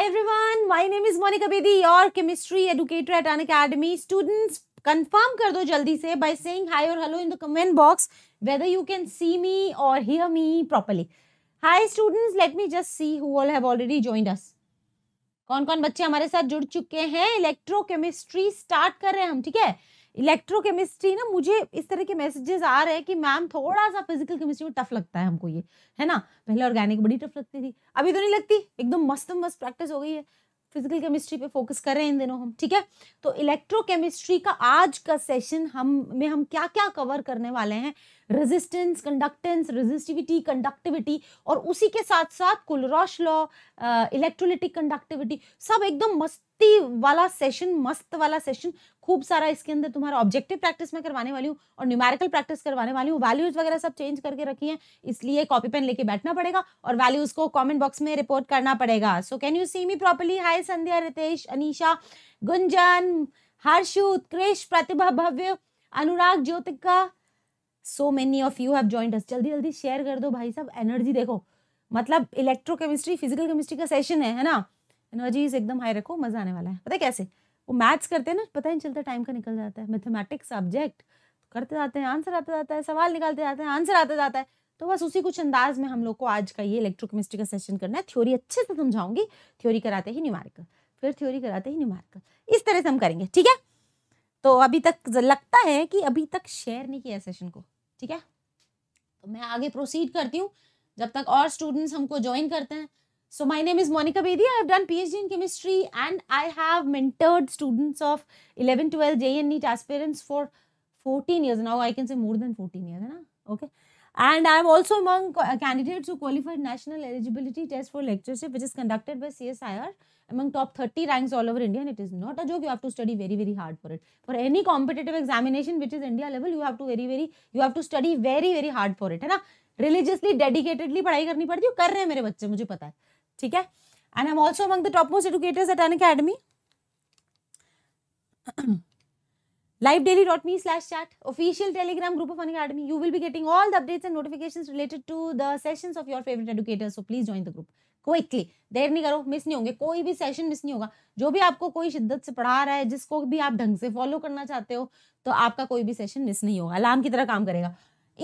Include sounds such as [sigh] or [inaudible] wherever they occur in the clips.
Hi everyone my name is Monika Bedi your chemistry educator at Unacademy students confirm कर दो जल्दी से bye saying hi और hello in the comment box whether you can see me और hear me properly hi students let me just see who all have already joined us कौन कौन बच्चे हमारे साथ जुड़ चुके हैं इलेक्ट्रोकेमिस्ट्री स्टार्ट कर रहे हैं हम ठीक है इलेक्ट्रोकेमिस्ट्री ना मुझे इस तरह के मैसेजेस आ रहे हैं कि मैम थोड़ा सा फिजिकल केमिस्ट्री में टफ लगता है हमको ये है ना पहले ऑर्गेनिक बड़ी टफ लगती थी अभी तो नहीं लगती एकदम मस्त मस्त प्रैक्टिस हो गई है फिजिकल केमिस्ट्री पे फोकस कर रहे हैं इन दिनों हम ठीक है तो इलेक्ट्रोकेमिस्ट्री का आज का सेशन हम में हम क्या क्या कवर करने वाले हैं रेजिस्टेंस कंडक्टेंस रेजिस्टिविटी कंडक्टिविटी और उसी के साथ साथ कुलरॉश लॉ इलेक्ट्रोलिटिक कंडक्टिविटी सब एकदम मस्ती वाला सेशन मस्त वाला सेशन खूब सारा इसके अंदर तुम्हारा ऑब्जेक्टिव प्रैक्टिस में करवाने वाली हूँ और न्यूमेरिकल प्रैक्टिस करवाने वाली हूँ वैल्यूज वगैरह सब चेंज करके रखी हैं इसलिए कॉपी पेन लेके बैठना पड़ेगा और वैल्यूज को कॉमेंट बॉक्स में रिपोर्ट करना पड़ेगा so can you see me properly hi Sandhya Ritesh Anisha Gunjan Harshu Utkrisht Pratibha Bhavya Anurag Jyotika so many of you have joined us जल्दी जल्दी शेयर कर दो भाई साहब एनर्जी देखो मतलब इलेक्ट्रोकेमिस्ट्री फिजिकल केमिस्ट्री का सेशन है है ना एनर्जी इज एकदम हाई रखो मजा आने वाला है पता है कैसे वो मैथ्स करते हैं ना पता ही नहीं चलता टाइम का निकल जाता है मैथमेटिक्स सब्जेक्ट करते जाते हैं आंसर आता जाता है सवाल निकालते जाते हैं आंसर आता जाता है तो बस उसी कुछ अंदाज में हम लोग को आज का ये इलेक्ट्रोकेमिस्ट्री का सेशन करना है थ्योरी अच्छे से समझाऊंगी थ्योरी कराते ही न्यूमार्कल फिर थ्योरी कराते ही न्यूमार्कल इस तरह से हम करेंगे ठीक है तो अभी तक लगता है कि अभी तक शेयर नहीं किया सेशन को ठीक है तो मैं आगे प्रोसीड करती हूँ जब तक और स्टूडेंट्स हमको ज्वाइन करते हैं so my name is Monika Bedi I have done P H D in chemistry and I have mentored students of eleven twelve J E NEET aspirants for fourteen years now I can say more than fourteen year है ना okay and I am also among candidates qualified national eligibility test for lectureship which is conducted by C S I R among top 30 ranks all over India and it is not a joke. You have to study very, very hard for it. For any competitive examination which is India level, you have to very, very, you have to study very, very hard for it. है ना religiously dedicatedly पढ़ाई करनी पड़ती है कर रहे हैं मेरे बच्चे मुझे पता है ठीक है and I am also among the top most educators at Unacademy live daily.me slash chat official telegram group of an academy you will be getting all the updates and notifications related to the sessions of your favorite educators so please join the group quickly देर नहीं करो miss नहीं होंगे कोई भी session miss नहीं होगा जो भी आपको कोई शिद्दत से पढ़ा रहा है जिसको भी आप ढंग से फॉलो करना चाहते हो तो आपका कोई भी सेशन मिस नहीं होगा अलार्म की तरह काम करेगा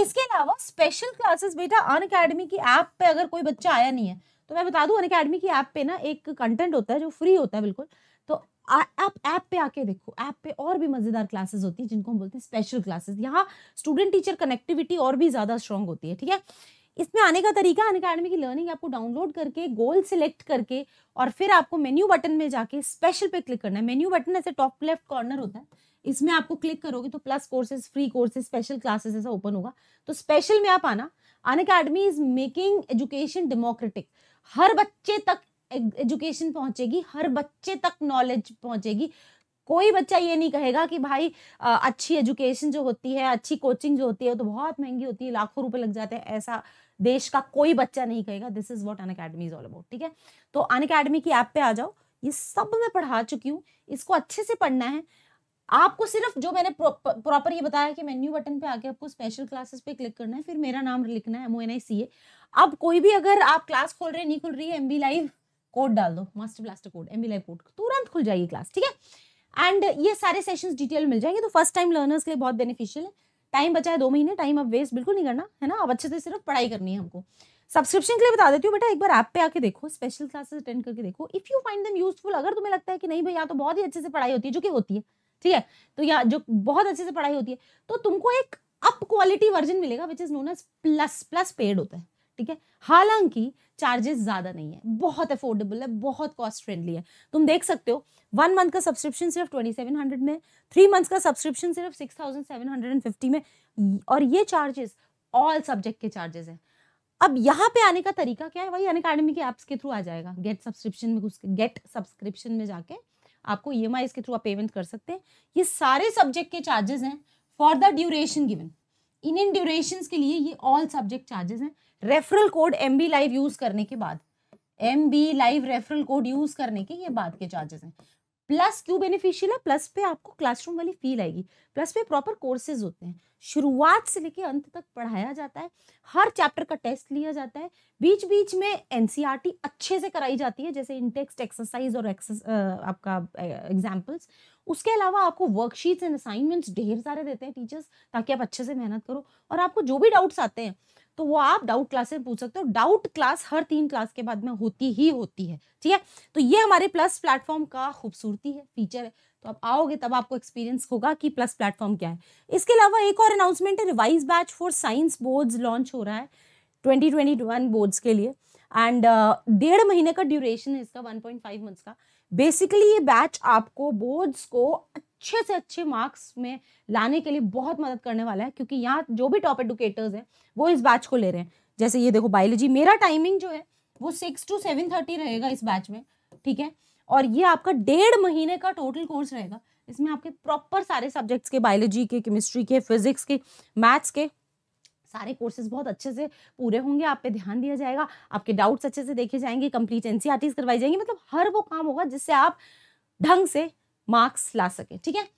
इसके अलावा स्पेशल क्लासेस बेटा अन अकेडमी की ऐप पे अगर कोई बच्चा आया नहीं है तो मैं बता दूं अन अकेडमी की ऐप पे ना एक कंटेंट होता है जो फ्री होता है बिल्कुल तो आप ऐप पे आके देखो ऐप पे और भी मज़ेदार क्लासेस होती है जिनको हम बोलते हैं स्पेशल क्लासेस यहाँ स्टूडेंट टीचर कनेक्टिविटी और भी ज़्यादा स्ट्रॉन्ग होती है ठीक है इसमें आने का तरीका अन अकेडमी की लर्निंग आपको डाउनलोड करके गोल सिलेक्ट करके और फिर आपको मेन्यू बटन में जाके स्पेशल पे क्लिक करना है मेन्यू बटन ऐसे टॉप लेफ्ट कॉर्नर होता है इसमें आपको क्लिक करोगे तो plus courses free courses special classes ऐसा ओपन होगा तो स्पेशल में आप आना Unacademy is making education democratic हर बच्चे तक एजुकेशन पहुंचेगी हर बच्चे तक नॉलेज पहुंचेगी कोई बच्चा ये नहीं कहेगा कि भाई आ, अच्छी एजुकेशन जो होती है अच्छी कोचिंग जो होती है तो बहुत महंगी होती है लाखों रुपए लग जाते हैं ऐसा देश का कोई बच्चा नहीं कहेगा this is what Unacademy is all about ठीक है तो अन अकेडमी की ऐप पे आ जाओ ये सब मैं पढ़ा चुकी हूँ इसको अच्छे से पढ़ना है आपको सिर्फ जो मैंने प्रॉपर ये बताया कि मेन्यू बटन पे आके आपको स्पेशल क्लासेस पे क्लिक करना है फिर मेरा नाम लिखना है एम ओ एन आई सी ए अब कोई भी अगर आप क्लास खोल रहे नहीं खुल रही है एम बी लाइव कोड डाल दो master blaster code M B live code तुरंत खुल जाएगी क्लास ठीक है एंड ये सारे सेशंस डिटेल मिल जाएंगे तो फर्स्ट टाइम लर्नर्स के लिए बहुत बेनिफिशियल है टाइम बचा है दो महीने टाइम अब वेस्ट बिल्कुल नहीं करना है ना अब अच्छे से सिर्फ पढ़ाई करनी है हमको सब्सक्रिप्शन के लिए बता देती हूँ बेटा एक बार ऐप पे आके देखो स्पेशल क्लासेस अटेंड करके देखो if you find them useful अगर तुम्हें लगता है कि नहीं भाई यहाँ तो बहुत ही अच्छे से पढ़ाई होती है जो कि होती है ठीक है तो यहाँ जो बहुत अच्छे से पढ़ाई होती है तो तुमको एक अप क्वालिटी वर्जन मिलेगा which is known as plus plus paid होता है ठीक है हालांकि चार्जेस ज़्यादा नहीं है बहुत अफोर्डेबल है बहुत कॉस्ट फ्रेंडली है तुम देख सकते हो वन मंथ का सब्सक्रिप्शन सिर्फ ट्वेंटी सेवन हंड्रेड में थ्री मंथ्स का सब्सक्रिप्शन सिर्फ six thousand seven hundred and fifty में और ये चार्जेस ऑल सब्जेक्ट के चार्जेस हैं अब यहाँ पे आने का तरीका क्या है वही अन अकेडमी के ऐप्स के थ्रू आ जाएगा गेट सब्सक्रिप्शन में घुस गेट सब्सक्रिप्शन में जाके आपको ई एम आई इसके थ्रू आप पेमेंट कर सकते हैं ये सारे सब्जेक्ट के चार्जेस हैं for the duration given in in duration के लिए ये ऑल सब्जेक्ट चार्जेस हैं referral code M B live use करने के बाद M B live referral code use करने के ये बाद के चार्जेस हैं प्लस क्यों बेनिफिशियल है प्लस पे आपको क्लासरूम वाली फील आएगी प्लस पे प्रॉपर कोर्सेज होते हैं शुरुआत से लेके अंत तक पढ़ाया जाता है हर चैप्टर का टेस्ट लिया जाता है बीच बीच में एनसीईआरटी e अच्छे से कराई जाती है जैसे इंटेक्स्ट एक्सरसाइज और एक्सस, आपका एग्जाम्पल्स उसके अलावा आपको वर्कशीट्स एंड असाइनमेंट्स ढेर सारे देते हैं टीचर्स ताकि आप अच्छे से मेहनत करो और आपको जो भी डाउट्स आते हैं तो वो आप डाउट क्लास में पूछ सकते हो डाउट क्लास हर तीन क्लास के बाद में होती ही होती है ठीक है तो ये हमारे प्लस प्लेटफॉर्म का खूबसूरती है फीचर है तो आप आओगे तब आपको एक्सपीरियंस होगा कि प्लस प्लेटफॉर्म क्या है इसके अलावा एक और अनाउंसमेंट है revise batch for science boards launch हो रहा है ट्वेंटी बोर्ड्स के लिए एंड uh, डेढ़ महीने का ड्यूरेशन है इसका फाइव मंथ्स का बेसिकली ये बैच आपको बोर्ड्स को अच्छे से अच्छे मार्क्स में लाने के लिए बहुत मदद करने वाला है क्योंकि यहाँ जो भी टॉप एडुकेटर्स हैं वो इस बैच को ले रहे हैं जैसे ये देखो बायोलॉजी मेरा टाइमिंग जो है वो सिक्स टू सेवन थर्टी रहेगा इस बैच में ठीक है और ये आपका डेढ़ महीने का टोटल कोर्स रहेगा इसमें आपके प्रॉपर सारे सब्जेक्ट्स के बायोलॉजी के केमिस्ट्री के फिजिक्स के मैथ्स के सारे कोर्सेज बहुत अच्छे से पूरे होंगे आप पे ध्यान दिया जाएगा आपके डाउट्स अच्छे से देखे जाएंगे कंप्लीट एनसीआरटीज e करवाई जाएंगी मतलब हर वो काम होगा जिससे आप ढंग से मार्क्स ला सके ठीक है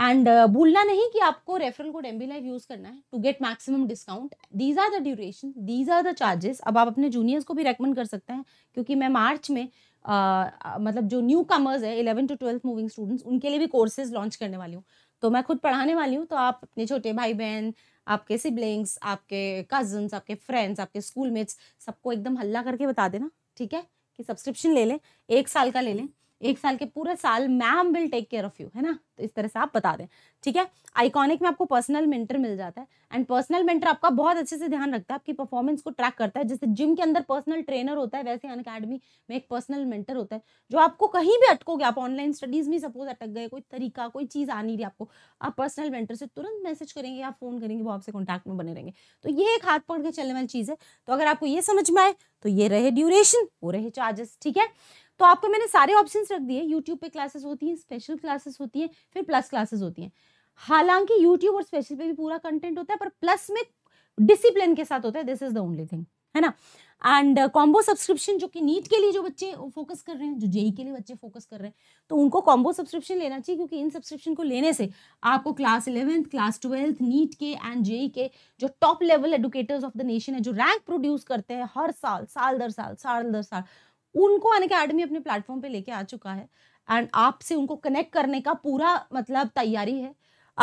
एंड uh, भूलना नहीं कि आपको referral code M B live use करना है to get maximum discount these are the duration these are the charges अब आप अपने जूनियर्स को भी रेकमेंड कर सकते हैं क्योंकि मैं मार्च में uh, uh मतलब जो न्यू कमर्स है eleven to twelfth moving students उनके लिए भी कोर्सेज लॉन्च करने वाली हूँ तो मैं खुद पढ़ाने वाली हूँ तो आप अपने छोटे भाई बहन आपके सिबलिंग्स आपके कजन्स आपके फ्रेंड्स आपके स्कूलमेट्स सबको एकदम हल्ला करके बता देना ठीक है कि सब्सक्रिप्शन ले लें एक साल का ले लें एक साल के पूरे साल ma'am will take care of you है ना तो इस तरह से आप बता दें ठीक है आइकॉनिक में आपको पर्सनल मेंटर मिल जाता है एंड पर्सनल मेंटर आपका बहुत अच्छे से ध्यान रखता है आपकी परफॉर्मेंस को ट्रैक करता है जैसे जिम के अंदर पर्सनल ट्रेनर होता है वैसे अन अकेडमी में एक पर्सनल मेंटर होता है जो आपको कहीं भी अटकोगे आप ऑनलाइन स्टडीज में सपोज अटक गए कोई तरीका कोई चीज़ आ नहीं रही आपको आप पर्सनल मेंटर से तुरंत मैसेज करेंगे या फ़ोन करेंगे वो आपसे कॉन्टैक्ट में बने रहेंगे तो ये एक हाथ पकड़ के चलने वाली चीज़ है तो अगर आपको ये समझ में आए तो ये रहे ड्यूरेशन वो रहे चार्जेस ठीक है तो आपको मैंने सारे ऑप्शंस रख दिए यूट्यूब पे क्लासेस होती हैं स्पेशल क्लासेस होती हैं फिर प्लस क्लासेस होती हैं हालांकि यूट्यूब और स्पेशल पे भी पूरा कंटेंट होता है पर प्लस में डिसिप्लिन के साथ होता है this is the only thing है ना एंड कॉम्बो सब्सक्रिप्शन जो कि नीट के लिए जो बच्चे फोकस कर रहे हैं जो जेई के लिए बच्चे फोकस कर रहे हैं तो उनको कॉम्बो सब्सक्रिप्शन लेना चाहिए क्योंकि इन सब्सक्रिप्शन को लेने से आपको class eleventh class twelfth NEET के एंड जेई के जो top level educators of the nation है जो रैंक प्रोड्यूस करते हैं हर साल साल दर साल साल दर साल उनको आर्डमी अपने प्लेटफॉर्म पे लेके आ चुका है एंड आपसे उनको कनेक्ट करने का पूरा मतलब तैयारी है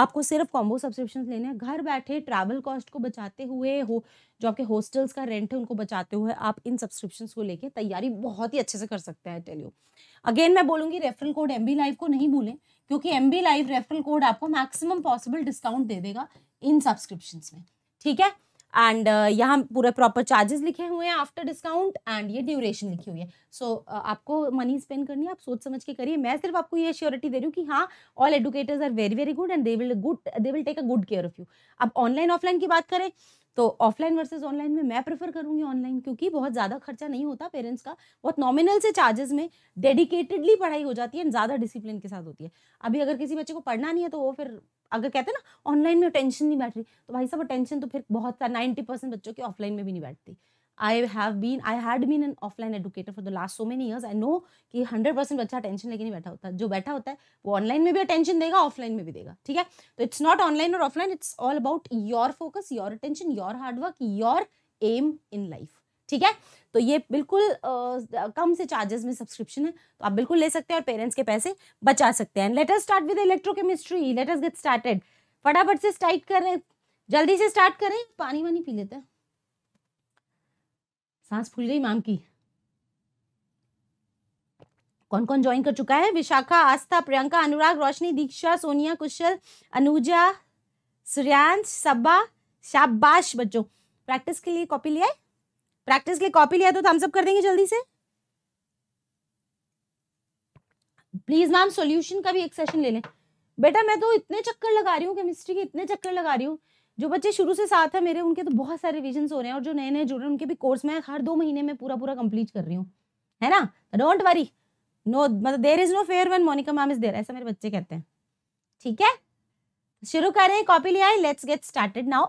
आपको सिर्फ कॉम्बो सब्सक्रिप्शन लेने हैं घर बैठे ट्रैवल कॉस्ट को बचाते हुए हो जो आपके हॉस्टल्स का रेंट है उनको बचाते हुए आप इन सब्सक्रिप्शन को लेके तैयारी बहुत ही अच्छे से कर सकते हैं टेलियो अगेन मैं बोलूँगी रेफरल कोड एम लाइव को नहीं भूलें क्योंकि एम लाइव रेफरल कोड आपको मैक्सिमम पॉसिबल डिस्काउंट दे देगा इन सब्सक्रिप्शन में ठीक है एंड uh, यहाँ पूरे प्रॉपर चार्जेस लिखे हुए हैं आफ्टर डिस्काउंट एंड ये ड्यूरेशन लिखी हुई है सो so, uh, आपको मनी स्पेंड करनी है आप सोच समझ के करिए मैं सिर्फ आपको ये श्योरिटी दे रही हूँ कि हाँ all educators are very very good and they will good they will take a good care of you अब ऑनलाइन ऑफलाइन की बात करें तो ऑफलाइन वर्सेज ऑनलाइन में मैं प्रेफर करूँगी ऑनलाइन क्योंकि बहुत ज़्यादा खर्चा नहीं होता पेरेंट्स का बहुत नॉमिनल से चार्जेस में डेडिकेटेडली पढ़ाई हो जाती है एंड ज़्यादा डिसिप्लिन के साथ होती है अभी अगर किसी बच्चे को पढ़ना नहीं है तो वो फिर अगर कहते हैं ना ऑनलाइन में टेंशन नहीं बैठ रही तो भाई साहब टेंशन तो फिर बहुत नाइन्टी परसेंट बच्चों की ऑफलाइन में भी नहीं बैठती I have been I had been an offline educator for the last so many years I know कि हंड्रेड परसेंट बच्चा टेंशन लेके नहीं बैठा होता जो बैठा होता है वो ऑनलाइन में भी अटेंशन देगा ऑफलाइन में भी देगा ठीक है तो इट्स नॉट ऑनलाइन और offline it's all about your focus your attention your hard work your aim in life ठीक है तो ये बिल्कुल आ, कम से चार्जेस में सब्सक्रिप्शन है तो आप बिल्कुल ले सकते हैं और पेरेंट्स के पैसे बचा सकते हैं later start with electrochemistry let get started फटाफट से स्टार्ट करें जल्दी से स्टार्ट करें पानी वानी पी लेते हैं सांस फूल गई मैम की कौन कौन ज्वाइन कर चुका है विशाखा आस्था प्रियंका अनुराग रोशनी दीक्षा सोनिया कुशल अनुजा सूर्यांश सब्बा शाबाश बच्चों प्रैक्टिस के लिए कॉपी लिया है प्रैक्टिस के लिए कॉपी लिया तो थम्स अप कर देंगे जल्दी से प्लीज मैम सॉल्यूशन का भी एक सेशन ले लें बेटा मैं तो इतने चक्कर लगा रही हूँ केमिस्ट्री के इतने चक्कर लगा रही हूँ जो बच्चे शुरू से साथ है मेरे उनके तो बहुत सारे रिविजन हो रहे हैं और जो नए नए जुड़ रहे हैं उनके भी कोर्स में हर दो महीने में पूरा पूरा कंप्लीट कर रही हूँ है ना डोंट वरी नो मतलब there is no fear one Monika ma'am is there ऐसा मेरे बच्चे कहते हैं ठीक है शुरू करें कॉपी ले आई लेट्स गेट स्टार्टेड नाउ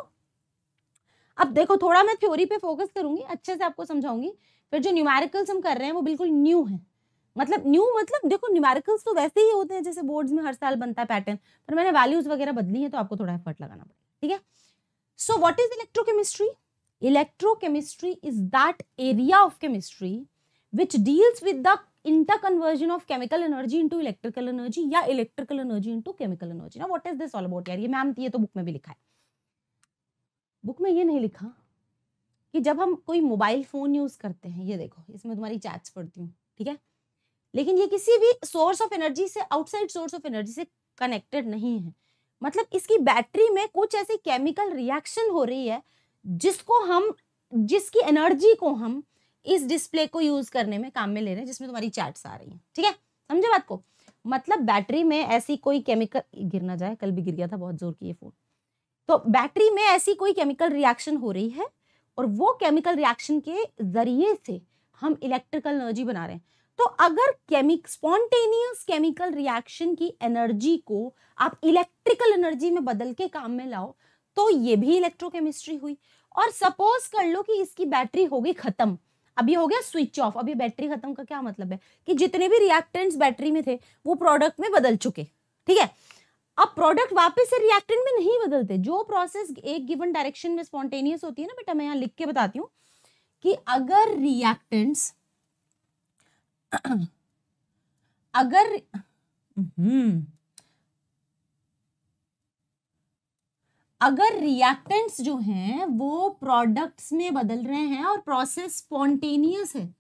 अब देखो थोड़ा मैं थ्योरी पे फोकस करूंगी अच्छे से आपको समझाऊंगी फिर जो न्यूमेरिकल्स हम कर रहे हैं वो बिल्कुल न्यू है मतलब न्यू मतलब देखो न्यूमेरिकल्स तो वैसे ही होते हैं जैसे बोर्ड्स में हर साल बनता है पैटर्न पर मैंने वैल्यूज वगैरह बदली है तो आपको थोड़ा एफर्ट लगाना पड़ेगा ठीक है so what is electrochemistry electrochemistry is that area of chemistry which deals with the interconversion of chemical energy into electrical energy या electrical energy into chemical energy ना what is this all about यार ये ma'am ये तो book में भी लिखा है बुक में ये नहीं लिखा कि जब हम कोई मोबाइल फ़ोन यूज़ करते हैं ये देखो इसमें तुम्हारी चैट्स पढ़ती हूँ ठीक है लेकिन ये किसी भी सोर्स ऑफ एनर्जी से आउटसाइड सोर्स ऑफ एनर्जी से कनेक्टेड नहीं है मतलब इसकी बैटरी में कुछ ऐसी केमिकल रिएक्शन हो रही है जिसको हम जिसकी एनर्जी को हम इस डिस्प्ले को यूज करने में काम में ले रहे हैं जिसमें तुम्हारी चैट्स आ रही हैं ठीक है समझे बात को मतलब बैटरी में ऐसी कोई केमिकल गिरना जाए कल भी गिर गया था बहुत जोर की ये फोन तो बैटरी में ऐसी कोई केमिकल रिएक्शन हो रही है और वो केमिकल रिएक्शन के जरिए से हम इलेक्ट्रिकल एनर्जी बना रहे हैं तो अगर केमिक स्पॉन्टेनियस केमिकल रिएक्शन की एनर्जी को आप इलेक्ट्रिकल एनर्जी में बदल के काम में लाओ तो ये भी इलेक्ट्रोकेमिस्ट्री हुई और सपोज कर लो कि इसकी बैटरी हो गई खत्म अभी हो गया स्विच ऑफ अभी बैटरी खत्म का क्या मतलब है कि जितने भी रिएक्टेंट्स बैटरी में थे वो प्रोडक्ट में बदल चुके ठीक है अब प्रोडक्ट वापस से रिएक्टेंट में नहीं बदलते जो प्रोसेस एक गिवन डायरेक्शन में स्पॉन्टेनियस होती है ना बेटा मैं यहाँ लिख के बताती हूँ कि अगर रिएक्टेंट्स अगर हम्म, अगर रिएक्टेंट्स जो हैं वो प्रोडक्ट्स में बदल रहे हैं और प्रोसेस स्पॉन्टेनियस है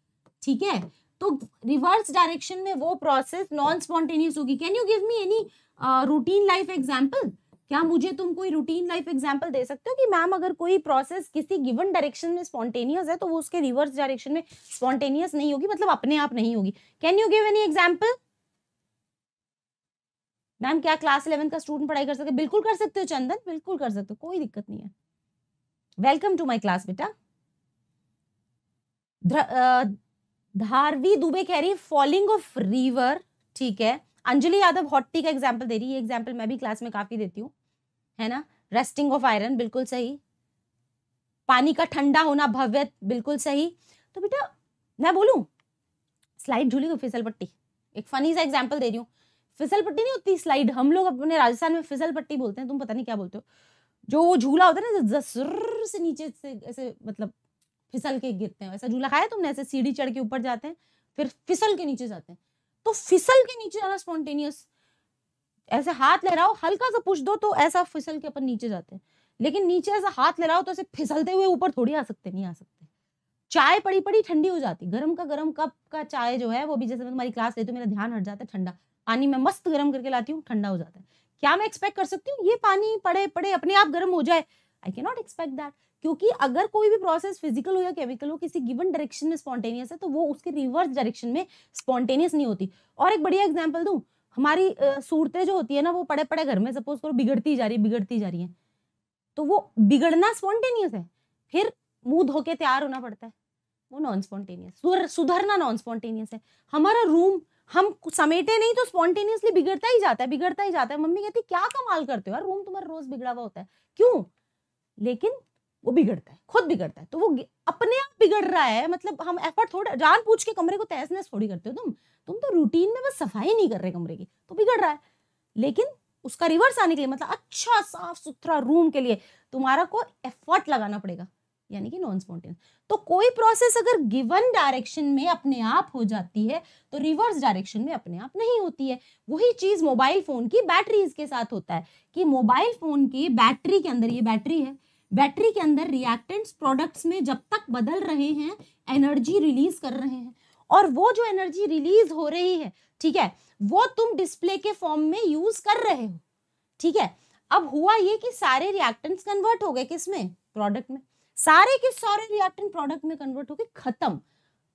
ठीक है तो रिवर्स डायरेक्शन में वो प्रोसेस नॉन स्पॉन्टेनियस होगी can you give me any routine life example क्या मुझे तुम कोई रूटीन लाइफ एग्जाम्पल दे सकते हो कि मैम अगर कोई प्रोसेस किसी गिवन डायरेक्शन में स्पॉन्टेनियस है तो वो उसके रिवर्स डायरेक्शन में स्पॉन्टेनियस नहीं होगी मतलब अपने आप नहीं होगी can you give any example ma'am क्या क्लास इलेवन का स्टूडेंट पढ़ाई कर सकते बिल्कुल कर सकते हो चंदन बिल्कुल कर सकते हो कोई दिक्कत नहीं है वेलकम टू माई क्लास बेटा धारवी दुबे कह रही फॉलिंग ऑफ रिवर ठीक है अंजलि यादव हॉट टी का एग्जाम्पल दे रही है एग्जाम्पल मैं भी क्लास में काफ़ी देती हूँ है ना रेस्टिंग ऑफ आयरन बिल्कुल सही पानी का ठंडा होना भव्य बिल्कुल सही तो बेटा मैं बोलू स्लाइड झूली तो फिसल पट्टी एक फनी सा एग्जाम्पल दे रही हूँ फिसल पट्टी नहीं होती स्लाइड हम लोग अपने राजस्थान में फिसल पट्टी बोलते हैं तुम पता नहीं क्या बोलते हो जो वो झूला होता है ना जसर से नीचे से ऐसे मतलब फिसल के गिरते हैं वैसा झूला खाया तुमने ऐसे सीढ़ी चढ़ के ऊपर जाते हैं फिर फिसल के नीचे जाते हैं तो फिसल के नीचे जाना स्पॉन्टेनियस ऐसे हाथ लहराओ हल्का सा पुश दो तो ऐसा फिसल के अपन नीचे जाते हैं लेकिन नीचे ऐसा हाथ लहराओ तो ऐसे फिसलते हुए ऊपर थोड़ी आ सकते नहीं आ सकते चाय पड़ी पड़ी ठंडी हो जाती गर्म का गर्म कप का चाय जो है वो भी जैसे मैं तुम्हारी क्लास लेती हूँ मेरा ध्यान हट जाता है ठंडा पानी मैं मस्त गर्म करके लाती हूँ ठंडा हो जाता है क्या मैं एक्सपेक्ट कर सकती हूँ ये पानी पड़े पड़े अपने आप गर्म हो जाए आई के नॉट एक्सपेक्ट दैट क्योंकि अगर कोई भी प्रोसेस फिजिकल हो या केमिकल हो किसी गिवन डायरेक्शन में स्पॉन्टेनियस है तो वो उसके रिवर्स डायरेक्शन में स्पॉन्टेनियस नहीं होती और एक बढ़िया एग्जाम्पल दू हमारी सूरतें जो होती है ना वो पड़े पड़े घर में सपोज करो बिगड़ती जा रही है बिगड़ती जा रही है तो वो बिगड़ना स्पॉन्टेनियस है फिर मुंह धो के तैयार होना पड़ता है वो नॉन स्पॉन्टेनियस सुधरना नॉन स्पॉन्टेनियस है हमारा रूम हम समेटे नहीं तो स्पॉन्टेनियसली बिगड़ता ही जाता है बिगड़ता ही जाता है मम्मी कहती क्या कमाल करते हो यार रूम तुम्हारा रोज बिगड़ा हुआ होता है क्यों लेकिन वो बिगड़ता है खुद बिगड़ता है तो वो अपने आप बिगड़ रहा है मतलब हम एफर्ट थोड़ा जान पूछ के कमरे को तहस नहस थोड़ी करते हो तुम तुम तो रूटीन में बस सफाई नहीं कर रहे कमरे की तो बिगड़ रहा है लेकिन उसका रिवर्स आने के लिए मतलब अच्छा साफ सुथरा रूम के लिए तुम्हारा को एफर्ट लगाना पड़ेगा यानी कि नॉन स्पॉन्टेनियस तो कोई प्रोसेस अगर गिवन डायरेक्शन में अपने आप हो जाती है तो रिवर्स डायरेक्शन में अपने आप नहीं होती है वही चीज़ मोबाइल फ़ोन की बैटरीज के साथ होता है कि मोबाइल फ़ोन की बैटरी के अंदर ये बैटरी है बैटरी के अंदर रिएक्टेंट्स प्रोडक्ट्स में जब तक बदल रहे हैं एनर्जी रिलीज कर रहे हैं और वो जो एनर्जी रिलीज हो रही है ठीक है वो तुम डिस्प्ले के फॉर्म में यूज कर रहे हो ठीक है अब हुआ ये कि सारे रिएक्टेंट्स कन्वर्ट हो गए किसमें प्रोडक्ट में सारे के सारे रिएक्टेंट प्रोडक्ट में कन्वर्ट हो गए खत्म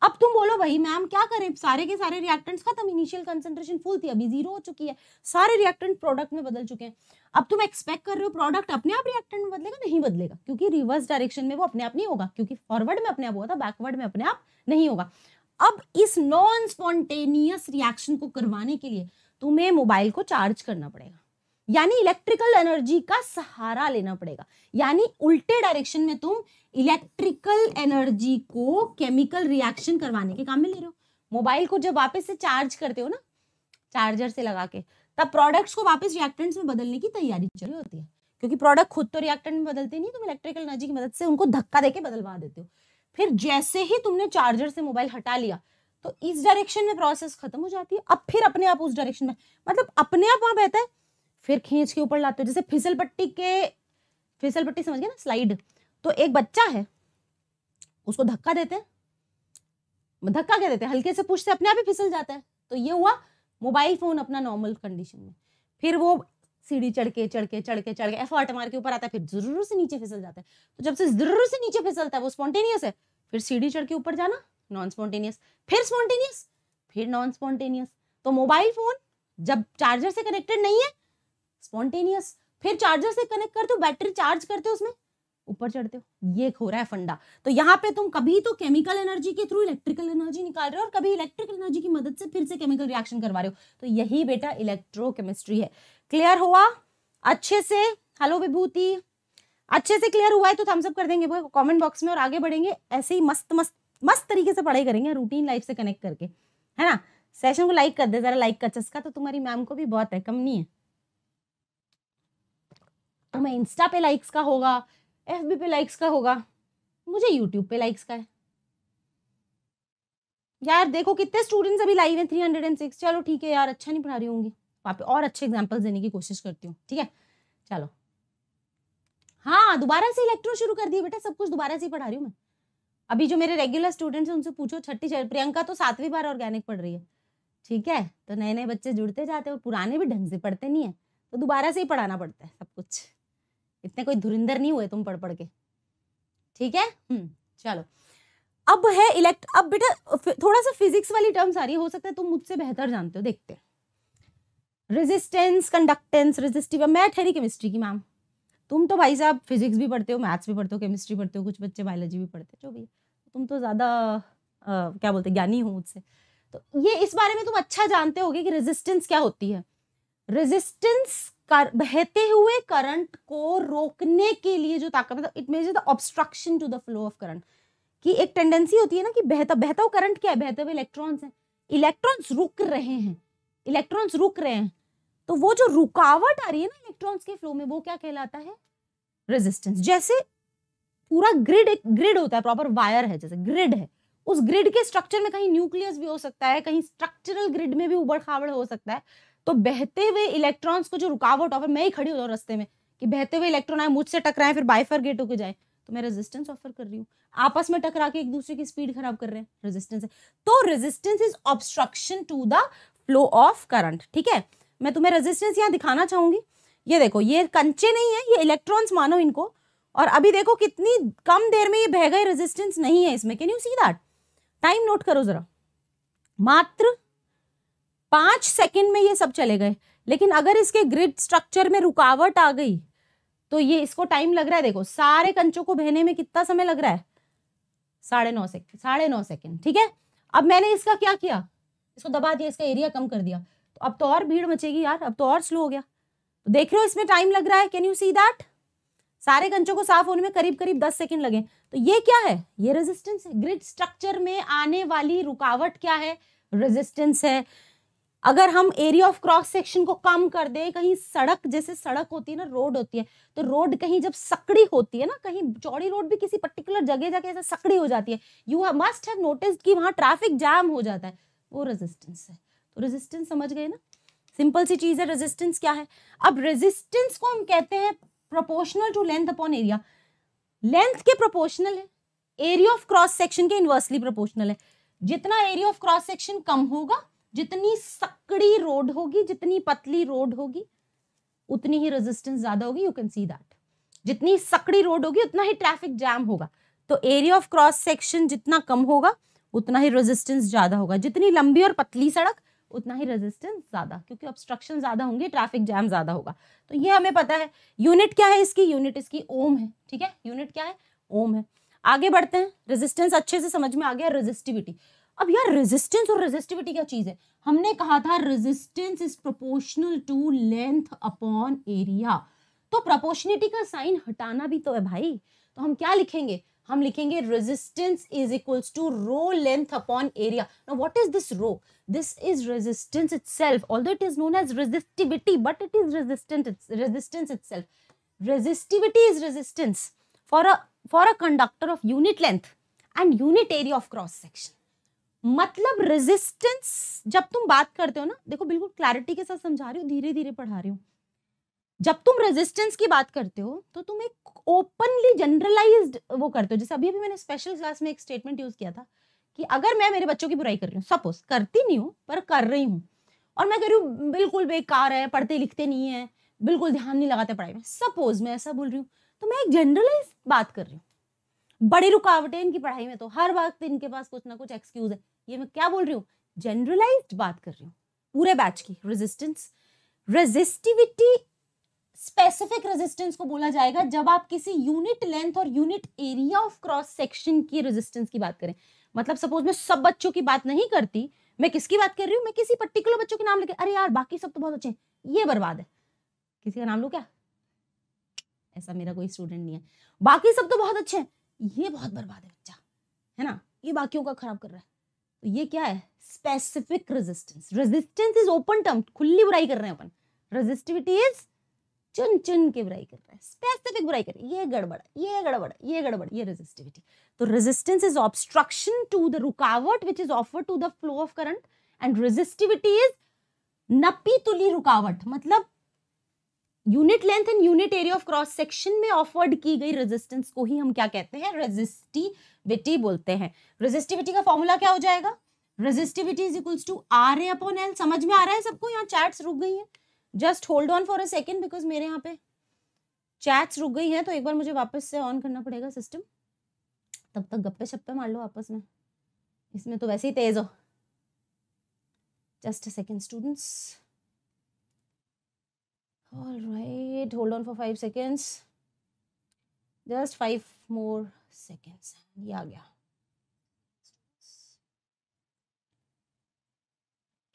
अब तुम बोलो भाई मैम क्या करें सारे के सारे रिएक्टेंट्स खत्म इनिशियल कंसेंट्रेशन फुल थी अभी जीरो हो चुकी है सारे रिएक्टेंट प्रोडक्ट में बदल चुके हैं अब तुम एक्सपेक्ट कर रहे हो प्रोडक्ट अपने आप रिएक्टेंट में बदलेगा नहीं बदलेगा क्योंकि रिवर्स डायरेक्शन में वो अपने आप नहीं होगा क्योंकि फॉरवर्ड में अपने आप हुआ था बैकवर्ड में अपने आप नहीं होगा अब इस नॉन स्पॉन्टेनियस रिएक्शन को करवाने के लिए तुम्हें मोबाइल को चार्ज करना पड़ेगा यानी इलेक्ट्रिकल एनर्जी का सहारा लेना पड़ेगा यानी उल्टे डायरेक्शन में तुम इलेक्ट्रिकल एनर्जी को केमिकल रिएक्शन करवाने के काम में ले रहे हो मोबाइल को जब वापस से चार्ज करते हो ना चार्जर से लगा के तब प्रोडक्ट्स को वापस रिएक्टेंट्स में बदलने की तैयारी चल रही होती है क्योंकि प्रोडक्ट खुद तो रिएक्टेंट में बदलते नहीं तुम इलेक्ट्रिकल एनर्जी की मदद से उनको धक्का देके बदलवा देते हो फिर जैसे ही तुमने चार्जर से मोबाइल हटा लिया तो इस डायरेक्शन में प्रोसेस खत्म हो जाती है अब फिर अपने आप उस डायरेक्शन में मतलब अपने आप वहां बहता है फिर खींच के ऊपर लाते हो जैसे फिसल पट्टी के फिसल पट्टी समझ गए ना स्लाइड तो एक बच्चा है उसको धक्का देते हैं धक्का क्या देते हैं हल्के से पुश से अपने आप ही फिसल जाता है तो ये हुआ मोबाइल फ़ोन अपना नॉर्मल कंडीशन में फिर वो सीढ़ी चढ़ के चढ़ के चढ़ के चढ़ के एफर्ट मार के ऊपर आता है फिर जरूर से नीचे फिसल जाता है तो जब से जरूर से नीचे फिसलता है वो स्पॉन्टेनियस है फिर सीढ़ी चढ़ के ऊपर जाना नॉन स्पॉन्टेनियस फिर स्पॉन्टेनियस फिर नॉन स्पॉन्टेनियस तो मोबाइल फ़ोन जब चार्जर से कनेक्टेड नहीं है स्पॉन्टेनियस फिर चार्जर से कनेक्ट करते हो बैटरी चार्ज करते हो उसमें ऊपर चढ़ते हो ये हो रहा है फंडा तो यहाँ पे तुम कभी तो केमिकल एनर्जी के थ्रू इलेक्ट्रिकल एनर्जी निकाल रहे हो और कभी इलेक्ट्रिकल एनर्जी की मदद से फिर से केमिकल रिएक्शन करवा रहे हो तो यही बेटा इलेक्ट्रोकेमिस्ट्री है क्लियर हुआ अच्छे से हेलो विभूति अच्छे से क्लियर हुआ है तो थम्सअप कर देंगे कॉमेंट बॉक्स में और आगे बढ़ेंगे ऐसे ही मस्त मस्त मस्त तरीके से पढ़ाई करेंगे रूटीन लाइफ से कनेक्ट करके है ना सेशन को लाइक कर दे जरा लाइक का चस्का तो तुम्हारी मैम को भी बहुत है कम नहीं है तुम्हें तो इंस्टा पे लाइक्स का होगा एफ बी पे लाइक्स का होगा मुझे यूट्यूब पे लाइक्स का है यार देखो कितने स्टूडेंट्स अभी लाइव हैं थ्री हंड्रेड एंड सिक्स चलो ठीक है यार अच्छा नहीं पढ़ा रही होंगी वहाँ पे और अच्छे एग्जाम्पल्स देने की कोशिश करती हूँ ठीक है चलो हाँ दोबारा से इलेक्ट्रो शुरू कर दिए बेटा सब कुछ दोबारा से ही पढ़ा रही हूँ मैं अभी जो मेरे रेगुलर स्टूडेंट्स हैं उनसे पूछो छठी प्रियंका तो सातवीं बार ऑर्गेनिक पढ़ रही है ठीक है तो नए नए बच्चे जुड़ते जाते हैं और पुराने भी ढंग से पढ़ते नहीं है तो दोबारा से ही पढ़ाना पड़ता है सब कुछ इतने कोई धुरिंदर नहीं हुए तुम पढ़ पढ़ के ठीक है हम्म, चलो अब है इलेक्ट अब बेटा थोड़ा सा फिजिक्स वाली टर्म्स आ रही हो सकता है तुम मुझसे बेहतर जानते हो देखते रेजिस्टेंस कंडक्टेंस रेजिस्टिव मैं ठहरी केमिस्ट्री की मैम तुम तो भाई साहब फिजिक्स भी पढ़ते हो मैथ्स भी पढ़ते हो केमिस्ट्री पढ़ते हो कुछ बच्चे बायोलॉजी भी पढ़ते हो जो भी तुम तो ज़्यादा क्या बोलते ज्ञानी हो मुझसे तो ये इस बारे में तुम अच्छा जानते होगे कि रेजिस्टेंस क्या होती है रेजिस्टेंस कर, बहते हुए करंट को रोकने के लिए जो ताकत मतलब it makes the obstruction to the flow of current कि एक टेंडेंसी होती है ना कि बहता बहता हुआ करंट क्या है बहते हुए इलेक्ट्रॉन्स हैं इलेक्ट्रॉन्स रुक रहे हैं इलेक्ट्रॉन्स रुक रहे हैं तो वो जो रुकावट आ रही है ना इलेक्ट्रॉन्स के फ्लो में वो क्या कहलाता है रेजिस्टेंस जैसे पूरा ग्रिड एक ग्रिड होता है प्रॉपर वायर है जैसे ग्रिड है उस ग्रिड के स्ट्रक्चर में कहीं न्यूक्लियस भी हो सकता है कहीं स्ट्रक्चरल ग्रिड में भी उबड़ खाबड़ हो सकता है तो बहते हुए इलेक्ट्रॉन्स को जो रुकावट ऑफर मैं ही खड़ी हो जाऊँ रस्ते में कि बहते हुए इलेक्ट्रॉन आए मुझसे टकराएं फिर बाइफर गेट होकर जाए तो मैं रेजिस्टेंस ऑफर कर रही हूँ आपस में टकरा के एक दूसरे की स्पीड खराब कर रहे हैं रेजिस्टेंस है तो resistance is obstruction to the flow of current ठीक है मैं तुम्हें रेजिस्टेंस यहाँ दिखाना चाहूंगी ये देखो ये कंचे नहीं है ये इलेक्ट्रॉन्स मानो इनको और अभी देखो कितनी कम देर में ये बह गए रेजिस्टेंस नहीं है इसमें can you see that time note करो जरा मात्र पाँच सेकंड में ये सब चले गए लेकिन अगर इसके ग्रिड स्ट्रक्चर में रुकावट आ गई तो ये इसको टाइम लग रहा है देखो सारे कंचों को बहने में कितना समय लग रहा है साढ़े नौ सेकेंड साढ़े नौ सेकेंड ठीक है अब मैंने इसका क्या किया इसको दबा दिया इसका एरिया कम कर दिया तो अब तो और भीड़ मचेगी यार अब तो और स्लो हो गया तो देख रहे हो इसमें टाइम लग रहा है कैन यू सी दैट सारे कंचों को साफ होने में करीब करीब दस सेकेंड लगे तो ये क्या है ये रेजिस्टेंस है ग्रिड स्ट्रक्चर में आने वाली रुकावट क्या है रेजिस्टेंस है अगर हम एरिया ऑफ क्रॉस सेक्शन को कम कर दें कहीं सड़क जैसे सड़क होती है ना रोड होती है तो रोड कहीं जब सकड़ी होती है ना कहीं चौड़ी रोड भी किसी पर्टिकुलर जगह जाके ऐसा सकड़ी हो जाती है यू मस्ट हैव नोटिस कि वहां ट्रैफिक जाम हो जाता है वो रेजिस्टेंस है तो रेजिस्टेंस समझ गए ना सिंपल सी चीज़ है रेजिस्टेंस क्या है अब रेजिस्टेंस को हम कहते हैं proportional to length upon area length के प्रोपोर्शनल है एरिया ऑफ क्रॉस सेक्शन के इनवर्सली प्रोपोर्शनल है जितना एरिया ऑफ क्रॉस सेक्शन कम होगा जितनी सकड़ी रोड होगी जितनी पतली रोड होगी उतनी ही रेजिस्टेंस ज्यादा होगी यू कैन सी दैट जितनी सकड़ी रोड होगी उतना ही ट्रैफिक जैम होगा तो एरिया ऑफ क्रॉस सेक्शन जितना कम होगा उतना ही रेजिस्टेंस ज्यादा होगा जितनी लंबी और पतली सड़क उतना ही रेजिस्टेंस ज्यादा क्योंकि ऑब्स्ट्रक्शन ज्यादा होंगे ट्रैफिक जैम ज्यादा होगा तो ये हमें पता है यूनिट क्या है इसकी यूनिट इसकी ओम है ठीक है यूनिट क्या है ओम है आगे बढ़ते हैं रेजिस्टेंस अच्छे से समझ में आ गया रेजिस्टिविटी अब यार रेजिस्टेंस और रेजिस्टिविटी क्या चीज़ है हमने कहा था resistance is proportional to length upon area तो प्रोपोर्शनिटी का साइन हटाना भी तो है भाई तो हम क्या लिखेंगे हम लिखेंगे resistance is equals to rho length upon area now what is this rho this is resistance itself although it is known as resistivity but it is resistance resistance itself resistivity is resistance for a for a conductor of unit length and unit area of cross section मतलब resistance जब तुम बात करते हो ना देखो बिल्कुल clarity के साथ समझा रही हो धीरे धीरे पढ़ा रही हूँ जब तुम रेजिस्टेंस की बात करते हो तो तुम एक ओपनली जनरलाइज्ड वो करते हो जैसे अभी अभी मैंने स्पेशल क्लास में एक स्टेटमेंट यूज किया था कि अगर मैं मेरे बच्चों की बुराई कर रही हूँ सपोज करती नहीं हूँ पर कर रही हूँ और मैं कह रही हूँ बिल्कुल बेकार है पढ़ते लिखते नहीं है बिल्कुल ध्यान नहीं लगाते पढ़ाई में सपोज मैं ऐसा बोल रही हूँ तो मैं एक जनरलाइज बात कर रही हूँ बड़ी रुकावटें इनकी पढ़ाई में तो हर वक्त इनके पास कुछ ना कुछ एक्सक्यूज है ये मैं क्या बोल रही हूँ जनरलाइज बात कर रही हूँ पूरे बैच की रेजिस्टेंस रेजिस्टिविटी स्पेसिफिक रेजिस्टेंस को बोला जाएगा जब आप किसी यूनिट लेंथ और unit area of cross section की रेजिस्टेंस की बात करें मतलब सपोज मैं सब बच्चों की बात नहीं करती मैं किसकी बात कर रही हूँ मैं किसी पर्टिकुलर बच्चों के नाम लेके अरे यार बाकी सब तो बहुत अच्छे हैं ये बर्बाद है किसी का नाम लो क्या ऐसा मेरा कोई स्टूडेंट नहीं है बाकी सब तो बहुत अच्छे हैं ये बहुत बर्बाद है बच्चा है ना ये बाकियों का खराब कर रहा है तो ये क्या है specific resistance resistance is open term खुली बुराई कर रहे हैं अपन रेजिस्टिविटी इज चुन चुन के बुराई कर रहे हैं स्पेसिफिक बुराई कर रहे हैं ये गड़बड़ ये गड़बड़ ये गड़बड़ ये रेजिस्टिविटी तो resistance is obstruction to the रुकावट which is offer to the flow of current and resistivity is नपी तुली रुकावट मतलब unit length and unit area of cross section में ऑफर्ड की गई रेजिस्टेंस को ही हम क्या कहते हैं रेजिस्टिविटी बोलते हैं रेजिस्टिविटी का फॉर्मूला क्या हो जाएगा resistivity is equals to R A upon L समझ में आ रहा है सबको यहाँ चैट्स रुक गई हैं just hold on for a second because मेरे यहाँ पे चैट्स रुक गई हैं तो एक बार मुझे वापस से ऑन करना पड़ेगा सिस्टम तब तक गप्पे छप्पे मार लो आपस में इसमें तो वैसे ही तेज हो just a second students all right hold on for five seconds just five more seconds ये आ गया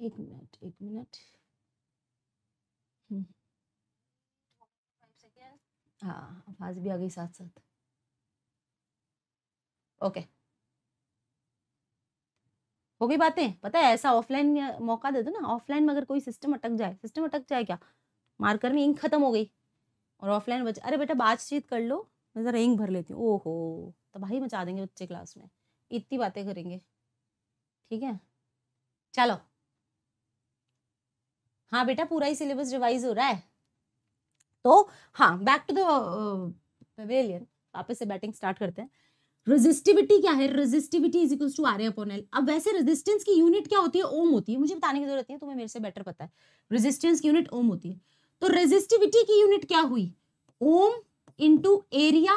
एक मिनट एक मिनट हाँ आवाज भी आ गई साथ साथ ओके okay. हो गई बातें पता है ऐसा ऑफलाइन मौका दे दो ना ऑफलाइन में अगर कोई सिस्टम अटक जाए सिस्टम अटक जाए क्या मार्कर में इंक खत्म हो गई और ऑफलाइन बच्चे अरे बेटा बातचीत कर लो मैं ज़रा इंक भर लेती हूँ ओहो तबाही मचा देंगे बच्चे क्लास में इतनी बातें करेंगे ठीक है चलो हाँ बेटा पूरा ही सिलेबस रिवाइज हो रहा है तो हाँ बैक टू दिलियन वापस से बैटिंग स्टार्ट करते हैं रेजिस्टिविटी क्या है resistivity is equals to R upon L अब वैसे रेजिस्टेंस की यूनिट क्या होती है ओम होती है मुझे बताने की जरूरत नहीं है तुम्हें मेरे से बेटर पता है रेजिस्टेंस की यूनिट ओम होती है तो रेजिस्टिविटी की यूनिट क्या हुई ओम इंटू एरिया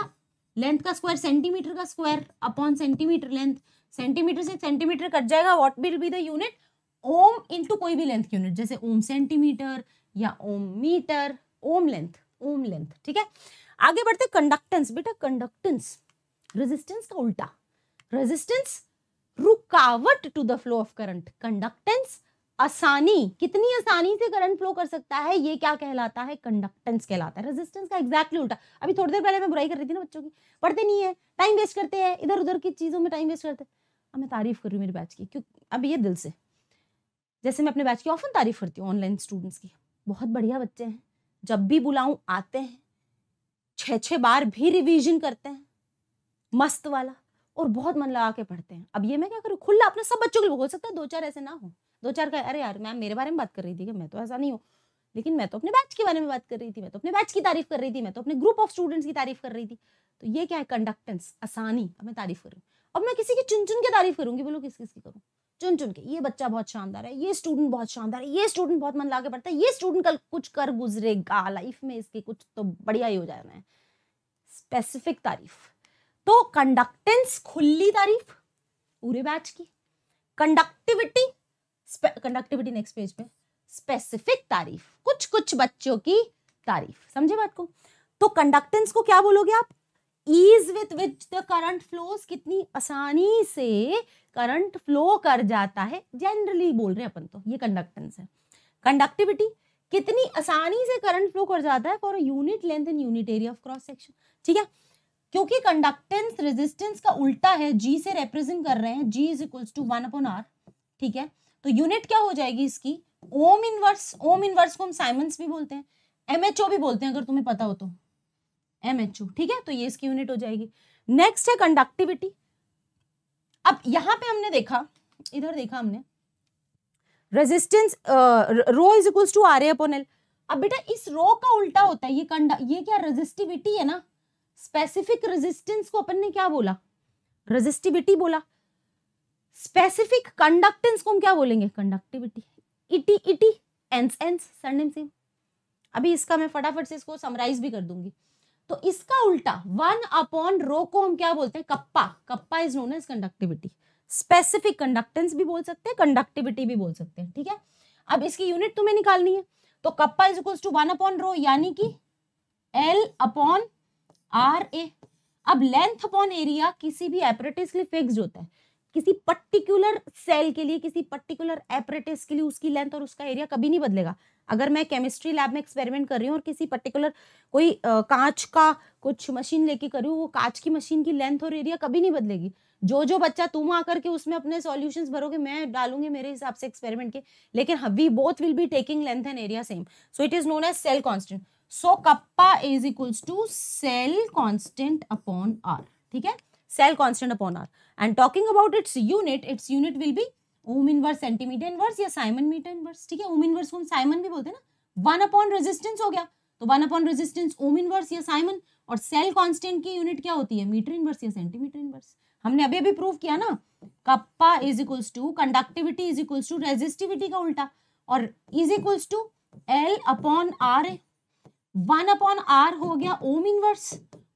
लेंथ का स्क्वायर सेंटीमीटर का square upon centimetre length centimetre से सेंटीमीटर कट जाएगा what will be the unit ohm into कोई भी लेंथ यूनिट जैसे ओम सेंटीमीटर या ohm metre ohm length ohm length ठीक है आगे बढ़ते कंडक्टेंस बेटा कंडक्टेंस रेजिस्टेंस का उल्टा रेजिस्टेंस रुकावट to the flow of current conductance आसानी कितनी आसानी से करंट फ्लो कर सकता है ये क्या कहलाता है कंडक्टेंस कहलाता है रेजिस्टेंस का एग्जैक्टली उल्टा अभी थोड़ी देर पहले मैं बुराई कर रही थी ना बच्चों की पढ़ते नहीं है टाइम वेस्ट करते हैं इधर उधर की चीज़ों में टाइम वेस्ट करते हैं मैं तारीफ हूँ मेरे बैच की क्योंकि अब ये दिल से जैसे मैं अपने बैच की ऑफन तारीफ करती हूँ ऑनलाइन स्टूडेंट्स की बहुत बढ़िया बच्चे हैं जब भी बुलाऊ आते हैं छ छ बार भी रिविजन करते हैं मस्त वाला और बहुत मन लगा के पढ़ते हैं अब ये मैं क्या करूँ खुला अपने सब बच्चों के लिए बोल सकता है दो चार ऐसे ना हो दो चार का अरे यार मैम मेरे बारे में बात कर रही थी कि मैं तो ऐसा नहीं हूँ लेकिन मैं तो अपने बैच के बारे में बात कर रही थी मैं तो अपने बैच की तारीफ कर रही थी मैं तो अपने ग्रुप ऑफ स्टूडेंट्स की तारीफ कर रही थी तो ये क्या है कंडक्टेंस आसानी अब मैं तारीफ करूँ अब मैं किसी की चुन चुन के तारीफ करूंगी बोलो किस किस की करूँ चुन चुन के ये बच्चा बहुत शानदार है ये स्टूडेंट बहुत शानदार है ये स्टूडेंट बहुत मन ला के पढ़ता है ये स्टूडेंट कल कुछ कर गुजरेगा लाइफ में इसके कुछ तो बढ़िया ही हो जाना है स्पेसिफिक तारीफ तो कंडक्टेंस खुली तारीफ पूरे बैच की कंडक्टिविटी कंडक्टिविटी नेक्स्ट पेज पे स्पेसिफिक तारीफ कुछ कुछ बच्चों की तारीफ समझे बात को तो कंडक्टेंस को क्या बोलोगे आप ease with which the current flows कितनी आसानी से करंट फ्लो कर जाता है जनरली बोल रहे हैं अपन तो ये कंडक्टेंस है कंडक्टिविटी कितनी आसानी से करंट फ्लो कर जाता है for unit length and unit area of cross section ठीक है क्योंकि कंडक्टेंस रेजिस्टेंस का उल्टा है जी से रिप्रेजेंट कर रहे हैं G is equals to one upon R ठीक है तो यूनिट क्या हो जाएगी इसकी ओम इनवर्स ओम इनवर्स को हम साइमंस भी बोलते हैं एमएचओ भी बोलते हैं अगर तुम्हें पता हो तो एमएचओ ठीक है तो ये इसकी यूनिट हो जाएगी नेक्स्ट है कंडक्टिविटी अब यहां पे हमने देखा इधर देखा हमने resistance rho is equals to R A upon L अब बेटा इस रो का उल्टा होता है ये कंडा ये क्या रेजिस्टिविटी है ना स्पेसिफिक रेजिस्टेंस को अपन ने क्या बोला रेजिस्टिविटी बोला स्पेसिफिक कंडक्टेंस को हम क्या बोलेंगे conductivity ity ity ance ance surname same अभी इसका मैं फटाफट से इसको समराइज भी कर दूंगी तो इसका उल्टा वन अपॉन रो को हम क्या बोलते हैं kappa kappa is known as conductivity specific conductance भी बोल सकते हैं कंडक्टिविटी भी बोल सकते हैं ठीक है अब इसकी यूनिट तुम्हें निकालनी है तो kappa is equals to one upon rho यानी कि एल अपॉन आर ए अब लेंथ अपॉन एरिया किसी भी एपरेटिस के लिए फिक्स होता है किसी पर्टिकुलर सेल के लिए किसी पर्टिकुलर एपरेटिस के लिए उसकी लेंथ और उसका एरिया कभी नहीं बदलेगा अगर मैं केमिस्ट्री लैब में एक्सपेरिमेंट कर रही हूँ और किसी पर्टिकुलर कोई आ, कांच का कुछ मशीन लेके कर रही हूँ वो कांच की मशीन की लेंथ और एरिया कभी नहीं बदलेगी जो जो बच्चा तुम आकर के उसमें अपने सॉल्यूशंस भरोगे मैं डालूंगी मेरे हिसाब से एक्सपेरिमेंट के लेकिन we both will be taking length and area same so it is known as cell constant so kappa is equals to cell constant upon R ठीक है cell constant upon r and talking about its unit its unit will be ohm inverse centimetre inverse या siemens metre inverse ठीक है ohm inverse को हम Simon भी बोलते हैं ना वन अपॉन रेजिस्टेंस हो गया तो one upon resistance ohm inverse या साइमन और सेल कांस्टेंट की यूनिट क्या होती है मीटर इनवर्स या सेंटीमीटर इनवर्स हमने अभी अभी प्रूव किया ना kappa is equals to conductivity is equals to resistivity का उल्टा और is equals to L upon R one upon R हो गया ओम इनवर्स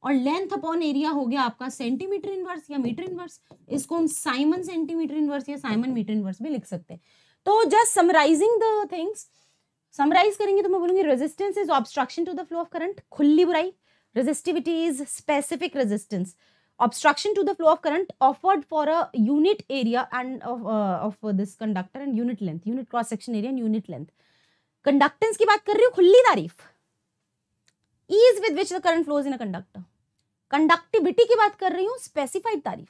और लेंथ अपॉन एरिया हो गया आपका सेंटीमीटर इनवर्स या मीटर इनवर्स इसको हम साइमन सेंटीमीटर इनवर्स या साइमन मीटर इनवर्स भी लिख सकते हैं तो just summarising the things summarise करेंगे तो मैं बोलूंगी resistance is obstruction to the flow of current खुली बुराई resistivity is specific resistance obstruction to the flow of current offered for a unit area and of this conductor and unit length unit cross section area and unit length conductance की बात कर रही हूँ खुली तारीफ ease with which the current flows in a conductor conductivity की बात कर रही हूँ स्पेसिफाइड तारीफ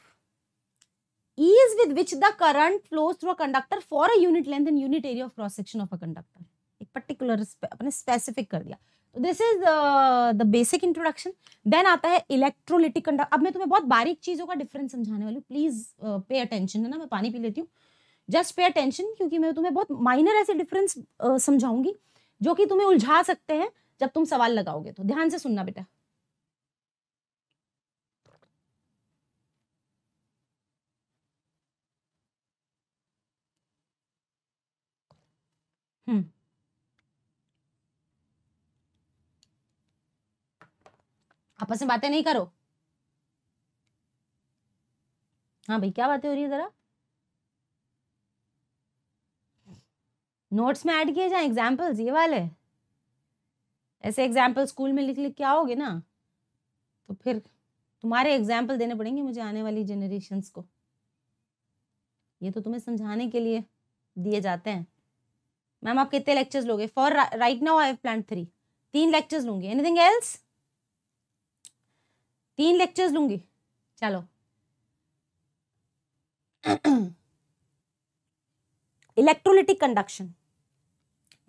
ease with which the current flows through a conductor for a unit length and unit area of cross section of a conductor एक particular अपने specific कर दिया this is the basic introduction then आता है electrolytic conductor अब मैं तुम्हें बहुत बारीक चीज़ों का डिफरेंस समझाने वाली हूँ प्लीज़ पे अटेंशन है ना मैं पानी पी लेती हूँ जस्ट पे अटेंशन क्योंकि मैं तुम्हें बहुत माइनर ऐसे डिफरेंस uh, समझाऊंगी जो कि तुम्हें उलझा सकते हैं जब तुम सवाल लगाओगे तो ध्यान से सुनना बेटा हम्म आपस में बातें नहीं करो हाँ भाई क्या बातें हो रही है जरा नोट्स में ऐड किए जाए एग्जाम्पल्स ये वाले ऐसे एग्जाम्पल स्कूल में लिख लिख के आओगे ना तो फिर तुम्हारे एग्जाम्पल देने पड़ेंगे मुझे आने वाली जेनरेशन को ये तो तुम्हें समझाने के लिए दिए जाते हैं मैम आप कितने लेक्चर्स लोगे for right now I plan three तीन लेक्चर्स लूंगी एनीथिंग एल्स तीन लेक्चर्स लूंगी चलो इलेक्ट्रोलिटिक [clears throat] कंडक्शन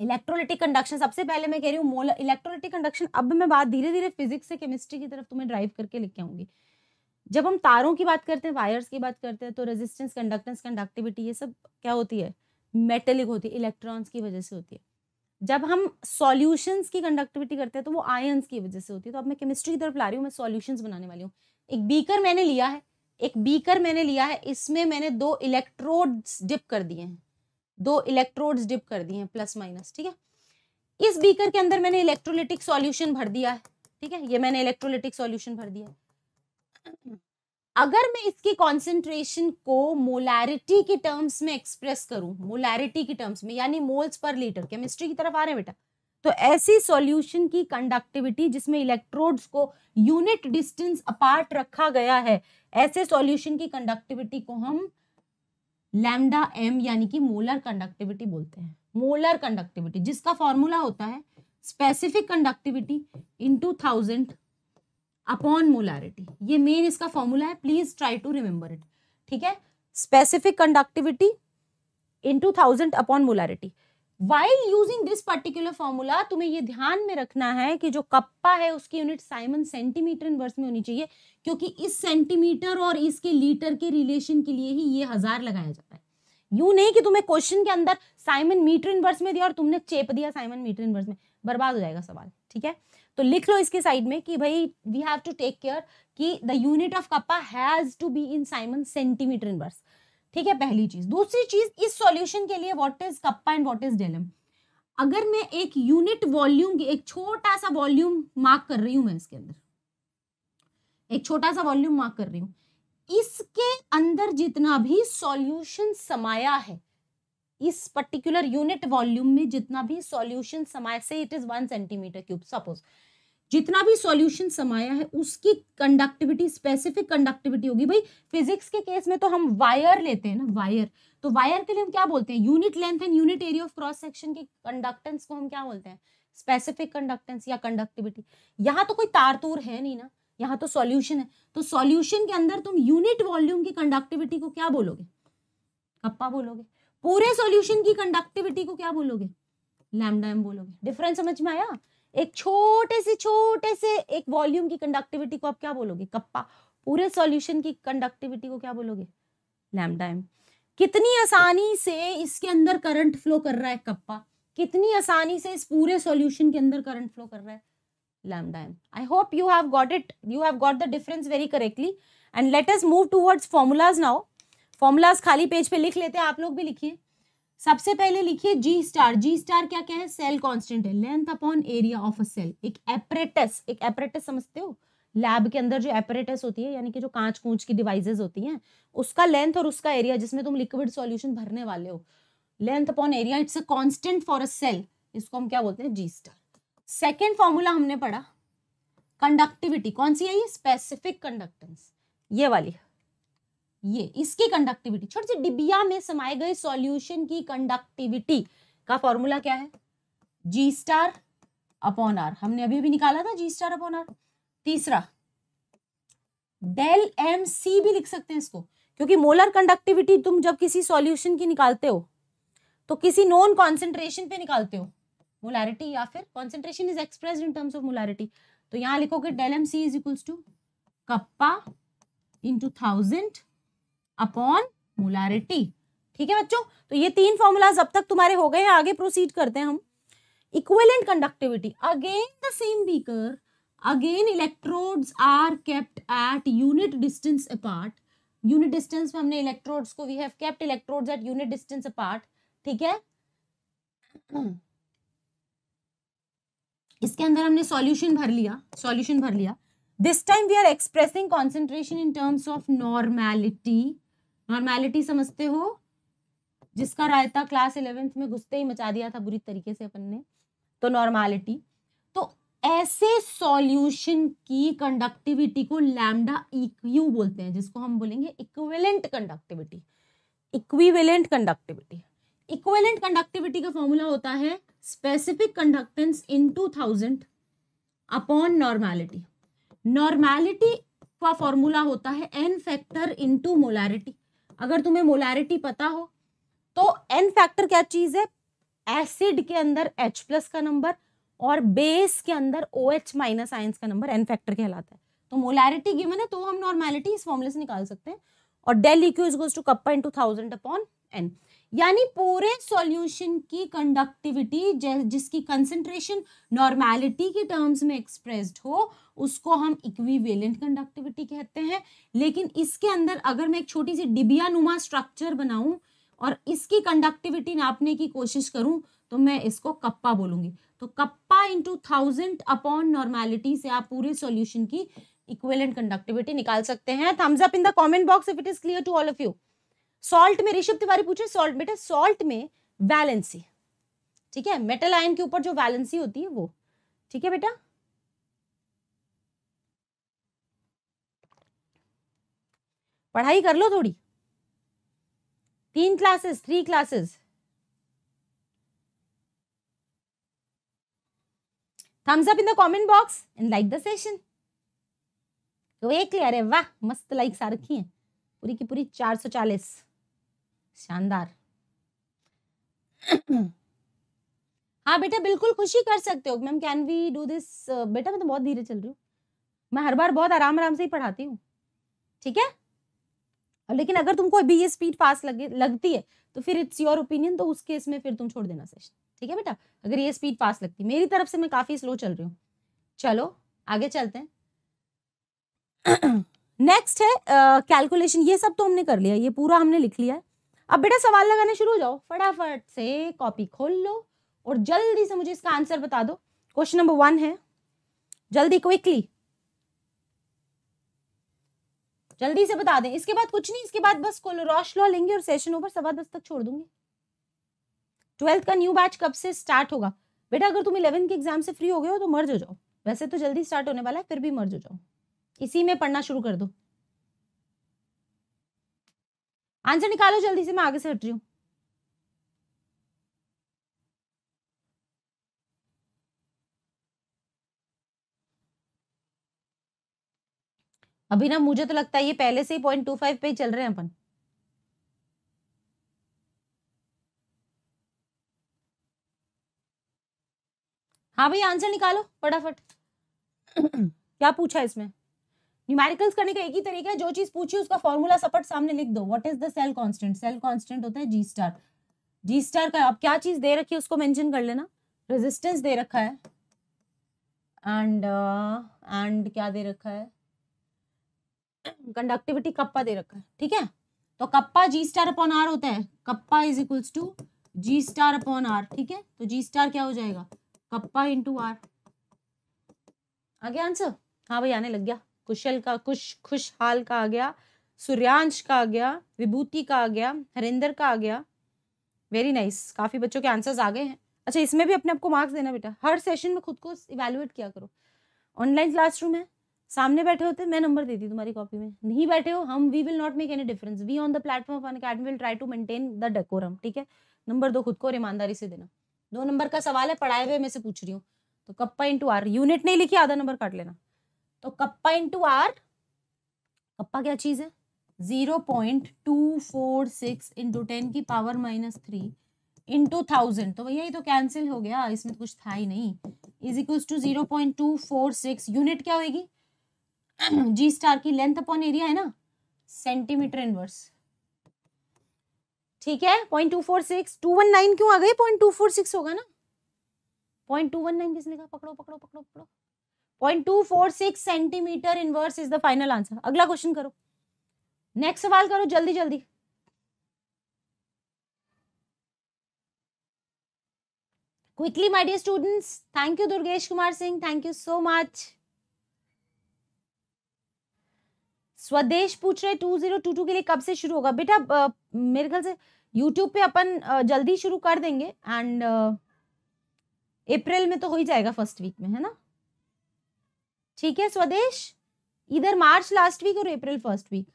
इलेक्ट्रोलिटिक कंडक्शन सबसे पहले मैं कह रही हूँ मोलर इलेक्ट्रोलिटिक कंडक्शन अब मैं बात धीरे धीरे फिजिक्स से केमिस्ट्री की तरफ तुम्हें ड्राइव करके के आऊंगी जब हम तारों की बात करते हैं वायर्स की बात करते हैं तो रेजिस्टेंस कंडक्टेंस कंडक्टिविटी ये सब क्या होती है मेटेलिक होती है इलेक्ट्रॉन्स की वजह से होती है जब हम सॉल्यूशंस की कंडक्टिविटी करते हैं तो वो आयंस की वजह से होती है तो अब मैं केमिस्ट्री की तरफ ला रही हूँ मैं सॉल्यूशंस बनाने वाली हूँ एक बीकर मैंने लिया है एक बीकर मैंने लिया है इसमें मैंने दो इलेक्ट्रोड्स डिप कर दिए हैं दो इलेक्ट्रोड्स डिप कर दिए प्लस माइनस ठीक है इस बीकर के अंदर मैंने इलेक्ट्रोलिटिक सॉल्यूशन भर दिया है ठीक है ये मैंने इलेक्ट्रोलिटिक सॉल्यूशन भर दिया है अगर मैं इसकी कॉन्सेंट्रेशन को मोलैरिटी के टर्म्स में एक्सप्रेस करूं मोलैरिटी के टर्म्स में यानी मोल्स पर लीटर केमिस्ट्री की तरफ आ रहे हैं बेटा तो ऐसी सॉल्यूशन की कंडक्टिविटी जिसमें इलेक्ट्रोड्स को यूनिट डिस्टेंस अपार्ट रखा गया है ऐसे सॉल्यूशन की कंडक्टिविटी को हम लैमडा एम यानी कि मोलर कंडक्टिविटी बोलते हैं मोलर कंडक्टिविटी जिसका फॉर्मूला होता है specific conductivity into thousand upon molarity ये मेन इसका फॉर्मूला है please try to remember it ठीक है specific conductivity into thousand upon molarity while using this particular formula तुम्हें यह ध्यान में रखना है कि जो कप्पा है उसकी यूनिट साइमन सेंटीमीटर इनवर्स में होनी चाहिए क्योंकि इस सेंटीमीटर और इसके लीटर के रिलेशन के लिए ही ये हजार लगाया जाता है यू नहीं कि तुम्हें क्वेश्चन के अंदर साइमन मीटर इनवर्स में दिया और तुमने चेप दिया साइमन मीटर इनवर्स में बर्बाद हो जाएगा सवाल ठीक है तो लिख लो इसके साइड में कि भाई we have to take care कि the unit of kappa has to be in siemens centimetre inverse ठीक है पहली चीज दूसरी चीज इस सॉल्यूशन के लिए what is kappa and what is del m अगर मैं एक यूनिट वॉल्यूम की एक छोटा सा वॉल्यूम मार्क कर रही हूं मैं इसके अंदर एक छोटा सा वॉल्यूम मार्क कर रही हूं इसके अंदर जितना भी सॉल्यूशन समाया है इस पर्टिकुलर यूनिट वॉल्यूम में जितना भी सॉल्यूशन समाया से it is one centimetre cube suppose जितना भी सॉल्यूशन समाया है उसकी कंडक्टिविटी स्पेसिफिक कंडक्टिविटी होगी भाई फिजिक्स के केस में तो हम वायर लेते हैं ना वायर तो वायर के लिए हम क्या बोलते हैं unit length and unit area of cross section के कंडक्टेंस को हम क्या बोलते हैं स्पेसिफिक कंडक्टेंस या कंडक्टिविटी यहाँ तो कोई तार तूर है नहीं ना यहाँ तो सॉल्यूशन है तो सॉल्यूशन के अंदर तुम यूनिट वॉल्यूम की कंडक्टिविटी को क्या बोलोगे कप्पा बोलोगे पूरे सॉल्यूशन की कंडक्टिविटी को क्या बोलोगे लैमडा एम बोलोगे डिफरेंस समझ में आया एक छोटे से छोटे से एक वॉल्यूम की कंडक्टिविटी को आप क्या बोलोगे कप्पा पूरे सॉल्यूशन की कंडक्टिविटी को क्या बोलोगे लैमडा एम कितनी आसानी से इसके अंदर करंट फ्लो कर रहा है कप्पा कितनी आसानी से इस पूरे सॉल्यूशन के अंदर करंट फ्लो कर रहा है lambda M I hope you have got it you have got the difference very correctly and let us move towards formulas now formulas खाली पेज पे लिख लेते हैं आप लोग भी लिखिए सबसे पहले लिखिए जी स्टार जी स्टार क्या क्या है सेल कॉन्स्टेंट है length upon area of a cell एक एपरेटस एक एपरेटस समझते हो लैब के अंदर जो एपरेटस होती है यानी कि जो कांच कूच की डिवाइसेज होती हैं उसका लेंथ और उसका एरिया जिसमें तुम लिक्विड सॉल्यूशन भरने वाले हो length upon area it's a constant for a cell इसको हम क्या बोलते हैं जी स्टार सेकेंड फॉर्मूला हमने पढ़ा कंडक्टिविटी कौन सी है ये स्पेसिफिक कंडक्टेंस ये वाली ये इसकी कंडक्टिविटी छोटी सी डिबिया में समाये गए सॉल्यूशन की कंडक्टिविटी का फॉर्मूला क्या है जी स्टार अपॉन आर हमने अभी अभी निकाला था जी स्टार अपॉन आर तीसरा डेल एम सी भी लिख सकते हैं इसको क्योंकि मोलर कंडक्टिविटी तुम जब किसी सॉल्यूशन की निकालते हो तो किसी नॉन कॉन्सेंट्रेशन पे निकालते हो मोलारिटी या फिर concentration is express in terms of molarity तो यहां लिखोगे del M C is equals to kappa into thousand upon molarity ठीक है बच्चों तो ये तीन फॉर्मूलाज अब तक तुम्हारे हो गए आगे प्रोसीड करते हैं हम equivalent conductivity again the same beaker again electrodes are kept at unit distance apart unit distance में हमने इलेक्ट्रोड्स को we have kept electrodes at unit distance apart ठीक है इसके अंदर हमने सॉल्यूशन भर लिया सॉल्यूशन भर लिया this time we are expressing concentration in terms of normality normality समझते हो जिसका रायता क्लास इलेवेंथ में घुसते ही मचा दिया था बुरी तरीके से अपन ने तो नॉर्मैलिटी तो ऐसे सॉल्यूशन की कंडक्टिविटी को लैमडा इक्व्यू e बोलते हैं जिसको हम बोलेंगे equivalent conductivity equivalent conductivity equivalent conductivity का फॉर्मूला होता है specific conductance into thousand upon normality normality का फॉर्मूला होता है N factor into molarity अगर तुम्हें मोलैरिटी पता हो तो एन फैक्टर क्या चीज है एसिड के अंदर एच प्लस का नंबर और बेस के अंदर ओ एच माइनस आइंस का नंबर एन फैक्टर कहलाता है तो मोलैरिटी गिवन है तो हम नॉर्मैलिटी इस फॉर्मुले से निकाल सकते हैं और del eq is goes to kappa thousand upon N यानी पूरे सॉल्यूशन की कंडक्टिविटी जिसकी कंसंट्रेशन नॉर्मैलिटी के टर्म्स में एक्सप्रेस्ड हो उसको हम इक्विवेलेंट कंडक्टिविटी कहते हैं लेकिन इसके अंदर अगर मैं एक छोटी सी डिबिया नुमा स्ट्रक्चर बनाऊं और इसकी कंडक्टिविटी नापने की कोशिश करूं तो मैं इसको कप्पा बोलूंगी तो kappa into thousand upon normality से आप पूरे सॉल्यूशन की इक्वेलेंट कंडक्टिविटी निकाल सकते हैं thumbs up in the comment box if it is clear to all of you salt में ऋषभ तिवारी पूछे सॉल्ट बेटा सॉल्ट में वैलेंसी ठीक है मेटल आयन के ऊपर जो वैलेंसी होती है वो ठीक है बेटा पढ़ाई कर लो थोड़ी तीन classes three classes thumbs up in the comment box and like the session तो एक ले अरे वाह मस्त लाइक्स आ रखी है पूरी की पूरी चार सौ चालीस शानदार हाँ बेटा बिल्कुल खुशी कर सकते हो ma'am can we do this बेटा मैं तो बहुत धीरे चल रही हूँ मैं हर बार बहुत आराम आराम से ही पढ़ाती हूँ ठीक है लेकिन अगर तुमको अभी ये स्पीड फास्ट लगे लगती है तो फिर इट्स योर ओपिनियन तो उस केस में फिर तुम छोड़ देना सेशन ठीक है बेटा अगर ये स्पीड फास्ट लगती है मेरी तरफ से मैं काफ़ी स्लो चल रही हूँ चलो आगे चलते हैं नेक्स्ट [clears throat] है कैलकुलेशन uh, ये सब तो हमने कर लिया ये पूरा हमने लिख लिया है अब बेटा सवाल लगाने शुरू हो जाओ फटाफट से कॉपी खोल लो और जल्दी से मुझे इसका आंसर बता दो क्वेश्चन नंबर वन है जल्दी क्विकली जल्दी से बता दें इसके बाद कुछ नहीं इसके बाद बस रोश लॉ लेंगे और सेशन ओवर सवा दस तक छोड़ दूंगी ट्वेल्थ का न्यू बैच कब से स्टार्ट होगा बेटा अगर तुम इलेवेंथ के एग्जाम से फ्री हो गए हो तो मर्ज हो जाओ वैसे तो जल्दी स्टार्ट होने वाला है फिर भी मर्ज हो जाओ इसी में पढ़ना शुरू कर दो आंसर निकालो जल्दी से मैं आगे से हट रही हूँ अभी ना मुझे तो लगता है ये पहले से ही पॉइंट टू फाइव पे ही चल रहे हैं अपन हाँ भाई आंसर निकालो फटाफट [clears throat] क्या पूछा इसमें न्यूमेरिकल्स करने का एक ही तरीका है जो चीज पूछी उसका फॉर्मूला सपट सामने लिख दो what is the cell constant cell constant होता है जी स्टार जी स्टार का आप क्या चीज दे रखी है उसको मेंशन कर लेना रेजिस्टेंस दे रखा है एंड एंड uh, क्या दे रखा है कंडक्टिविटी कप्पा दे रखा है ठीक है तो kappa G star upon R होता है kappa is equals to G star upon R ठीक है तो जी स्टार क्या हो जाएगा कप्पा इंटू आर आ गया आंसर हाँ भाई आने लग गया कुशल का कुश खुशहाल का आ गया सूर्यांश का आ गया विभूति का आ गया हरिंदर का आ गया वेरी नाइस nice. काफ़ी बच्चों के आंसर्स आ गए हैं अच्छा इसमें भी अपने आपको मार्क्स देना बेटा हर सेशन में खुद को इवेलुएट किया करो ऑनलाइन क्लासरूम है सामने बैठे होते मैं नंबर देती तुम्हारी कॉपी में नहीं बैठे हो हम we will not make any difference we on the platform of academy will try to maintain the decorum ठीक है नंबर दो खुद को ईमानदारी से देना दो नंबर का सवाल है पढ़ाए हुए मैं से पूछ रही हूँ तो कप्पा इंटू आर यूनिट नहीं लिखी आधा नंबर काट लेना तो कप्पा इंटू आर कप्पा क्या चीज है zero point two four six into ten की power minus three into thousand तो भैया ये तो कैंसिल हो गया इसमें तो कुछ था ही नहीं is equals to zero point two four six unit क्या होगी जी स्टार की लेंथ अपॉन एरिया है ना सेंटीमीटर इनवर्स ठीक है point two four six two one nine क्यों आ गए पॉइंट टू फोर सिक्स होगा ना पॉइंट टू वन नाइन किसने कहा पकड़ो पकड़ो पकड़ो पकड़ो 0.246 centimetre inverse is the final answer अगला क्वेश्चन करो नेक्स्ट सवाल करो जल्दी जल्दी quickly my dear students thank you Durgesh Kumar Singh thank you so much Swadesh पूछ रहे टू जीरो टू टू के लिए कब से शुरू होगा बेटा मेरे ख्याल से यूट्यूब पे अपन जल्दी शुरू कर देंगे एंड अप्रैल में तो हो ही जाएगा फर्स्ट वीक में है ना ठीक है स्वदेश इधर मार्च लास्ट वीक और April first week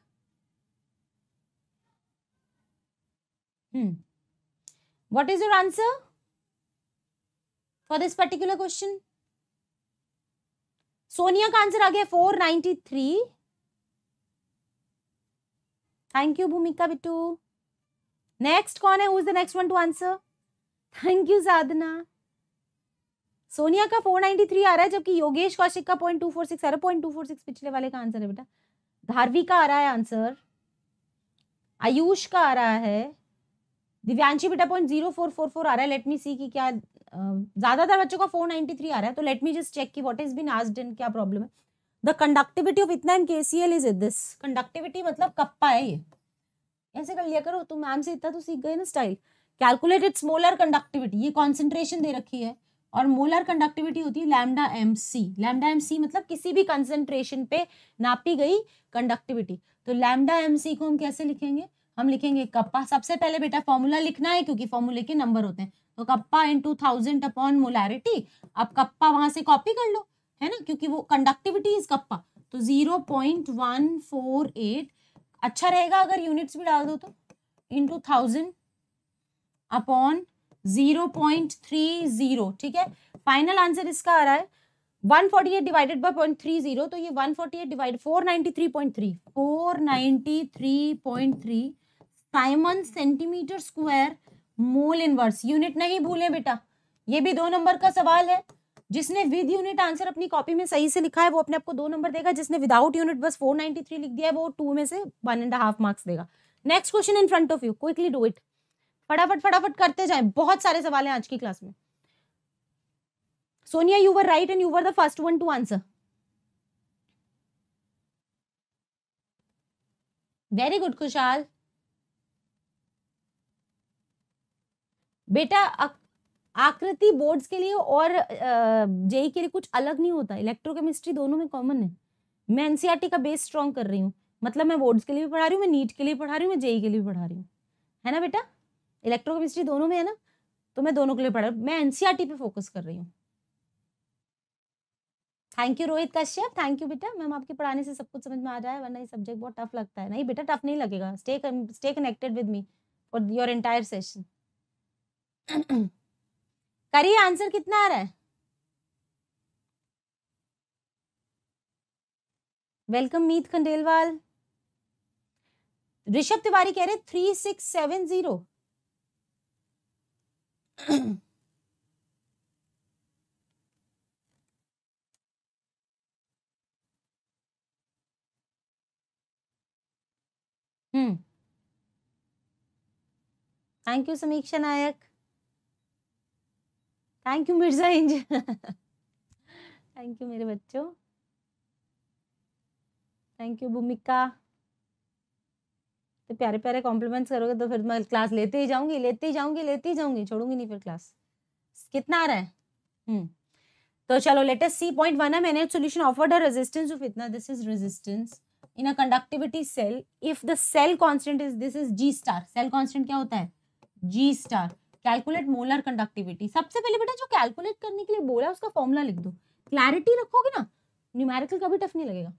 hmm is your answer for this particular question Sonia का आंसर आ गया four ninety three thank you Bhumika Bittu next कौन है who is the next one to answer thank you Sadhana Sonia का 493 आ रहा है जबकि योगेश कौशिक का 0.246 आ रहा है 0.246 पिछले वाले का आंसर है बेटा धारवी का आ रहा है आंसर आयुष का आ रहा है दिव्यांशी बेटा point zero four four four आ रहा है लेट मी सी कि क्या ज्यादातर बच्चों का फोर नाइनटी थ्री आ रहा है तो लेट मी जस्ट चेक की व्हाट इज बीन आज एंड क्या प्रॉब्लम है द कंडक्टिविटी ऑफ इतना in K C L is this conductivity मतलब कप्पा है ये ऐसे कर लिया करो तुम तो मैम से इतना तो सीख गए ना स्टाइल कैलकुलेटेड स्मोलर कंडक्टिविटी ये कॉन्सेंट्रेशन दे रखी है और मोलर कंडक्टिविटी होती है lambda M C lambda M C मतलब किसी भी कंसेंट्रेशन पे नापी गई कंडक्टिविटी तो लैमडा एम सी को हम कैसे लिखेंगे हम लिखेंगे कप्पा सबसे पहले बेटा फॉर्मूला लिखना है क्योंकि फॉर्मूले के नंबर होते हैं तो kappa into thousand upon molarity अब कप्पा वहां से कॉपी कर लो है ना क्योंकि वो कंडक्टिविटी इज कप्पा तो zero point one four eight अच्छा रहेगा अगर यूनिट्स भी डाल दो तो into thousand upon zero point three zero ठीक है फाइनल आंसर इसका आ रहा है one forty eight divided by point three zero तो ये one forty eight divide four four three three three point point three siemens centimetre square mole inverse unit नहीं भूलें बेटा ये भी दो नंबर का सवाल है जिसने विद यूनिट आंसर अपनी कॉपी में सही से लिखा है वो अपने आपको दो नंबर देगा जिसने विदाउट यूनिट बस 493 लिख दिया है वो टू में से वन एंड हाफ मार्क्स देगा next question in front of you quickly do it फटाफट फटाफट करते जाए बहुत सारे सवाल हैं आज की क्लास में Sonia you were right and you were the first one to answer very good Khushal बेटा आकृति बोर्ड्स के लिए और जेई e के लिए कुछ अलग नहीं होता इलेक्ट्रोकेमिस्ट्री दोनों में कॉमन है मैं एनसीईआरटी e का बेस स्ट्रॉन्ग कर रही हूँ मतलब मैं बोर्ड्स के लिए भी पढ़ा रही हूँ मैं नीट के लिए पढ़ा रही हूँ मैं जेई e के लिए भी पढ़ा रही हूँ है ना बेटा इलेक्ट्रोकेमिस्ट्री दोनों में है ना तो मैं दोनों के लिए पढ़ा मैं एनसीआरटी e पे फोकस कर रही हूँ thank you Rohit Kashyap thank you बेटा मैम आपके पढ़ाने से सब कुछ समझ में आ जाए वरना ये सब्जेक्ट बहुत टफ लगता है नहीं बेटा टफ नहीं लगेगा stay stay connected with me for your entire session करिए आंसर कितना आ रहा है वेलकम मीत खंडेलवाल ऋषभ तिवारी कह रहे three six seven zero thank hmm. You Samiksha Nayak thank you Mirza इंज थैंक यू मेरे बच्चों थैंक यू भूमिका तो प्यारे प्यारे कॉम्प्लीमेंट्स करोगे तो फिर मैं क्लास लेते ही जाऊंगी लेते ही जाऊंगी लेते ही जाऊंगी छोड़ूंगी नहीं फिर क्लास कितना आ रहा है हम्म तो चलो लेटेस्ट सी पॉइंट वन है मैंने solution offered a resistance of इतना this is resistance in a conductivity cell if the cell constant is this is G star cell constant क्या होता है G star calculate molar conductivity सबसे पहले बेटा जो कैलकुलेट करने के लिए बोला उसका फॉर्मूला लिख दो क्लैरिटी रखोगे ना न्यूमेरिकल कभी टफ नहीं लगेगा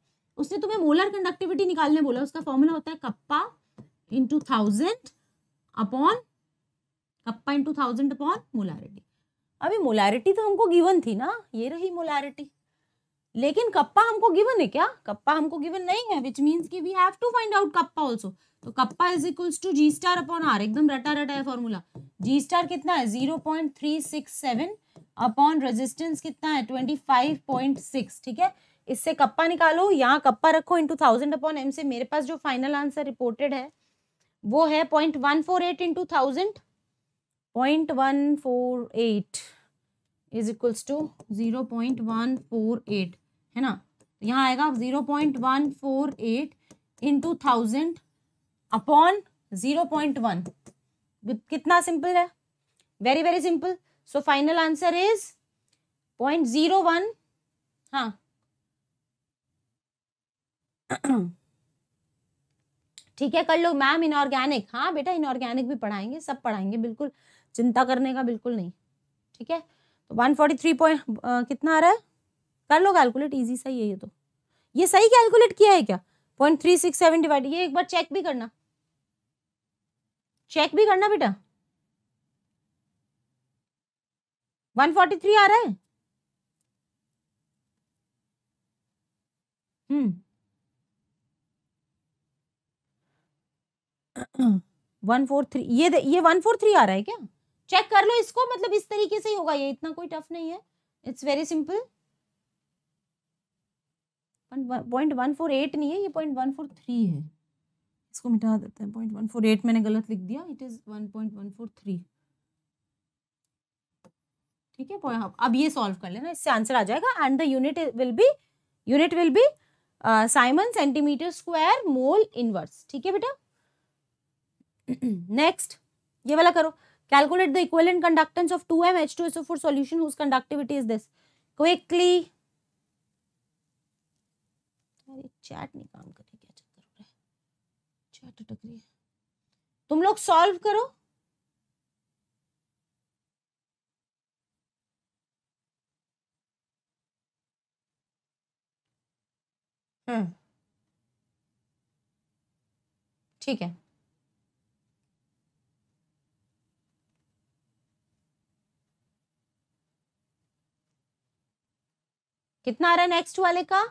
उसने तुम्हें मोलर कंडक्टिविटी निकालने बोला उसका फॉर्मूला होता है kappa into thousand upon kappa into thousand upon molarity अभी मोलारिटी तो हमको गिवन थी ना ये रही मोलारिटी लेकिन कप्पा हमको गिवन है क्या कप्पा हमको गिवन नहीं है विच मीन्स की we have to find out kappa also तो kappa is equals to G star upon R एकदम रटा रटा है फॉर्मूला जी स्टार कितना है zero point three six seven upon resistance कितना है ट्वेंटी फाइव पॉइंट सिक्स ठीक है इससे कप्पा निकालो यहाँ कप्पा रखो इंटू थाउजेंड अपॉन एम से मेरे पास जो फाइनल आंसर रिपोर्टेड है वो है point one four eight into thousand point one four eight is equals to zero point one four eight है ना तो यहाँ आएगा zero point one four eight into thousand upon zero point one कितना simple है very very simple so final answer is point zero one हाँ [clears throat] ठीक है कर लो मैम इनऑर्गेनिक हाँ बेटा इनऑर्गेनिक भी पढ़ाएंगे सब पढ़ाएंगे बिल्कुल चिंता करने का बिल्कुल नहीं ठीक है तो वन फोर्टी थ्री पॉइंट कितना आ रहा है कर लो कैलकुलेट ईजी सही है ये तो ये सही कैलकुलेट किया है क्या point three six seven divide ये एक बार चेक भी करना चेक भी करना बेटा वन फोर्टी थ्री आ रहा है हम्म वन फोर थ्री ये ये वन फोर थ्री आ रहा है क्या चेक कर लो इसको मतलब इस तरीके से ही होगा ये इतना कोई टफ नहीं है it's very simple point one four eight नहीं है ये पॉइंट वन फोर थ्री है इसको मिटा देते हैं पॉइंट वन फोर एट मैंने गलत लिख दिया it is one point one four three ठीक है हाँ, अब ये सॉल्व कर लेना इससे आंसर आ जाएगा and the unit will be unit will be siemens centimetre square mole inverse ठीक है बेटा नेक्स्ट [clears throat] ये वाला करो calculate the equivalent conductance of two M H two SO four solution conductivity is this quickly chat नहीं काम कर रही क्या चक्कर हो रहा है चैट अटक रही है तुम लोग सॉल्व करो हम्म ठीक है कितना आ रहा है नेक्स्ट वाले का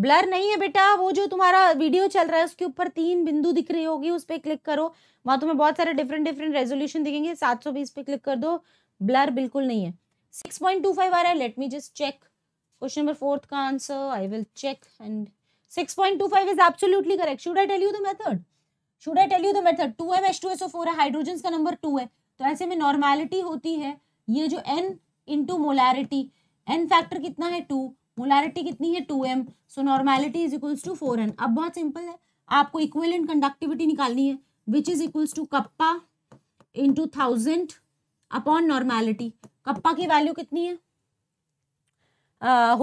ब्लर नहीं है बेटा वो जो तुम्हारा वीडियो चल रहा है उसके ऊपर तीन बिंदु दिख रही होगी उस पर क्लिक करो वहां तुम्हें बहुत सारे डिफरेंट डिफरेंट रेजोल्यूशन दिखेंगे सात सौ बीस पे क्लिक कर दो ब्लर बिल्कुल नहीं है सिक्स पॉइंट टू फाइव आ रहा है let me just check question number fourth का answer I will check and 6.25 is absolutely correct. Should I tell you the method? Should I tell you the method? 2m H2SO4 है hydrogen का number 2 है तो ऐसे में normality होती है ये जो n into molarity n factor कितना है 2 मोलैरिटी कितनी है 2m so normality is equals to 4n अब बहुत सिंपल है आपको इक्वेलेंट कंडक्टिविटी निकालनी है which is equals to kappa into thousand upon normality kappa की वैल्यू कितनी है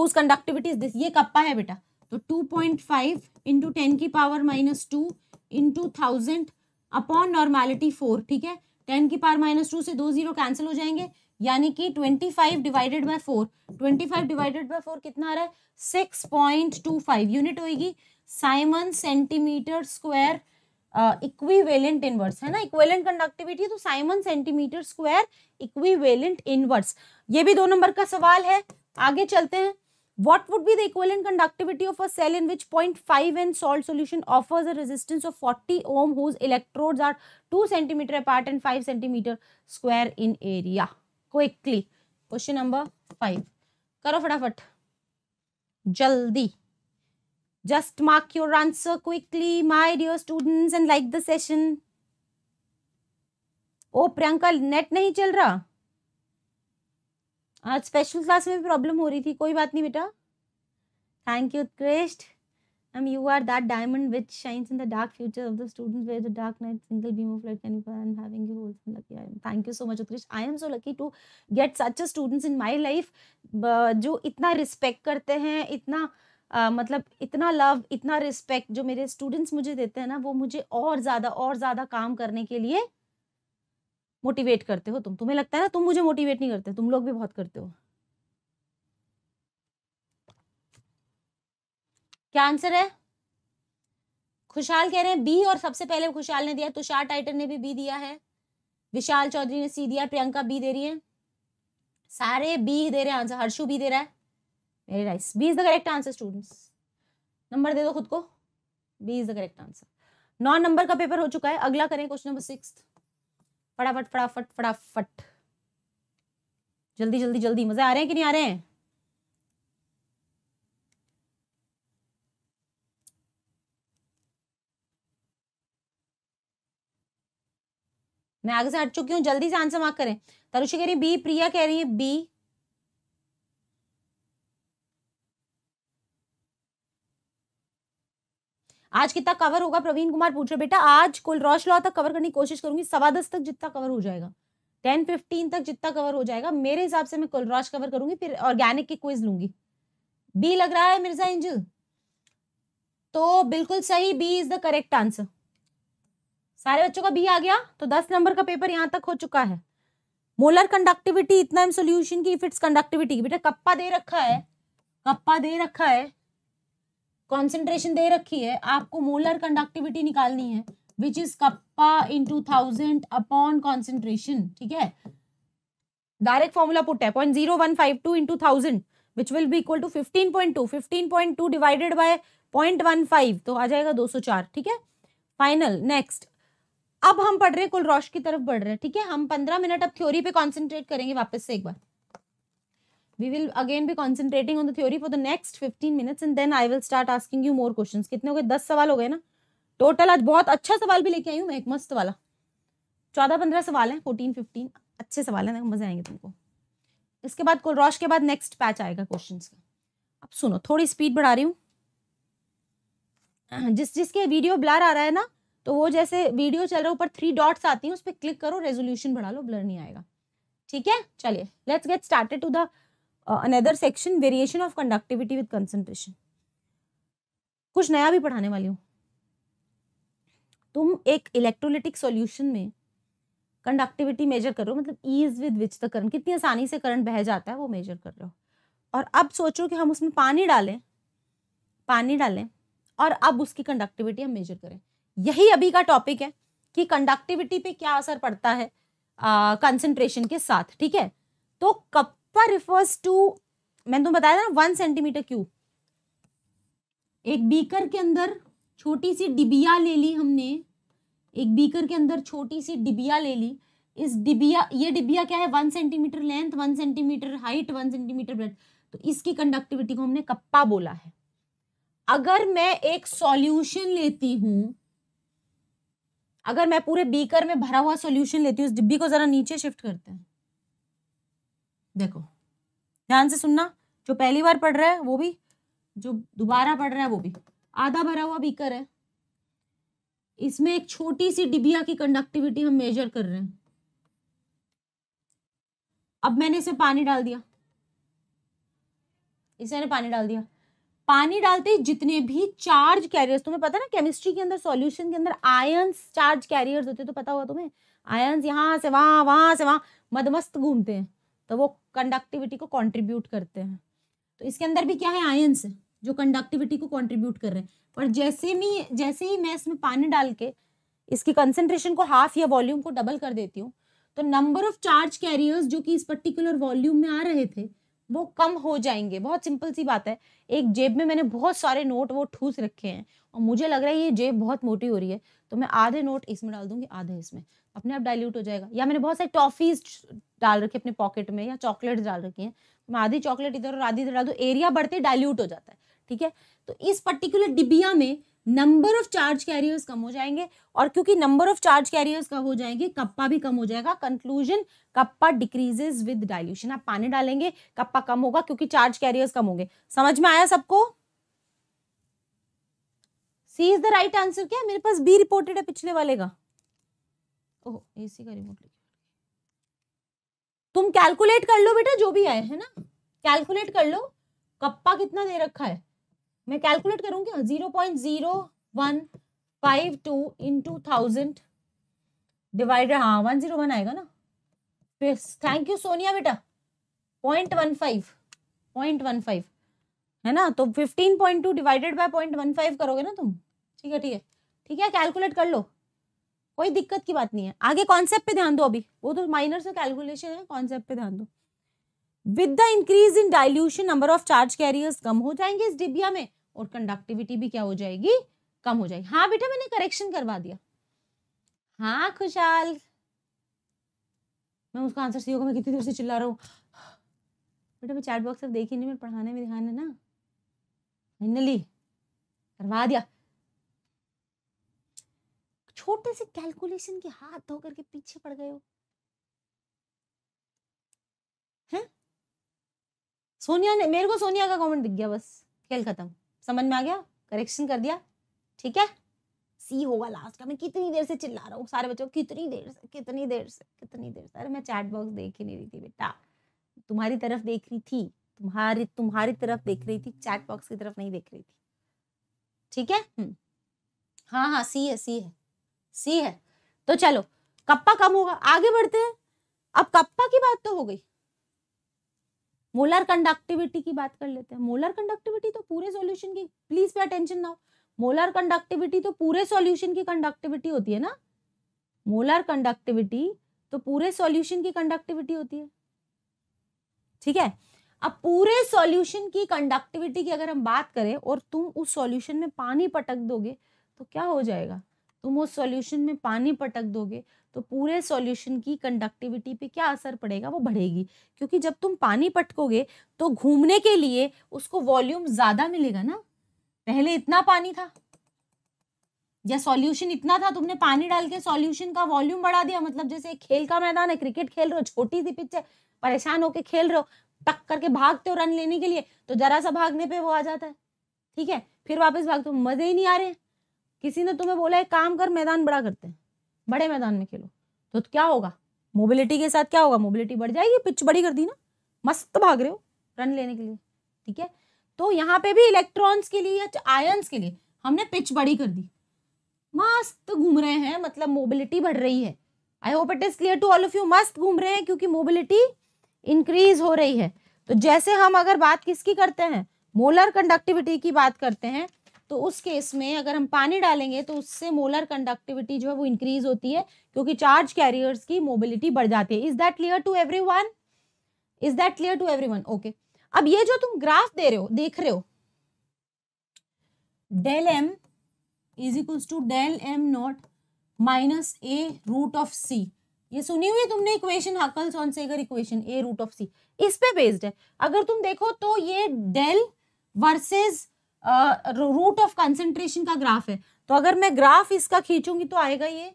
हुज कंडक्टिविटी इज दिस ये कप्पा है बेटा तो two point five into ten की power minus two into thousand upon normality four ठीक है टेन की पावर माइनस टू से दो जीरो कैंसिल हो जाएंगे यानी कि twenty five divided by four twenty five divided by four कितना आ रहा है six point two five unit होगी siemens centimetre square equivalent inverse है ना इक्वेलेंट कंडक्टिविटी तो siemens centimetre square equivalent inverse ये भी दो नंबर का सवाल है आगे चलते हैं What would be the equivalent conductivity of a cell in which 0.5 N salt solution offers a resistance of 40 ohm whose electrodes are 2 centimeter apart and 5 centimeter square in area? Quickly. Question number 5. Karo fatafat. Jaldi. Just mark your answer quickly, my dear students, and like the session. Oh, Priyanka net nahi chal raha. आज special class में problem हो रही थी कोई बात नहीं बेटा thank you Utkrisht am you are that diamond which shines in the dark future of the students where the dark night single beam of light can and having you holes lucky I am thank you so much Utkrisht I am so lucky to get such a students in my life जो इतना respect करते हैं इतना Uh, मतलब इतना love इतना respect जो मेरे स्टूडेंट्स मुझे देते हैं ना वो मुझे और ज़्यादा और ज़्यादा काम करने के लिए मोटिवेट करते हो तुम तुम्हें लगता है ना तुम मुझे मोटिवेट नहीं करते तुम लोग भी बहुत करते हो क्या आंसर है खुशहाल कह रहे हैं बी और सबसे पहले खुशहाल ने दिया तुषार टाइटन ने भी बी दिया है विशाल चौधरी ने सी दिया प्रियंका बी दे रही है सारे बी दे रहे हैं आंसर हर्षु बी दे रहा है very nice B is the correct answer students number दे दो खुद को B is the correct answer नौ नंबर का पेपर हो चुका है अगला करें क्वेश्चन नंबर सिक्स फटाफट फटाफट फटाफट जल्दी जल्दी जल्दी मजा आ रहे हैं कि नहीं आ रहे हैं मैं आगे से हट चुकी हूँ जल्दी से आंसर मार्क करें तरुषी कह रही बी प्रिया कह रही है बी आज कितना कवर होगा प्रवीण कुमार पूछ रहे बेटा आज कुल रोश लॉ तक कवर करने की कोशिश करूंगी सवा दस तक जितना कवर हो जाएगा टेन फिफ्टीन तक जितना कवर हो जाएगा मेरे हिसाब से मैं कुल रोश कवर करूंगी फिर ऑर्गेनिक की क्विज लूंगी बी लग रहा है मिर्जा एंजल तो बिल्कुल सही B is the correct answer सारे बच्चों का बी आ गया तो दस नंबर का पेपर यहाँ तक हो चुका है मोलर कंडक्टिविटी इतना सोल्यूशन की इफ इट्स कंडक्टिविटी बेटा कप्पा दे रखा है कप्पा दे रखा है कॉन्सेंट्रेशन दे रखी है आपको मोलर कंडक्टिविटी निकालनी है which is kappa into thousand upon concentration ठीक है डायरेक्ट फॉर्मूला पुट है point zero one five two into thousand which will be equal to fifteen point two fifteen point two divided by point one five तो आ जाएगा दो सौ चार ठीक है फाइनल नेक्स्ट अब हम पढ़ रहे हैं कुलरोश की तरफ बढ़ रहे हैं ठीक है हम पंद्रह मिनट अब थ्योरी पे कॉन्सेंट्रेट करेंगे वापस से एक बार we will again be concentrating on the theory for the next fifteen minutes and then I will start asking you more question कितने हो गए दस सवाल हो गए ना टोटल आज बहुत अच्छा सवाल भी लेके आई हूँ मैं एक मस्त वाला चौदह पंद्रह सवाल हैं फोर्टीन फिफ्टीन अच्छे सवाल हैं मजे आएंगे तुमको इसके बाद रोश के बाद नेक्स्ट पैच आएगा क्वेश्चन का अब सुनो थोड़ी स्पीड बढ़ा रही हूँ हाँ, जिस जिसके वीडियो ब्लर आ रहा है ना तो वो जैसे वीडियो चल रहा है ऊपर थ्री डॉट्स आती हैं उस पर क्लिक करो रेजोल्यूशन बढ़ा लो ब्लर नहीं आएगा ठीक है चलिए let's get started to the another section variation of conductivity with concentration कुछ नया भी पढ़ाने वाली हूँ तुम एक इलेक्ट्रोलिटिक सॉल्यूशन में कंडक्टिविटी मेजर कर रहे हो मतलब ease with which the current कितनी आसानी से करंट बह जाता है वो मेजर कर रहे हो और अब सोचो कि हम उसमें पानी डालें पानी डालें और अब उसकी कंडक्टिविटी हम मेजर करें यही अभी का टॉपिक है कि कंडक्टिविटी पे क्या असर पड़ता है कंसंट्रेशन के साथ ठीक है तो कब पर रिफर्स टू मैंने तुम्हें बताया था ना वन सेंटीमीटर क्यूब एक बीकर के अंदर छोटी सी डिबिया ले ली हमने एक बीकर के अंदर छोटी सी डिबिया ले ली इस डिबिया ये डिबिया क्या है one centimetre length one centimetre height one centimetre breadth तो इसकी कंडक्टिविटी को हमने कप्पा बोला है अगर मैं एक सॉल्यूशन लेती हूँ अगर मैं पूरे बीकर में भरा हुआ सॉल्यूशन लेती हूँ इस डिब्बी को जरा नीचे शिफ्ट करते हैं देखो ध्यान से सुनना जो पहली बार पढ़ रहा है वो भी जो दोबारा पढ़ रहा है वो भी आधा भरा हुआ बीकर है इसमें एक छोटी सी डिबिया की कंडक्टिविटी हम मेजर कर रहे हैं अब मैंने इसे पानी डाल दिया इसे मैंने पानी डाल दिया पानी डालते जितने भी चार्ज कैरियर्स तुम्हें पता ना केमिस्ट्री के अंदर सॉल्यूशन के अंदर आयंस चार्ज कैरियर्स होते तो पता हुआ तुम्हें आयंस यहां से वहां वहां से वहां मदमस्त घूमते हैं तो वो कंडक्टिविटी को कॉन्ट्रीब्यूट करते हैं तो इसके अंदर भी क्या है आयंस जो कंडक्टिविटी को कॉन्ट्रीब्यूट कर रहे हैं पर जैसे ही जैसे ही मैं इसमें पानी डाल के इसकी कंसेंट्रेशन को हाफ या वॉल्यूम को डबल कर देती हूँ तो नंबर ऑफ चार्ज कैरियर्स जो कि इस पर्टिकुलर वॉल्यूम में आ रहे थे वो कम हो जाएंगे बहुत सिंपल सी बात है एक जेब में मैंने बहुत सारे नोट वो ठूस रखे हैं और मुझे लग रहा है ये जेब बहुत मोटी हो रही है तो मैं आधे नोट इसमें डाल दूंगी आधे इसमें अपने आप डाइल्यूट हो जाएगा या मैंने बहुत सारे टॉफ़ीज डाल रखी अपने पॉकेट में या चॉकलेट डाल रखी है तो मैं आधी चॉकलेट इधर और आधी इधर डाल दू एरिया बढ़ते डायल्यूट हो जाता है ठीक है तो इस पर्टिकुलर डिबिया में नंबर ऑफ चार्ज कैरियर्स कम हो जाएंगे और क्योंकि नंबर ऑफ चार्ज कैरियर्स कम हो जाएंगे कप्पा भी कम हो जाएगा conclusion kappa decreases with dilution आप पानी डालेंगे कप्पा कम होगा क्योंकि चार्ज कैरियर्स कम होंगे समझ में आया सबको C is the right answer क्या मेरे पास बी रिपोर्टेड है पिछले वाले का ओह एसी का रिमोट तुम कैलकुलेट कर लो बेटा जो भी आए है ना कैलकुलेट कर लो कप्पा कितना दे रखा है मैं कैलकुलेट करूँगी zero point zero one five two into thousand divide हाँ वन जीरो वन आएगा ना फिर थैंक यू सोनिया बेटा point one five point one five है ना तो fifteen point two divided by point one five करोगे ना तुम ठीक है ठीक है ठीक है कैलकुलेट कर लो कोई दिक्कत की बात नहीं है आगे कॉन्सेप्ट पे ध्यान दो अभी वो तो माइनर से कैलकुलेशन है कॉन्सेप्ट पे ध्यान दो with the increase in dilution number of charge carriers कम हो जाएंगे इस डिबिया में और कंडक्टिविटी भी क्या हो जाएगी कम हो जाएगी हाँ बेटा मैंने करेक्शन करवा दिया हाँ खुशहाल मैं उसका आंसर सी मैं कितनी देर से चिल्ला रहा हूँ बेटा मैं चैट बॉक्स अब देखी नहीं मैं पढ़ाने में ध्यान है ना फाइनली करवा दिया छोटे से कैलकुलेशन के हाथ धो करके पीछे पड़ गए हो हैं सोनिया ने मेरे को सोनिया का कमेंट दिख गया बस खेल खत्म समझ में आ गया करेक्शन कर दिया ठीक है सी होगा लास्ट का मैं कितनी देर से चिल्ला रहा हूँ सारे बच्चों कितनी देर से कितनी देर से कितनी देर से अरे मैं चैट बॉक्स देख ही नहीं रही थी बेटा तुम्हारी तरफ देख रही थी तुम्हारी तुम्हारी तरफ देख रही थी चैट बॉक्स की तरफ नहीं देख रही थी ठीक है हम्म। हाँ हाँ सी है सी है सी है तो चलो कप्पा कम होगा आगे बढ़ते हैं अब कप्पा की बात तो हो गई मोलर कंडक्टिविटी की बात कर लेते हैं मोलर कंडक्टिविटी तो पूरे सॉल्यूशन की प्लीज पे अटेंशन ना हो मोलर कंडक्टिविटी तो पूरे सॉल्यूशन की कंडक्टिविटी होती है ना मोलर कंडक्टिविटी तो पूरे सॉल्यूशन की कंडक्टिविटी होती है ठीक है अब पूरे सॉल्यूशन की कंडक्टिविटी की अगर हम बात करें और तुम उस सॉल्यूशन में पानी पटक दोगे तो क्या हो जाएगा तुम उस सॉल्यूशन में पानी पटक दोगे तो पूरे सॉल्यूशन की कंडक्टिविटी पे क्या असर पड़ेगा वो बढ़ेगी क्योंकि जब तुम पानी पटकोगे तो घूमने के लिए उसको वॉल्यूम ज़्यादा मिलेगा ना पहले इतना पानी था या सॉल्यूशन इतना था तुमने पानी डाल के सॉल्यूशन का वॉल्यूम बढ़ा दिया मतलब जैसे एक खेल का मैदान है क्रिकेट खेल रहे हो छोटी सी पिच है परेशान होके खेल रहे हो टक करके भागते हो रन लेने के लिए तो जरा सा भागने पे वो आ जाता है ठीक है फिर वापस भागते हो मजे ही नहीं आ रहे हैं किसी ने तुम्हें बोला है काम कर मैदान बड़ा करते हैं बड़े मैदान में खेलो तो क्या होगा मोबिलिटी के साथ क्या होगा मोबिलिटी बढ़ जाएगी पिच बड़ी कर दी ना मस्त भाग रहे हो रन लेने के लिए ठीक है तो यहाँ पे भी इलेक्ट्रॉन्स के लिए या आयन्स के लिए हमने पिच बड़ी कर दी मस्त घूम रहे हैं मतलब मोबिलिटी बढ़ रही है I hope it is clear to all of you मस्त घूम रहे हैं क्योंकि मोबिलिटी इंक्रीज हो रही है तो जैसे हम अगर बात किसकी करते हैं मोलर कंडक्टिविटी की बात करते हैं तो उस केस में अगर हम पानी डालेंगे तो उससे मोलर कंडक्टिविटी जो है वो इंक्रीज होती है क्योंकि चार्ज कैरियर्स की मोबिलिटी बढ़ जाती है is that clear to everyone is that clear to everyone okay अब ये जो तुम ग्राफ दे रहे हो देख रहे हो del M is equals to del M naught minus A root of C ये सुनी हुई तुमने equation Huckel Onsager equation A root of C इस पे बेस्ड है अगर तुम देखो तो ये del versus root of concentration का ग्राफ है तो अगर मैं ग्राफ इसका खींचूंगी तो आएगा ये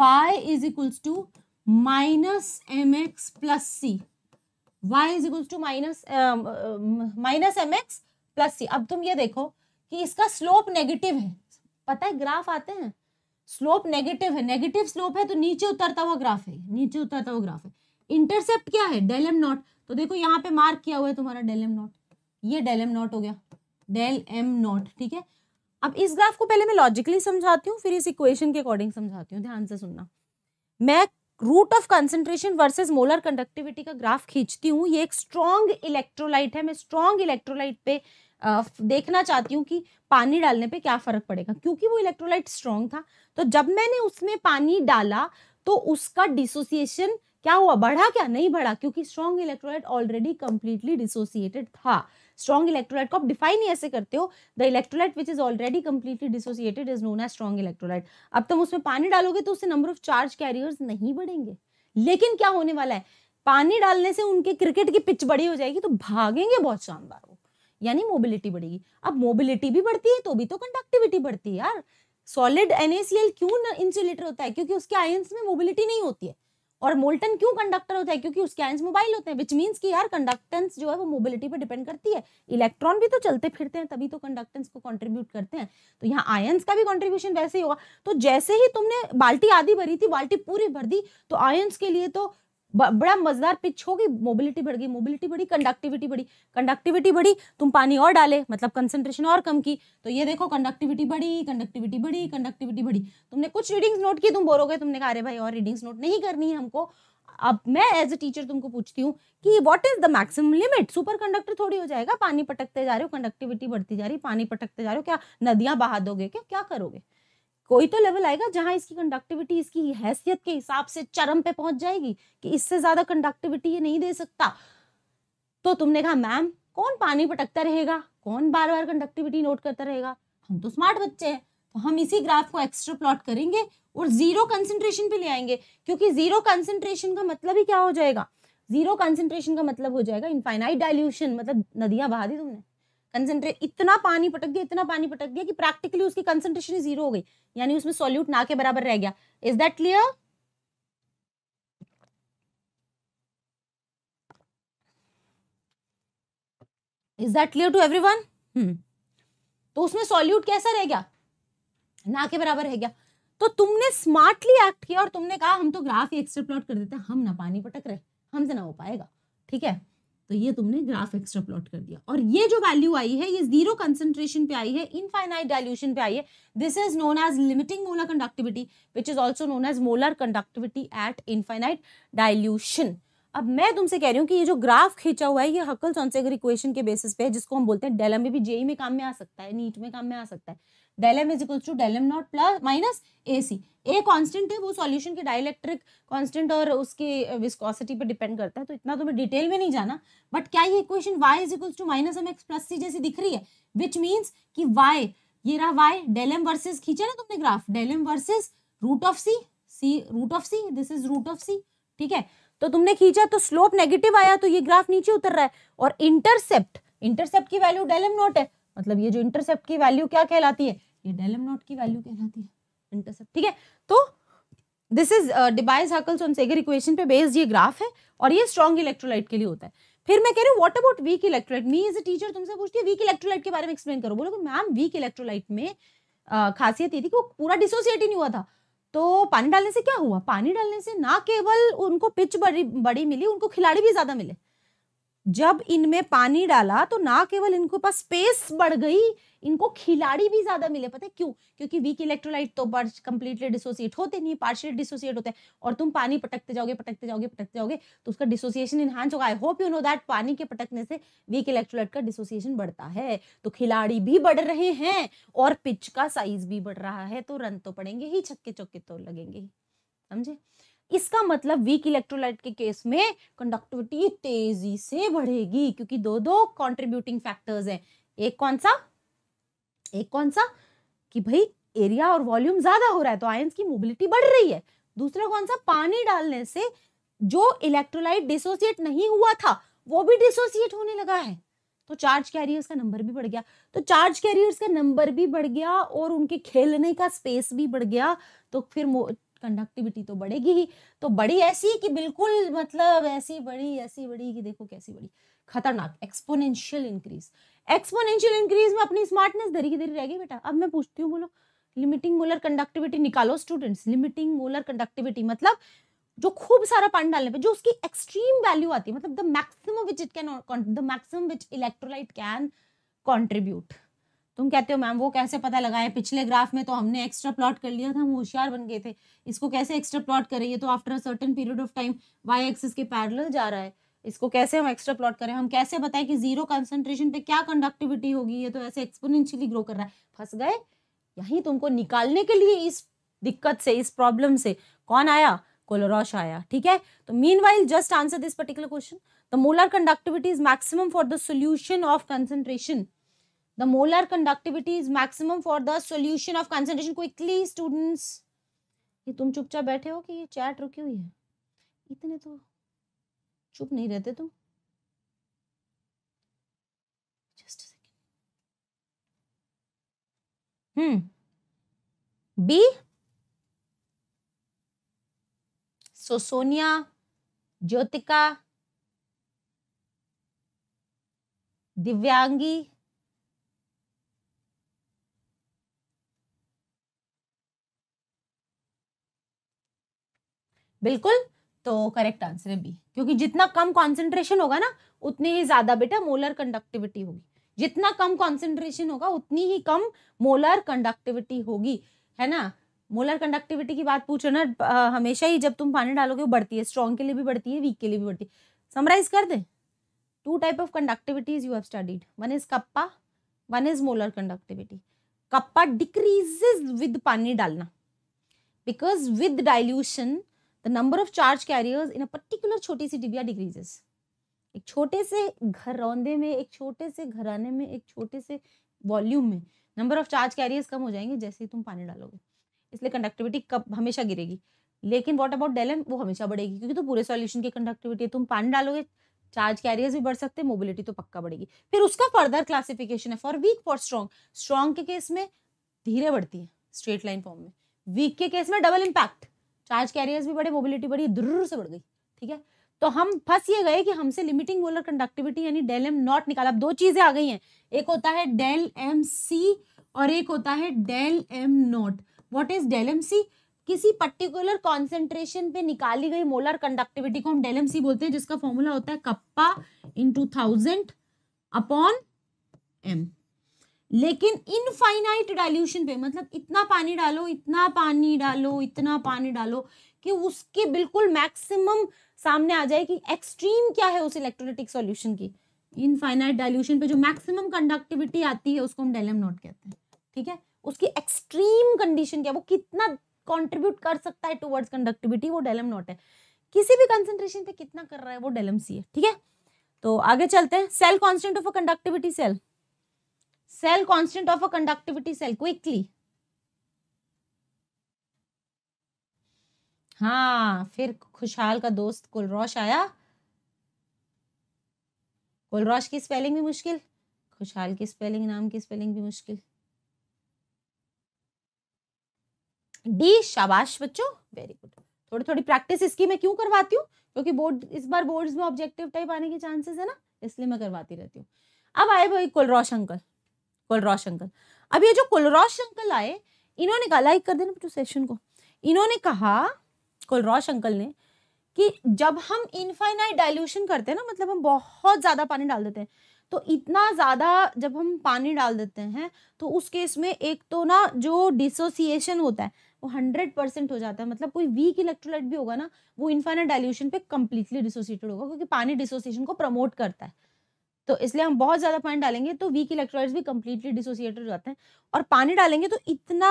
y is equals to minus M X plus C Y is equals to minus minus M X plus C अब तुम ये देखो कि इसका स्लोप नेगेटिव है पता है ग्राफ आते हैं स्लोप नेगेटिव है नेगेटिव स्लोप है तो नीचे उतरता हुआ ग्राफ है नीचे उतरता हुआ ग्राफ है इंटरसेप्ट क्या है डेल एम नॉट तो देखो यहाँ पे मार्क किया हुआ है तुम्हारा डेल एम नॉट ये डेल एम नॉट हो गया डेल एम नॉट ठीक है अब इस ग्राफ को पहले मैं लॉजिकली समझाती हूँ फिर इस इक्वेशन के अकॉर्डिंग समझाती हूँ ध्यान से सुनना मैं root of concentration versus molar conductivity का ग्राफ खींचती हूँ ये एक स्ट्रॉन्ग इलेक्ट्रोलाइट है मैं स्ट्रॉन्ग इलेक्ट्रोलाइट पे देखना चाहती हूँ कि पानी डालने पे क्या फर्क पड़ेगा क्योंकि वो इलेक्ट्रोलाइट स्ट्रॉन्ग था तो जब मैंने उसमें पानी डाला तो उसका डिसोसिएशन क्या हुआ बढ़ा क्या नहीं बढ़ा क्योंकि strong electrolyte already completely dissociated था स्ट्रॉन्ग इलेक्ट्रोलाइट को आप डिफाइन ही ऐसे करते हो the electrolyte which is already completely dissociated is known as strong electrolyte अब तुम उसमें पानी डालोगे तो उससे नंबर ऑफ चार्ज कैरियर्स नहीं बढ़ेंगे लेकिन क्या होने वाला है पानी डालने से उनके क्रिकेट की पिच बड़ी हो जाएगी तो भागेंगे बहुत शानदार वो यानी मोबिलिटी बढ़ेगी अब मोबिलिटी भी बढ़ती है तो भी तो कंडक्टिविटी बढ़ती है यार सॉलिड एनएसीएल क्यों इंसुलेटर होता है क्योंकि उसके आयंस में मोबिलिटी नहीं होती है और मोल्टन क्यों कंडक्टर होता है क्योंकि उसके आयंस मोबाइल होते हैं विच मीन्स कि यार कंडक्टेंस जो है वो मोबिलिटी पर डिपेंड करती है इलेक्ट्रॉन भी तो चलते फिरते हैं तभी तो कंडक्टेंस को कॉन्ट्रीब्यूट करते हैं तो यहाँ आयंस का भी कॉन्ट्रीब्यूशन वैसे ही होगा तो जैसे ही तुमने बाल्टी आधी भरी थी बाल्टी पूरी भर दी तो आयंस के लिए तो बड़ा मजेदार पिच होगी मोबिलिटी बढ़ गई मोबिलिटी बढ़ी कंडक्टिविटी बढ़ी कंडक्टिविटी बढ़ी तुम पानी और डाले मतलब कंसंट्रेशन और कम की तो ये देखो कंडक्टिविटी बढ़ी कंडक्टिविटी बढ़ी कंडक्टिविटी बढ़ी तुमने कुछ रीडिंग्स नोट की तुम बोलोगे तुमने कहा अरे भाई और रीडिंग्स नोट नहीं करनी है हमको अब मैं एज ए टीचर तुमको पूछती हूँ कि what is the maximum limit superconductor थोड़ी हो जाएगा पानी पटकते जा रहे हो कंडक्टिविटी बढ़ती जा रही पानी पटकते जा रहे हो क्या नदियां बहा दोगे क्या क्या करोगे कोई तो लेवल आएगा जहां इसकी कंडक्टिविटी इसकी हैसियत के हिसाब से चरम पे पहुंच जाएगी कि इससे ज्यादा कंडक्टिविटी ये नहीं दे सकता तो तुमने कहा मैम कौन पानी पटकता रहेगा कौन बार बार कंडक्टिविटी नोट करता रहेगा हम तो स्मार्ट बच्चे हैं तो हम इसी ग्राफ को एक्स्ट्रा प्लॉट करेंगे और जीरो कंसेंट्रेशन पे ले आएंगे क्योंकि जीरो कंसेंट्रेशन का मतलब ही क्या हो जाएगा जीरो कंसेंट्रेशन का मतलब हो जाएगा इनफाइनाइट डाइल्यूशन मतलब नदियां बहा दी तुमने कंसेंट्रेट इतना पानी पटक गया इतना पानी पटक गया कि प्रैक्टिकली उसकी कंसेंट्रेशन जीरो हो गई यानी उसमें सॉल्यूट ना के बराबर रह गया is that clear is that clear to everyone तो उसमें सॉल्यूट कैसा रह गया ना के बराबर रह गया तो तुमने स्मार्टली एक्ट किया और तुमने कहा हम तो ग्राफ ही एक्स्ट्रा प्लॉट कर देते हैं हम ना पानी पटक रहे हमसे ना हो पाएगा ठीक है तो ये तुमने ग्राफ एक्स्ट्रा प्लॉट कर दिया और ये जो वैल्यू आई है ये जीरो कंसेंट्रेशन पे आई है इनफाइनाइट डाइल्यूशन पे आई है this is known as limiting molar conductivity which is also known as molar conductivity at infinite dilution अब मैं तुमसे कह रही हूँ कि ये जो ग्राफ खींचा हुआ है ये हकल सॉन्सेगर इक्वेशन के बेसिस पे है जिसको हम बोलते हैं डेलम में भी जेई में काम में आ सकता है नीट में काम में आ सकता है del M is equal to del M naught plus minus A C A constant है वो सॉल्यूशन के डायलेक्ट्रिक कॉन्स्टेंट और उसकी विस्कोसिटी पर डिपेंड करता है तो इतना तो मैं डिटेल में नहीं जाना बट क्या ये equation Y is equal to minus M X plus C जैसी दिख रही है विच मीन्स कि वाई ये रहा वाई डेल एम वर्सेज खींचा ना तुमने graph del M versus root of C C root of C this is root of C ठीक है तो तुमने खींचा तो स्लोप नेगेटिव आया तो ये ग्राफ नीचे उतर रहा है और इंटरसेप्ट इंटरसेप्ट की वैल्यू डेल एम नॉट है मतलब ये जो इंटरसेप्ट की वैल्यू क्या कहलाती है ये डेल एम नॉट की वैल्यू कहलाती है इंटरसेप्ट ठीक है तो this is Debye's Huckel's Onsager equation पे बेस्ड ये ग्राफ है और ये स्ट्रॉन्ग इलेक्ट्रोलाइट के लिए होता है फिर मैं कह रही हूँ what about weak electrolyte me is a teacher तुमसे पूछती है वीक इलेक्ट्रोलाइट के बारे में एक्सप्लेन करो बोलो मैम वीक इलेक्ट्रोलाइट में आ, uh, खासियत ये थी कि वो पूरा डिसोसिएट ही नहीं हुआ था तो पानी डालने से क्या हुआ पानी डालने से ना केवल उनको पिच बड़ी बड़ी मिली उनको खिलाड़ी भी ज्यादा मिले जब इनमें पानी डाला तो ना केवल इनको पास स्पेस बढ़ गई इनको खिलाड़ी भी ज्यादा मिले पता है क्यों क्योंकि वीक इलेक्ट्रोलाइट तो कंप्लीटली डिसोसिएट होते नहीं पार्शियल डिसोसिएट होते हैं और तुम पानी पटकते जाओगे पटकते जाओगे पटकते जाओगे तो उसका डिसोसिएशन इनहांस होगा I hope you know that पानी के पटकने से वीक इलेक्ट्रोलाइट का डिसोसिएशन बढ़ता है तो खिलाड़ी भी बढ़ रहे हैं और पिच का साइज भी बढ़ रहा है तो रन तो पड़ेंगे ही छक्के चौके तो लगेंगे ही समझे इसका मतलब वीक इलेक्ट्रोलाइट के केस में कंडक्टिविटी तेजी से बढ़ेगी क्योंकि दो दो कंट्रीब्यूटिंग फैक्टर्स हैं एक कौन सा एक कौन सा कि भाई एरिया और वॉल्यूम ज्यादा हो रहा है तो आयंस की मोबिलिटी बढ़ रही है दूसरा कौन सा पानी डालने से जो इलेक्ट्रोलाइट डिसोसिएट नहीं हुआ था वो भी डिसोसिएट होने लगा है तो चार्ज कैरियर्स का नंबर भी बढ़ गया तो चार्ज कैरियर्स का नंबर भी बढ़ गया और उनके खेलने का स्पेस भी बढ़ गया तो फिर कंडक्टिविटी तो बढ़ेगी ही तो बड़ी ऐसी कि बिल्कुल मतलब ऐसी बड़ी ऐसी बड़ी कि देखो कैसी बड़ी खतरनाक एक्सपोनेंशियल इंक्रीज एक्सपोनेंशियल इंक्रीज में अपनी स्मार्टनेस धरी की धरी रह गई बेटा अब मैं पूछती हूँ बोलो लिमिटिंग मोलर कंडक्टिविटी निकालो स्टूडेंट्स लिमिटिंग मोलर कंडक्टिविटी मतलब जो खूब सारा पानी डालने पे जो उसकी एक्सट्रीम वैल्यू आती है मतलब the maximum which it can the maximum which electrolyte can contribute तुम कहते हो मैम वो कैसे पता लगाए पिछले ग्राफ में तो हमने एक्स्ट्रा प्लॉट कर लिया था हम होशियार बन गए थे इसको कैसे एक्स्ट्रा प्लॉट करें ये तो after a certain period of time Y axis के पैरल जा रहा है इसको कैसे हम एक्स्ट्रा प्लॉट करें हम कैसे बताएं कि जीरो कंसंट्रेशन पे क्या कंडक्टिविटी होगी ये तो ऐसे एक्सपोनेंशियली ग्रो कर रहा है फंस गए यही तुमको निकालने के लिए इस दिक्कत से इस प्रॉब्लम से कौन आया कोलोरॉश आया ठीक है तो meanwhile just answer this particular question the molar conductivity is maximum for the solution of concentration The molar conductivity is maximum for the solution of concentration. Quickly, students. ये तुम चुपचाप बैठे हो कि ये चैट रुकी हुई है इतने तो चुप नहीं रहते तुम just hmm B so Sonia Jyotika Divyangi बिल्कुल तो करेक्ट आंसर है बी क्योंकि जितना कम कॉन्सेंट्रेशन होगा ना उतनी ही ज्यादा बेटा मोलर कंडक्टिविटी होगी जितना कम कॉन्सेंट्रेशन होगा उतनी ही कम मोलर कंडक्टिविटी होगी है ना मोलर कंडक्टिविटी की बात पूछो ना हमेशा ही जब तुम पानी डालोगे वो बढ़ती है स्ट्रॉन्ग के लिए भी बढ़ती है वीक के लिए भी बढ़ती है समराइज कर दे two type of conductivities you have studied one is kappa one is molar conductivity kappa decreases with पानी डालना because with dilution number of charge carriers in a particular छोटी सी डिबिया डिक्रीजेस एक छोटे से घरौंदे में एक छोटे से घराने में एक छोटे से वॉल्यूम में नंबर ऑफ चार्ज कैरियर्स कम हो जाएंगे जैसे ही तुम पानी डालोगे इसलिए कंडक्टिविटी कब हमेशा गिरेगी लेकिन वॉट अबाउट डेलम वो हमेशा बढ़ेगी क्योंकि तो पूरे सॉल्यूशन की कंडक्टिविटी है तुम पानी डालोगे चार्ज कैरियर्स भी बढ़ सकते हैं मोबिलिटी तो पक्का बढ़ेगी फिर उसका फर्दर क्लासिफिकेशन है for weak for strong strong के केस में धीरे बढ़ती है स्ट्रेट लाइन फॉर्म में वीक के केस में डबल इम्पैक्ट चार्ज कैरियर्स भी बढ़े मोबिलिटी बढ़ी दुर्र से बढ़ गई ठीक है तो हम फंस ये गए कि हमसे लिमिटिंग मोलर कंडक्टिविटी यानी डेल एम नॉट निकाला अब दो चीजें आ गई हैं एक होता है डेल एम सी और एक होता है del M naught what is del M C किसी पर्टिकुलर कॉन्सेंट्रेशन पे निकाली गई मोलर कंडक्टिविटी को हम डेल एम सी बोलते हैं जिसका फॉर्मूला होता है kappa into thousand upon M लेकिन इनफाइनाइट डाइल्यूशन पे मतलब इतना पानी डालो इतना पानी डालो इतना पानी डालो कि उसके बिल्कुल मैक्सिमम सामने आ जाए कि एक्सट्रीम क्या है उस इलेक्ट्रोलिटिक सॉल्यूशन की इनफाइनाइट डाइल्यूशन पे जो मैक्सिमम कंडक्टिविटी आती है उसको हम डेलम नोट कहते हैं ठीक है उसकी एक्सट्रीम कंडीशन क्या है वो कितना कॉन्ट्रीब्यूट कर सकता है टूवर्ड्स कंडक्टिविटी वो डेलम नोट है किसी भी कंसेंट्रेशन पे कितना कर रहा है वो डेलम सी है ठीक है तो आगे चलते हैं cell constant of a conductivity cell cell constant of a conductivity cell quickly हाँ फिर खुशहाल का दोस्त कुलरोश आया कुलरोश की स्पेलिंग भी मुश्किल खुशहाल की स्पेलिंग नाम की स्पेलिंग भी मुश्किल डी शाबाश बच्चों वेरी गुड थोड़ी थोड़ी प्रैक्टिस इसकी मैं क्यों करवाती हूँ क्योंकि बोर्ड इस बार बोर्ड्स में ऑब्जेक्टिव टाइप आने के चांसेस है ना इसलिए मैं करवाती रहती हूँ अब आए भाई कुलरोश अंकल कुलरोश अंकल अब ये जो कुलरोश अंकल आए इन्होंने कहा लाइक कर देना तो सेशन को इन्होंने कहा कुलरोश अंकल ने कि जब हम इनफाइनाइट डाइल्यूशन करते हैं ना मतलब हम बहुत ज़्यादा पानी डाल देते हैं तो इतना ज़्यादा जब हम पानी डाल देते हैं तो उस केस में एक तो ना जो डिसोसिएशन होता है वो हंड्रेड परसेंट हो जाता है मतलब कोई वीक इलेक्ट्रोलाइट भी होगा ना वो इनफाइनाइट डाइल्यूशन पे कम्प्लीटली डिसोसिएटेड होगा क्योंकि पानी डिसोसिएशन को प्रमोट करता है तो इसलिए हम बहुत ज़्यादा पानी डालेंगे तो वीक इलेक्ट्रोलाइट्स भी कम्प्लीटली डिसोसिएटेड हो जाते हैं और पानी डालेंगे तो इतना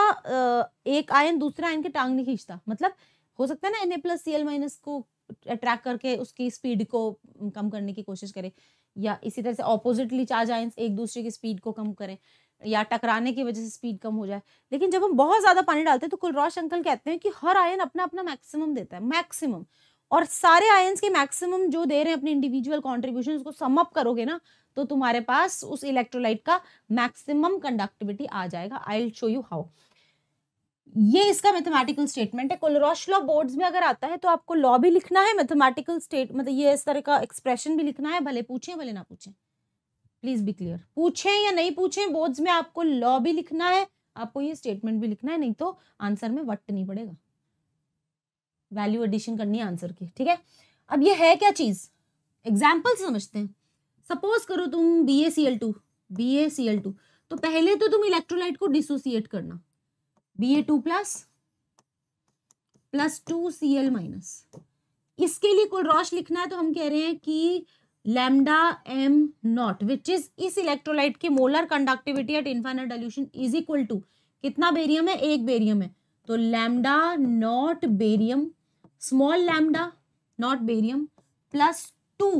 एक आयन दूसरे आयन के टांग नहीं खींचता मतलब हो सकता है ना एन प्लस सी माइनस को अट्रैक्ट करके उसकी स्पीड को कम करने की कोशिश करें या इसी तरह से ऑपोजिटली चार्ज आयन एक दूसरे की स्पीड को कम करें या टकराने की वजह से स्पीड कम हो जाए लेकिन जब हम बहुत ज़्यादा पानी डालते हैं तो कुलरॉश अंकल कहते हैं कि हर आयन अपना अपना मैक्सिमम देता है मैक्सिमम और सारे आयन्स के मैक्सिमम जो दे रहे हैं अपने इंडिविजुअल कॉन्ट्रीब्यूशन को सम अप करोगे ना तो तुम्हारे पास उस इलेक्ट्रोलाइट का मैक्सिमम कंडक्टिविटी आ जाएगा I will show you how ये इसका मैथमेटिकल स्टेटमेंट है कोलरॉश लॉ बोर्ड्स में अगर आता है तो आपको लॉ भी लिखना है मैथमेटिकल स्टेट मतलब ये इस तरह का एक्सप्रेशन भी लिखना है भले पूछें भले ना पूछें प्लीज बी क्लियर पूछें या नहीं पूछें बोर्ड्स में आपको लॉ भी लिखना है आपको ये स्टेटमेंट भी लिखना है नहीं तो आंसर में वट नहीं पड़ेगा वैल्यू एडिशन करनी है आंसर की ठीक है अब ये है क्या चीज़ एग्जाम्पल समझते हैं सपोज करो तुम B A C L two B A C L two तो पहले तो तुम इलेक्ट्रोलाइट को डिसोसिएट करना B A two plus plus two C L minus इसके लिए रोश लिखना है तो हम कह रहे हैं कि lambda M naught which is इस इलेक्ट्रोलाइट के molar conductivity at infinite dilution is equal to कितना बेरियम है एक बेरियम है तो lambda naught barium small lambda naught barium plus two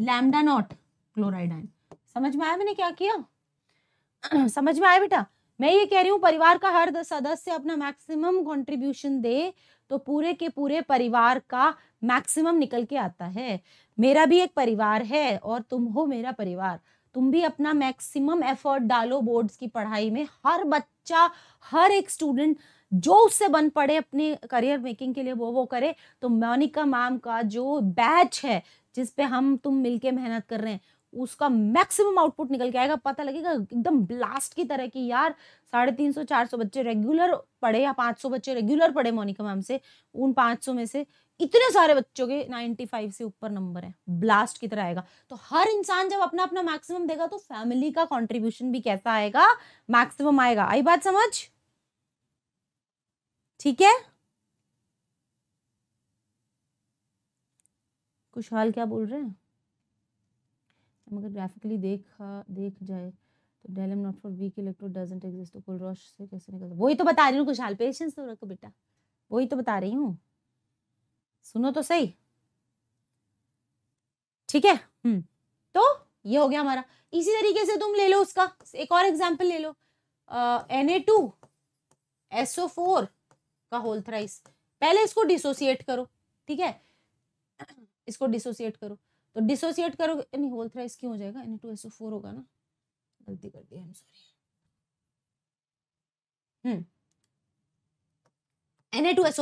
lambda naught chloride ion समझ में आया मैंने क्या किया [clears throat] समझ में आया बेटा मैं ये कह रही हूँ परिवार का हर सदस्य अपना मैक्सिमम कंट्रीब्यूशन दे तो पूरे के पूरे परिवार का मैक्सिमम निकल के आता है मेरा भी एक परिवार है और तुम हो मेरा परिवार तुम भी अपना मैक्सिमम एफर्ट डालो बोर्ड्स की पढ़ाई में हर बच्चा हर एक स्टूडेंट जो उससे बन पड़े अपने करियर मेकिंग के लिए वो वो करे तो मोनिका मैम का जो बैच है जिस पे हम तुम मिलके मेहनत कर रहे हैं उसका मैक्सिमम आउटपुट निकल के आएगा पता लगेगा एकदम ब्लास्ट की तरह कि यार साढ़े तीन सौ चार सौ बच्चे रेगुलर पढ़े या पाँच सौ बच्चे रेगुलर पढ़े मोनिका मैम से उन पाँच सौ में से इतने सारे बच्चों के फाइव से ऊपर नंबर है ब्लास्ट की तरह आएगा तो हर इंसान जब अपना अपना मैक्सिमम देगा तो फैमिली का कॉन्ट्रीब्यूशन भी कैसा आएगा मैक्सिमम आएगा आई बात समझ ठीक है खुशहाल क्या बोल रहे हैं मगर ग्राफिकली देखा देख जाए तो del M naught for weak electrode doesn't exist तो कुल रोश से कैसे निकल वही तो बता रही हूँ खुशहाल पेशेंस तो रखो बेटा वही तो बता रही हूँ सुनो तो सही ठीक है हम्म तो ये हो गया हमारा इसी तरीके से तुम ले लो उसका एक और एग्जांपल ले लो एन ए टू एसओ फोर आपका होल थ्राइस पहले इसको डिसोसिएट करो ठीक है इसको डिसोसिएट करो तो डिसोसिएट करो नहीं होल थ्राइस क्यों हो जाएगा एन टू एसओ फोर होगा ना गलती कर दी I am sorry hmm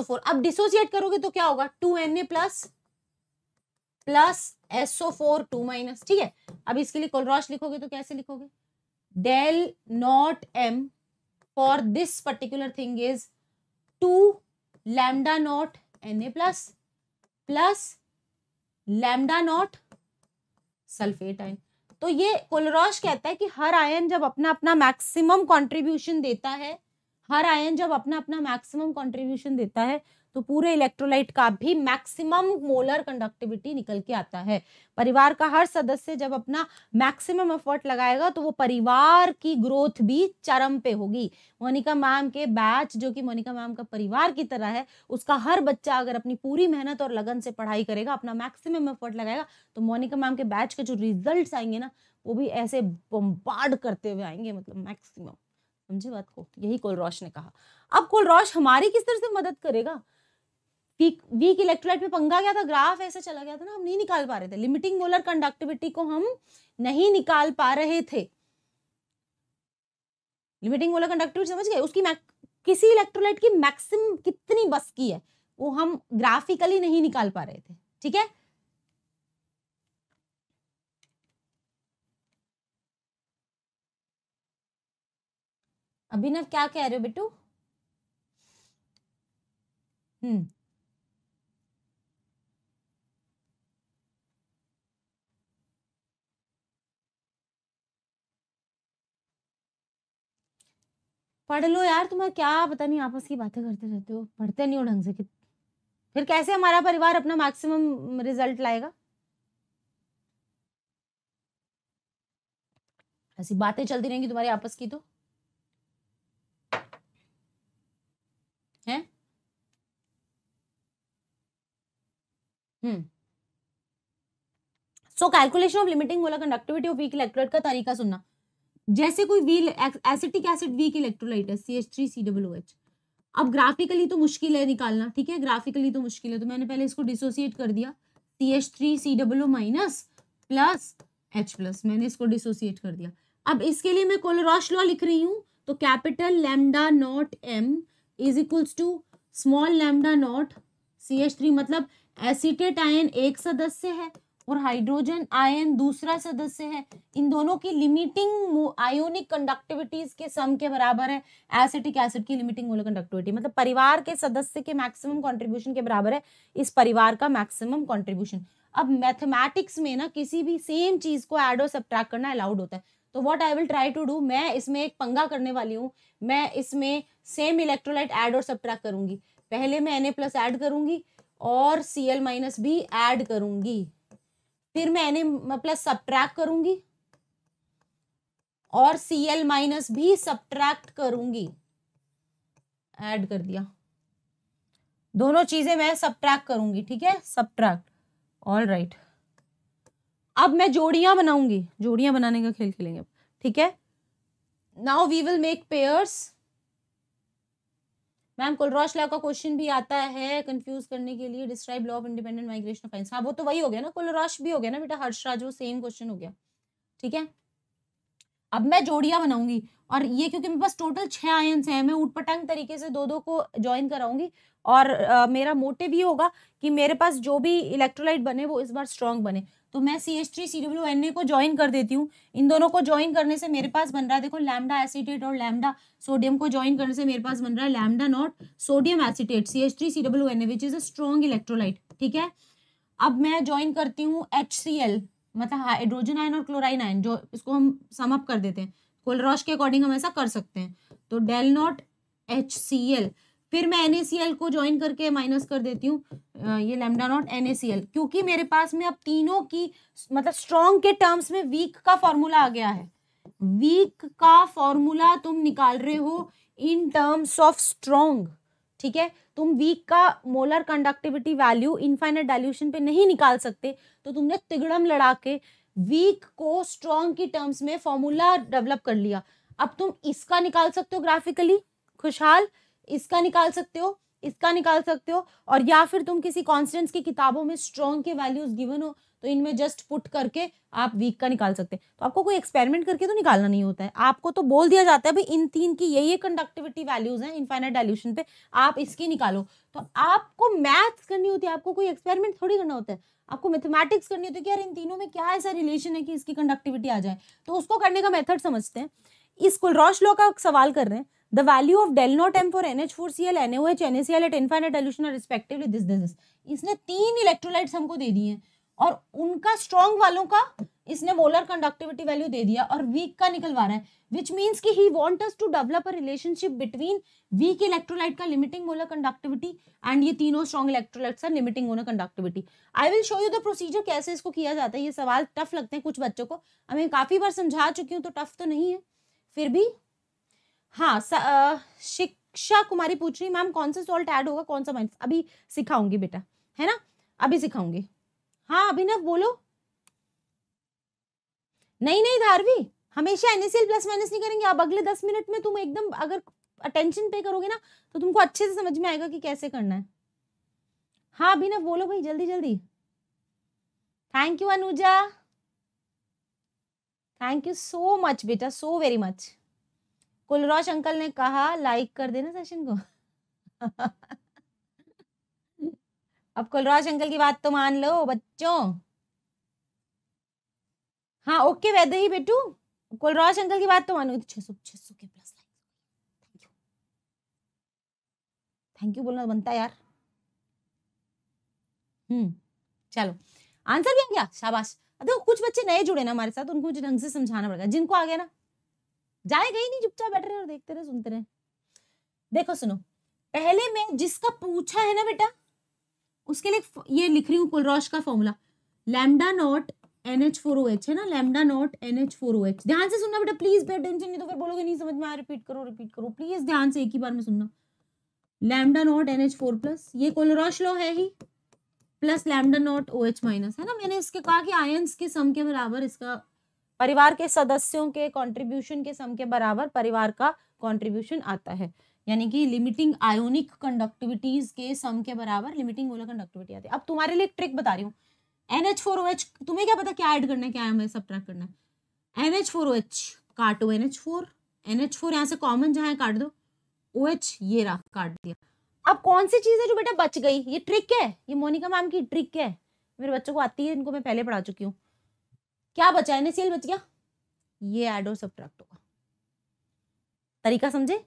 four अब डिसोसिएट करोगे तो क्या होगा two N A plus plus four two minus ठीक है अब इसके लिए कोलरॉश लिखोगे तो कैसे लिखोगे del naught M for this particular thing is two lambda naught N A plus plus lambda naught sulphate ion तो ये कोलरॉश कहता है कि हर आयन जब अपना अपना मैक्सिमम कंट्रीब्यूशन देता है हर आयन जब अपना अपना मैक्सिमम कंट्रीब्यूशन देता है तो पूरे इलेक्ट्रोलाइट का भी मैक्सिमम मोलर कंडक्टिविटी निकल के आता है परिवार का हर सदस्य जब अपना मैक्सिमम एफर्ट लगाएगा तो वो परिवार की ग्रोथ भी चरम पे होगी मोनिका मैम के बैच जो कि मोनिका मैम का परिवार की तरह है उसका हर बच्चा अगर अपनी पूरी मेहनत और लगन से पढ़ाई करेगा अपना मैक्सिमम एफर्ट लगाएगा तो मोनिका मैम के बैच के जो रिजल्ट आएंगे ना वो भी ऐसे बम्बार्ड करते हुए आएंगे मतलब मैक्सिमम समझे बात को यही कोलरोश ने कहा अब कोलरोश हमारी किस तरह से मदद करेगा वीक वीक इलेक्ट्रोलाइट में पंगा गया था ग्राफ ऐसे चला गया था ना हम नहीं निकाल पा रहे थे लिमिटिंग मोलर कंडक्टिविटी को हम नहीं निकाल पा रहे थे लिमिटिंग मोलर कंडक्टिविटी समझ गए उसकी किसी इलेक्ट्रोलाइट की मैक्सिम कितनी बस की है वो हम ग्राफिकली नहीं निकाल पा रहे थे ठीक है अभिनव क्या कह रहे हो बिट्टू हम्म पढ़ लो यार तुम्हें क्या पता नहीं आपस की बातें करते रहते हो पढ़ते नहीं हो ढंग से कि फिर कैसे हमारा परिवार अपना मैक्सिमम रिजल्ट लाएगा ऐसी बातें चलती रहेंगी तुम्हारी आपस की तो हैं hmm so calculation of limiting molar conductivity of weak electrode का तरीका सुनना जैसे कोई वी एसिटिक एसिड वीक इलेक्ट्रोलाइट है C H three C W H अब ग्राफिकली तो मुश्किल है निकालना ठीक है ग्राफिकली तो मुश्किल है तो मैंने पहले इसको डिसोसिएट कर दिया C H three C W minus plus H plus मैंने इसको डिसोसिएट कर दिया अब इसके लिए मैं कोलोरॉश लॉ लिख रही हूँ तो capital lambda naught M is equals to small lambda naught C H three मतलब एसिटेट आयन एक सदस्य है और हाइड्रोजन आयन दूसरा सदस्य है इन दोनों की लिमिटिंग आयोनिक कंडक्टिविटीज के सम के बराबर है एसिटिक एसिड की लिमिटिंग मोलर कंडक्टिविटी मतलब परिवार के सदस्य के मैक्सिमम कंट्रीब्यूशन के बराबर है इस परिवार का मैक्सिमम कंट्रीब्यूशन अब मैथमेटिक्स में ना किसी भी सेम चीज को एड और सब्ट्रैक्ट करना अलाउड होता है तो what I will try to do मैं इसमें एक पंगा करने वाली हूँ मैं इसमें सेम इलेक्ट्रोलाइट एड और सब्ट्रैक्ट करूंगी पहले मैं एन ए प्लस एड करूंगी और सी एल माइनस भी एड करूंगी फिर मैं एन प्लस सब्ट्रैक्ट करूंगी और सी एल माइनस भी सब्ट्रैक्ट करूंगी ऐड कर दिया दोनों चीजें मैं सब्ट्रैक्ट करूंगी ठीक है सब्ट्रैक्ट ऑल राइट अब मैं जोड़ियां बनाऊंगी जोड़ियां बनाने का खेल खेलेंगे ठीक है now we will make pairs ma'am Kohlrausch law का क्वेश्चन भी आता है कंफ्यूज करने के लिए describe law of independent migration of हाँ वो तो वही हो गया ना कुलरोश भी हो गया ना बेटा हर्षराज वो सेम क्वेश्चन हो गया ठीक है अब मैं जोड़िया बनाऊंगी और ये क्योंकि मेरे पास टोटल छह आयंस हैं मैं ऊटपटंग तरीके से दो दो को ज्वाइन कराऊंगी और आ, मेरा मोटिव ये होगा कि मेरे पास जो भी इलेक्ट्रोलाइट बने वो इस बार स्ट्रांग बने तो मैं C H three C W N A को ज्वाइन कर देती हूँ इन दोनों को ज्वाइन करने से मेरे पास बन रहा है देखो लैमडा एसिडेट और लैमडा सोडियम को ज्वाइन करने से मेरे पास बन रहा है lambda naught sodium acetate C H three C W N A which is a strong electrolyte ठीक है अब मैं ज्वाइन करती हूँ एच सी एल मतलब हाइड्रोजन आयन और क्लोराइन आयन जो इसको हम समअप कर देते हैं कोलरॉश के अकॉर्डिंग हम ऐसा कर सकते हैं तो del naught H C L फिर मैं एन को ज्वाइन करके माइनस कर देती हूँ ये लेमडा नॉट एन क्योंकि मेरे पास में अब तीनों की मतलब स्ट्रॉन्ग के टर्म्स में वीक का फॉर्मूला आ गया है वीक का फॉर्मूला तुम निकाल रहे हो इन टर्म्स ऑफ स्ट्रॉन्ग ठीक है तुम वीक का molar conductivity value infinite dilution पे नहीं निकाल सकते तो तुमने तिगड़म लड़ा के वीक को स्ट्रॉन्ग की टर्म्स में फॉर्मूला डेवलप कर लिया अब तुम इसका निकाल सकते हो ग्राफिकली खुशहाल इसका निकाल सकते हो इसका निकाल सकते हो और या फिर तुम किसी कॉन्स्टेंट्स की किताबों में स्ट्रॉन्ग के वैल्यूज गिवन हो तो इनमें जस्ट पुट करके आप वीक का निकाल सकते हैं तो आपको कोई एक्सपेरिमेंट करके तो निकालना नहीं होता है आपको तो बोल दिया जाता है भाई इन तीन की यही कंडक्टिविटी वैल्यूज हैं इनफाइनाइट डाइल्यूशन पे आप इसकी निकालो तो आपको मैथ्स करनी होती है आपको कोई एक्सपेरिमेंट थोड़ी करना होता है आपको मैथमेटिक्स करनी होती है कि यार इन तीनों में क्या ऐसा रिलेशन है कि इसकी कंडक्टिविटी आ जाए तो उसको करने का मेथड समझते हैं इस कुलरॉश लॉ का सवाल कर रहे हैं the value of del not m for NH4Cl, NaOH, NaCl at infinite dilution are respectively this this this. इसने तीन इलेक्ट्रोलाइट्स हमको दे दिए और उनका स्ट्रॉन्ग वालों का इसने मोलर कंडक्टिविटी वैल्यू दे दिया और वीक का निकलवा रहा है विच मीन्स कि he want us to develop a relationship between weak electrolyte का लिमिटिंग मोलर कंडक्टिविटी एंड ये तीनों स्ट्रॉन्ग इलेक्ट्रोलाइट्स का limiting molar conductivity I will show you the procedure कैसे इसको किया जाता है ये सवाल टफ लगते हैं कुछ बच्चों को मैं काफ़ी बार समझा चुकी हूँ तो टफ तो नहीं है फिर भी हाँ स, आ, शिक्षा कुमारी पूछ रही मैम कौन सा सॉल्ट ऐड होगा कौन सा माइनस अभी सिखाऊंगी बेटा है ना अभी सिखाऊंगी हाँ अभिनव बोलो नहीं नहीं धारवी हमेशा एनएसएल प्लस माइनस नहीं करेंगे अब अगले दस मिनट में तुम एकदम अगर अटेंशन पे करोगे ना तो तुमको अच्छे से समझ में आएगा कि कैसे करना है हाँ अभिनव बोलो भाई जल्दी जल्दी thank you Anuja thank you so much बेटा so very much Kohlrausch uncle ने कहा लाइक कर देना सेशन को अब कुलरोश अंकल की बात तो मान लो बच्चों हाँ ओके वैद्य ही बेटू कुलरोश अंकल की बात तो मानो छह सौ छह सौ के plus thank you thank you बोलना बनता यार हम्म चलो आंसर भी आ गया शाबाश देखो कुछ बच्चे नए जुड़े ना हमारे साथ उनको मुझे ढंग से समझाना पड़ेगा जिनको आ गया ना जाएगा ही नहीं चुपचाप बैठ रहे और देखते रहे सुनते रहे देखो सुनो पहले मैं जिसका पूछा है ना बेटा उसके लिए ये लिख रही हूँ कुलरोश का formula lambda naught N H four O H है ना lambda naught N H four O H ध्यान से सुनना बेटा प्लीज बेटा अटेंशन नहीं तो फिर बोलोगे नहीं समझ में आया रिपीट करो रिपीट करो प्लीज ध्यान से एक ही बार में सुनना lambda naught N H four plus ये कोलोरॉश लो है ही plus lambda naught O H minus है ना मैंने इसके कहा कि आयंस के सम के बराबर इसका परिवार के सदस्यों के कंट्रीब्यूशन के सम के बराबर परिवार का कंट्रीब्यूशन आता है यानी कि लिमिटिंग आयोनिक कंडक्टिविटीज के सम के बराबर लिमिटिंग मोलर कंडक्टिविटी आती है अब तुम्हारे लिए एक ट्रिक बता रही हूँ N H four O H तुम्हें क्या पता क्या ऐड करना है क्या हमें सब ट्रैक करना है N H four O H काटो N H four N H four यहाँ से कॉमन जहाँ काट दो ओ एच ये रहा काट दिया अब कौन सी चीज़ है जो बेटा बच गई ये ट्रिक है ये मोनिका मैम की ट्रिक है मेरे बच्चों को आती है इनको मैं पहले पढ़ा चुकी हूँ क्या बचा एन बच गया ये एड और सब्ट्रैक्ट होगा तरीका समझे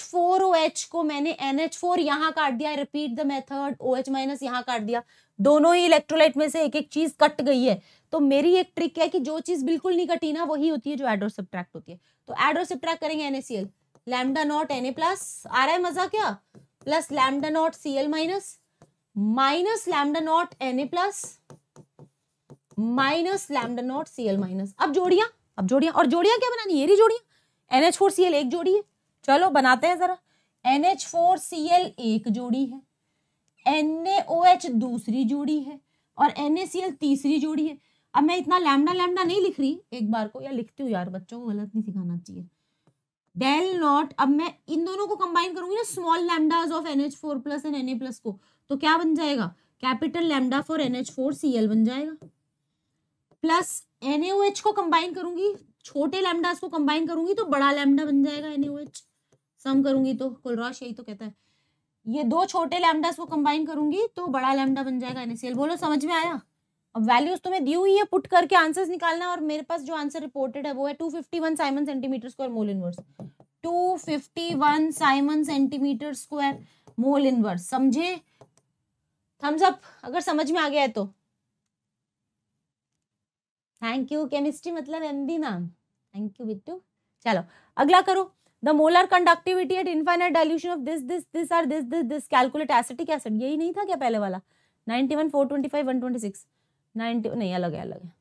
फोर ओ एच को मैंने फोर यहां काट दिया repeat the method O H minus यहां काट दिया दोनों ही इलेक्ट्रोलाइट में से एक एक चीज कट गई है तो मेरी एक ट्रिक है कि जो चीज बिल्कुल नहीं कटी ना वही होती है जो एड और सब्ट्रैक्ट होती है तो एड और सब्ट्रैक्ट करेंगे NACL lambda naught N plus आ रहा है मजा क्या plus lambda naught C L minus minus lambda naught N A plus minus lambda naught C L minus अब जोड़िया अब जोड़िया और जोड़िया क्या बनानी ये जोड़िया N H four C L एक जोड़ी है चलो बनाते हैं जरा N H four C L एक जोड़ी है एन ए ओ एच दूसरी जोड़ी है और एन ए सी एल तीसरी जोड़ी है अब मैं इतना लैमडा लैमडा नहीं लिख रही एक बार को या लिखती हूँ यार बच्चों को गलत नहीं सिखाना चाहिए डेल नॉट अब मैं इन दोनों को कंबाइन करूंगी ना small lambdas of N H four plus and N A plus को तो क्या बन जाएगा capital lambda for N H four C L बन जाएगा प्लस एन को कंबाइन करूंगी छोटे लैमडास को कंबाइन करूंगी तो बड़ा लैमडा बन जाएगा एन सम करूंगी तो कुलराश यही तो कहता है ये दो छोटे लैमडास को कंबाइन करूंगी तो बड़ा लैमडा बन जाएगा एन बोलो समझ में आया अब वैल्यूज तुम्हें दी हुई है पुट करके आंसर्स निकालना है और मेरे पास जो आंसर रिपोर्टेड है वो है 251 siemens centimetre square mole inverse 251 siemens centimetre square mole inverse समझे थम्स अप अगर समझ में आ गया है तो थैंक यू केमिस्ट्री मतलब M B ma'am thank you Bittu चलो अगला करो the molar conductivity at infinite dilution of this this this are this this this calculate acetic acid यही नहीं था क्या पहले वाला ninety one four twenty five one twenty six ninety नहीं अलग है अलग है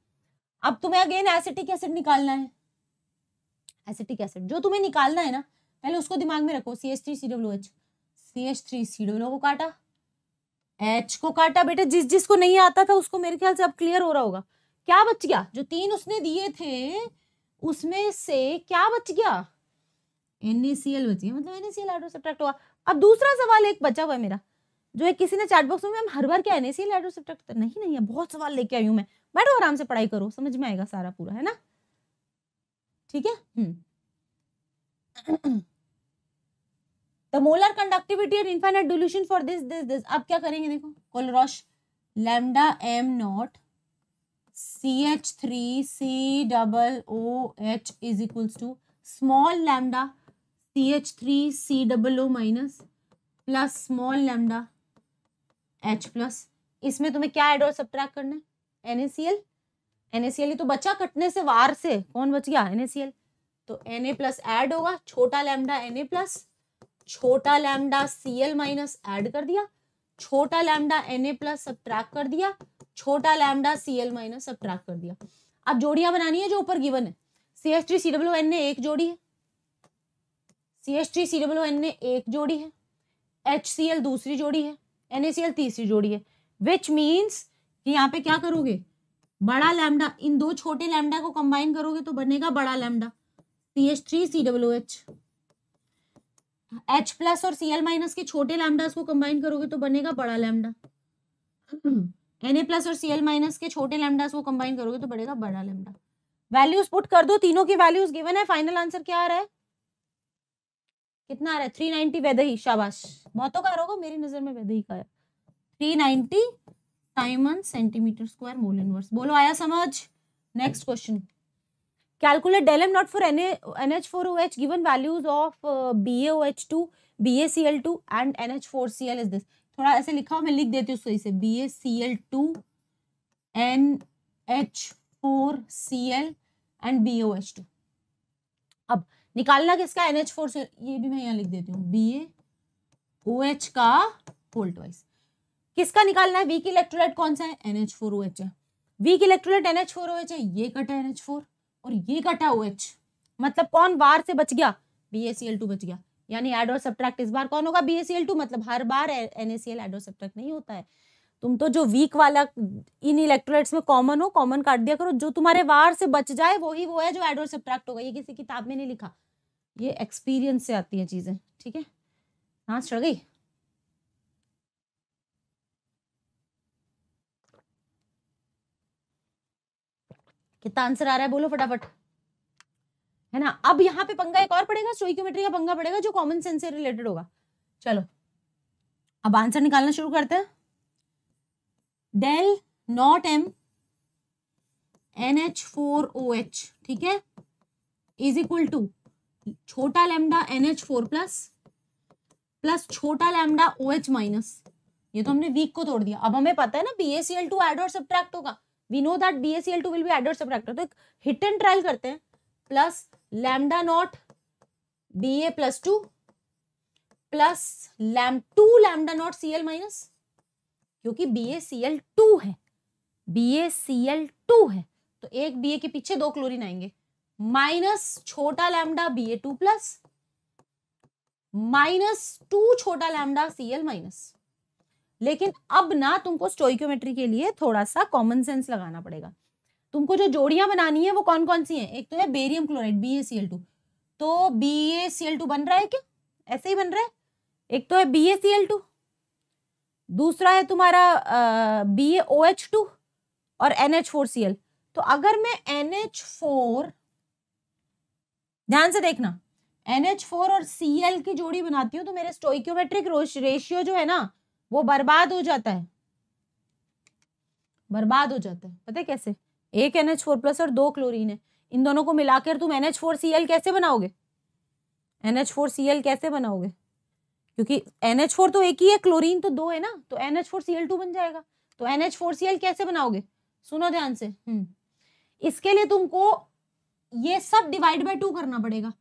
अब तुम्हें अगेन एसिटिक एसिड निकालना है एसिटिक एसिड जो तुम्हें निकालना है ना पहले उसको दिमाग में रखो C H three C W H C H three C W को काटा एच को काटा बेटा जिस जिसको नहीं आता था उसको मेरे ख्याल से अब क्लियर हो रहा होगा क्या बच गया जो तीन उसने दिए थे उसमें से क्या बच गया एनएसीएल बच गया मतलब एनएसीएल हाइड्रो सब्ट्रैक्ट हुआ अब दूसरा सवाल एक बचा हुआ है मेरा जो है किसी ने चैट बॉक्स में मैम हर बार क्या एनएसीएल हाइड्रो सब्ट्रैक्ट नहीं नहीं है बहुत सवाल लेके आई हूँ मैं बैठो आराम से पढ़ाई करो समझ में आएगा सारा पूरा है ना ठीक है molar conductivity and infinite dilution for this this this अब क्या करेंगे देखो Kohlrausch lambda M naught C H three C double O H is equals to small lambda C H three C double O minus plus small lambda H plus इसमें तुम्हें क्या add और subtract करना है N A C L N A C L ये तो बचा कटने से वार से कौन बच गया एन ए सी एल तो एन ए प्लस एड होगा छोटा लैमडा एन ए प्लस छोटा lambda C L minus add कर दिया छोटा lambda N A plus subtract कर दिया छोटा lambda C L minus subtract कर दिया अब जोड़ियां बनानी है जो ऊपर गिवन है C S T C W N ने एक जोड़ी है C S T C W N ने एक जोड़ी है एच सी एल दूसरी जोड़ी है एन ए सी एल तीसरी जोड़ी है विच मीन्स कि यहाँ पे क्या करोगे बड़ा लैमडा इन दो छोटे लैमडा को कंबाइन करोगे तो बनेगा बड़ा lambda C S T C W H H plus और सी एल माइनस के छोटे लैमडास को कंबाइन करोगे तो बनेगा बड़ा लैमडा एन ए प्लस और सी एल माइनस के छोटे लैमडास को कंबाइन करोगे तो बनेगा बड़ा लैमडा वैल्यूज पुट कर दो तीनों की वैल्यूज गिवन है फाइनल आंसर क्या आ रहा है कितना आ रहा है थ्री नाइनटी वेद ही शाबाश बहुतों का आ मेरी नजर में वेद ही का है three ninety time centimetre square mole inverse बोलो आया समझ next question Calculate delm naught for NH4OH given values of uh, BaOH2, BaCl2 and NH4Cl is this. थोड़ा ऐसे लिखा हो मैं लिख देती हूँ सही से B A C L two N H four C L and B O H two अब निकालना किसका एन एच फोर से ये भी मैं यहाँ लिख देती हूँ बी ए ओ एच का होल्ड वाइस किसका निकालना है वीक इलेक्ट्रोलाइट कौन सा है N H four O H है weak electrolyte N H four O H है ये कट है एन एच फोर और ये घटा ओ एच मतलब कौन बार से बच गया बी सी एल टू बच गया यानी एड और सब्ट्रैक्ट इस बार कौन होगा बी सी एल टू मतलब हर बार एन सी एल एड और सब्ट्रैक्ट नहीं होता है तुम तो जो वीक वाला इन इलेक्ट्रोलाइट्स में कॉमन हो कॉमन काट दिया करो जो तुम्हारे वार से बच जाए वही वो है जो एड और सब्ट्रैक्ट होगा ये किसी किताब में नहीं लिखा ये एक्सपीरियंस से आती है चीज़ें ठीक है हाँ चढ़ गई कितना आंसर आ रहा है बोलो फटाफट है ना अब यहाँ पे पंगा एक और पड़ेगा स्टोइकोमेट्री का पंगा पड़ेगा जो कॉमन सेंस से रिलेटेड होगा चलो अब आंसर निकालना शुरू करते हैं del naught M N H four O H ठीक है इज इक्वल टू छोटा lambda N H four plus plus छोटा लैम्डा ओ एच माइनस ये तो हमने वीक को तोड़ दिया अब हमें पता है ना B S C L two add और सब्ट्रैक्ट होगा we know that B S C L two will be added subtracted तो एक हिट एंड ट्रायल करते हैं plus lambda naught B A plus two plus लैम two lambda naught C L minus क्योंकि B A C L two है B A C L two है तो एक बी ए के पीछे दो क्लोरीन आएंगे माइनस छोटा lambda B A two plus minus two छोटा लैमडा सी एल माइनस लेकिन अब ना तुमको स्टोइक्योमेट्री के लिए थोड़ा सा कॉमन सेंस लगाना पड़ेगा तुमको जो जोड़ियां बनानी है वो कौन कौन सी हैं एक तो है barium chloride B A C L two तो B A C L two बन रहा है क्या ऐसे ही बन रहा है एक तो है B A C L two दूसरा है तुम्हारा B A O H two और N H four C L तो अगर मैं एन एच फोर ध्यान से देखना एन एच फोर और सी एल की जोड़ी बनाती हूँ तो मेरे स्टोइक्योमेट्रिक रेशियो जो है ना वो बर्बाद हो जाता है बर्बाद हो जाता है पता है कैसे एक एन एच फोर प्लस और दो क्लोरीन है इन दोनों को मिलाकर तुम N H four C L कैसे बनाओगे N H four C L कैसे बनाओगे क्योंकि एन एच फोर तो एक ही है क्लोरीन तो दो है ना तो N H four C L two बन जाएगा तो N H four C L कैसे बनाओगे सुनो ध्यान से हम्म इसके लिए तुमको ये सब डिवाइड बाई टू करना पड़ेगा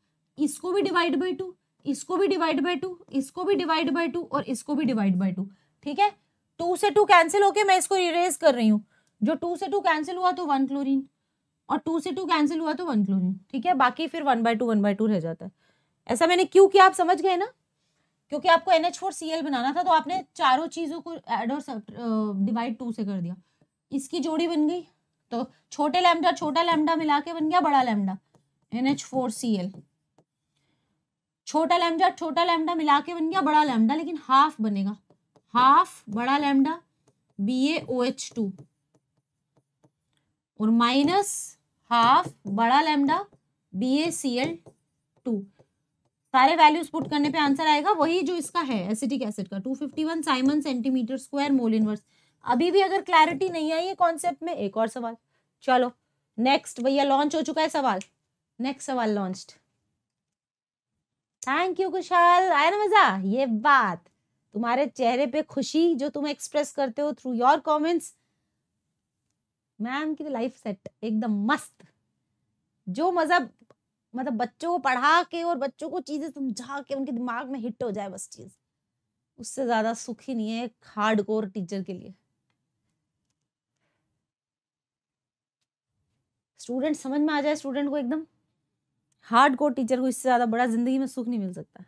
इसको भी डिवाइड बाई टू इसको भी डिवाइड बाय टू इसको भी डिवाइड बाय टू और इसको भी डिवाइड बाय टू ठीक है टू से टू कैंसिल होके मैं इसको इरेज कर रही हूँ जो टू से टू कैंसिल हुआ तो वन क्लोरिन और टू से टू कैंसिल हुआ तो वन क्लोरिन ठीक है बाकी फिर one by two one by two रह जाता है ऐसा मैंने क्यों किया आप समझ गए ना क्योंकि आपको N H four C L बनाना था तो आपने चारों चीज़ों को एड और डिवाइड टू से कर दिया इसकी जोड़ी बन गई तो छोटे लैमडा छोटा लैमडा मिला के बन गया बड़ा lambda N H four C L छोटा लैमडा छोटा लैमडा मिला के बन गया बड़ा लैमडा लेकिन हाफ बनेगा हाफ बड़ा लैमडा बी एच टू और माइनस हाफ बड़ा lambda B A C L two सारे वैल्यूज पुट करने पे आंसर आएगा वही जो इसका है एसिटिक एसिड का 251 siemens centimetre square mole inverse अभी भी अगर क्लैरिटी नहीं आई है कॉन्सेप्ट में एक और सवाल चलो नेक्स्ट भैया लॉन्च हो चुका है सवाल नेक्स्ट सवाल लॉन्च्ड थैंक यू कुशाल आया ना मजा ये बात तुम्हारे चेहरे पे खुशी जो तुम एक्सप्रेस करते हो थ्रू योर कमेंट्स मैम की लाइफ तो सेट एकदम मस्त जो मजा मतलब बच्चों को पढ़ा के और बच्चों को चीजें समझा के उनके दिमाग में हिट हो जाए बस चीज उससे ज्यादा सुखी नहीं है हार्ड कोर टीचर के लिए स्टूडेंट समझ में आ जाए स्टूडेंट को एकदम हार्ड कोर टीचर को इससे ज़्यादा बड़ा जिंदगी में सुख नहीं मिल सकता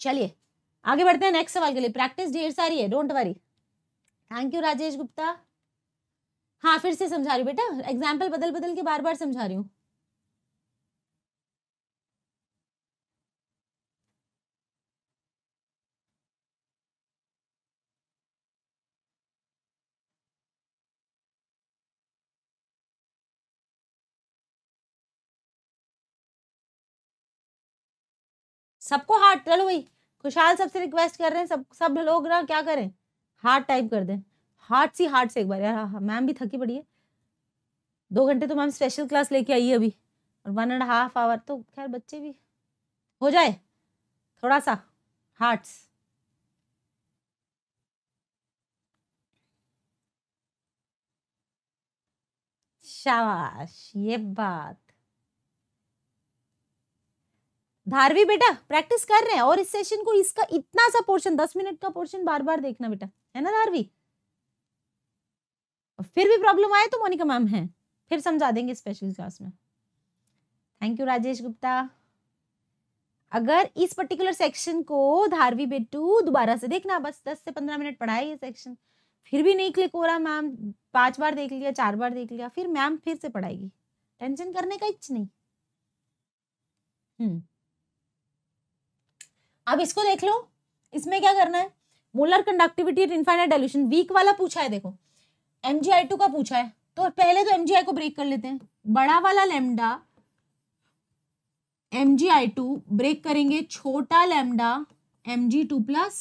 चलिए आगे बढ़ते हैं नेक्स्ट सवाल के लिए प्रैक्टिस ढेर सारी है don't worry thank you Rajesh Gupta हाँ फिर से समझा रही हूँ बेटा एग्जाम्पल बदल बदल के बार बार समझा रही हूँ सबको हार्ट चलो भाई खुशहाल सबसे रिक्वेस्ट कर रहे हैं सब सब लोग ना क्या करें हार्ट टाइप कर दें हार्ट सी हार्ट से एक बार यार मैम हाँ, भी थकी पड़ी है दो घंटे तो मैम स्पेशल क्लास लेके आई है अभी और वन एंड हाफ आवर तो खैर बच्चे भी हो जाए थोड़ा सा हार्ट्स शाबाश ये बात धारवी बेटा प्रैक्टिस कर रहे हैं और इस सेशन को इसका इतना सा पोर्शन दस मिनट का पोर्शन बार बार देखना बेटा है ना धारवी फिर भी प्रॉब्लम आए तो मोनिका मैम है फिर समझा देंगे स्पेशल क्लास में थैंक यू राजेश गुप्ता अगर इस पर्टिकुलर सेक्शन को धारवी बेटू दोबारा से देखना बस दस से पंद्रह मिनट पढ़ाए ये सेक्शन फिर भी नहीं क्लिक हो रहा मैम पांच बार देख लिया चार बार देख लिया फिर मैम फिर से पढ़ाएगी टेंशन करने का इच्छ नहीं हम्म अब इसको देख लो इसमें क्या करना है molar conductivity at infinite dilution weak वाला पूछा है देखो एम का पूछा है तो पहले तो एम को ब्रेक कर लेते हैं बड़ा वाला लेमडा एम ब्रेक करेंगे छोटा lambda M G two plus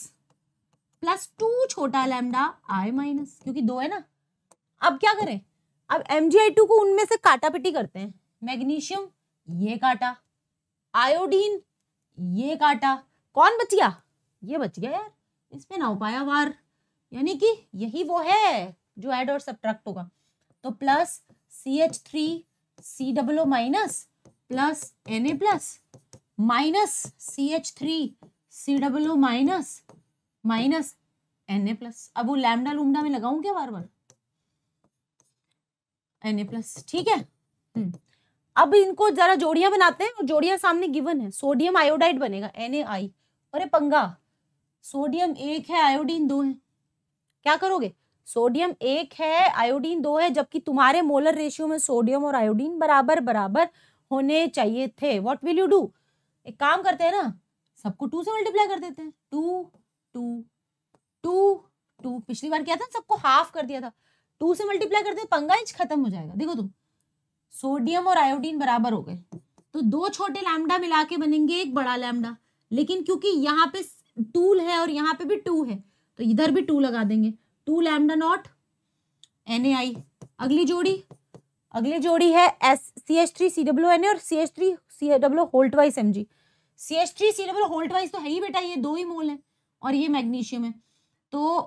plus two छोटा लैमडा आई माइनस क्योंकि दो है ना अब क्या करें अब एम जी आई टू को उनमें से काटा पिटी करते हैं मैग्नीशियम ये काटा आयोडीन ये काटा कौन बच गया ये बच गया यार इसमें ना उपाय वार यानी कि यही वो है जो एड और सब होगा तो plus C H three C double O minus plus N A plus minus C H three C double O minus minus N A plus अब वो लैमडा लूमडा में लगाऊं क्या बार बार एन ए प्लस ठीक है हम्म। अब इनको जरा जोड़ियां बनाते हैं और जोड़ियां सामने गिवन है सोडियम आयोडाइड बनेगा एन ए आई अरे पंगा सोडियम एक है आयोडीन दो है क्या करोगे सोडियम एक है आयोडीन दो है जबकि तुम्हारे मोलर रेशियो में सोडियम और आयोडीन बराबर बराबर होने चाहिए थे व्हाट विल यू डू एक काम करते हैं ना सबको टू से मल्टीप्लाई कर देते हैं टू टू टू टू पिछली बार क्या था सबको हाफ कर दिया था टू से मल्टीप्लाई करते पंगा इंच खत्म हो जाएगा देखो तुम सोडियम और आयोडीन बराबर हो गए तो दो छोटे लैमडा मिला के बनेंगे एक बड़ा लैमडा लेकिन क्योंकि यहाँ पे टूल है और यहाँ पे भी टू है तो इधर भी टू लगा देंगे two lambda naught N A I अगली जोड़ी अगली जोड़ी है S C H three C W N A और C H three C W whole twice M G C H three C W whole तो है ही बेटा ये दो ही मोल है और ये मैग्नीशियम है तो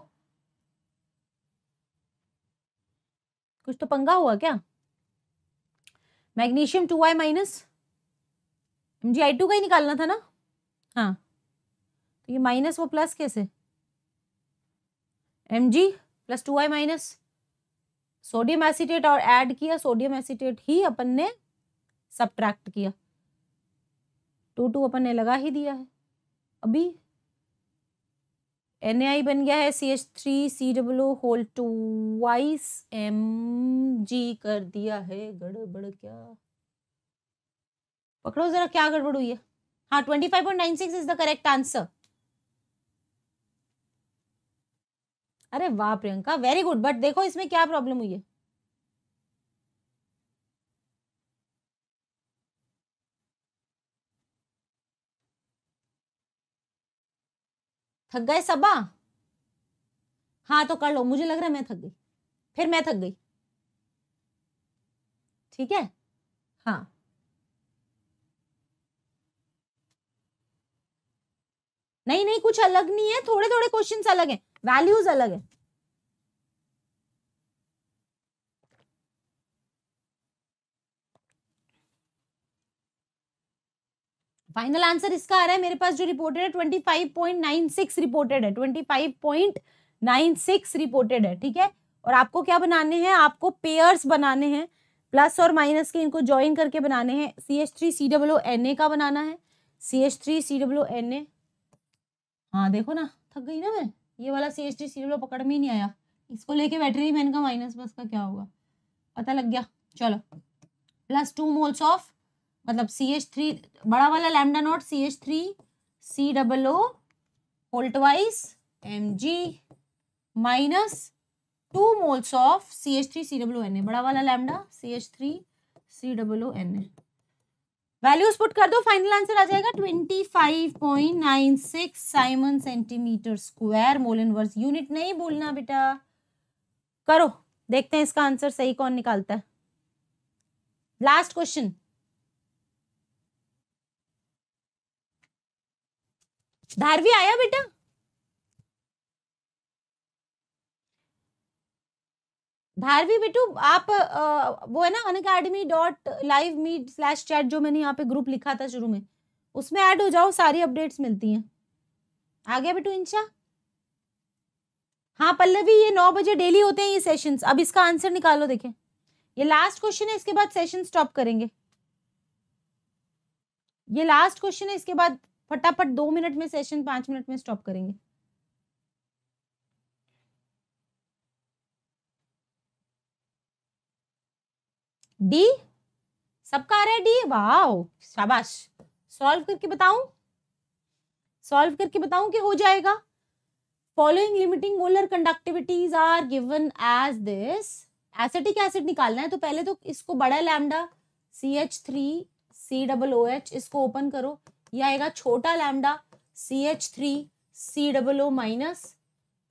कुछ तो पंगा हुआ क्या magnesium two I minus M G I two का ही निकालना था ना हाँ तो ये माइनस वो प्लस कैसे M G plus two I minus sodium acetate और ऐड किया सोडियम एसिटेट ही अपन ने सब्ट्रैक्ट किया टू टू अपन ने लगा ही दिया है अभी एन आई बन गया है C H three C W whole twice M G कर दिया है गड़बड़ क्या पकड़ो जरा क्या गड़बड़ हुई है हाँ twenty five point nine six is the correct answer अरे वाह प्रियंका वेरी गुड बट देखो इसमें क्या प्रॉब्लम हुई है थक गए सबा हाँ तो कर लो मुझे लग रहा है मैं थक गई फिर मैं थक गई ठीक है हाँ नहीं नहीं कुछ अलग नहीं है थोड़े थोड़े क्वेश्चंस अलग हैं वैल्यूज अलग है फाइनल आंसर इसका आ रहा है मेरे पास जो रिपोर्टेड है twenty five point nine six reported है twenty five point nine six reported है ठीक है और आपको क्या बनाने हैं आपको पेयर्स बनाने हैं प्लस और माइनस के इनको ज्वाइन करके बनाने हैं C H three C W N A का बनाना है C H three C W N A हाँ देखो ना थक गई ना मैं ये वाला सी एस टी सीरियल पकड़ में ही नहीं आया इसको लेके बैटरी मैंने कहा माइनस बस का क्या होगा पता लग गया चलो प्लस टू मोल्स ऑफ मतलब सी एच थ्री बड़ा वाला lambda naught C H three C double O whole twice M G minus two moles of C H three C W N A बड़ा वाला lambda C H three C double O N A values put कर दो final answer आ जाएगा 25.96 siemens centimetre square mole inverse unit नहीं भूलना बेटा करो देखते हैं इसका आंसर सही कौन निकालता है लास्ट क्वेश्चन धारवी आया बेटा भारवी बिटू आप आ, वो है ना Unacademy dot live meet slash chat जो मैंने यहाँ पे ग्रुप लिखा था शुरू में उसमें ऐड हो जाओ सारी अपडेट्स मिलती हैं आ गया बिटू इंशा हाँ पल्लवी ये नौ बजे डेली होते हैं ये सेशंस अब इसका आंसर निकालो देखें ये लास्ट क्वेश्चन है इसके बाद सेशन स्टॉप करेंगे ये लास्ट क्वेश्चन है इसके बाद फटाफट दो मिनट में सेशन पाँच मिनट में स्टॉप करेंगे डी सबका आ रहा है डी वाओ शाबाश सॉल्व करके बताऊं सॉल्व करके बताऊं कि हो जाएगा following limiting molar conductivities are given as this acetic acid निकालना है तो पहले तो इसको बड़ा lambda C H three C double O H इसको ओपन करो ये आएगा छोटा lambda C H three C double O minus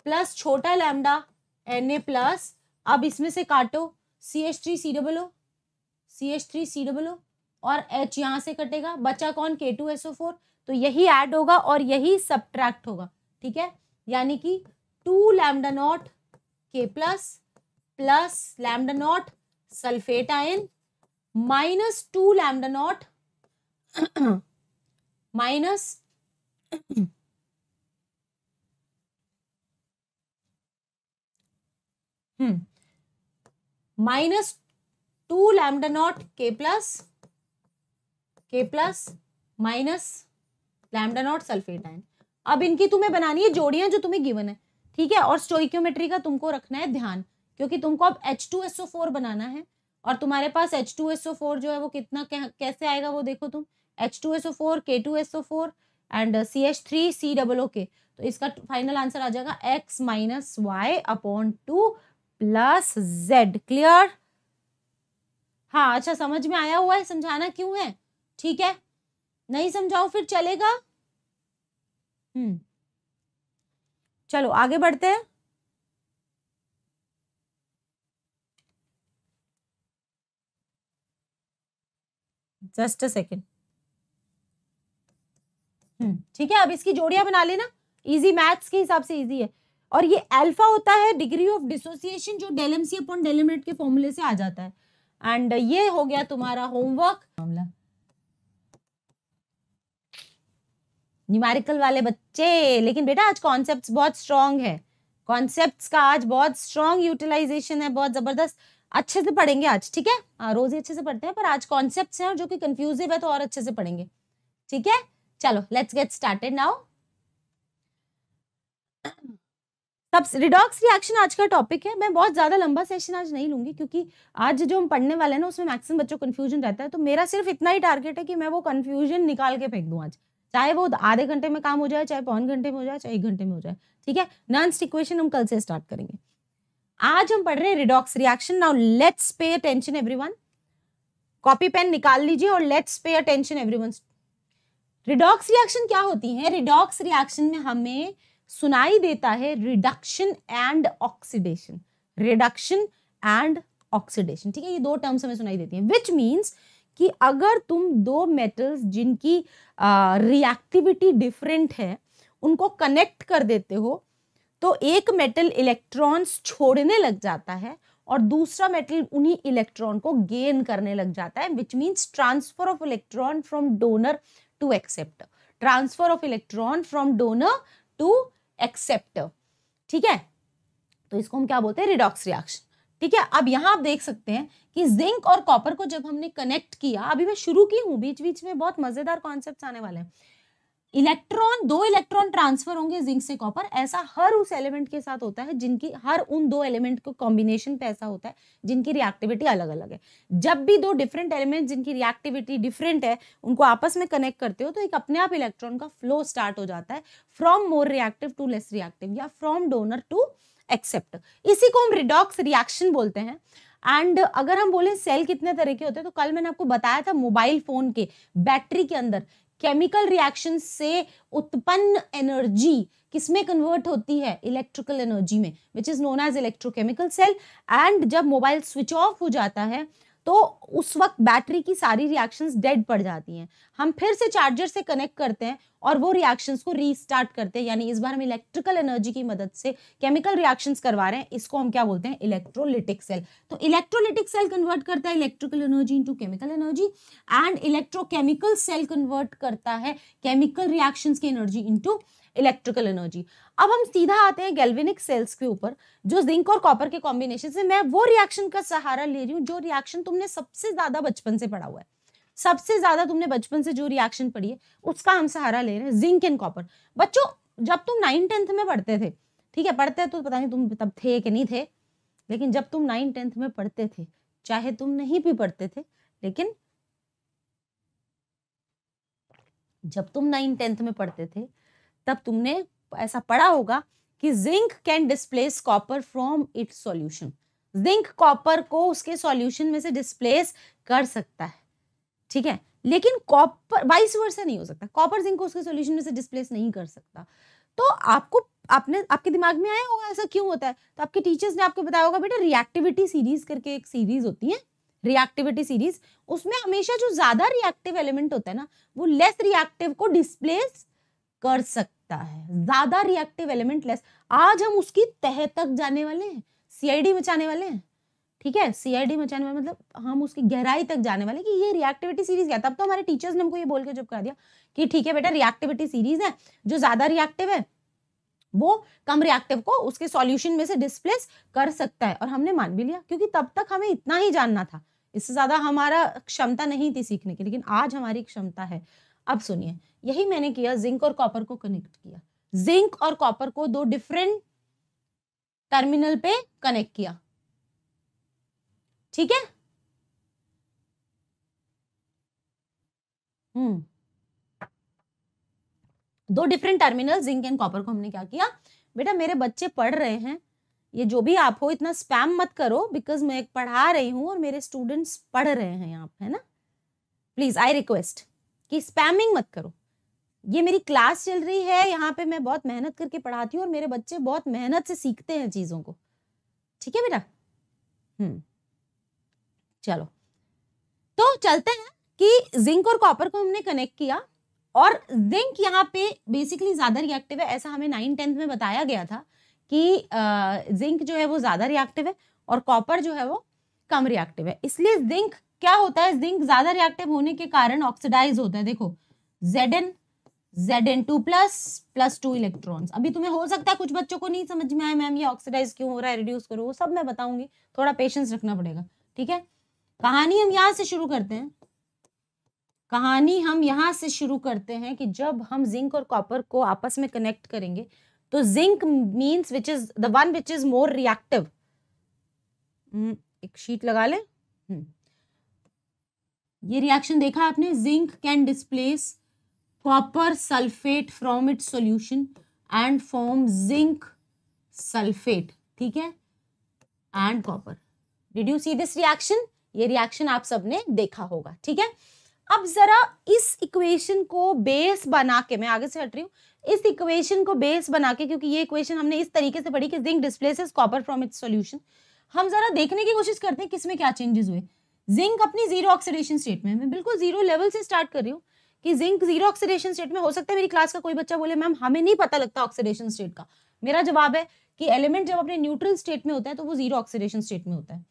plus छोटा लैमडा एन ए प्लस अब इसमें से काटो C H three C double O C H three C double O और एच यहाँ से कटेगा बचा कौन के टू एस ओ फोर तो यही ऐड होगा और यही सब्ट्रैक्ट होगा ठीक है यानी कि two lambda naught K plus plus lambda naught sulphate ion minus two lambda naught minus minus two lambda naught K plus K plus minus lambda naught sulphate ion अब इनकी तुम्हें बनानी है जोड़ियां जो तुम्हें गिवन है ठीक है और स्टोइक्योमेट्री का तुमको रखना है ध्यान क्योंकि तुमको अब एच टू फोर बनाना है और तुम्हारे पास एच टू फोर जो है वो कितना कैसे आएगा वो देखो तुम एच टू टू फोर के H2SO4 four and C H three C double O के तो इसका फाइनल आंसर आ जाएगा X minus Y upon two plus Z clear हाँ अच्छा समझ में आया हुआ है समझाना क्यों है ठीक है नहीं समझाओ फिर चलेगा हम्म चलो आगे बढ़ते हैं जस्ट अ सेकेंड हम्म, ठीक है अब इसकी जोड़ियां बना लेना इजी मैथ्स के हिसाब से इजी है और ये अल्फा होता है डिग्री ऑफ डिसोसिएशन जो डेलमसी अपॉन डेलिमेट के फॉर्मूले से आ जाता है एंड uh, ये हो गया तुम्हारा होमवर्क मामला न्यूमेरिकल वाले बच्चे लेकिन बेटा आज कॉन्सेप्ट्स बहुत स्ट्रांग है कॉन्सेप्ट्स का आज बहुत स्ट्रांग यूटिलाइजेशन है बहुत जबरदस्त अच्छे से पढ़ेंगे आज ठीक है हाँ, रोज ही अच्छे से पढ़ते हैं पर आज कॉन्सेप्ट हैं जो कि कंफ्यूजिव है तो और अच्छे से पढ़ेंगे ठीक है चलो लेट्स गेट स्टार्टेड नाउ तब रिडॉक्स रिएक्शन आज का टॉपिक है मैं बहुत ज़्यादा लंबा सेशन आज नहीं लूँगी क्योंकि आज जो हम पढ़ने वाले हैं ना उसमें मैक्सिमम बच्चों कन्फ्यूजन रहता है तो मेरा सिर्फ इतना ही टारगेट है कि मैं वो कन्फ्यूजन निकाल के फेंक दूँ आज चाहे वो आधे घंटे में काम हो जाए चाहे पौन घंटे में हो जाए चाहे एक घंटे में हो जाए ठीक है नॉन इक्वेशन हम कल से स्टार्ट करेंगे आज हम पढ़ रहे हैं redox reaction now let's pay attention every copy pen निकाल लीजिए और let's pay attention every redox reaction क्या होती है रिडॉक्स रिएक्शन में हमें सुनाई देता है reduction and oxidation reduction and oxidation ठीक है ये दो टर्म्स हमें सुनाई देती हैं विच मीन्स कि अगर तुम दो मेटल्स जिनकी रिएक्टिविटी डिफरेंट है उनको कनेक्ट कर देते हो तो एक मेटल इलेक्ट्रॉन्स छोड़ने लग जाता है और दूसरा मेटल उन्हीं इलेक्ट्रॉन को गेन करने लग जाता है which means transfer of electron from donor to acceptor transfer of electron from donor to acceptor ठीक है तो इसको हम क्या बोलते हैं रिडॉक्स रिएक्शन ठीक है अब यहां आप देख सकते हैं कि जिंक और कॉपर को जब हमने कनेक्ट किया अभी मैं शुरू की हूँ बीच बीच में बहुत मजेदार कॉन्सेप्ट आने वाले हैं इलेक्ट्रॉन दो इलेक्ट्रॉन ट्रांसफर होंगे जिंक से कॉपर ऐसा हर उस एलिमेंट के साथ होता है जिनकी हर उन दो एलिमेंट को कॉम्बिनेशन पे ऐसा होता है जिनकी रिएक्टिविटी अलग अलग है जब भी दो डिफरेंट एलिमेंट जिनकी रिएक्टिविटी डिफरेंट है उनको आपस में कनेक्ट करते हो तो एक अपने आप इलेक्ट्रॉन का फ्लो स्टार्ट हो जाता है from more reactive to less reactive या फ्रॉम डोनर टू एक्सेप्ट इसी को हम रिडॉक्स रिएक्शन बोलते हैं एंड अगर हम बोले सेल कितने तरह के होते हैं तो कल मैंने आपको बताया था मोबाइल फोन के बैटरी के अंदर केमिकल रिएक्शन से उत्पन्न एनर्जी किसमें कन्वर्ट होती है इलेक्ट्रिकल एनर्जी में which is known as electrochemical cell and जब मोबाइल स्विच ऑफ हो जाता है तो उस वक्त बैटरी की सारी रिएक्शंस डेड पड़ जाती हैं हम फिर से चार्जर से कनेक्ट करते हैं और वो रिएक्शंस को रीस्टार्ट करते हैं यानी इस बार हम इलेक्ट्रिकल एनर्जी की मदद से केमिकल रिएक्शंस करवा रहे हैं इसको हम क्या बोलते हैं इलेक्ट्रोलिटिक सेल तो इलेक्ट्रोलिटिक सेल कन्वर्ट करता है electrical energy into chemical energy and electrochemical cell convert करता है केमिकल रिएक्शन की एनर्जी इंटू इलेक्ट्रिकल एनर्जी अब हम सीधा आते हैं गैल्विनिक सेल्स के ऊपर जो जिंक और कॉपर के कॉम्बिनेशन से मैं वो रिएक्शन का सहारा ले रही हूँ जो रिएक्शन तुमने सबसे ज्यादा बचपन से पढ़ा हुआ है सबसे ज्यादा तुमने बचपन से जो रिएक्शन पढ़ी है उसका हम सहारा ले रहे हैं जिंक एंड कॉपर बच्चों जब तुम नाइन टेंथ में पढ़ते थे ठीक है पढ़ते तो पता नहीं तुम तब थे कि नहीं थे लेकिन जब तुम नाइन टेंथ में पढ़ते थे चाहे तुम नहीं भी पढ़ते थे लेकिन जब तुम नाइन टेंथ में पढ़ते थे तब तुमने ऐसा पढ़ा होगा कि zinc can displace copper from its solution zinc copper को उसके सॉल्यूशन में से डिस्प्लेस कर सकता है ठीक है लेकिन कॉपर वाइस वर्सा नहीं हो सकता कॉपर जिंक को उसके सॉल्यूशन में से डिस्प्लेस नहीं कर सकता तो आपको आपने आपके दिमाग में आया होगा ऐसा क्यों होता है तो आपके टीचर्स ने आपको बताया होगा बेटा रिएक्टिविटी सीरीज करके एक सीरीज होती है रिएक्टिविटी सीरीज उसमें हमेशा जो ज्यादा रिएक्टिव एलिमेंट होता है ना वो लेस रिएक्टिव को डिस्प्लेस कर सकता सकता है ज्यादा रिएक्टिव एलिमेंट लेस आज हम उसकी तह तक जाने वाले हैं सीआईडी मचाने वाले हैं ठीक है सीआईडी मचाने वाले मतलब हम उसकी गहराई तक जाने वाले कि ये रिएक्टिविटी सीरीज क्या तब तो हमारे टीचर्स ने हमको ये बोल के चुप कर दिया कि ठीक है बेटा रिएक्टिविटी सीरीज है जो ज्यादा रिएक्टिव है वो कम रिएक्टिव को उसके सॉल्यूशन में से डिस्प्लेस कर सकता है और हमने मान भी लिया क्योंकि तब तक हमें इतना ही जानना था इससे ज़्यादा हमारा क्षमता नहीं थी सीखने की लेकिन आज हमारी क्षमता है अब सुनिए यही मैंने किया जिंक और कॉपर को कनेक्ट किया जिंक और कॉपर को दो डिफरेंट टर्मिनल पे कनेक्ट किया ठीक है हम्म दो different terminal zinc and copper को हमने क्या किया बेटा मेरे बच्चे पढ़ रहे हैं ये जो भी आप हो इतना स्पैम मत करो बिकॉज मैं पढ़ा रही हूं और मेरे स्टूडेंट्स पढ़ रहे हैं यहाँ पे है ना प्लीज आई रिक्वेस्ट कि स्पैमिंग मत करो ये मेरी क्लास चल रही है यहाँ पे मैं बहुत मेहनत करके पढ़ाती हूँ और मेरे बच्चे बहुत मेहनत से सीखते हैं चीज़ों को ठीक है बेटा हम्म चलो तो चलते हैं कि जिंक और कॉपर को हमने कनेक्ट किया और जिंक यहाँ पे बेसिकली ज़्यादा रिएक्टिव है ऐसा हमें नाइन टेंथ में बताया गया था कि जिंक जो है वो ज़्यादा रिएक्टिव है और कॉपर जो है वो कम रिएक्टिव है इसलिए जिंक क्या होता है जिंक ज्यादा रिएक्टिव होने के कारण ऑक्सीडाइज होता है देखो Z N Z N two plus plus two electrons अभी तुम्हें हो सकता है कुछ बच्चों को नहीं समझ में आया मैम ये ऑक्सीडाइज क्यों हो रहा है रिड्यूस करो वो सब मैं बताऊंगी थोड़ा पेशेंस रखना पड़ेगा ठीक है कहानी हम यहाँ से शुरू करते हैं कहानी हम यहाँ से शुरू करते हैं कि जब हम जिंक और कॉपर को आपस में कनेक्ट करेंगे तो zinc means which is the one which is more reactive एक शीट लगा लें हुँ. हम्म। ये रिएक्शन देखा आपने zinc can displace copper sulphate from it solution and form zinc sulphate ठीक है and copper did you see this reaction ये रिएक्शन आप सबने देखा होगा ठीक है अब जरा इस इक्वेशन को बेस बना के मैं आगे से हट रही हूँ इस इक्वेशन को बेस बना के क्योंकि ये इक्वेशन हमने इस तरीके से पढ़ी कि zinc displaces copper from its solution हम जरा देखने की कोशिश करते हैं किसमें क्या चेंजेस हुए जिंक अपनी जीरो ऑक्सीडेशन स्टेट में मैं बिल्कुल जीरो लेवल से स्टार्ट कर रही हूँ कि जिंक जीरो ऑक्सीडेशन स्टेट में हो सकता है मेरी क्लास का कोई बच्चा बोले मैम हमें नहीं पता लगता ऑक्सीडेशन स्टेट का मेरा जवाब है कि एलिमेंट जब अपने न्यूट्रल स्टेट में होता है तो वो जीरो ऑक्सीडेशन स्टेट में होता है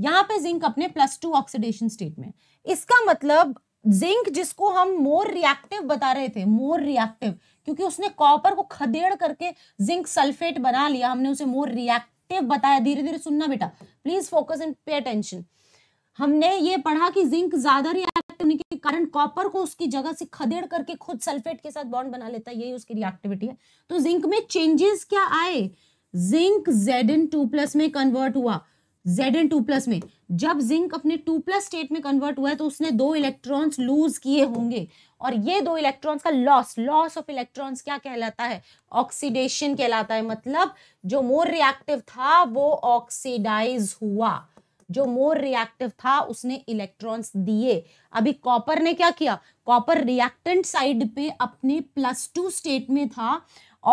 यहाँ पे जिंक अपने प्लस टू ऑक्सीडेशन स्टेट में इसका मतलब जिंक जिसको हम मोर रिएक्टिव बता रहे थे मोर रिएक्टिव क्योंकि उसने कॉपर को खदेड़ करके जिंक सल्फेट बना लिया हमने उसे मोर रिएक्टिव बताया धीरे धीरे सुनना बेटा please focus and pay attention हमने ये पढ़ा कि जिंक ज्यादा रिएक्ट होने के कारण कॉपर को उसकी जगह से खदेड़ करके खुद सल्फेट के साथ बॉन्ड बना लेता है यही उसकी रिएक्टिविटी है तो जिंक में चेंजेस क्या आए जिंक जेड टू प्लस में कन्वर्ट हुआ जेड टू प्लस में जब जिंक अपने टू प्लस स्टेट में कन्वर्ट हुआ है तो उसने दो इलेक्ट्रॉन्स लूज किए होंगे और ये दो इलेक्ट्रॉन्स का लॉस लॉस ऑफ इलेक्ट्रॉन्स क्या कहलाता है ऑक्सीडेशन कहलाता है मतलब जो मोर रिएक्टिव था वो ऑक्सीडाइज हुआ जो मोर रिएक्टिव था उसने इलेक्ट्रॉन्स दिए अभी कॉपर ने क्या किया कॉपर रिएक्टेंट साइड पे अपने प्लस टू स्टेट में था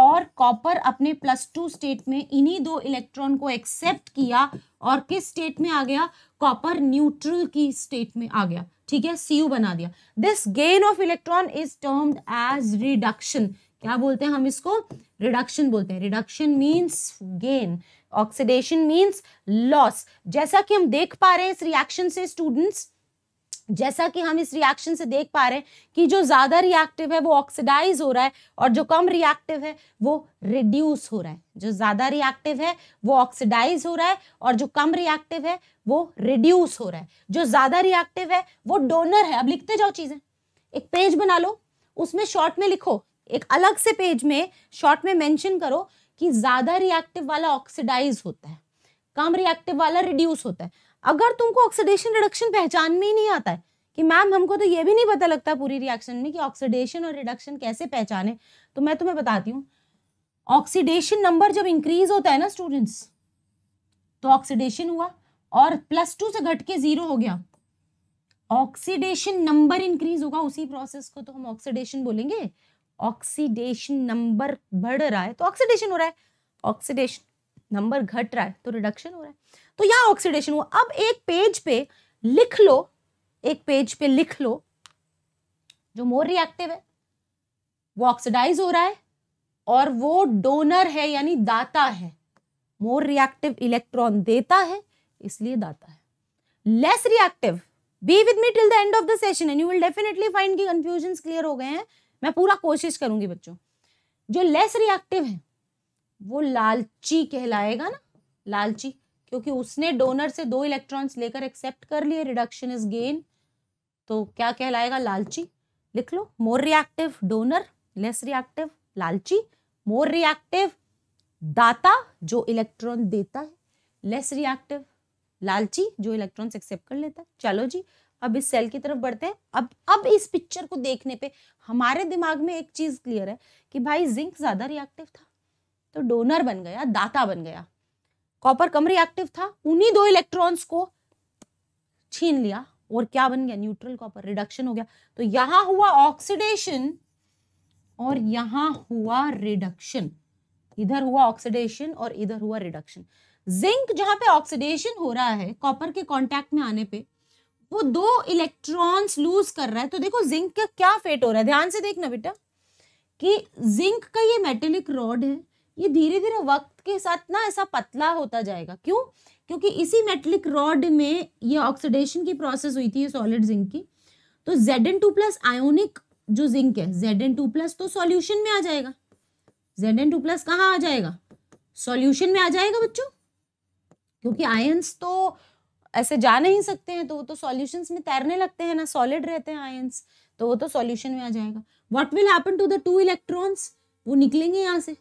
और कॉपर अपने प्लस टू स्टेट में इन्हीं दो इलेक्ट्रॉन को एक्सेप्ट किया और किस स्टेट में आ गया कॉपर न्यूट्रल की स्टेट में आ गया ठीक है सी बना दिया this gain of electron is termed as reduction क्या बोलते हैं हम इसको रिडक्शन बोलते हैं reduction means gain oxidation means loss जैसा कि हम देख पा रहे हैं इस रिएक्शन से स्टूडेंट्स जैसा कि हम इस रिएक्शन से देख पा रहे हैं कि जो ज़्यादा रिएक्टिव है वो ऑक्सीडाइज हो रहा है और जो कम रिएक्टिव है वो रिड्यूस हो रहा है जो ज़्यादा रिएक्टिव है वो ऑक्सीडाइज हो रहा है और जो कम रिएक्टिव है वो रिड्यूस हो रहा है जो ज़्यादा रिएक्टिव है वो डोनर है अब लिखते जाओ चीज़ें एक पेज बना लो उसमें शॉर्ट में लिखो एक अलग से पेज में शॉर्ट में मैंशन करो कि ज़्यादा रिएक्टिव वाला ऑक्सीडाइज होता है कम रिएक्टिव वाला रिड्यूस होता है अगर तुमको ऑक्सीडेशन रिडक्शन पहचान में ही नहीं आता है कि मैम हमको तो ये भी नहीं पता लगता पूरी रिएक्शन में कि ऑक्सीडेशन और रिडक्शन कैसे पहचाने तो मैं तुम्हें बताती हूँ ऑक्सीडेशन नंबर जब इंक्रीज होता है ना स्टूडेंट्स तो ऑक्सीडेशन हुआ और प्लस टू से घट के जीरो हो गया ऑक्सीडेशन नंबर इंक्रीज होगा उसी प्रोसेस को तो हम ऑक्सीडेशन बोलेंगे ऑक्सीडेशन नंबर बढ़ रहा है तो ऑक्सीडेशन हो रहा है ऑक्सीडेशन नंबर घट रहा है तो रिडक्शन हो रहा है तो यहाँ ऑक्सीडेशन हुआ अब एक पेज पे लिख लो एक पेज पे लिख लो जो मोर रिएक्टिव है वो ऑक्सीडाइज हो रहा है और वो डोनर है यानी दाता है मोर रिएक्टिव इलेक्ट्रॉन देता है इसलिए दाता है less reactive be with me till the end of the session and you will definitely find की कंफ्यूजन क्लियर हो गए हैं मैं पूरा कोशिश करूंगी बच्चों जो लेस रिएक्टिव है वो लालची कहलाएगा ना लालची क्योंकि उसने डोनर से दो इलेक्ट्रॉन्स लेकर एक्सेप्ट कर लिए रिडक्शन इज गेन तो क्या कहलाएगा लालची लिख लो more reactive donor less reactive लालची मोर रिएक्टिव दाता जो इलेक्ट्रॉन देता है लेस रिएक्टिव लालची जो इलेक्ट्रॉन्स एक्सेप्ट कर लेता है चलो जी अब इस सेल की तरफ बढ़ते हैं अब अब इस पिक्चर को देखने पे हमारे दिमाग में एक चीज क्लियर है कि भाई जिंक ज्यादा रिएक्टिव था तो डोनर बन गया दाता बन गया कॉपर कम रिएक्टिव था उन्हीं दो इलेक्ट्रॉन्स को छीन लिया और क्या बन गया न्यूट्रल कॉपर रिडक्शन हो गया तो यहां हुआ ऑक्सीडेशन और यहां हुआ रिडक्शन इधर हुआ ऑक्सीडेशन और इधर हुआ रिडक्शन जिंक जहां पे ऑक्सीडेशन हो रहा है कॉपर के कांटेक्ट में आने पे वो दो इलेक्ट्रॉन्स लूज कर रहा है तो देखो जिंक का क्या फेट हो रहा है ध्यान से देखना बेटा कि जिंक का ये मेटेलिक रॉड है ये धीरे धीरे वक्त के साथ ना ऐसा पतला होता जाएगा क्यों क्योंकि इसी मेटलिक रॉड में ये ऑक्सीडेशन की प्रोसेस हुई थी सॉलिड जिंक की तो Z N two plus ionic जो जिंक है जेड एन टू प्लस तो सॉल्यूशन में आ जाएगा जेड एन टू प्लस कहाँ आ जाएगा सॉल्यूशन में आ जाएगा बच्चों क्योंकि आयंस तो ऐसे जा नहीं सकते हैं तो वो तो सॉल्यूशंस में तैरने लगते हैं ना सॉलिड रहते हैं आयंस तो वो तो सॉल्यूशन में आ जाएगा what will happen to the two electrons वो निकलेंगे यहाँ से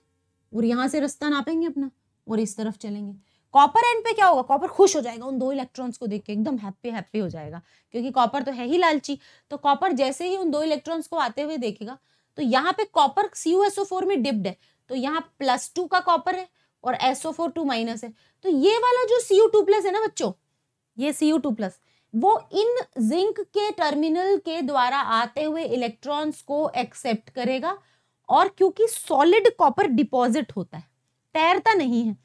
और यहाँ से रास्ता नापेंगे अपना और इस तरफ चलेंगे कॉपर एंड पे क्या होगा कॉपर खुश हो जाएगा उन दो इलेक्ट्रॉन्स को देख के एकदम हैप्पी हैप्पी हो जाएगा क्योंकि कॉपर तो है ही लालची तो कॉपर जैसे ही उन दो इलेक्ट्रॉन्स को आते हुए देखेगा तो यहाँ पे कॉपर सी में डिप्ड है तो यहाँ प्लस टू का कॉपर है और एसओ फोर टू माइनस है तो ये वाला जो सी यू टू प्लस है ना बच्चों ये सी टू प्लस वो इन जिंक के टर्मिनल के द्वारा आते हुए इलेक्ट्रॉन्स को एक्सेप्ट करेगा और क्योंकि सॉलिड कॉपर डिपॉजिट होता है तैरता नहीं है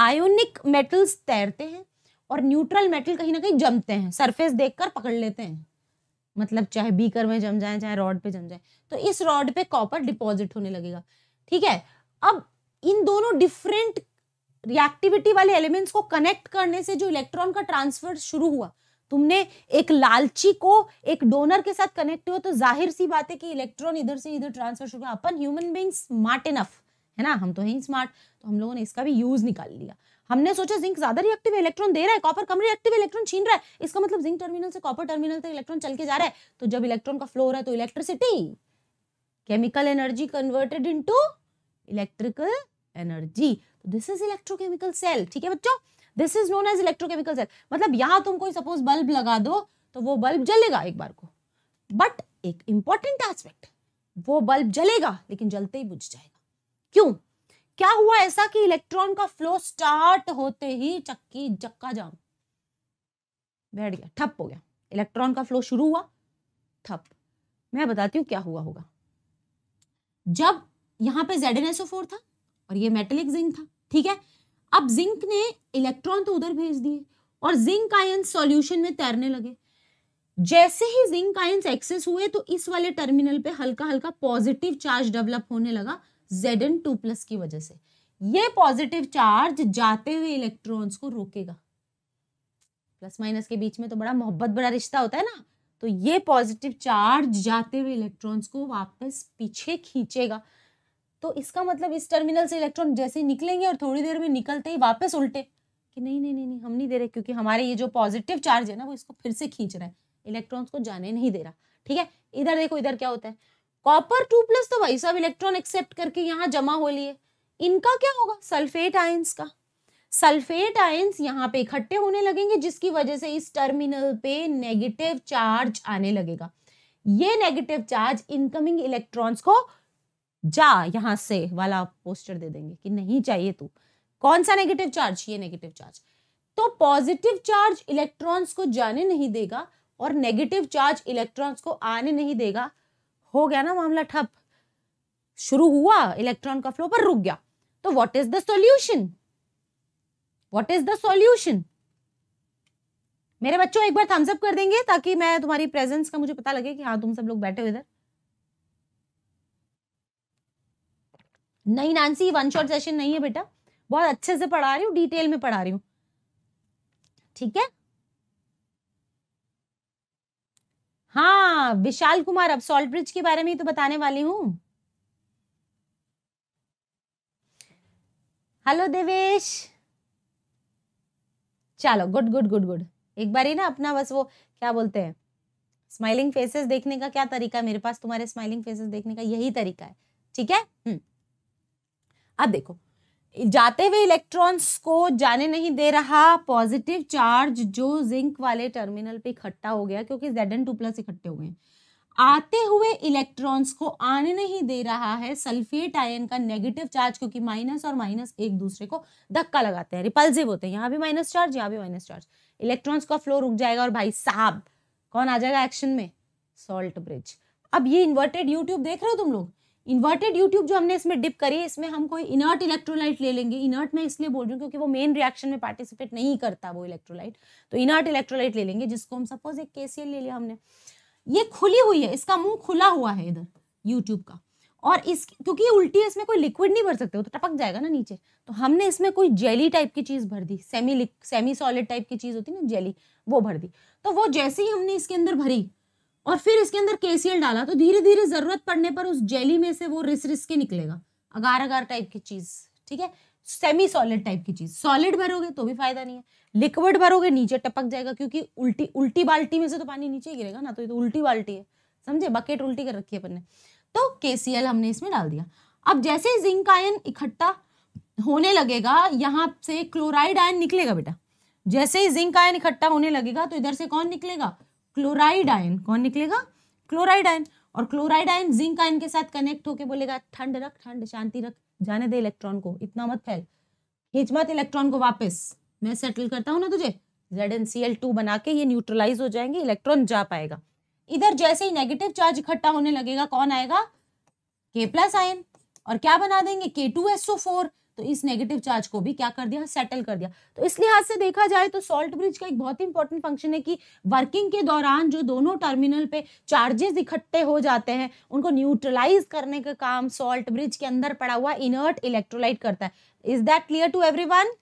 आयोनिक मेटल्स तैरते हैं और न्यूट्रल मेटल कहीं ना कहीं जमते हैं सरफेस देखकर पकड़ लेते हैं मतलब चाहे बीकर में जम जाए चाहे रॉड पे जम जाए तो इस रॉड पे कॉपर डिपॉजिट होने लगेगा ठीक है अब इन दोनों डिफरेंट रिएक्टिविटी वाले एलिमेंट्स को कनेक्ट करने से जो इलेक्ट्रॉन का ट्रांसफर शुरू हुआ तुमने एक लालची को एक डोनर के साथ कनेक्ट हुआ तो जाहिर सी बात है कि इलेक्ट्रॉन इधर से इधर ट्रांसफर शुरू हुआ अपन ह्यूमन बींग स्मार्ट इनफ है ना हम तो हैं स्मार्ट तो हम लोगों ने इसका भी यूज निकाल लिया हमने सोचा जिंक ज्यादा रिएक्टिव इलेक्ट्रॉन दे रहा है कॉपर कम रिएक्टिव इलेक्ट्रॉन छीन रहा है इसका मतलब जिंक टर्मिनल से कॉपर टर्मिनल तक इलेक्ट्रॉन चल के जा रहा है तो जब इलेक्ट्रॉन का फ्लो हो रहा है तो electricity chemical energy converted into electrical energy this is electrochemical cell ठीक है बच्चों this is known as electrochemical cell मतलब यहां तुम कोई सपोज बल्ब लगा दो तो वो बल्ब जलेगा एक बार को बट एक इंपॉर्टेंट एस्पेक्ट वो बल्ब जलेगा लेकिन जलते ही बुझ जाएगा क्यों क्या हुआ ऐसा कि इलेक्ट्रॉन का फ्लो स्टार्ट होते ही चक्की चक्का जाम बैठ गया ठप हो गया इलेक्ट्रॉन का फ्लो शुरू हुआ ठप मैं बताती हूँ क्या हुआ होगा जब यहां पे ZnSO4 था और ये मेटेलिक जिंक था ठीक है अब जिंक ने इलेक्ट्रॉन तो उधर भेज दिए और जिंक आयंस सॉल्यूशन में तैरने लगे जैसे ही जिंक आयंस एक्सेस हुए तो इस वाले टर्मिनल पे हल्का हल्का पॉजिटिव चार्ज डेवलप होने लगा जेड टू प्लस की वजह से ये पॉजिटिव चार्ज जाते हुए इलेक्ट्रॉन्स को रोकेगा प्लस माइनस के बीच में तो बड़ा मोहब्बत बड़ा रिश्ता होता है ना तो ये पॉजिटिव चार्ज जाते हुए इलेक्ट्रॉन्स को वापस पीछे खींचेगा तो इसका मतलब इस टर्मिनल से इलेक्ट्रॉन जैसे ही निकलेंगे और थोड़ी देर में निकलते ही वापस उल्टे कि नहीं नहीं नहीं हम नहीं दे रहे क्योंकि हमारे ये जो पॉजिटिव चार्ज है ना वो इसको फिर से खींच रहा है इलेक्ट्रॉन्स को जाने नहीं दे रहा ठीक है इधर देखो इधर क्या होता है कॉपर टू प्लस तो भाई सब इलेक्ट्रॉन एक्सेप्ट करके यहाँ जमा हो लिए इनका क्या होगा सल्फेट आयंस का सल्फेट आयंस यहाँ पे इकट्ठे होने लगेंगे जिसकी वजह से इस टर्मिनल पे नेगेटिव चार्ज आने लगेगा ये नेगेटिव चार्ज इनकमिंग इलेक्ट्रॉन्स को जा यहां से वाला पोस्टर दे देंगे कि नहीं चाहिए तू कौन सा नेगेटिव चार्ज ये नेगेटिव चार्ज तो पॉजिटिव चार्ज इलेक्ट्रॉन्स को जाने नहीं देगा और नेगेटिव चार्ज इलेक्ट्रॉन्स को आने नहीं देगा हो गया ना मामला ठप शुरू हुआ इलेक्ट्रॉन का फ्लो पर रुक गया तो what is the solution what is the solution मेरे बच्चों एक बार थम्सअप कर देंगे ताकि मैं तुम्हारी प्रेजेंस का मुझे पता लगे कि हाँ तुम सब लोग बैठे हो इधर नहीं नानसी वन शॉट सेशन नहीं है बेटा बहुत अच्छे से पढ़ा रही हूँ डिटेल में पढ़ा रही हूँ ठीक है हाँ विशाल कुमार अब सॉल्ट ब्रिज के बारे में ही तो बताने वाली हूँ हेलो देवेश चलो गुड गुड गुड गुड एक बार ही ना अपना बस वो क्या बोलते हैं स्माइलिंग फेसेस देखने का क्या तरीका है मेरे पास तुम्हारे स्माइलिंग फेसेस देखने का यही तरीका है ठीक है हम्म अब देखो जाते हुए इलेक्ट्रॉन्स को जाने नहीं दे रहा पॉजिटिव चार्ज जो जिंक वाले टर्मिनल पे इकट्ठा हो गया क्योंकि जेड एन टू प्लस इकट्ठे हो गए आते हुए इलेक्ट्रॉन्स को आने नहीं दे रहा है सल्फेट आयन का नेगेटिव चार्ज क्योंकि माइनस और माइनस एक दूसरे को धक्का लगाते हैं रिपल्सिव होते हैं यहाँ भी माइनस चार्ज यहाँ भी माइनस चार्ज इलेक्ट्रॉन्स का फ्लो रुक जाएगा और भाई साहब कौन आ जाएगा एक्शन में सॉल्ट ब्रिज अब ये इन्वर्टेड यूट्यूब देख रहे हो तुम लोग इन्वर्टेड यूट्यूब जो हमने इसमें डिप करी है इसमें हम कोई इनर्ट इलेक्ट्रोलाइट ले लेंगे इनर्ट मैं इसलिए बोल रही हूँ क्योंकि वो मेन रिएक्शन में पार्टिसिपेट नहीं करता वो इलेक्ट्रोलाइट तो इनर्ट इलेक्ट्रोलाइट ले लेंगे जिसको हम सपोज एक केसीएल ले लिया हमने ये खुली हुई है इसका मुंह खुला हुआ है इधर यूट्यूब का और इस क्योंकि उल्टी इसमें कोई लिक्विड नहीं भर सकते वो तो टपक जाएगा ना नीचे तो हमने इसमें कोई जेली टाइप की चीज़ भर दी सेमी सेमी सॉलिड टाइप की चीज़ होती है ना जेली वो भर दी तो वो जैसे ही हमने इसके अंदर भरी और फिर इसके अंदर केसीएल डाला तो धीरे धीरे ज़रूरत पड़ने पर उस जेली में से वो रिस रिस के निकलेगा अगार अगार टाइप की चीज़ ठीक है सेमी सॉलिड टाइप की चीज़ सॉलिड भरोगे तो भी फायदा नहीं है लिक्विड भरोगे नीचे टपक जाएगा क्योंकि उल्टी उल्टी बाल्टी में से तो पानी नीचे गिरेगा ना तो ये तो उल्टी बाल्टी है समझे बकेट उल्टी कर रखी है अपन ने तो केसीएल हमने इसमें डाल दिया अब जैसे ही जिंक आयन इकट्ठा होने लगेगा यहाँ से क्लोराइड आयन निकलेगा बेटा जैसे ही जिंक आयन इकट्ठा होने लगेगा तो इधर से कौन निकलेगा क्लोराइड आयन कौन निकलेगा क्लोराइड आयन और क्लोराइड आयन जिंक आयन के साथ कनेक्ट होके बोलेगा ठंड रख ठंड शांति रख जाने दे इलेक्ट्रॉन को इतना मत फैल खींच मत इलेक्ट्रॉन को वापस मैं सेटल करता हूँ ना तुझे Z N C L two बना के ये न्यूट्रलाइज हो जाएंगे इलेक्ट्रॉन जा पाएगा इधर जैसे ही नेगेटिव चार्ज इकट्ठा होने लगेगा कौन आएगा के प्लस आयन और क्या बना देंगे के टू एस ओ फोर तो इस नेगेटिव चार्ज को भी क्या कर दिया सेटल कर दिया तो इस लिहाज से देखा जाए तो सॉल्ट ब्रिज का एक बहुत ही इंपॉर्टेंट फंक्शन है कि वर्किंग के दौरान जो दोनों टर्मिनल पे चार्जेस इकट्ठे हो जाते हैं उनको न्यूट्रलाइज करने का काम सॉल्ट ब्रिज के अंदर पड़ा हुआ इनर्ट इलेक्ट्रोलाइट करता है is that clear to everyone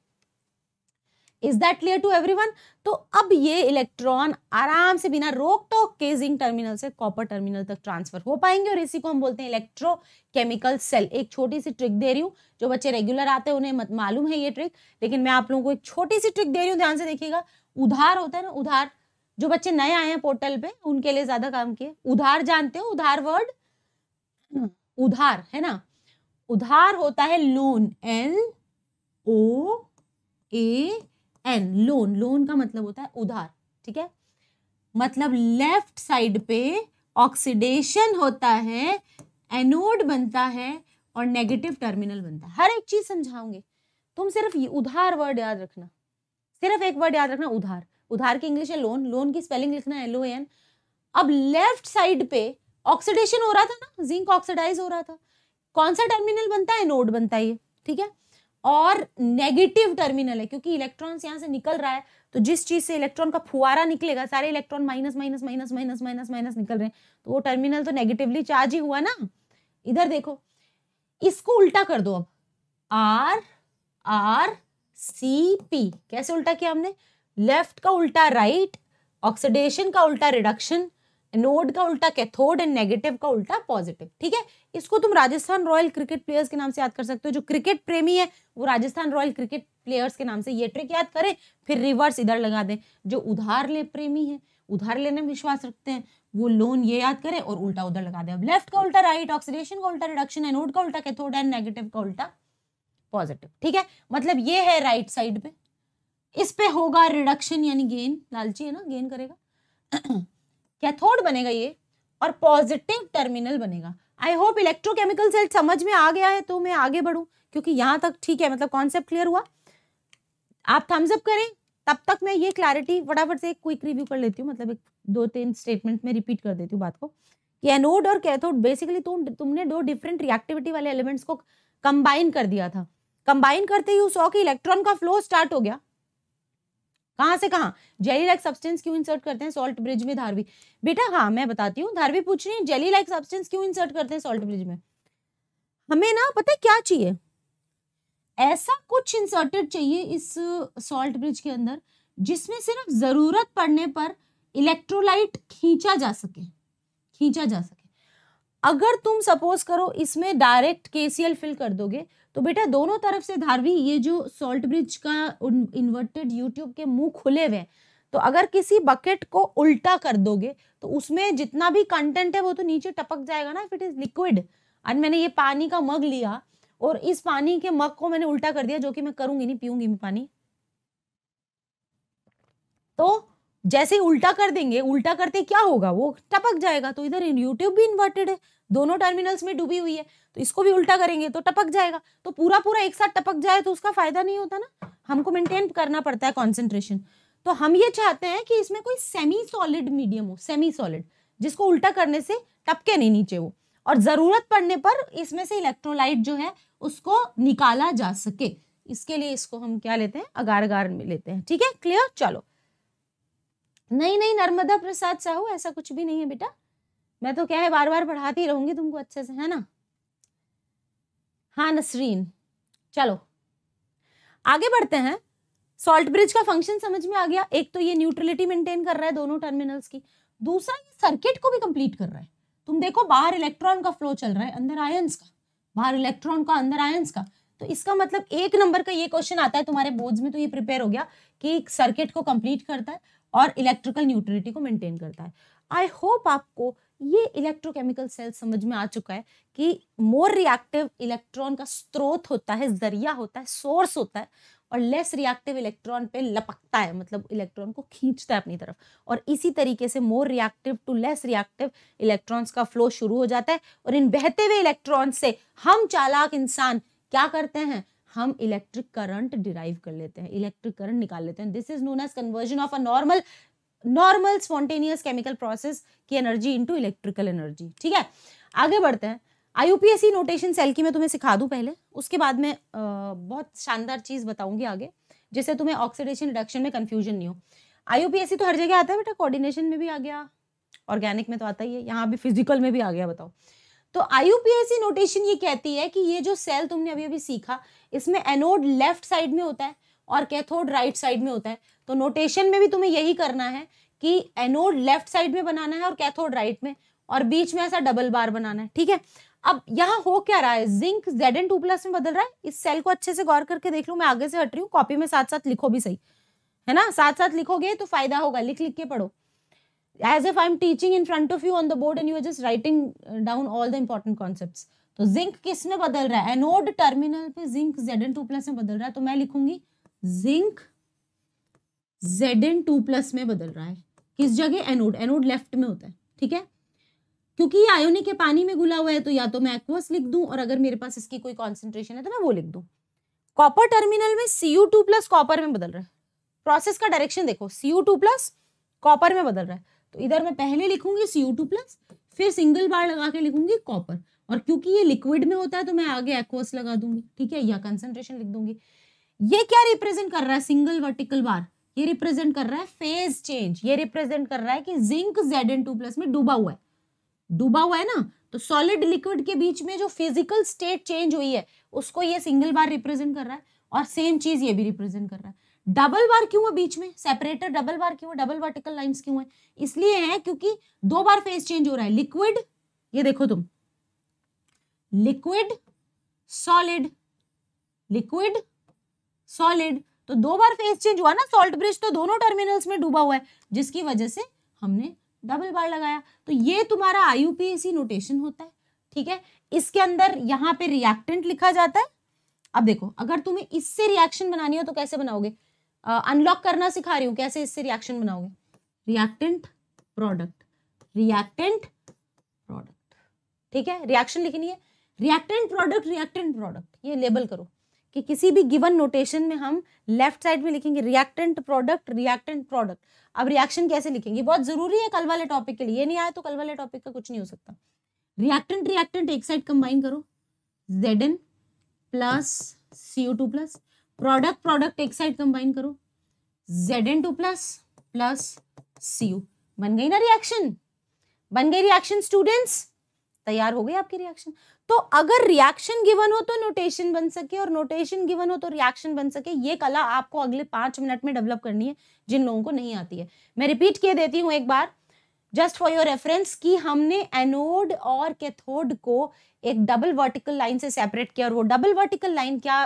is that clear to everyone तो अब ये इलेक्ट्रॉन आराम से बिना रोक टोक के टर्मिनल से कॉपर टर्मिनल तक ट्रांसफर हो पाएंगे और इसी को हम बोलते हैं इलेक्ट्रोकेमिकल सेल एक छोटी सी ट्रिक दे रही हूँ जो बच्चे रेगुलर आते हैं उन्हें मत मालूम है ये ट्रिक लेकिन मैं आप लोगों को एक छोटी सी ट्रिक दे रही हूँ ध्यान से देखिएगा उधार होता है ना उधार जो बच्चे नए आए हैं पोर्टल पे उनके लिए ज्यादा काम किए उधार जानते हो उधार वर्ड उधार है ना उधार होता है loan L O A N loan loan का मतलब होता है उधार ठीक है मतलब लेफ्ट साइड पे ऑक्सीडेशन होता है एनोड बनता है और नेगेटिव टर्मिनल बनता है हर एक चीज समझाऊंगे तुम सिर्फ ये उधार वर्ड याद रखना सिर्फ एक वर्ड याद रखना उधार उधार की इंग्लिश है लोन लोन की स्पेलिंग लिखना एल ओ एन अब लेफ्ट साइड पे ऑक्सीडेशन हो रहा था ना जिंक ऑक्सीडाइज हो रहा था कौन सा टर्मिनल बनता है एनोड बनता है ठीक है और नेगेटिव टर्मिनल है क्योंकि इलेक्ट्रॉन्स यहाँ से निकल रहा है तो जिस चीज से इलेक्ट्रॉन का फुआरा निकलेगा सारे electron minus minus minus minus minus minus निकल रहे हैं तो वो टर्मिनल तो नेगेटिवली चार्ज ही हुआ ना इधर देखो इसको उल्टा कर दो अब आर आर सी पी कैसे उल्टा किया हमने लेफ्ट का उल्टा राइट ऑक्सीडेशन का उल्टा रिडक्शन नोड का उल्टा कैथोड एंड नेगेटिव का उल्टा पॉजिटिव ठीक है इसको तुम राजस्थान रॉयल क्रिकेट प्लेयर्स के नाम से याद कर सकते हो जो क्रिकेट प्रेमी है वो राजस्थान रॉयल क्रिकेट प्लेयर्स के नाम से ये ट्रिक याद करें फिर रिवर्स इधर लगा दें जो उधार ले प्रेमी है उधार लेने में विश्वास रखते हैं वो लोन ये याद करें और उल्टा उधर लगा दें अब लेफ्ट का उल्टा राइट ऑक्सीडेशन का उल्टा रिडक्शन है नोट का उल्टा कैथोड एंड नेगेटिव का उल्टा पॉजिटिव ठीक है मतलब ये है राइट साइड पे इस पे होगा रिडक्शन यानी गेन लालची है ना गेन करेगा कैथोड [clears throat] बनेगा ये और पॉजिटिव टर्मिनल बनेगा आई होप इलेक्ट्रोकेमिकल सेल समझ में आ गया है तो मैं आगे बढ़ू क्योंकि यहाँ तक ठीक है मतलब कॉन्सेप्ट क्लियर हुआ आप थम्स अप करें तब तक मैं ये क्लैरिटी फटाफट से एक क्विक रिव्यू कर लेती हूँ मतलब एक दो तीन स्टेटमेंट में रिपीट कर देती हूँ बात को कि एनोड और कैथोड बेसिकली तुम तुमने दो डिफरेंट रिएक्टिविटी वाले एलिमेंट्स को कंबाइन कर दिया था कंबाइन करते ही सौ के इलेक्ट्रॉन का फ्लो स्टार्ट हो गया कहाँ से कहाँ जेली लाइक सब्सटेंस क्यों इंसर्ट करते हैं सॉल्ट ब्रिज में धारवी बेटा हाँ मैं बताती हूँ धारवी पूछ रही है जेली लाइक सब्सटेंस क्यों इंसर्ट करते हैं सॉल्ट ब्रिज में हमें ना पता है क्या चाहिए ऐसा कुछ इंसर्टेड चाहिए इस सॉल्ट ब्रिज के अंदर जिसमें सिर्फ जरूरत पड़ने पर इलेक्ट्रोलाइट खींचा जा सके खींचा जा सके अगर तुम सपोज करो इसमें डायरेक्ट के फिल कर दोगे तो बेटा दोनों तरफ से धारवी ये जो सॉल्ट ब्रिज का इन्वर्टेड यूट्यूब के मुंह खुले हुए हैं तो अगर किसी बकेट को उल्टा कर दोगे तो उसमें जितना भी कंटेंट है वो तो नीचे टपक जाएगा ना इफ इट इज़ लिक्विड और मैंने ये पानी का मग लिया और इस पानी के मग को मैंने उल्टा कर दिया जो कि मैं करूंगी नहीं पीऊंगी मैं पानी तो जैसे उल्टा कर देंगे उल्टा करते क्या होगा वो टपक जाएगा तो इधर यूट्यूब भी इन्वर्टेड है दोनों टर्मिनल्स में डूबी हुई है तो इसको भी उल्टा करेंगे तो टपक जाएगा तो पूरा पूरा एक साथ टपक जाए तो उसका फायदा नहीं होता ना हमको मेंटेन करना पड़ता है कॉन्सेंट्रेशन तो हम ये चाहते हैं कि इसमें कोई सेमी सॉलिड मीडियम हो सेमी सॉलिड जिसको उल्टा करने से टपके नहीं नीचे वो और ज़रूरत पड़ने पर इसमें से इलेक्ट्रोलाइट जो है उसको निकाला जा सके इसके लिए इसको हम क्या लेते हैं अगार अगार लेते हैं ठीक है क्लियर चलो नहीं नहीं नर्मदा प्रसाद साहू ऐसा कुछ भी नहीं है बेटा मैं तो क्या है बार बार पढ़ाती रहूंगी तुमको अच्छे से है ना हाँ नसरीन चलो आगे बढ़ते हैं सॉल्ट ब्रिज का फंक्शन समझ में आ गया एक तो ये न्यूट्रलिटी मेंटेन कर रहा है दोनों टर्मिनल्स की दूसरा ये सर्किट को भी कंप्लीट कर रहा है तुम देखो बाहर इलेक्ट्रॉन का फ्लो चल रहा है अंदर आयंस का बाहर इलेक्ट्रॉन का अंदर आयंस का तो इसका मतलब एक नंबर का ये क्वेश्चन आता है तुम्हारे बोर्ड में तो ये प्रिपेयर हो गया कि सर्किट को कंप्लीट करता है और इलेक्ट्रिकल न्यूट्रिलिटी को मेंटेन करता है आई होप आपको ये इलेक्ट्रोकेमिकल सेल समझ में आ चुका है कि मोर रिएक्टिव इलेक्ट्रॉन का स्रोत होता है जरिया होता है सोर्स होता है और लेस रिएक्टिव इलेक्ट्रॉन पे लपकता है मतलब इलेक्ट्रॉन को खींचता है अपनी तरफ और इसी तरीके से more reactive to less reactive electrons का फ्लो शुरू हो जाता है और इन बहते हुए इलेक्ट्रॉन से हम चालाक इंसान क्या करते हैं हम इलेक्ट्रिक करंट डिराइव कर लेते हैं इलेक्ट्रिक करंट निकाल लेते हैं this is known as conversion of a normal normal spontaneous chemical process की एनर्जी इंटू इलेक्ट्रिकल एनर्जी ठीक है आगे बढ़ते हैं आईयूपीएससी नोटेशन सेल की मैं तुम्हें सिखा दूँ पहले उसके बाद में आ, बहुत शानदार चीज़ बताऊँगी आगे जिससे तुम्हें ऑक्सीडेशन रिडक्शन में कन्फ्यूजन नहीं हो आईयूपीएससी तो हर जगह आता है बेटा कोऑर्डिनेशन में भी आ गया ऑर्गेनिक में तो आता ही है यहाँ भी फिजिकल में भी आ गया बताओ तो आई नोटेशन ये कहती है कि ये जो सेल तुमने अभी अभी सीखा इसमें एनोड लेफ्ट साइड में होता है और कैथोड राइट साइड में होता है तो नोटेशन में भी तुम्हें यही करना है कि एनोड लेफ्ट साइड में बनाना है और कैथोड राइट में और बीच में ऐसा डबल बार बनाना है ठीक है अब यहाँ हो क्या रहा है zinc Z N two plus में बदल रहा है इस सेल को अच्छे से गौर करके देख लो मैं आगे से हट रही हूँ कॉपी में साथ साथ लिखो भी सही है ना साथ साथ लिखोगे तो फायदा होगा लिख लिख के पढ़ो as if I am teaching in front of you on the board and you are just writing down all the important concept तो जिंक किस में बदल रहा है एनोड टर्मिनल पे zinc Z N two plus में बदल रहा है तो मैं लिखूंगी zinc Z N two plus में बदल रहा है किस जगह एनोड एनोड लेफ्ट में होता है ठीक है क्योंकि ये आयोनिक के पानी में घुला हुआ है तो या तो मैं एक्वस लिख दूं और अगर मेरे पास इसकी कोई कॉन्सेंट्रेशन है तो मैं वो लिख दूं कॉपर टर्मिनल में C U two plus copper में बदल रहा है प्रोसेस का डायरेक्शन देखो C U two plus copper में बदल रहा है तो इधर मैं पहले लिखूंगी सीओ टू प्लस फिर सिंगल बार लगा के लिखूंगी कॉपर और क्योंकि ये लिक्विड में होता है तो मैं आगे एक्वस लगा दूंगी ठीक है या कंसनट्रेशन लिख दूंगी ये क्या रिप्रेजेंट कर रहा है सिंगल वर्टिकल बार ये रिप्रेजेंट कर रहा है फेज चेंज ये रिप्रेजेंट कर रहा है कि zinc Z N two plus में डूबा हुआ है डूबा हुआ है ना तो सॉलिड लिक्विड के बीच में जो फिजिकल स्टेट चेंज हुई है उसको ये सिंगल बार रिप्रेजेंट कर रहा है और सेम चीज ये भी रिप्रेजेंट कर रहा है डबल बार क्यों है बीच में सेपरेटर डबल बार क्यों है डबल वर्टिकल लाइंस क्यों है इसलिए है क्योंकि दो बार फेस चेंज हो रहा है लिक्विड ये देखो तुम लिक्विड सॉलिड लिक्विड सॉलिड तो दो बार फेस चेंज हुआ ना सॉल्ट ब्रिज तो दोनों टर्मिनल्स में डूबा हुआ है जिसकी वजह से हमने डबल बार लगाया तो ये तुम्हारा आईयूपीएसी नोटेशन होता है ठीक है इसके अंदर यहाँ पे रिएक्टेंट लिखा जाता है अब देखो अगर तुम्हें इससे रिएक्शन बनानी हो तो कैसे बनाओगे अनलॉक करना सिखा रही हूँ कैसे इससे रिएक्शन बनाओगे रिएक्टेंट प्रोडक्ट रिएक्टेंट प्रोडक्ट ठीक है रिएक्शन लिखनी है रिएक्टेंट प्रोडक्ट रिएक्टेंट प्रोडक्ट ये लेबल करो कि किसी भी गिवन नोटेशन में हम लेफ्ट साइड में लिखेंगे रिएक्टेंट प्रोडक्ट रिएक्टेंट प्रोडक्ट अब रिएक्शन कैसे लिखेंगे बहुत जरूरी है कल वाले टॉपिक के लिए ये नहीं आया तो कल वाले टॉपिक का कुछ नहीं हो सकता रिएक्टेंट रिएक्टेंट एक साइड कंबाइन करो Z N plus CO two plus product product एक साइड कंबाइन करो Z N two plus plus C U बन गई ना रिएक्शन बन गई रिएक्शन स्टूडेंट्स तैयार हो गई आपकी रिएक्शन तो अगर रिएक्शन गिवन हो तो नोटेशन बन सके और नोटेशन गिवन हो तो रिएक्शन बन सके ये कला आपको अगले पांच मिनट में डेवलप करनी है जिन लोगों को नहीं आती है मैं रिपीट किए देती हूं एक बार जस्ट फॉर योर रेफरेंस कि हमने एनोड और कैथोड को एक डबल वर्टिकल लाइन से सेपरेट किया और वो डबल वर्टिकल लाइन क्या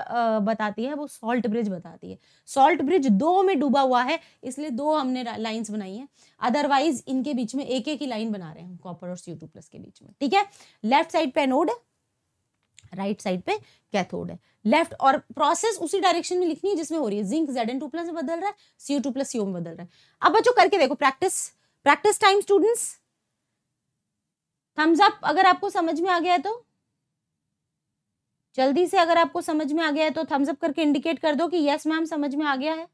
बताती है वो सॉल्ट ब्रिज बताती है सॉल्ट ब्रिज दो में डूबा हुआ है इसलिए दो हमने लाइंस बनाई हैं अदरवाइज इनके बीच में एक एक ही लाइन बना रहे हैं हम कॉपर और सी प्लस के बीच में ठीक है लेफ्ट साइड पे एनोड है राइट साइड पे कैथोड है लेफ्ट और प्रोसेस उसी डायरेक्शन में लिखनी है जिसमें हो रही है zinc Z N two plus में बदल रहा है सी टू प्लस सीओ में बदल रहा है अब बच्चों करके देखो practice practice time students thumbs up अगर आपको समझ में आ गया है तो जल्दी से अगर आपको समझ में आ गया है तो थम्स अप करके इंडिकेट कर दो कि यस मैम समझ में आ गया है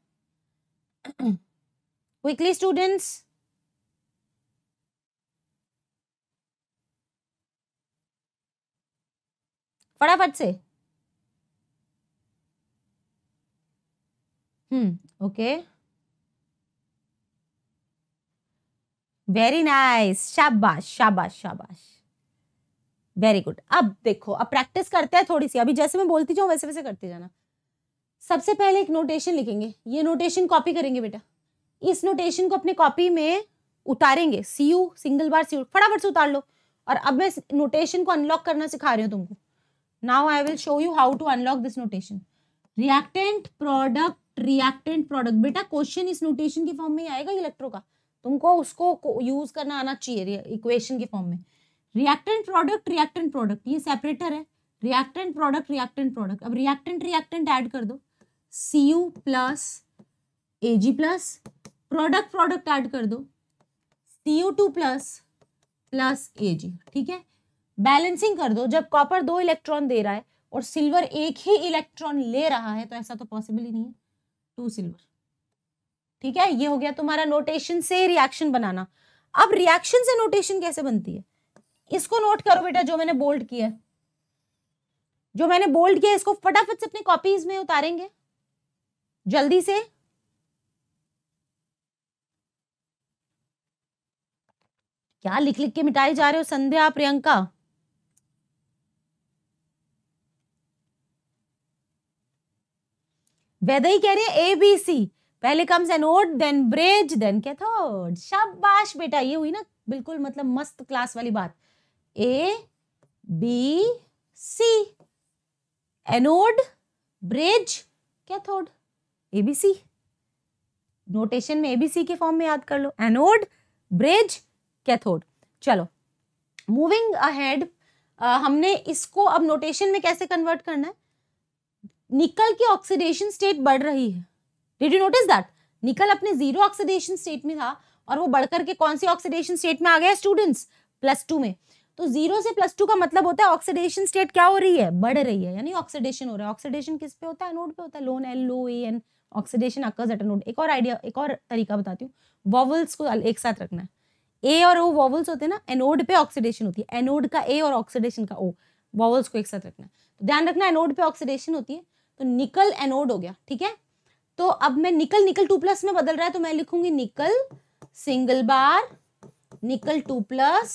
क्विकली [clears throat] स्टूडेंट्स फटाफट से hmm okay okay. Very nice शाबाश शाबाश शाबाश वेरी गुड अब देखो अब प्रैक्टिस करते हैं थोड़ी सी अभी जैसे मैं बोलती जाऊँ वैसे वैसे करते जाना सबसे पहले एक नोटेशन लिखेंगे ये नोटेशन कॉपी करेंगे बेटा इस नोटेशन को अपने कॉपी में उतारेंगे C U single bar C U फटाफट से उतार लो और अब मैं नोटेशन को अनलॉक करना सिखा रही हूँ तुमको now I will show you how to unlock this notation reactant product reactant product बेटा क्वेश्चन इस नोटेशन के फॉर्म में ही आएगा इलेक्ट्रो का तुमको उसको यूज करना आना चाहिए इक्वेशन के फॉर्म में रिएक्टेंट प्रोडक्ट रिएक्टेंट प्रोडक्ट ये सेपरेटर है रिएक्टेंट प्रोडक्ट रिएक्टेंट प्रोडक्ट अब रिएक्टेंट रिएक्टेंट ऐड कर दो C U plus A G plus product product add कर दो C U two plus plus A G ठीक है बैलेंसिंग कर दो जब कॉपर दो इलेक्ट्रॉन दे रहा है और सिल्वर एक ही इलेक्ट्रॉन ले रहा है तो ऐसा तो पॉसिबल ही नहीं है टू सिल्वर ठीक है ये हो गया तुम्हारा नोटेशन से रिएक्शन बनाना अब रिएक्शन से नोटेशन कैसे बनती है इसको नोट करो बेटा जो मैंने बोल्ड किया है जो मैंने बोल्ड किया इसको फटाफट से अपनी कॉपीज में उतारेंगे जल्दी से क्या लिख लिख के मिटाई जा रहे हो संध्या प्रियंका वेदई कह रहे हैं ए बी सी पहले comes an then bridge then cathode शाबाश बेटा ये हुई ना बिल्कुल मतलब मस्त क्लास वाली बात A B C anode bridge cathode ABC notation में एबीसी के फॉर्म में याद कर लो एनोड ब्रिज कैथोड चलो मूविंग अहेड हमने इसको अब नोटेशन में कैसे कन्वर्ट करना है निकल की ऑक्सीडेशन स्टेट बढ़ रही है डिड यू नोटिस दैट निकल अपने जीरो ऑक्सीडेशन स्टेट में था और वो बढ़कर के कौन सी ऑक्सीडेशन स्टेट में आ गया स्टूडेंट्स प्लस टू में तो जीरो से प्लस टू का मतलब होता है ऑक्सीडेशन स्टेट क्या हो रही है बढ़ रही है यानी ऑक्सीडेशन हो रहा है ऑक्सीडेशन किस पे होता है नोड पे होता है loan L O A N oxidation occurs at node एक और आइडिया एक और तरीका बताती हूँ वॉवल्स को एक साथ रखना है ए और ओ वॉवल्स होते हैं ना एनोड पे ऑक्सीडेशन होती है एनोड का ए और ऑक्सीडेशन का ओ वॉवल्स को एक साथ रखना है तो ध्यान रखना एनोड पे ऑक्सीडेशन होती है तो निकल एनोड हो गया ठीक है तो अब मैं निकल निकल टू प्लस में बदल रहा है तो मैं लिखूंगी निकल सिंगल बार निकल टू प्लस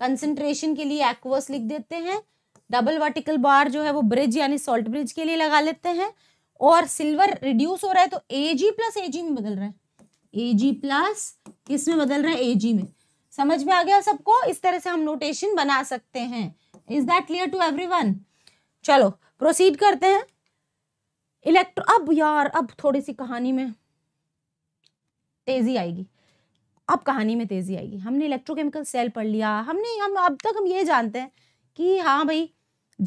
कंसेंट्रेशन के लिए एक्वस लिख देते हैं डबल वर्टिकल बार जो है वो ब्रिज यानी सॉल्ट ब्रिज के लिए लगा लेते हैं और सिल्वर रिड्यूस हो रहा है तो ए जी प्लस ए जी में बदल रहा है ए जी प्लस किस में बदल रहा है ए जी में समझ में आ गया सबको इस तरह से हम नोटेशन बना सकते हैं is that clear to every चलो प्रोसीड करते हैं इलेक्ट्रो अब यार अब थोड़ी सी कहानी में तेज़ी आएगी अब कहानी में तेज़ी आएगी हमने इलेक्ट्रोकेमिकल सेल पढ़ लिया हमने हम अब तक हम ये जानते हैं कि हाँ भाई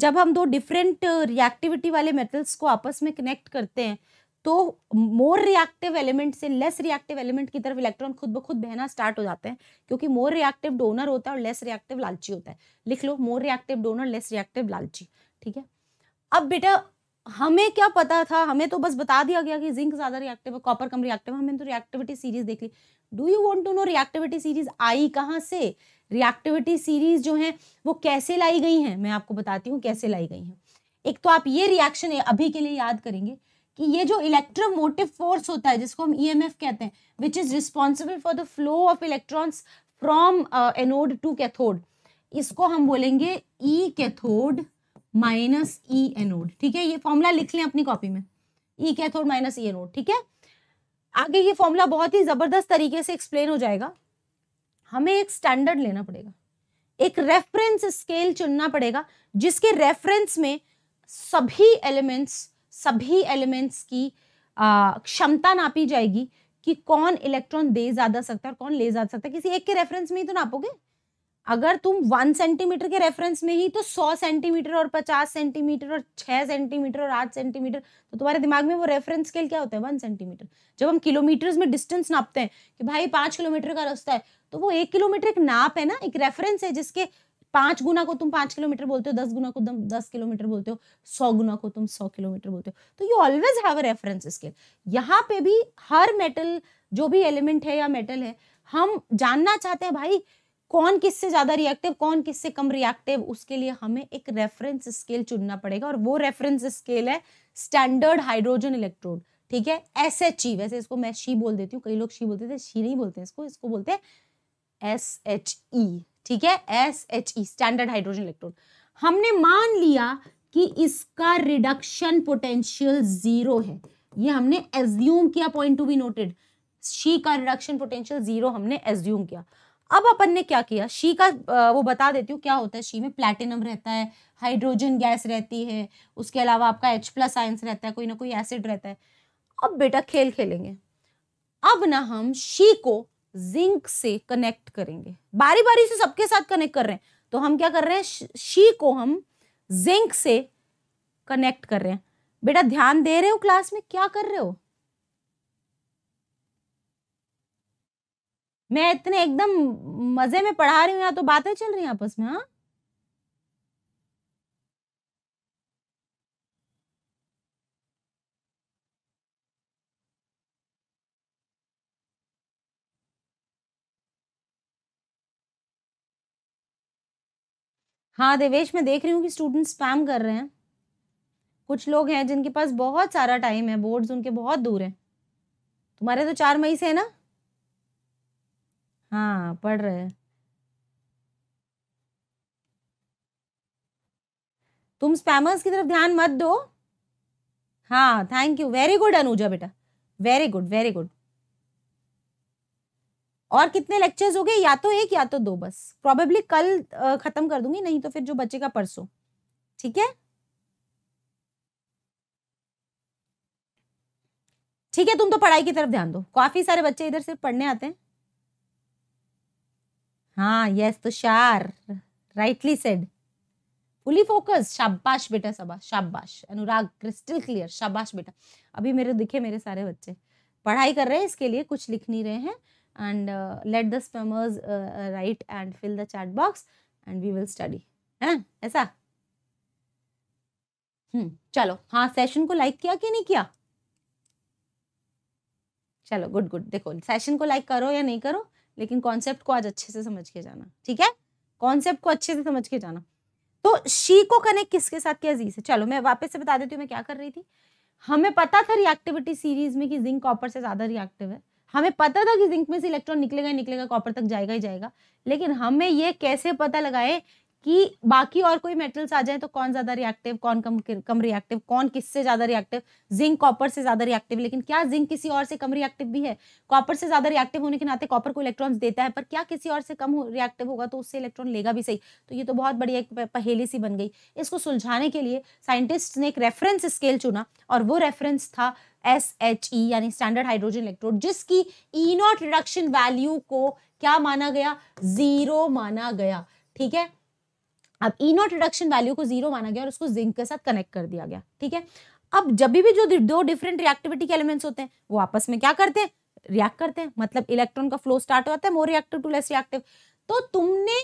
जब हम दो डिफरेंट रिएक्टिविटी वाले मेटल्स को आपस में कनेक्ट करते हैं तो मोर रिएक्टिव एलिमेंट से लेस रिएक्टिव एलिमेंट की तरफ इलेक्ट्रॉन खुद ब खुद बहना स्टार्ट हो जाते हैं क्योंकि मोर रिएक्टिव डोनर होता है और लेस रिएक्टिव लालची होता है लिख लो more reactive donor less reactive लालची ठीक है अब बेटा हमें क्या पता था हमें तो बस बता दिया गया कि जिंक ज्यादा रिएक्टिव है कॉपर कम रिएक्टिव है हमने तो रिएक्टिविटी सीरीज देख ली do you want to know reactivity series आई कहाँ से रिएक्टिविटी सीरीज जो है वो कैसे लाई गई हैं मैं आपको बताती हूँ कैसे लाई गई हैं एक तो आप ये रिएक्शन अभी के लिए याद करेंगे कि ये जो इलेक्ट्रोमोटिव फोर्स होता है जिसको हम ईएमएफ e कहते हैं which is responsible for the flow of electrons from anode to cathode इसको हम बोलेंगे E e cathode minus E anode ठीक है ये फॉर्मूला लिख लें अपनी कॉपी में E e cathode minus E e anode ठीक है आगे ये फॉर्मूला बहुत ही ज़बरदस्त तरीके से एक्सप्लेन हो जाएगा हमें एक स्टैंडर्ड लेना पड़ेगा एक रेफरेंस स्केल चुनना पड़ेगा जिसके रेफरेंस में सभी एलिमेंट्स सभी एलिमेंट्स की क्षमता नापी जाएगी कि कौन इलेक्ट्रॉन दे ज़्यादा सकता है और कौन ले जा सकता है किसी एक के रेफरेंस में ही तो नापोगे अगर तुम वन सेंटीमीटर के रेफरेंस में ही तो सौ सेंटीमीटर और पचास सेंटीमीटर और छह सेंटीमीटर और आठ सेंटीमीटर तो तुम्हारे दिमाग में वो रेफरेंस स्केल क्या होता है वन सेंटीमीटर जब हम किलोमीटर्स में डिस्टेंस नापते हैं कि भाई पांच किलोमीटर का रास्ता है तो वो एक किलोमीटर एक नाप है ना एक रेफरेंस है जिसके पांच गुना को तुम पांच किलोमीटर बोलते हो दस गुना को तुम दस किलोमीटर बोलते हो सौ गुना को तुम सौ किलोमीटर बोलते हो तो you always have a reference scale यहाँ पे भी हर मेटल जो भी एलिमेंट है या मेटल है हम जानना चाहते हैं भाई कौन किससे ज़्यादा रिएक्टिव कौन किससे कम रिएक्टिव उसके लिए हमें एक रेफरेंस स्केल चुनना पड़ेगा और वो रेफरेंस स्केल है स्टैंडर्ड हाइड्रोजन इलेक्ट्रोड ठीक है एस एच ई वैसे इसको मैं शी बोल देती हूँ कई लोग शी बोलते थे शी तो नहीं बोलते इसको इसको बोलते हैं एस एच ई ठीक है S H E standard hydrogen electrode हमने मान लिया कि इसका रिडक्शन पोटेंशियल जीरो है ये हमने एज्यूम किया point to be noted SHE का रिडक्शन पोटेंशियल जीरो हमने एज्यूम किया अब अपन ने क्या किया शी का वो बता देती हूँ क्या होता है शी में प्लैटिनम रहता है हाइड्रोजन गैस रहती है उसके अलावा आपका एच प्लस आयंस रहता है कोई ना कोई एसिड रहता है अब बेटा खेल खेलेंगे अब ना हम शी को जिंक से कनेक्ट करेंगे बारी बारी से सबके साथ कनेक्ट कर रहे हैं तो हम क्या कर रहे हैं शी को हम जिंक से कनेक्ट कर रहे हैं बेटा ध्यान दे रहे हो क्लास में क्या कर रहे हो मैं इतने एकदम मजे में पढ़ा रही हूँ यहाँ तो बातें चल रही हैं आपस में हाँ हाँ देवेश मैं देख रही हूँ कि स्टूडेंट स्पैम कर रहे हैं कुछ लोग हैं जिनके पास बहुत सारा टाइम है बोर्ड्स उनके बहुत दूर हैं तुम्हारे तो चार मई से है ना हाँ, पढ़ रहे तुम स्पैमर्स की तरफ ध्यान मत दो। हाँ, thank you. Very good Anuja बेटा। Very good, very good. और कितने लेक्चर्स हो गए या तो एक या तो दो बस प्रोबेबली कल ख़त्म कर दूंगी नहीं तो फिर जो बचेगा परसों ठीक है ठीक है तुम तो पढ़ाई की तरफ ध्यान दो काफ़ी सारे बच्चे इधर सिर्फ पढ़ने आते हैं हाँ yes Tushar rightly said fully focus शाबाश बेटा सबा शाबाश अनुराग क्रिस्टल क्लियर शाबाश बेटा अभी मेरे दिखे मेरे सारे बच्चे पढ़ाई कर रहे हैं इसके लिए कुछ लिख नहीं रहे हैं and let the spammers write and fill the chat box and we will study है ऐसा हम्म चलो हाँ सेशन को लाइक किया कि नहीं किया चलो गुड गुड देखो सेशन को लाइक करो या नहीं करो लेकिन कॉन्सेप्ट को आज अच्छे से समझ के जाना ठीक है कॉन्सेप्ट को अच्छे से समझ के जाना तो शी को कनेक्ट किसके साथ किया जी से चलो मैं वापस से बता देती हूँ मैं क्या कर रही थी हमें पता था रिएक्टिविटी सीरीज में कि जिंक कॉपर से ज्यादा रिएक्टिव है हमें पता था कि जिंक में से इलेक्ट्रॉन निकलेगा निकलेगा कॉपर तक जाएगा ही जाएगा लेकिन हमें ये कैसे पता लगाए कि बाकी और कोई मेटल्स आ जाए तो कौन ज्यादा रिएक्टिव कौन कम कम रिएक्टिव कौन किससे ज्यादा रिएक्टिव जिंक कॉपर से ज्यादा रिएक्टिव लेकिन क्या जिंक किसी और से कम रिएक्टिव भी है कॉपर से ज्यादा रिएक्टिव होने के नाते कॉपर को इलेक्ट्रॉन्स देता है पर क्या किसी और से कम रिएक्टिव होगा तो उससे इलेक्ट्रॉन लेगा भी सही तो ये तो बहुत बढ़िया एक पहेली सी बन गई इसको सुलझाने के लिए साइंटिस्ट ने एक रेफरेंस स्केल चुना और वो रेफरेंस था एस एच ई यानी स्टैंडर्ड हाइड्रोजन इलेक्ट्रोड जिसकी ई नॉट रिडक्शन वैल्यू को क्या माना गया जीरो माना गया ठीक है अब ई नॉट रिडक्शन वैल्यू को जीरो माना गया और उसको जिंक के साथ कनेक्ट कर दिया गया ठीक है अब जब भी जो दो डिफरेंट रिएक्टिविटी के एलिमेंट्स होते हैं वो आपस में क्या करते हैं रिएक्ट करते हैं मतलब इलेक्ट्रॉन का फ्लो स्टार्ट हो जाता है more reactive to less reactive तो तुमने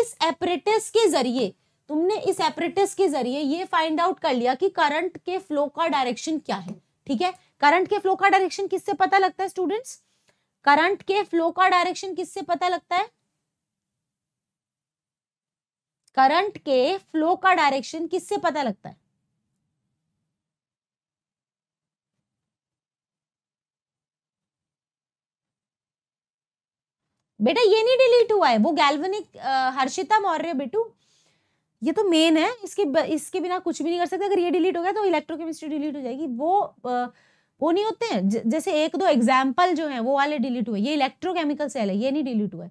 इस एपरेटस के जरिए तुमने इस एपरेटस के जरिए ये फाइंड आउट कर लिया कि करंट के फ्लो का डायरेक्शन क्या है ठीक है करंट के फ्लो का डायरेक्शन किससे पता लगता है स्टूडेंट्स करंट के फ्लो का डायरेक्शन किससे पता लगता है करंट के फ्लो का डायरेक्शन किससे पता लगता है बेटा ये नहीं डिलीट हुआ है वो गैल्वनिक हर्षिता मौर्य बेटू ये तो मेन है इसके इसके बिना कुछ भी नहीं कर सकते अगर ये डिलीट हो गया तो इलेक्ट्रोकेमिस्ट्री डिलीट हो जाएगी वो आ, वो नहीं होते हैं ज, जैसे एक दो एग्जाम्पल जो है वो वाले डिलीट हुए ये इलेक्ट्रोकेमिकल सेल है ये नहीं डिलीट हुआ है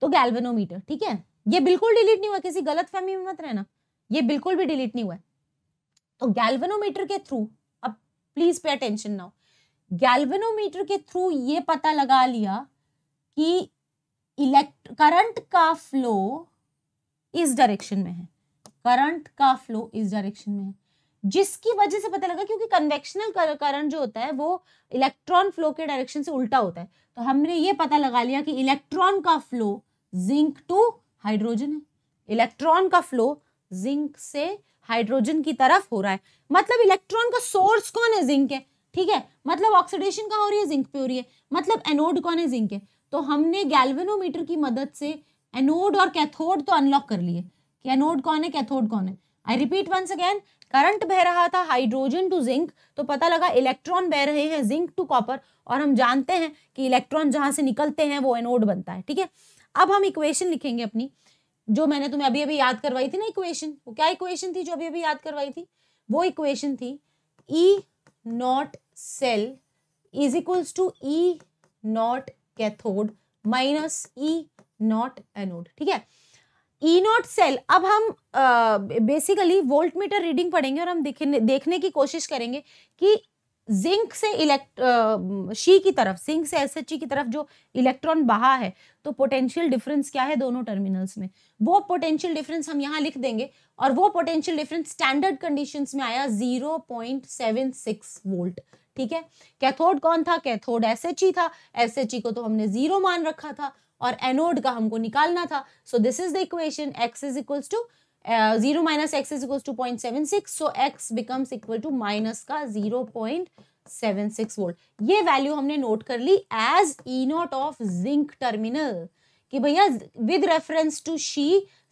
तो गैल्वेनोमीटर ठीक है ये बिल्कुल डिलीट नहीं हुआ किसी गलत फहमी में मत रहना ये बिल्कुल भी डिलीट नहीं हुआ तो गैल्वेनोमीटर के थ्रू अब please pay attention now galvanometer के थ्रू ये पता लगा लिया कि इलेक्ट करंट का फ्लो इस डायरेक्शन में है करंट का फ्लो इस डायरेक्शन में है जिसकी वजह से पता लगा क्योंकि कन्वेक्शनल करंट जो होता है वो इलेक्ट्रॉन फ्लो के डायरेक्शन से उल्टा होता है तो हमने ये पता लगा लिया कि इलेक्ट्रॉन का फ्लो जिंक टू हाइड्रोजन है इलेक्ट्रॉन का फ्लो जिंक से हाइड्रोजन की तरफ हो रहा है मतलब इलेक्ट्रॉन का सोर्स कौन है जिंक है ठीक है मतलब ऑक्सीडेशन कहाँ हो रही है जिंक पे हो रही है मतलब एनोड कौन है जिंक है तो हमने गैल्वेनोमीटर की मदद से एनोड और कैथोड तो अनलॉक कर लिए कि एनोड कौन है कैथोड कौन है I repeat once again current बह रहा था हाइड्रोजन टू जिंक तो पता लगा इलेक्ट्रॉन बह रहे हैं जिंक टू कॉपर और हम जानते हैं कि इलेक्ट्रॉन जहां से निकलते हैं वो एनोड बनता है ठीक है अब हम इक्वेशन लिखेंगे अपनी जो मैंने तुम्हें अभी अभी याद करवाई थी ना इक्वेशन वो क्या इक्वेशन थी जो अभी अभी याद करवाई थी वो इक्वेशन थी E not cell is equals to E not cathode minus E not anode ठीक है ई नॉट सेल अब हम बेसिकली वोल्ट मीटर रीडिंग पढ़ेंगे और हम देखने देखने की कोशिश करेंगे कि जिंक से इलेक्ट शी की तरफ जिंक से एस की तरफ जो इलेक्ट्रॉन बहा है तो पोटेंशियल डिफरेंस क्या है दोनों टर्मिनल्स में वो पोटेंशियल डिफरेंस हम यहाँ लिख देंगे और वो पोटेंशियल डिफरेंस स्टैंडर्ड कंडीशंस में आया 0.76 वोल्ट ठीक है कैथोड कौन था कैथोड एस था एस को तो हमने जीरो मान रखा था और एनोड का हमको निकालना था so this is the equation X is equals to zero minus X is equal to point seven six so X becomes equal to minus का zero point seven six volt ये वैल्यू हमने note कर ली as E not of zinc terminal कि भैया with reference to SHE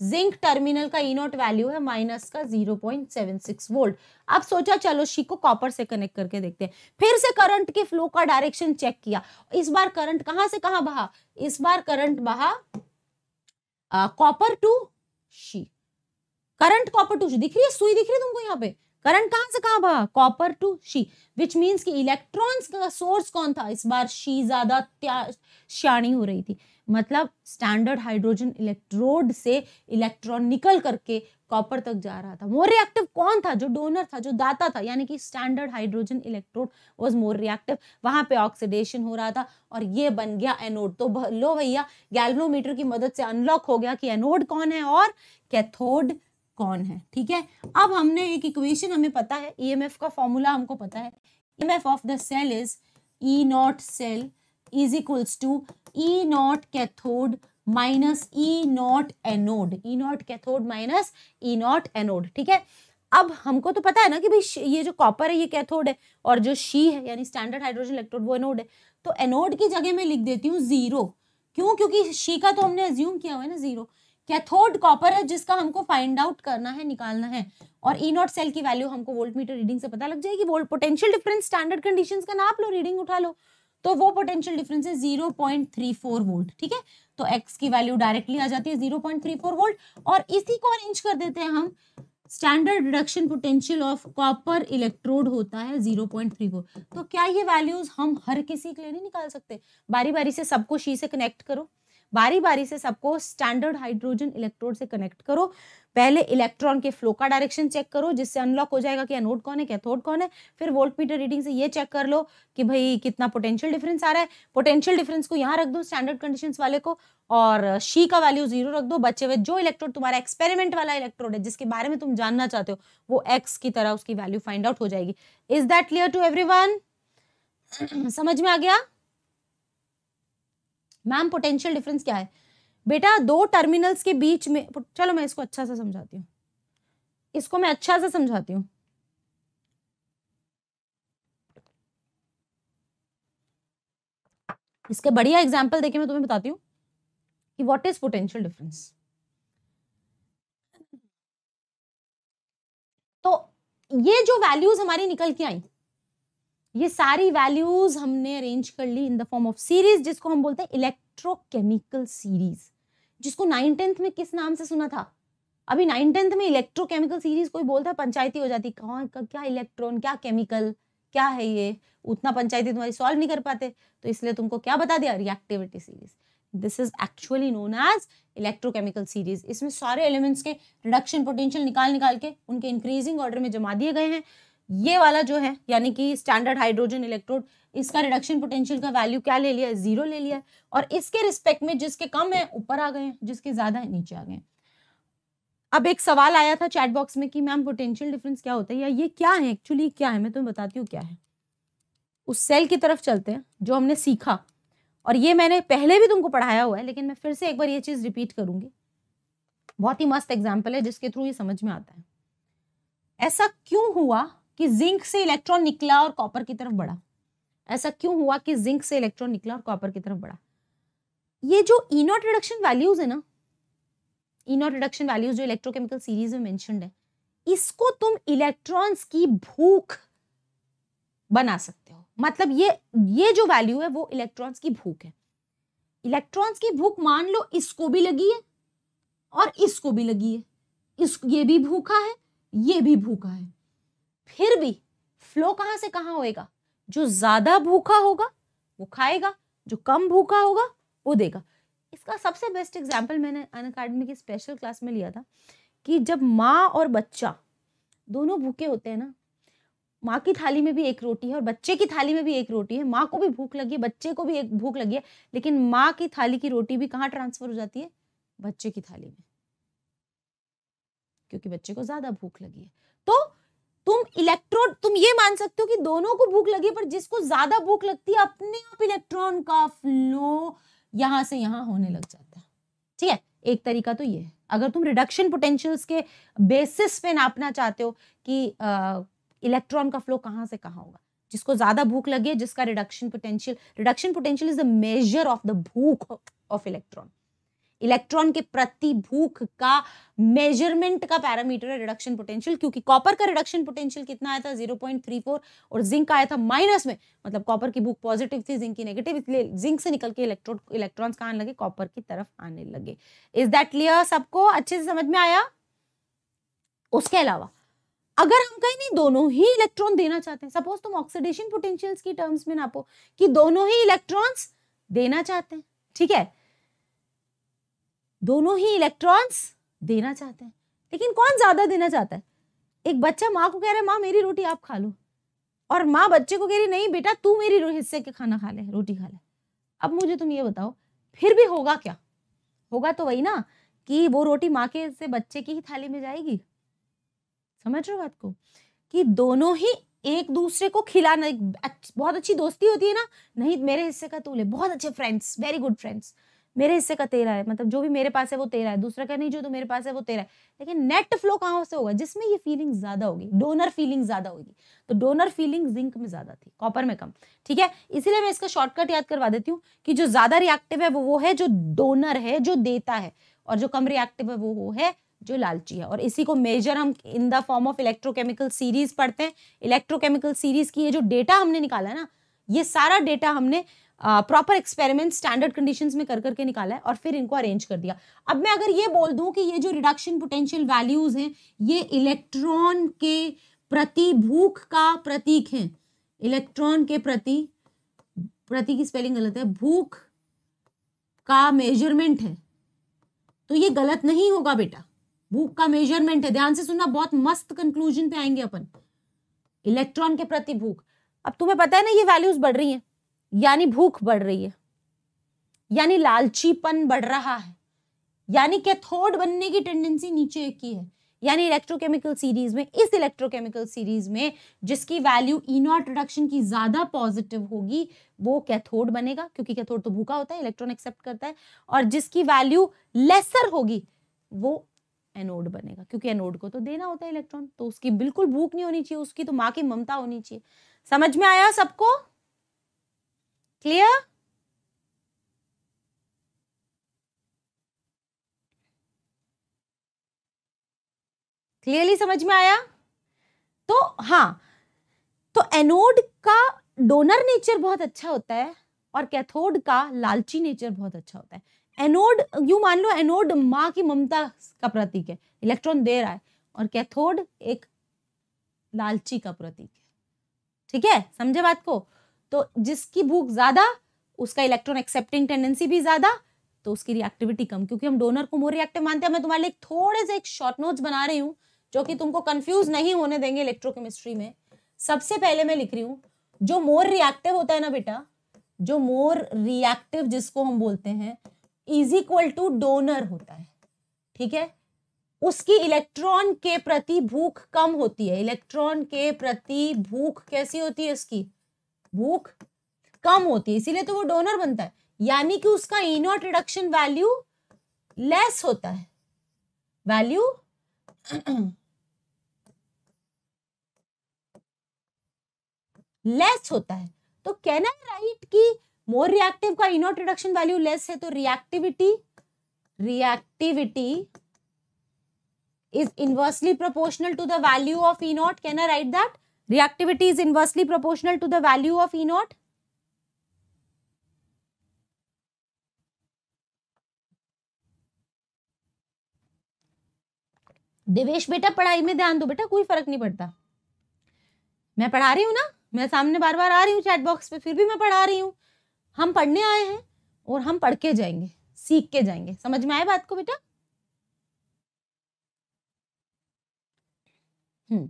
zinc terminal का E not value है minus का zero point seven six volt अब सोचा चलो शी को कॉपर से कनेक्ट करके देखते हैं फिर से करंट के फ्लो का डायरेक्शन चेक किया इस बार करंट कहां से कहां बहा इस बार करंट बहा copper to SHE current copper to SHE दिख रही है सुई दिख रही है तुमको यहाँ पे करंट कहां से कहा भा copper to SHE which means कि इलेक्ट्रॉन्स का सोर्स कौन था इस बार शी ज्यादा श्याणी हो रही थी मतलब स्टैंडर्ड हाइड्रोजन इलेक्ट्रोड से इलेक्ट्रॉन निकल करके कॉपर तक जा रहा था मोर रिएक्टिव कौन था जो डोनर था जो दाता था यानी कि standard hydrogen electrode was more reactive वहां पे ऑक्सीडेशन हो रहा था और ये बन गया एनोड तो लो भैया गैल्वनोमीटर की मदद से अनलॉक हो गया कि एनोड कौन है और कैथोड कौन है ठीक है अब हमने एक इक्वेशन हमें पता है ई e का फॉर्मूला हमको पता है E of the cell is E not cell is equals to E not cathode minus E not anode E not cathode minus E not anode ठीक है अब हमको तो पता है ना कि भाई ये जो कॉपर है ये कैथोड है और जो शी है यानी स्टैंडर्ड हाइड्रोजन इलेक्ट्रोड वो एनोड है तो एनोड की जगह मैं लिख देती हूँ जीरो क्यों क्योंकि शी का तो हमने एज्यूम किया हुआ है ना जीरो कैथोड कॉपर है जिसका हमको फाइंड आउट करना है निकालना है और ई नॉट सेल की वैल्यू हमको वोल्ट मीटर रीडिंग से पता लग जाएगी volt potential difference standard condition का नाप लो रीडिंग उठा लो तो वो पोटेंशियल डिफरेंस है zero point three four volt ठीक है तो एक्स की वैल्यू डायरेक्टली आ जाती है zero point three four volt और इसी को अरेंज कर देते हैं हम standard reduction potential of copper electrode होता है जीरो पॉइंट थ्री फोर तो क्या ये वैल्यूज हम हर किसी के लिए नहीं निकाल सकते बारी बारी से सबको शी से कनेक्ट करो बारी बारी से सबको स्टैंडर्ड हाइड्रोजन इलेक्ट्रोड से कनेक्ट करो पहले इलेक्ट्रॉन के फ्लो का डायरेक्शन चेक करो जिससे अनलॉक हो जाएगा कि एनोड कौन है थोड कौन है फिर वोल्ट मीटर रीडिंग से ये चेक कर लो कि भाई कितना पोटेंशियल डिफरेंस आ रहा है पोटेंशियल डिफरेंस को यहाँ रख दो स्टैंडर्ड कंडीशन वाले को और शी का वैल्यू जीरो रख दो बच्चे हुए जो इलेक्ट्रोड तुम्हारा एक्सपेरिमेंट वाला इलेक्ट्रोड है जिसके बारे में तुम जानना चाहते हो वो एक्स की तरह उसकी वैल्यू फाइंड आउट हो जाएगी is that clear to every समझ में आ गया मैम पोटेंशियल डिफरेंस क्या है बेटा दो टर्मिनल्स के बीच में चलो मैं इसको अच्छा सा समझाती हूँ इसको मैं अच्छा सा समझाती हूँ इसके बढ़िया एग्जाम्पल देखे मैं तुम्हें बताती हूँ कि व्हाट इज पोटेंशियल डिफरेंस तो ये जो वैल्यूज हमारी निकल के आई ये सारी वैल्यूज हमने अरेंज कर ली in the form of series जिसको हम बोलते हैं इलेक्ट्रोकेमिकल सीरीज जिसको नाइन टेंथ में किस नाम से सुना था अभी नाइन टेंथ में इलेक्ट्रोकेमिकल सीरीज कोई बोलता है पंचायती हो जाती कौन क्या इलेक्ट्रॉन क्या केमिकल क्या है ये उतना पंचायती तुम्हारी सॉल्व नहीं कर पाते तो इसलिए तुमको क्या बता दिया reactivity series this is actually known as electrochemical series इसमें सारे एलिमेंट्स के रिडक्शन पोटेंशियल निकाल निकाल के उनके इंक्रीजिंग ऑर्डर में जमा दिए गए हैं ये वाला जो है यानी कि स्टैंडर्ड हाइड्रोजन इलेक्ट्रोड इसका रिडक्शन पोटेंशियल का वैल्यू क्या ले लिया है जीरो ले लिया है और इसके रिस्पेक्ट में जिसके कम है ऊपर आ गए जिसके ज्यादा है नीचे आ गए अब एक सवाल आया था चैट बॉक्स में कि मैम पोटेंशियल डिफरेंस क्या होता है या ये क्या है एक्चुअली क्या है मैं तुम्हें बताती हूँ क्या है उस सेल की तरफ चलते हैं जो हमने सीखा और ये मैंने पहले भी तुमको पढ़ाया हुआ है लेकिन मैं फिर से एक बार ये चीज़ रिपीट करूंगी बहुत ही मस्त एग्जाम्पल है जिसके थ्रू ये समझ में आता है ऐसा क्यों हुआ कि जिंक से इलेक्ट्रॉन निकला और कॉपर की तरफ बढ़ा ऐसा क्यों हुआ कि जिंक से इलेक्ट्रॉन निकला और कॉपर की तरफ बढ़ा ये जो इनॉट रिडक्शन वैल्यूज है ना इनॉट रिडक्शन वैल्यूज जो इलेक्ट्रोकेमिकल सीरीज में मेंशनड है इसको तुम इलेक्ट्रॉन्स की भूख बना सकते हो मतलब ये ये जो वैल्यू है वो इलेक्ट्रॉन्स की भूख है इलेक्ट्रॉन्स की भूख मान लो इसको भी लगी है और इसको भी लगी है इस ये भी भूखा है ये भी भूखा है फिर भी फ्लो कहाँ से कहाँ होएगा जो ज़्यादा भूखा होगा वो खाएगा जो कम भूखा होगा वो देगा इसका सबसे बेस्ट एग्जाम्पल मैंने अन अकेडमी की स्पेशल क्लास में लिया था कि जब माँ और बच्चा दोनों भूखे होते हैं ना माँ की थाली में भी एक रोटी है और बच्चे की थाली में भी एक रोटी है माँ को भी भूख लगी है बच्चे को भी एक भूख लगी है लेकिन माँ की थाली की रोटी भी कहाँ ट्रांसफर हो जाती है बच्चे की थाली में क्योंकि बच्चे को ज़्यादा भूख लगी है तो तुम इलेक्ट्रॉन तुम ये मान सकते हो कि दोनों को भूख लगी पर जिसको ज्यादा भूख लगती है अपने आप इलेक्ट्रॉन का फ्लो यहां से यहां होने लग जाता है ठीक है एक तरीका तो ये है अगर तुम रिडक्शन पोटेंशियल्स के बेसिस पे नापना चाहते हो कि इलेक्ट्रॉन का फ्लो कहाँ से कहाँ होगा जिसको ज्यादा भूख लगी है जिसका reduction potential reduction potential is the measure of the भूख ऑफ इलेक्ट्रॉन इलेक्ट्रॉन के प्रति भूख का मेजरमेंट का पैरामीटर है रिडक्शन पोटेंशियल क्योंकि कॉपर का रिडक्शन पोटेंशियल कितना आया था 0.34 और जिंक आया था माइनस में मतलब कॉपर की भूख पॉजिटिव थी जिंक की नेगेटिव इसलिए जिंक से निकल के इलेक्ट्रॉन इलेक्ट्रॉन्स आने लगे कॉपर की तरफ आने लगे इज दैट क्लियर सबको अच्छे से समझ में आया उसके अलावा अगर हम कहीं नहीं दोनों ही इलेक्ट्रॉन देना चाहते हैं सपोज तुम ऑक्सीडेशन पोटेंशियल की टर्म्स में नापो कि दोनों ही इलेक्ट्रॉन्स देना चाहते हैं ठीक है दोनों ही इलेक्ट्रॉन्स देना चाहते हैं लेकिन कौन ज़्यादा देना चाहता है एक बच्चा माँ को कह रहा है माँ मेरी रोटी आप खा लो और माँ बच्चे को कह रही नहीं बेटा तू मेरी हिस्से के खाना खा ले रोटी खा ले अब मुझे तुम ये बताओ फिर भी होगा क्या होगा तो वही ना कि वो रोटी माँ के से बच्चे की ही थाली में जाएगी समझ रहे हो बात को कि दोनों ही एक दूसरे को खिलाना बहुत अच्छी दोस्ती होती है ना नहीं मेरे हिस्से का तू ले बहुत अच्छे फ्रेंड्स वेरी गुड फ्रेंड्स मेरे हिस्से का तेरह है मतलब जो भी मेरे पास है वो तेरह है दूसरा का नहीं जो तो मेरे पास है वो तेरह है लेकिन नेट फ्लो कहाँ से होगा जिसमें ये फीलिंग ज्यादा होगी डोनर फीलिंग ज्यादा होगी तो डोनर फीलिंग जिंक में ज्यादा थी कॉपर में कम ठीक है इसीलिए मैं इसका शॉर्टकट याद करवा देती हूँ कि जो ज्यादा रिएक्टिव है वो वो है जो डोनर है जो देता है और जो कम रिएक्टिव है वो वो है जो लालची है और इसी को मेजर हम in the form of electrochemical series पढ़ते हैं इलेक्ट्रोकेमिकल सीरीज की ये जो डेटा हमने निकाला ना ये सारा डेटा हमने प्रॉपर एक्सपेरिमेंट स्टैंडर्ड कंडीशंस में कर करके निकाला है और फिर इनको अरेंज कर दिया अब मैं अगर ये बोल दूं कि ये जो रिडक्शन पोटेंशियल वैल्यूज हैं ये इलेक्ट्रॉन के प्रति भूख का प्रतीक है इलेक्ट्रॉन के प्रति प्रति की स्पेलिंग गलत है भूख का मेजरमेंट है तो ये गलत नहीं होगा बेटा भूख का मेजरमेंट है ध्यान से सुनना बहुत मस्त कंक्लूजन पे आएंगे अपन इलेक्ट्रॉन के प्रति भूख अब तुम्हें पता है ना ये वैल्यूज बढ़ रही हैं यानी भूख बढ़ रही है यानी लालचीपन बढ़ रहा है यानी कैथोड बनने की टेंडेंसी नीचे की है यानी इलेक्ट्रोकेमिकल सीरीज में इस इलेक्ट्रोकेमिकल सीरीज में जिसकी वैल्यू इनॉट रिडक्शन की ज़्यादा पॉजिटिव होगी वो कैथोड बनेगा क्योंकि कैथोड तो भूखा होता है इलेक्ट्रॉन एक्सेप्ट करता है और जिसकी वैल्यू लेसर होगी वो एनोड बनेगा क्योंकि एनोड को तो देना होता है इलेक्ट्रॉन तो उसकी बिल्कुल भूख नहीं होनी चाहिए उसकी तो माँ की ममता होनी चाहिए समझ में आया सबको क्लियर क्लियरली समझ में आया तो हाँ तो एनोड का डोनर नेचर बहुत अच्छा होता है और कैथोड का लालची नेचर बहुत अच्छा होता है एनोड यू मान लो एनोड माँ की ममता का प्रतीक है इलेक्ट्रॉन दे रहा है और कैथोड एक लालची का प्रतीक है ठीक है समझे बात को तो जिसकी भूख ज़्यादा उसका इलेक्ट्रॉन एक्सेप्टिंग टेंडेंसी भी ज़्यादा तो उसकी रिएक्टिविटी कम क्योंकि हम डोनर को मोर रिएक्टिव मानते हैं मैं तुम्हारे लिए थोड़े से एक शॉर्ट नोट्स बना रही हूँ जो कि तुमको कंफ्यूज नहीं होने देंगे इलेक्ट्रोकेमिस्ट्री में सबसे पहले मैं लिख रही हूँ जो मोर रिएक्टिव होता है ना बेटा जो मोर रिएक्टिव जिसको हम बोलते हैं इज इक्वल टू डोनर होता है ठीक है उसकी इलेक्ट्रॉन के प्रति भूख कम होती है इलेक्ट्रॉन के प्रति भूख कैसी होती है उसकी भूख कम होती है इसीलिए तो वो डोनर बनता है यानी कि उसका इनोट रिडक्शन वैल्यू लेस होता है वैल्यू लेस [clears throat] होता है तो कैन आई राइट कि मोर रिएक्टिव का इनोट रिडक्शन वैल्यू लेस है तो reactivity reactivity is inversely proportional to the value of E not can I write that reactivity is inversely proportional to the value of E not Devesh बेटा पढ़ाई में ध्यान दो बेटा कोई फर्क नहीं पड़ता मैं पढ़ा रही हूँ ना मैं सामने बार बार आ रही हूँ चैटबॉक्स पे फिर भी मैं पढ़ा रही हूँ हम पढ़ने आए हैं और हम पढ़ के जाएंगे सीख के जाएंगे समझ में आए बात को बेटा हम्म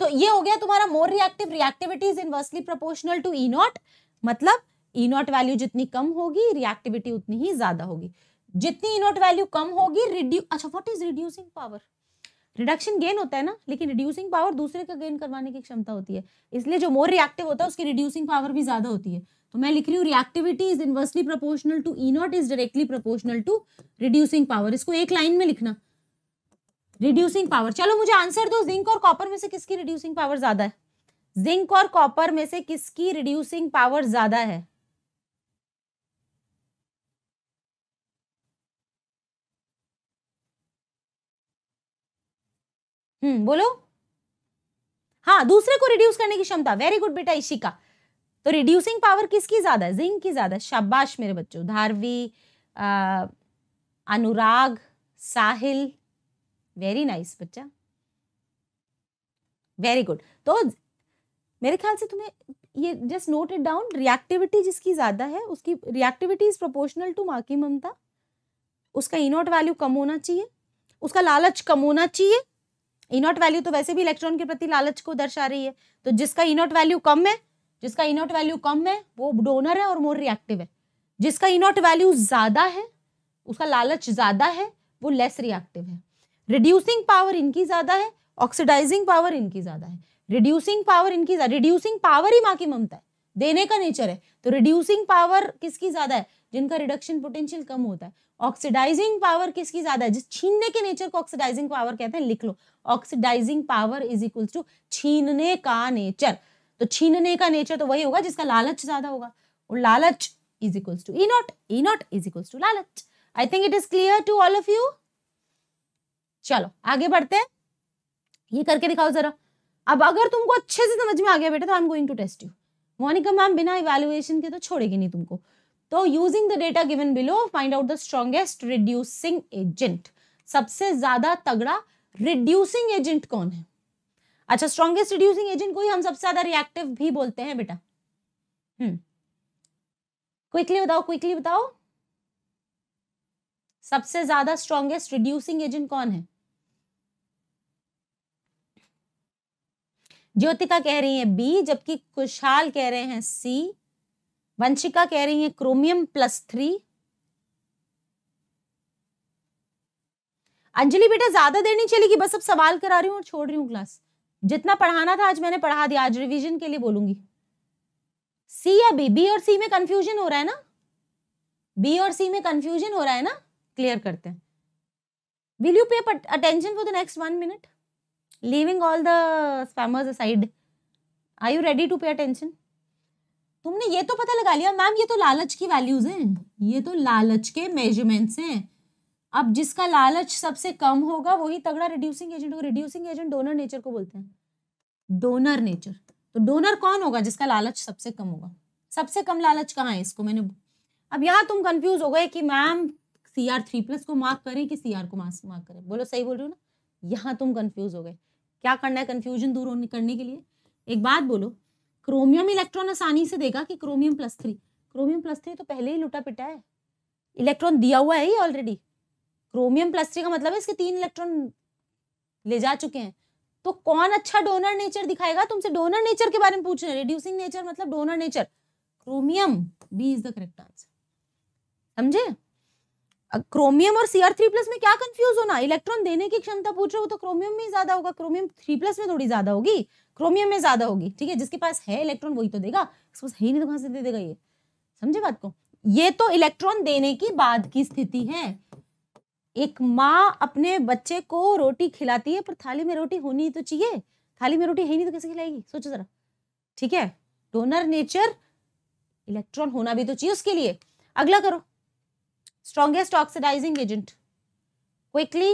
तो ये हो गया तुम्हारा more reactive reactivity is inversely proportional to E naught मतलब ई नॉट वैल्यू जितनी कम होगी रिएक्टिविटी उतनी ही ज्यादा होगी जितनी ई नॉट वैल्यू कम होगी रिड्यू अच्छा what is reducing power reduction gain होता है ना लेकिन रिड्यूसिंग पावर दूसरे का गेन करवाने की क्षमता होती है इसलिए जो मोर रिएक्टिव होता है उसकी रिड्यूसिंग पावर भी ज्यादा होती है तो मैं लिख रही हूँ reactivity is inversely proportional to E naught is directly proportional to reducing power इसको एक लाइन में लिखना रिड्यूसिंग पावर चलो मुझे आंसर दो जिंक और कॉपर में से किसकी रिड्यूसिंग पावर ज्यादा है जिंक और कॉपर में से किसकी रिड्यूसिंग पावर ज्यादा है हम्म बोलो हाँ दूसरे को रिड्यूस करने की क्षमता वेरी गुड बेटा इशिका तो रिड्यूसिंग पावर किसकी ज्यादा है जिंक की ज्यादा शाबाश मेरे बच्चों धारवी अनुराग साहिल वेरी नाइस बच्चा वेरी गुड तो मेरे ख्याल से तुम्हें ये just note it down reactivity जिसकी ज़्यादा है उसकी रिएक्टिविटी इज प्रोपोर्शनल टू मार्की ममता उसका इनोट वैल्यू कम होना चाहिए उसका लालच कम होना चाहिए इनोट वैल्यू तो वैसे भी इलेक्ट्रॉन के प्रति लालच को दर्शा रही है तो जिसका इनोट वैल्यू कम है जिसका इनोट वैल्यू कम है वो डोनर है और मोर रिएक्टिव है जिसका इनोट वैल्यू ज़्यादा है उसका लालच ज़्यादा है वो लेस रिएक्टिव है रिड्यूसिंग पावर इनकी ज़्यादा है ऑक्सीडाइजिंग पावर इनकी ज़्यादा है रिड्यूसिंग पावर इनकी रिड्यूसिंग पावर ही माँ की ममता है देने का नेचर है तो रिड्यूसिंग पावर किसकी ज़्यादा है जिनका रिडक्शन पोटेंशियल कम होता है ऑक्सीडाइजिंग पावर किसकी ज्यादा है जिस छीनने के नेचर को ऑक्सीडाइजिंग पावर कहते हैं लिख लो oxidising power is equal to छीनने का नेचर तो छीनने का नेचर तो वही होगा जिसका लालच ज्यादा होगा और लालच is equal to E naught E naught is equal to लालच I think it is clear to all of you चलो आगे बढ़ते हैं ये करके दिखाओ जरा अब अगर तुमको अच्छे से समझ में आ गया बेटा तो I am going to test you Monika ma'am बिना इवेल्युएशन के तो छोड़ेगी नहीं तुमको तो using the data given below find out the strongest reducing agent सबसे ज्यादा तगड़ा रिड्यूसिंग एजेंट कौन है अच्छा स्ट्रॉन्गेस्ट रिड्यूसिंग एजेंट को ही हम सबसे ज्यादा रिएक्टिव भी बोलते हैं बेटा हम्म क्विकली बताओ क्विकली बताओ सबसे ज्यादा स्ट्रॉन्गेस्ट रिड्यूसिंग एजेंट कौन है ज्योतिका कह रही है बी जबकि कुशाल कह रहे हैं सी वंशिका कह रही है क्रोमियम प्लस थ्री अंजलि बेटा ज्यादा देर नहीं चलेगी बस अब सवाल करा रही हूँ और छोड़ रही हूँ क्लास जितना पढ़ाना था आज मैंने पढ़ा दिया आज रिवीजन के लिए बोलूंगी सी या बी बी और सी में कंफ्यूजन हो रहा है ना बी और सी में कंफ्यूजन हो रहा है ना क्लियर करते हैं will you pay attention for the next one minute living all the spammers side are you ready to pay attention तुमने ये तो पता लगा लिया मैम ये तो लालच की वैल्यूज हैं ये तो लालच के मेजरमेंट्स हैं अब जिसका लालच सबसे कम होगा वही तगड़ा रिड्यूसिंग एजेंट होगा रिड्यूसिंग एजेंट डोनर नेचर को बोलते हैं डोनर नेचर तो डोनर कौन होगा जिसका लालच सबसे कम होगा सबसे कम लालच कहाँ है इसको मैंने अब यहाँ तुम कंफ्यूज हो गए कि ma'am C R three plus को मार्क करें कि सी आर को मार्क करें बोलो सही बोल रही हो ना यहाँ तुम कन्फ्यूज हो गए क्या करना है कन्फ्यूजन दूर होने करने के लिए एक बात बोलो क्रोमियम इलेक्ट्रॉन आसानी से देगा कि chromium plus three chromium plus three तो पहले ही लुटा पिटा है इलेक्ट्रॉन दिया हुआ है ही ऑलरेडी क्रोमियम प्लस थ्री का मतलब है इसके तीन इलेक्ट्रॉन ले जा चुके हैं तो कौन अच्छा डोनर नेचर दिखाएगा तुमसे डोनर नेचर के बारे में पूछ रहे हैं रिड्यूसिंग नेचर मतलब donor nature chromium B is the correct answer समझे क्रोमियम और सीआर थ्री प्लस में क्या कंफ्यूज होना इलेक्ट्रॉन देने की क्षमता पूछ रहे हो तो क्रोमियम में ज्यादा होगा क्रोमियम थ्री प्लस में थोड़ी ज्यादा होगी क्रोमियम में ज्यादा होगी ठीक है जिसके पास है इलेक्ट्रॉन वही तो देगा पास है ही नहीं तो कहां से दे देगा ये समझे बात को ये तो इलेक्ट्रॉन देने की बाद की स्थिति है एक माँ अपने बच्चे को रोटी खिलाती है पर थाली में रोटी होनी तो चाहिए थाली में रोटी है नहीं तो कैसे खिलाएगी सोचो जरा ठीक है डोनर नेचर इलेक्ट्रॉन होना भी तो चाहिए उसके लिए अगला करो strongest oxidizing agent quickly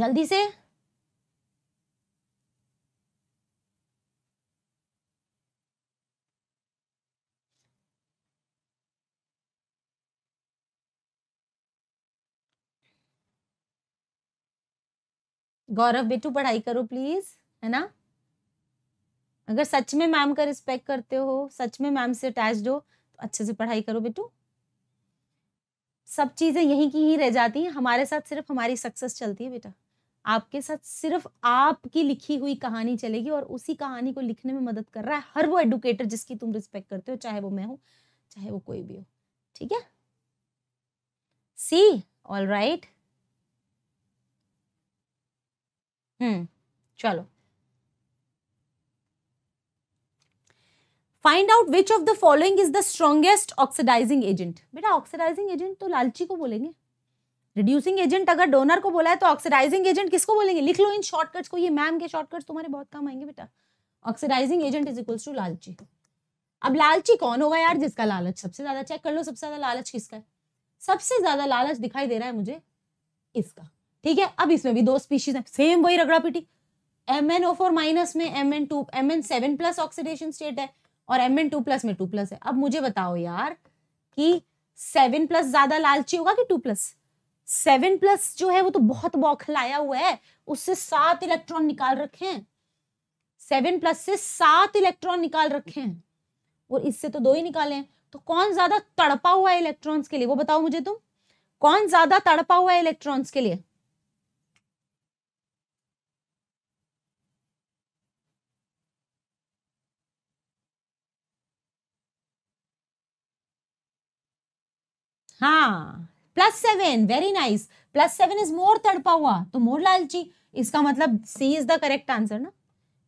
जल्दी से गौरव बेटू पढ़ाई करो प्लीज है ना अगर सच में मैम का रिस्पेक्ट करते हो सच में मैम से अटैच हो तो अच्छे से पढ़ाई करो बेटू सब चीज़ें यहीं की ही रह जाती हैं हमारे साथ सिर्फ हमारी सक्सेस चलती है बेटा आपके साथ सिर्फ आपकी लिखी हुई कहानी चलेगी और उसी कहानी को लिखने में मदद कर रहा है हर वो एडुकेटर जिसकी तुम रिस्पेक्ट करते हो चाहे वो मैं हूँ चाहे वो कोई भी हो ठीक है सी ऑल राइट हम्म चलो find out which of the following is the strongest oxidising agent बेटा ऑक्सीडाइजिंग एजेंट तो लालची को बोलेंगे रिड्यूसिंग एजेंट अगर डोनर को बोला है तो ऑक्सीडाइजिंग एजेंट किसको बोलेंगे लिख लो इन शॉर्टकट्स को ये मैम के शॉर्टकट्स तुम्हारे बहुत काम आएंगे बेटा oxidising agent is equals to लालची अब लालची कौन होगा यार जिसका लालच सबसे ज्यादा चेक कर लो सबसे ज्यादा लालच किसका है सबसे ज्यादा लालच दिखाई दे रहा है मुझे इसका ठीक है अब इसमें भी दो स्पीशीज है सेम वही रगड़ा पिटी M N O four minus में M N two M N seven plus oxidation state है और एम एन टू प्लस में टू प्लस है अब मुझे बताओ यार कि सेवन प्लस ज्यादा लालची होगा कि टू प्लस सेवन प्लस जो है वो तो बहुत बौखलाया हुआ है उससे सात इलेक्ट्रॉन निकाल रखे हैं सेवन प्लस से सात इलेक्ट्रॉन निकाल रखे हैं और इससे तो दो ही निकाले हैं तो कौन ज्यादा तड़पा हुआ है इलेक्ट्रॉन्स के लिए वो बताओ मुझे तुम कौन ज्यादा तड़पा हुआ है इलेक्ट्रॉन्स के लिए हाँ plus seven very nice plus seven is more तड़पा हुआ तो मोर लालची इसका मतलब C is the correct answer ना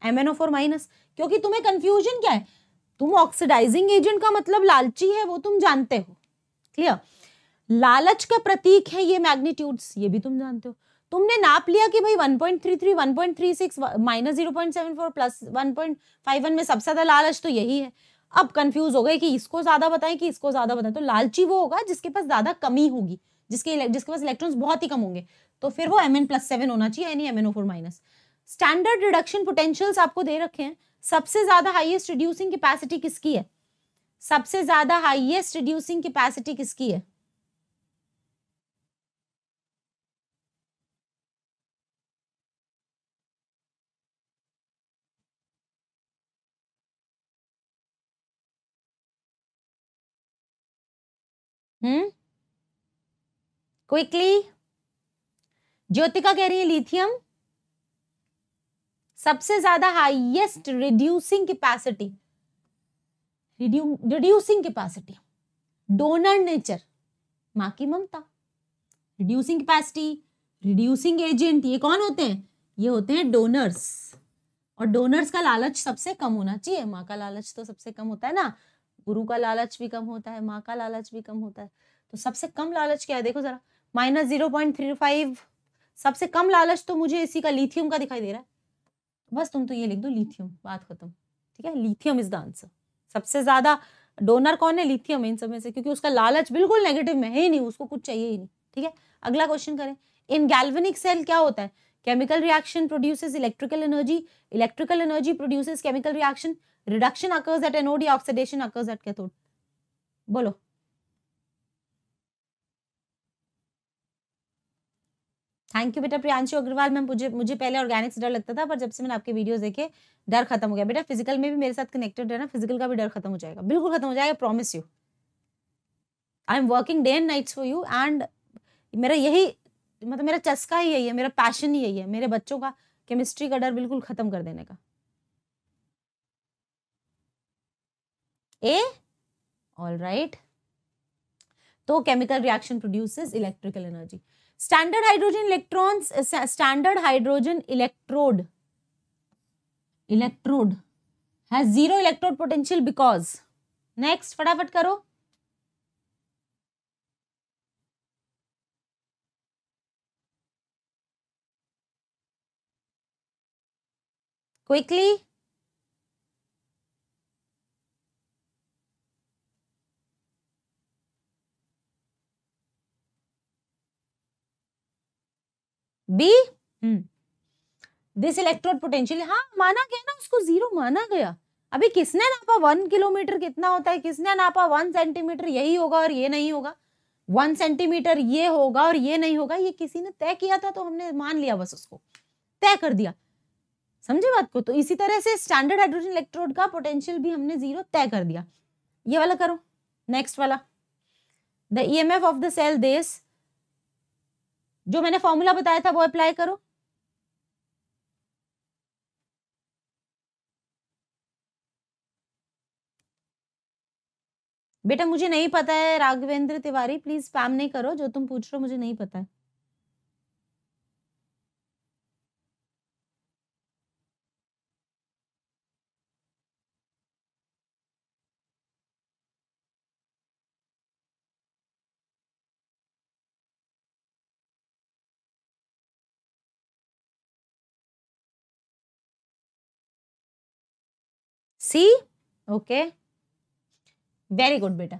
M N O four minus क्योंकि तुम्हें कंफ्यूजन क्या है तुम ऑक्सीडाइजिंग एजेंट का मतलब लालची है वो तुम जानते हो क्लियर लालच का प्रतीक है ये मैग्नीट्यूड्स ये भी तुम जानते हो तुमने नाप लिया कि भाई 1.33, 1.36 माइनस 0.74 प्लस वन में सबसे ज्यादा लालच तो यही है अब कंफ्यूज हो गए कि इसको ज़्यादा बताएं कि इसको ज़्यादा बताएं तो लालची वो होगा जिसके पास ज़्यादा कमी होगी जिसके जिसके पास इलेक्ट्रॉन्स बहुत ही कम होंगे तो फिर वो एम एन प्लस सेवन होना चाहिए यानी M N O four minus standard reduction potentials आपको दे रखे हैं सबसे ज़्यादा हाइएस्ट रिड्यूसिंग कैपेसिटी किसकी है सबसे ज़्यादा हाइएस्ट रिड्यूसिंग कैपेसिटी किसकी है हम्म क्विकली ज्योतिका कह रही है लिथियम सबसे ज्यादा highest reducing capacity reducing capacity donor nature माँ की ममता रिड्यूसिंग कैपेसिटी रिड्यूसिंग एजेंट ये कौन होते हैं ये होते हैं डोनर्स और डोनर्स का लालच सबसे कम होना चाहिए माँ का लालच तो सबसे कम होता है ना गुरु का लालच भी कम होता है माँ का लालच भी कम होता है तो सबसे कम लालच क्या है देखो जरा minus zero point three five सबसे कम लालच तो मुझे इसी का लिथियम का दिखाई दे रहा है बस तुम तो ये लिख दो लिथियम बात खत्म ठीक है लिथियम इज द आंसर सबसे ज्यादा डोनर कौन है लिथियम इन सब में से क्योंकि उसका लालच बिल्कुल नेगेटिव में है ही नहीं उसको कुछ चाहिए ही नहीं ठीक है अगला क्वेश्चन करें इन गैल्वेनिक सेल क्या होता है chemical reaction produces electrical energy electrical energy produces chemical reaction reduction occurs at anode या oxidation occurs at cathode बोलो थैंक यू बेटा प्रियांशु अग्रवाल मैम मुझे मुझे पहले ऑर्गेनिक्स डर लगता था पर जब से मैंने आपके वीडियोस देखे डर खत्म हो गया बेटा फिजिकल में भी मेरे साथ कनेक्टेड है ना फिजिकल का भी डर खत्म हो जाएगा बिल्कुल खत्म हो जाएगा promise you I am working day and nights for you and मेरा यही मतलब मेरा चस्का ही यही है मेरा पैशन ही यही है मेरे बच्चों का केमिस्ट्री का डर बिल्कुल खत्म कर देने का ए ऑल राइट तो chemical reaction produce electrical energy standard hydrogen electron standard hydrogen electrode electrode has zero electrode potential because next फटाफट करो quickly be this electrode potential हाँ माना गया ना उसको जीरो माना गया अभी किसने नापा वन किलोमीटर कितना होता है किसने नापा वन सेंटीमीटर यही होगा और ये नहीं होगा वन सेंटीमीटर ये होगा और ये नहीं होगा ये किसी ने तय किया था तो हमने मान लिया बस उसको तय कर दिया समझे बात को तो इसी तरह से स्टैंडर्ड हाइड्रोजन इलेक्ट्रोड का पोटेंशियल भी हमने जीरो तय कर दिया ये वाला करो नेक्स्ट वाला the E of the cell this जो मैंने फॉर्मूला बताया था वो अप्लाई करो बेटा मुझे नहीं पता है राघवेंद्र तिवारी प्लीज स्पैम नहीं करो जो तुम पूछ रहे हो मुझे नहीं पता है सी ओके वेरी गुड बेटा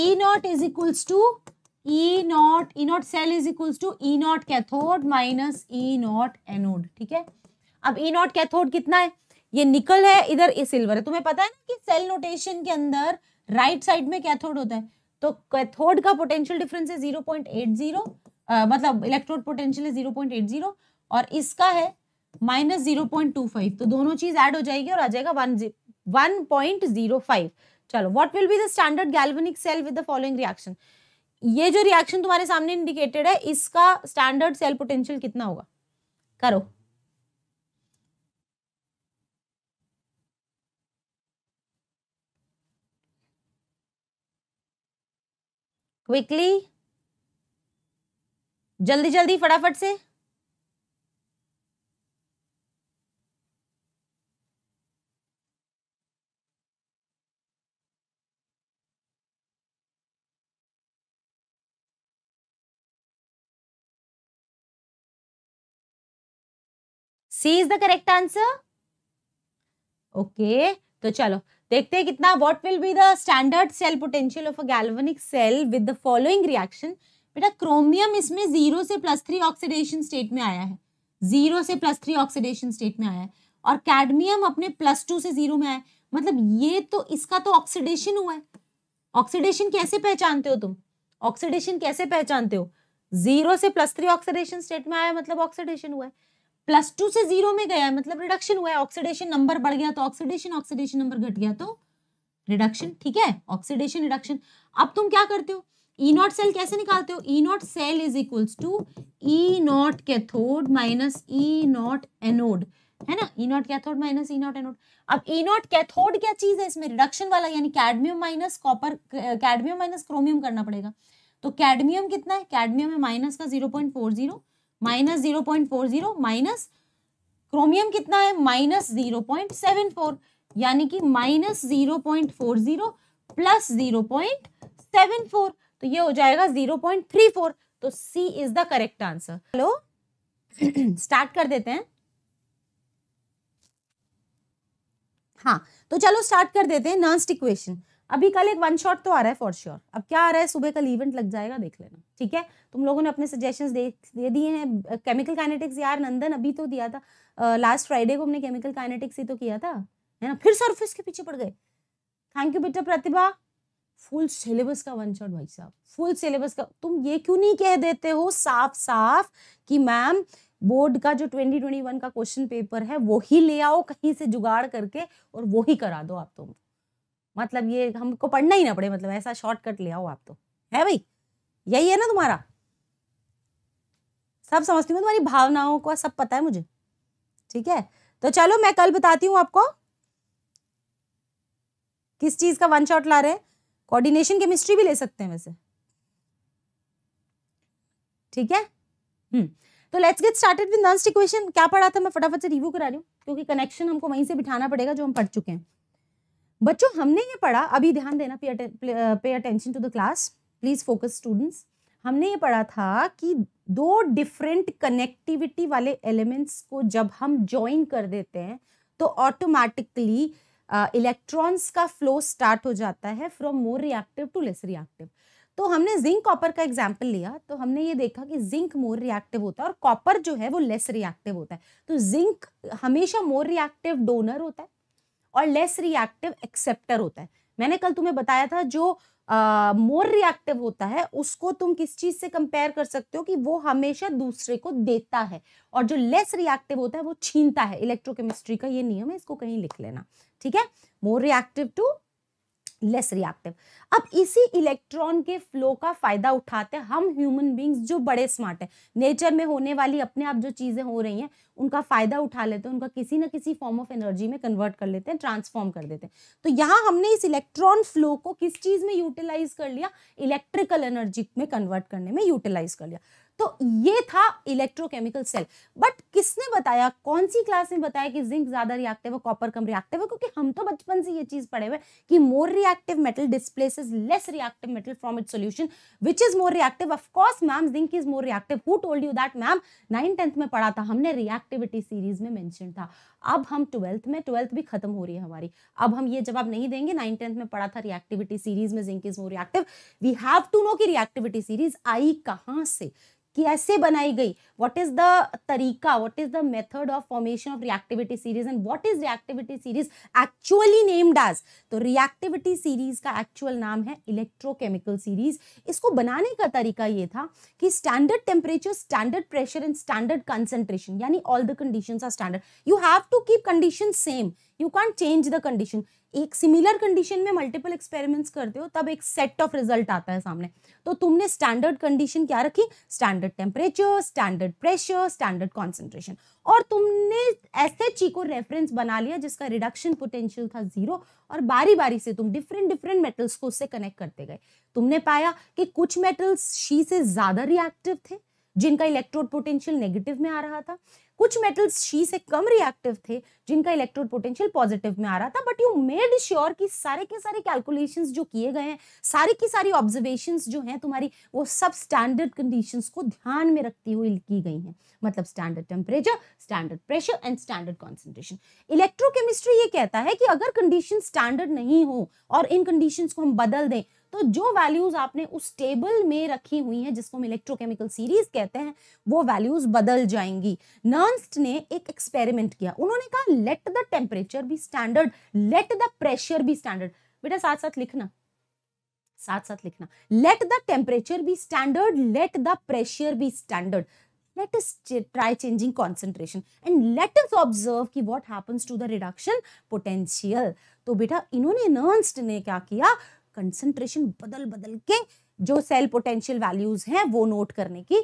E naught is equals to E naught E not cell is equals to E not cathode minus E not anode ठीक है अब ई नॉट कैथोड कितना है ये निकल है इधर ये सिल्वर है तुम्हें पता है ना कि सेल नोटेशन के अंदर राइट right साइड में कैथोड होता है तो कैथोड का पोटेंशियल डिफरेंस है 0.80 पॉइंट मतलब इलेक्ट्रोड पोटेंशियल है 0.80 और इसका है minus zero point two five तो दोनों चीज ऐड हो जाएगी और आ जाएगा वन 1.05 चलो what will be the standard galvanic cell with the following reaction ये जो रिएक्शन तुम्हारे सामने इंडिकेटेड है इसका स्टैंडर्ड सेल पोटेंशियल कितना होगा करो क्विकली जल्दी जल्दी फटाफट से C is the correct answer okay तो चलो देखते हैं कितना what will be the standard cell potential of a galvanic cell with the following reaction बेटा क्रोमियम इसमें जीरो से प्लस थ्री ऑक्सीडेशन स्टेट में आया है जीरो से प्लस थ्री ऑक्सीडेशन स्टेट में आया है और कैडमियम अपने प्लस टू से जीरो में आया है मतलब ये तो इसका तो ऑक्सीडेशन हुआ है ऑक्सीडेशन कैसे पहचानते हो तुम ऑक्सीडेशन कैसे पहचानते हो जीरो से प्लस थ्री ऑक्सीडेशन स्टेट में आया मतलब ऑक्सीडेशन हुआ है प्लस टू से जीरो में गया मतलब रिडक्शन हुआ है ऑक्सीडेशन नंबर बढ़ गया तो ऑक्सीडेशन ऑक्सीडेशन नंबर घट गया तो रिडक्शन ठीक है ऑक्सीडेशन रिडक्शन अब तुम क्या करते हो ई नॉट सेल कैसे निकालते हो E not cell is equals to E not cathode minus E not anode है ना E not cathode minus E not anode अब ई नॉट कैथोड क्या चीज है इसमें रिडक्शन वाला यानी cadmium minus copper cadmium minus chromium करना पड़ेगा तो कैडमियम कितना है कैडमियम है माइनस का zero point four zero minus zero point four zero minus chromium कितना है minus zero point seven four यानी कि minus zero point four zero plus zero point seven four तो ये हो जाएगा जीरो पॉइंट थ्री फोर तो C is the correct answer hello start [clears throat] कर देते हैं हाँ तो चलो स्टार्ट कर देते हैं नास्ट इक्वेशन अभी कल एक वन शॉट तो आ रहा है फॉर श्योर अब क्या आ रहा है सुबह कल इवेंट लग जाएगा देख लेना ठीक है तुम लोगों ने अपने सजेशंस दे दे दिए हैं केमिकल काइनेटिक्स यार नंदन अभी तो दिया था लास्ट फ्राइडे को हमने केमिकल काइनेटिक्स ही तो किया था है ना फिर सरफेस के पीछे पड़ गए थैंक यू बेटा प्रतिभा फुल सिलेबस का वन शॉट भाई साहब फुल सिलेबस का तुम ये क्यों नहीं कह देते हो साफ साफ कि मैम बोर्ड का जो 2021 का क्वेश्चन पेपर है वो ही ले आओ कहीं से जुगाड़ करके और वो ही करा दो आप तुम तो। मतलब ये हमको पढ़ना ही ना पड़े मतलब ऐसा शॉर्टकट ले आओ आप तो है भाई यही है ना तुम्हारा सब समझती हूँ तुम्हारी भावनाओं को सब पता है मुझे ठीक है तो चलो मैं कल बताती हूँ आपको किस चीज का वन शॉट ला रहे हैं कोऑर्डिनेशन केमिस्ट्री भी ले सकते हैं वैसे ठीक है हम्म तो let's get started with Nernst equation क्या पढ़ा था मैं फटाफट से रिव्यू करा रही हूँ क्योंकि कनेक्शन हमको वहीं से बिठाना पड़ेगा जो हम पढ़ चुके हैं बच्चों हमने ये पढ़ा अभी ध्यान देना pay attention to the class please focus students हमने ये पढ़ा था कि दो डिफरेंट कनेक्टिविटी वाले एलिमेंट्स को जब हम ज्वाइन कर देते हैं तो ऑटोमेटिकली इलेक्ट्रॉन्स का फ्लो स्टार्ट हो जाता है from more reactive to less reactive तो हमने जिंक कॉपर का एग्जाम्पल लिया तो हमने ये देखा कि जिंक मोर रिएक्टिव होता है और कॉपर जो है वो लेस रिएक्टिव होता है तो जिंक हमेशा मोर रिएक्टिव डोनर होता है और लेस रिएक्टिव एक्सेप्टर होता है मैंने कल तुम्हें बताया था जो मोर uh, रिएक्टिव होता है उसको तुम किस चीज से कंपेयर कर सकते हो कि वो हमेशा दूसरे को देता है और जो लेस रिएक्टिव होता है वो छीनता है इलेक्ट्रोकेमिस्ट्री का ये नियम है इसको कहीं लिख लेना ठीक है more reactive to less reactive अब इसी इलेक्ट्रॉन के फ्लो का फायदा उठाते हैं हम ह्यूमन बींग्स जो बड़े स्मार्ट है नेचर में होने वाली अपने आप जो चीज़ें हो रही हैं उनका फायदा उठा लेते हैं उनका किसी ना किसी फॉर्म ऑफ एनर्जी में कन्वर्ट कर लेते हैं ट्रांसफॉर्म कर देते हैं तो यहाँ हमने इस इलेक्ट्रॉन फ्लो को किस चीज़ में यूटिलाइज कर लिया इलेक्ट्रिकल एनर्जी में कन्वर्ट करने में यूटिलाइज कर लिया तो ये था इलेक्ट्रोकेमिकल सेल बट किसने बताया कौन सी क्लास में बताया कि जिंक ज्यादा रिएक्टिव है कॉपर कम रिएक्टिव है क्योंकि हम तो बचपन से ये चीज पढ़े हुए कि more reactive metal displaces less reactive metal from it solution which is more reactive of course ma'am zinc is more reactive who told you that ma'am nine tenth में पढ़ा था हमने रिएक्टिविटी सीरीज में मैंशन था अब हम ट्वेल्थ में twelfth भी खत्म हो रही है हमारी अब हम ये जवाब नहीं देंगे नाइन टेंथ में पढ़ा था रिएक्टिविटी सीरीज में zinc is more reactive we have to know की रिएक्टिविटी सीरीज आई कहाँ से कैसे बनाई गई व्हाट इज द तरीका what is the method of formation of reactivity series and what is reactivity series actually named as तो रिएक्टिविटी सीरीज का एक्चुअल नाम है इलेक्ट्रोकेमिकल सीरीज इसको बनाने का तरीका ये था कि standard temperature standard pressure and standard concentration यानी all the condition are standard you have to keep condition same you can't change the condition एक सिमिलर कंडीशन में मल्टीपल एक्सपेरिमेंट्स करते हो तब एक सेट ऑफ रिजल्ट आता है सामने तो तुमने स्टैंडर्ड कंडीशन क्या रखी standard temperature standard pressure standard concentration और तुमने ऐसे ची e को रेफरेंस बना लिया जिसका रिडक्शन पोटेंशियल था जीरो और बारी बारी से तुम डिफरेंट डिफरेंट मेटल्स को उससे कनेक्ट करते गए तुमने पाया कि कुछ मेटल्स शी से ज़्यादा रिएक्टिव थे जिनका इलेक्ट्रोड पोटेंशियल नेगेटिव में आ रहा था कुछ मेटल्स शी से कम रिएक्टिव थे जिनका इलेक्ट्रोड पोटेंशियल पॉजिटिव में आ रहा था बट यू मेड श्योर कि सारे के सारे कैलकुलेशंस जो किए गए हैं सारे की सारी ऑब्जर्वेशंस जो हैं तुम्हारी वो सब स्टैंडर्ड कंडीशंस को ध्यान में रखती हुई की गई हैं मतलब standard temperature standard pressure and standard concentration electrochemistry ये कहता है कि अगर कंडीशन स्टैंडर्ड नहीं हो और इन कंडीशन को हम बदल दें तो जो वैल्यूज आपने उस टेबल में रखी हुई हैं जिसको हम इलेक्ट्रोकेमिकल सीरीज कहते हैं वो वैल्यूज बदल जाएंगी नर्नस्ट ने एक एक्सपेरिमेंट किया उन्होंने कहा let the temperature be standard let the pressure be standard बेटा साथ साथ लिखना साथ साथ लिखना let the temperature be standard let the pressure be standard let us try changing concentration and let us observe कि what happens to the reduction potential तो बेटा इन्होंने नर्नस्ट ने क्या किया कंसंट्रेशन बदल बदल के जो सेल पोटेंशियल वैल्यूज हैं वो नोट करने की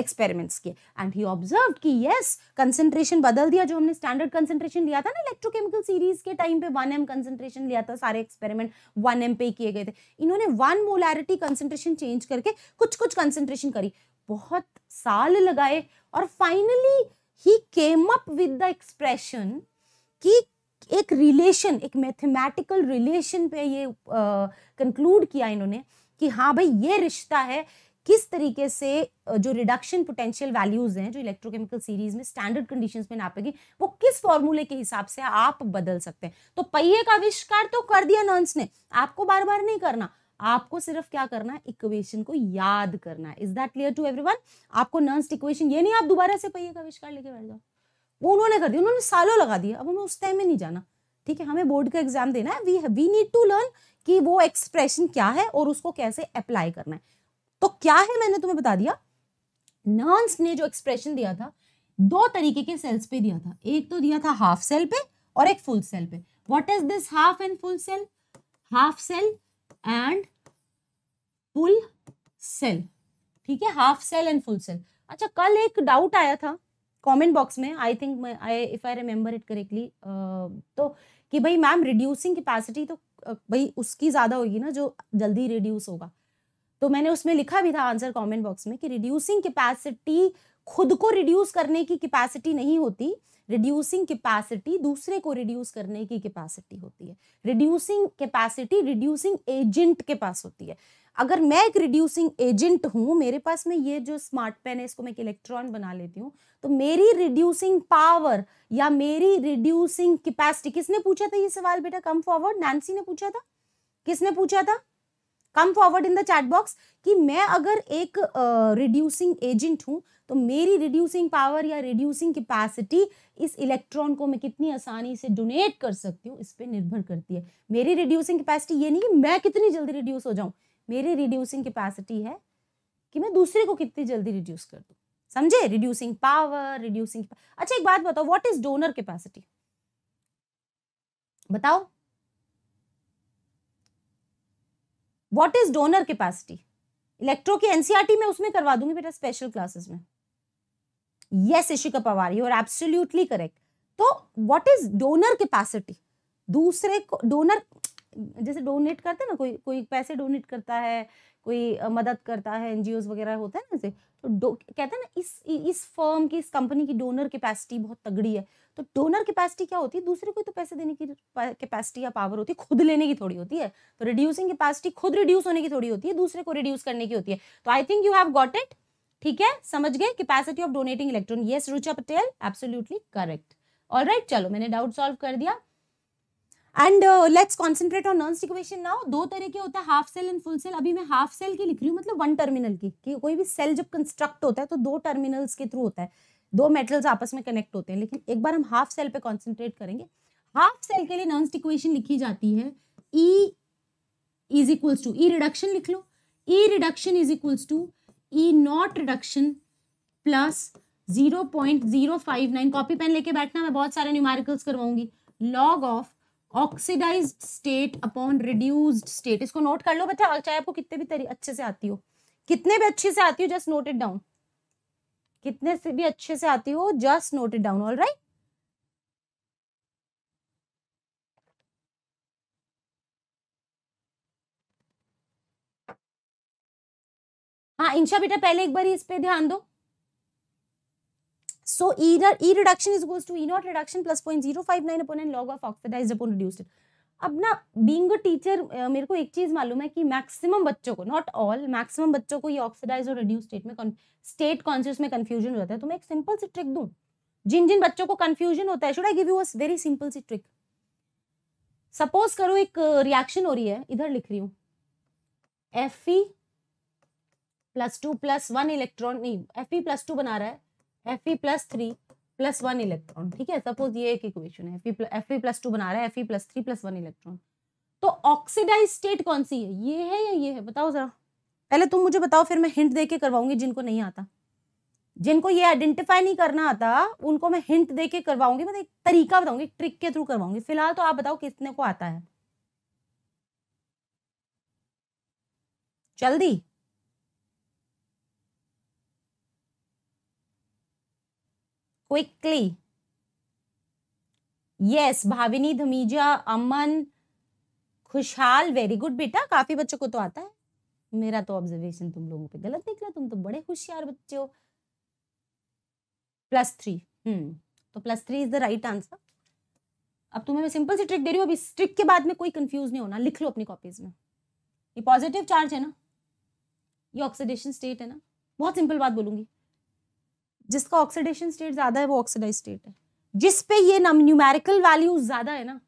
एक्सपेरिमेंट्स uh, के एंड ही ऑब्जर्व कि यस कंसंट्रेशन बदल दिया जो हमने स्टैंडर्ड कंसंट्रेशन लिया था ना इलेक्ट्रोकेमिकल सीरीज के टाइम पे वन एम कंसंट्रेशन लिया था सारे एक्सपेरिमेंट वन एम पे किए गए थे इन्होंने वन मोलैरिटी कंसंट्रेशन चेंज करके कुछ कुछ कंसंट्रेशन करी बहुत साल लगाए और finally he came up with the expression कि एक रिलेशन एक मैथमेटिकल रिलेशन पे ये कंक्लूड किया इन्होंने कि हाँ भाई ये रिश्ता है किस तरीके से जो रिडक्शन पोटेंशियल वैल्यूज हैं जो इलेक्ट्रोकेमिकल सीरीज में स्टैंडर्ड कंडीशंस में नापेगी वो किस फॉर्मूले के हिसाब से आप बदल सकते हैं तो पहिए का आविष्कार तो कर दिया नंस ने आपको बार बार नहीं करना आपको सिर्फ क्या करना है इक्वेशन को याद करना है is that clear to every आपको नंस इक्वेशन ये नहीं आप दोबारा से पहिए का आविष्कार लेके बैठ जाओ वो उन्होंने कर दिया उन्होंने सालों लगा दिया अब हमें उस टाइम में नहीं जाना ठीक है हमें बोर्ड का एग्जाम देना है we we need to learn कि वो एक्सप्रेशन क्या है और उसको कैसे अप्लाई करना है तो क्या है मैंने तुम्हें बता दिया नर्स ने जो एक्सप्रेशन दिया था दो तरीके के सेल्स पे दिया था एक तो दिया था हाफ सेल पे और एक फुल सेल पे what is this half and full cell half cell and full cell ठीक है half cell and full cell अच्छा कल एक डाउट आया था कमेंट बॉक्स में I think I if I remember it correctly तो कि भाई मैम रिड्यूसिंग कैपेसिटी तो भाई उसकी ज़्यादा होगी ना जो जल्दी रिड्यूस होगा तो मैंने उसमें लिखा भी था आंसर कमेंट बॉक्स में कि रिड्यूसिंग कैपेसिटी खुद को रिड्यूस करने की कैपेसिटी नहीं होती रिड्यूसिंग कैपेसिटी दूसरे को रिड्यूस करने की कैपेसिटी होती है रिड्यूसिंग कैपेसिटी रिड्यूसिंग एजेंट के पास होती है अगर मैं एक रिड्यूसिंग एजेंट हूँ मेरे पास में ये जो स्मार्ट पेन है इसको मैं एक इलेक्ट्रॉन बना लेती हूँ तो मेरी रिड्यूसिंग पावर या मेरी रिड्यूसिंग कैपेसिटी किसने पूछा था ये सवाल बेटा कम फॉरवर्ड नैन्सी ने पूछा था किसने पूछा था come forward in the chat box कि मैं अगर एक रिड्यूसिंग एजेंट हूँ तो मेरी रिड्यूसिंग पावर या रिड्यूसिंग कैपेसिटी इस इलेक्ट्रॉन को मैं कितनी आसानी से डोनेट कर सकती हूँ इस पर निर्भर करती है मेरी रिड्यूसिंग कैपेसिटी ये नहीं कि मैं कितनी जल्दी रिड्यूस हो जाऊँ मेरी रिड्यूसिंग कैपेसिटी है कि मैं दूसरे को कितनी जल्दी रिड्यूस कर दूँ समझे रिड्यूसिंग पावर रिड्यूसिंग अच्छा एक बात बताओ व्हाट इज डोनर कैपेसिटी बताओ what is donor capacity electro की एनसीईआरटी e में उसमें करवा दूंगी बेटा स्पेशल क्लासेस में yes Ishika Pawar you are absolutely correct तो व्हाट इज डोनर कैपेसिटी दूसरे को डोनर जैसे डोनेट करते हैं ना कोई कोई पैसे डोनेट करता है कोई मदद करता है एनजीओ वगैरह होता है ना जैसे तो कहते हैं ना इस इस फर्म की इस कंपनी की डोनर कैपेसिटी बहुत तगड़ी है तो डोनर कैपेसिटी क्या होती है दूसरे को तो पैसे देने की कैपेसिटी या पावर होती है खुद लेने की थोड़ी होती है तो रिड्यूसिंग कैपेसिटी खुद रिड्यूस होने की थोड़ी होती है दूसरे को रिड्यूस करने की होती है तो I think you have got it ठीक है समझ गए capacity of donating electron yes Rucha Patel absolutely correct all right चलो मैंने डाउट सॉल्व कर दिया एंड लेट्स कॉन्सेंट्रेट ऑन नॉन इक्वेशन नाउ दो तरह के होते हैं half cell and full cell अभी मैं हाफ सेल की लिख रही हूँ मतलब वन टर्मिनल की कि कोई भी सेल जब कंस्ट्रक्ट होता है तो दो टर्मिनल्स के थ्रू होता है दो मेटल्स आपस में कनेक्ट होते हैं लेकिन एक बार हम हाफ सेल पे कॉन्सेंट्रेट करेंगे हाफ सेल के लिए नॉन इक्वेशन लिखी जाती है E is equals to E reduction लिख लो E reduction is equals to E not reduction plus zero point zero five nine copy pen लेके बैठना मैं बहुत सारे न्यूमारिकल्स करवाऊंगी log of oxidise state upon reduced state इसको नोट कर लो बच्चा चाहे आपको कितने भी अच्छे से आती हो कितने भी अच्छे से आती हो जस्ट नोट इट डाउन कितने से भी अच्छे से आती हो just note it down all right हाँ इंशा बेटा पहले एक बार इस पे ध्यान दो So E, e reduction is equals to E naught reduction plus 0.059 upon n log of oxidized upon reduced. अब ना बींग टीचर uh, मेरे को एक चीज़ मालूम है कि मैक्सिमम बच्चों को नॉट ऑल मैक्सिमम बच्चों को ये ऑक्सीडाइज और रिड्यूस स्टेट में स्टेट कॉन्शियस में कंफ्यूजन होता है तो मैं एक सिंपल सी ट्रिक दू जिन जिन बच्चों को कंफ्यूजन होता है should I give you a very simple see trick suppose करो एक रिएक्शन uh, हो रही है इधर लिख रही हूँ F E plus two plus one electron नहीं एफ ई प्लस टू बना रहा है F E plus three plus one electron ठीक है सपोज ये एक इक्वेशन है एफ ई प्लस टू बना रहा है F E plus three plus one electron तो ऑक्सीडाइज स्टेट कौन सी है ये है या ये है बताओ जरा पहले तुम मुझे बताओ फिर मैं हिंट देके करवाऊंगी जिनको नहीं आता जिनको ये आइडेंटिफाई नहीं करना आता उनको मैं हिंट देके करवाऊंगी मतलब एक तरीका बताऊंगी ट्रिक के थ्रू करवाऊंगी फिलहाल तो आप बताओ कितने को आता है जल्दी quickly yes Bhavini Dhamija Aman Khushhal very good बेटा काफी बच्चों को तो आता है मेरा तो ऑब्जर्वेशन तुम लोगों पे गलत निकला तुम तो बड़े होशियार बच्चे हो प्लस थ्री हम्म तो plus three is the right answer अब तुम्हें मैं सिंपल सी ट्रिक दे रही हूँ अब इस ट्रिक के बाद में कोई कंफ्यूज नहीं होना लिख लो अपनी कॉपीज में ये पॉजिटिव चार्ज है ना ये ऑक्सीडेशन स्टेट है ना बहुत सिंपल बात बोलूंगी जिसका ऑक्सीडेशन स्टेट ज्यादा है वो ऑक्सीडाइज स्टेट है जिस पे ये न्यूमेरिकल वैल्यूज ज्यादा है ना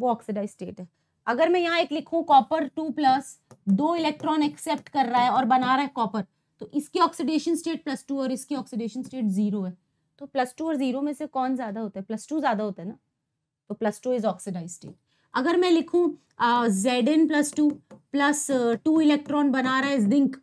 वो ऑक्सीडाइज स्टेट है अगर मैं यहाँ एक लिखूं कॉपर टू प्लस दो इलेक्ट्रॉन एक्सेप्ट कर रहा है और बना रहा है कॉपर तो इसकी ऑक्सीडेशन स्टेट प्लस टू और इसकी ऑक्सीडेशन स्टेट जीरो है तो प्लस टू और जीरो में से कौन ज्यादा होता है प्लस टू ज्यादा होता है ना तो plus two is oxidize state अगर मैं लिखूं Z N plus two plus two electron बना रहा है जिंक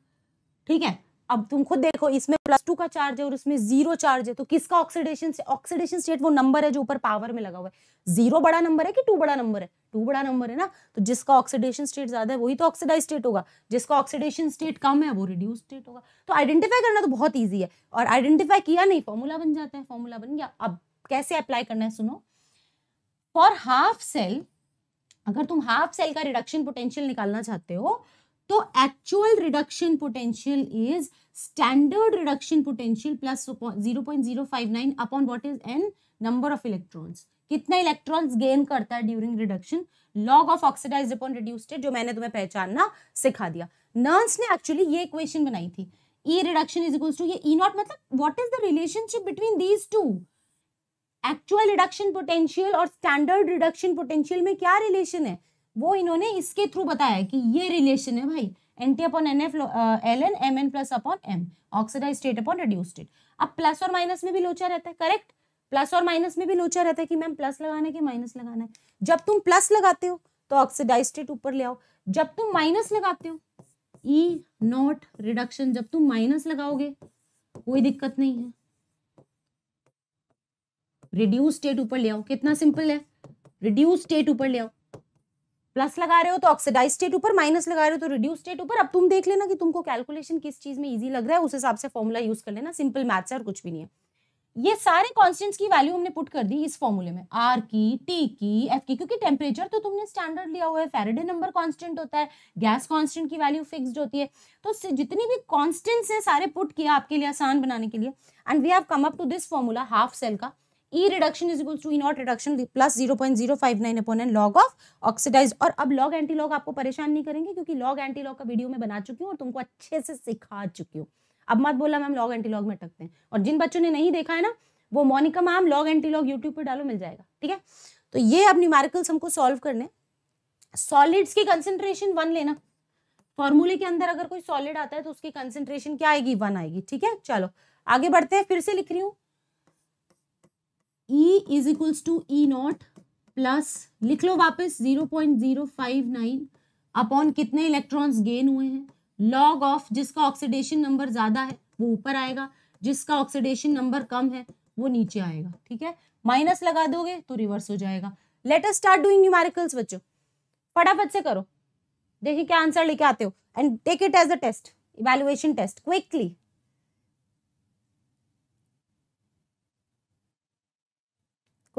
ठीक है अब तुम खुद देखो इसमें प्लस टू का चार्ज है और उसमें जीरो चार्ज है तो किसका ऑक्सीडेशन ऑक्सीडेशन स्टेट वो नंबर है जो ऊपर पावर में लगा हुआ है जीरो बड़ा नंबर है कि टू बड़ा नंबर है टू बड़ा नंबर है ना तो जिसका ऑक्सीडेशन स्टेट ज्यादा है वही तो ऑक्सीडाइज स्टेट होगा जिसका ऑक्सीडेशन स्टेट कम है वो रिड्यूस स्टेट होगा तो आइडेंटिफाई करना तो बहुत ईजी है और आइडेंटिफाई किया नहीं फॉर्मूला बन जाता है फॉर्मूला बन गया अब कैसे अप्लाई करना है सुनो फॉर हाफ सेल अगर तुम हाफ सेल का रिडक्शन पोटेंशियल निकालना चाहते हो तो actual reduction potential is standard reduction potential plus 0.059 upon what is n number of electrons कितने इलेक्ट्रॉन्स गेन करता है during reduction log of oxidize upon reduce जो मैंने तुम्हें पहचानना सिखा दिया नर्स ने एक्चुअली ये इक्वेशन बनाई थी E reduction is equals to ये ई e नॉट मतलब what is the relationship between these two actual reduction potential और स्टैंडर्ड रिडक्शन पोटेंशियल में क्या रिलेशन है वो इन्होंने इसके थ्रू बताया कि ये रिलेशन है भाई N T upon N F L N M N plus upon M oxidize state upon reduce state अब प्लस और माइनस में भी लोचा रहता है करेक्ट प्लस और माइनस में भी लोचा रहता है कि मैम प्लस लगाना है कि माइनस लगाना है जब तुम प्लस लगाते हो तो ऑक्सीडाइज स्टेट ऊपर ले आओ जब तुम माइनस लगाते हो ई नॉट रिडक्शन जब तुम माइनस लगाओगे कोई दिक्कत नहीं है रिड्यूस स्टेट ऊपर ले आओ कितना सिंपल है रिड्यूस स्टेट ऊपर ले आओ प्लस लगा रहे हो तो ऑक्सीडाइज स्टेट ऊपर माइनस लगा रहे हो तो रिड्यूस स्टेट ऊपर अब तुम देख लेना कि तुमको कैलकुलेशन किस चीज में इजी लग रहा है उस हिसाब से फॉर्मूला यूज कर लेना सिंपल मैथ्स है और कुछ भी नहीं है ये सारे कॉन्स्टेंट्स की वैल्यू हमने पुट कर दी इस फॉर्मूले में आर की टी की एफ की क्योंकि टेम्परेचर तो तुमने स्टैंडर्ड लिया हुआ है फेरेडे नंबर कॉन्स्टेंट होता है गैस कॉन्स्टेंट की वैल्यू फिक्स्ड होती है तो जितनी भी कॉन्स्टेंट्स है सारे पुट किया आपके लिए आसान बनाने के लिए and we have come up to this formula half cell का e reduction is equal to e naught reduction plus zero upon n log of oxidized और अब लॉग anti log आपको परेशान नहीं करेंगे क्योंकि log anti log का video मैं बना चुकी हूँ और तुमको अच्छे से सिखा चुकी हूँ अब मत बोला मैम log anti log में अटकते हैं और जिन बच्चों ने नहीं देखा है ना वो Monika ma'am log anti log YouTube पर डालो मिल जाएगा ठीक है तो ये अब न्यूमेरिकल्स हमको सॉल्व करने सॉलिड्स की कंसेंट्रेशन वन लेना फॉर्मूले के अंदर अगर कोई सॉलिड आता है तो उसकी कंसेंट्रेशन क्या आएगी वन आएगी ठीक है चलो आगे बढ़ते हैं फिर से लिख रही हूँ E is equals to E not plus लिख लो वापस zero point zero five nine upon कितने इलेक्ट्रॉन्स गेन हुए हैं लॉग ऑफ जिसका ऑक्सीडेशन नंबर ज़्यादा है वो ऊपर आएगा जिसका ऑक्सीडेशन नंबर कम है वो नीचे आएगा ठीक है माइनस लगा दोगे तो रिवर्स हो जाएगा let us start doing numericals बच्चों फटाफट से करो देखिए क्या आंसर लेके आते हो and take it as a test evaluation test quickly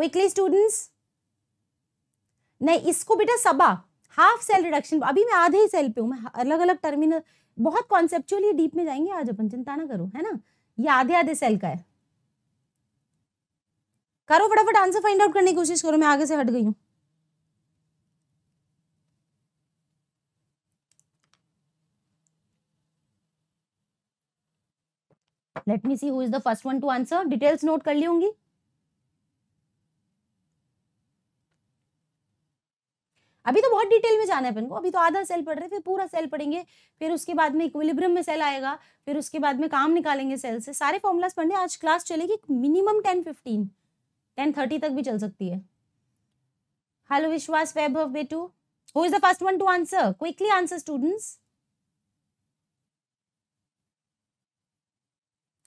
quickly students नहीं इसको बेटा सबा हाफ सेल रिडक्शन अभी मैं आधे ही सेल पे हूँ मैं अलग अलग टर्मिनल बहुत कॉन्सेप्चुअली डीप में जाएंगे आज अपन चिंता ना करो है ना ये आधे आधे सेल का है करो फटाफट आंसर फाइंड आउट करने की कोशिश करो मैं आगे से हट गई हूँ let me see who is the first one to answer details note कर ली होंगी अभी तो बहुत डिटेल में जाना है अपन को अभी तो आधा सेल पढ़ रहे फिर पूरा सेल पढ़ेंगे फिर उसके बाद में इक्विलिब्रियम में सेल आएगा फिर उसके बाद में काम निकालेंगे सेल से सारे फॉर्मूलाज पढ़ने आज क्लास चलेगी minimum ten fifteen ten thirty तक भी चल सकती है हेलो विश्वास वैभव बेटू who is the first one to answer quickly answer students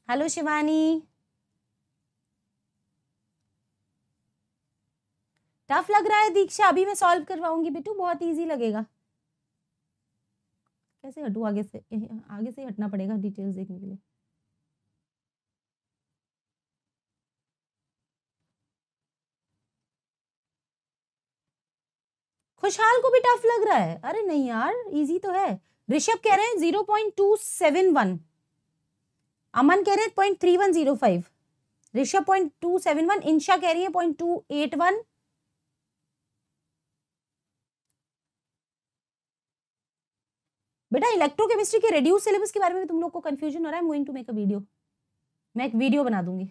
hello Shivani tough लग रहा है दीक्षा अभी मैं सॉल्व करवाऊंगी बेटू बहुत ईजी लगेगा कैसे हटू आगे से आगे से हटना पड़ेगा डिटेल्स देखने के लिए खुशहाल को भी टफ लग रहा है अरे नहीं यार इजी तो है ऋषभ कह रहे हैं zero point two seven one Aman कह रहे हैं point three one zero five Rishabh point two seven one Insha कह रही है पॉइंट टू एट वन बेटा इलेक्ट्रोकेमिस्ट्री के रेड्यूस सिलेबस के बारे में तुम लोग को कंफ्यूजन हो रहा है going to make a video मैं एक वीडियो बना दूंगी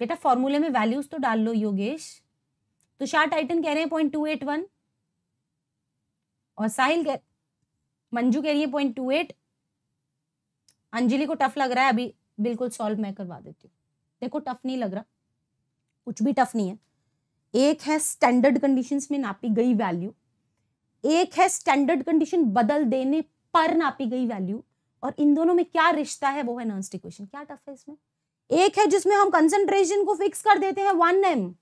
बेटा फॉर्मूले में वैल्यूज तो डाल लो योगेश तुषार तो टाइटन कह रहे हैं पॉइंट टू एट वन और साहिल कह मंजू कह रही है पॉइंट टू एट अंजलि को टफ लग रहा है अभी बिल्कुल सॉल्व मैं करवा देती हूँ देखो टफ नहीं लग रहा कुछ भी टफ नहीं है एक है स्टैंडर्ड कंडीशंस में नापी गई वैल्यू एक है स्टैंडर्ड कंडीशन बदल देने पर नापी गई वैल्यू और इन दोनों में क्या रिश्ता है वो है नॉन्स्ट इक्वेशन क्या टफ है इसमें एक है जिसमें हम कंसंट्रेशन को फिक्स कर देते हैं वन एम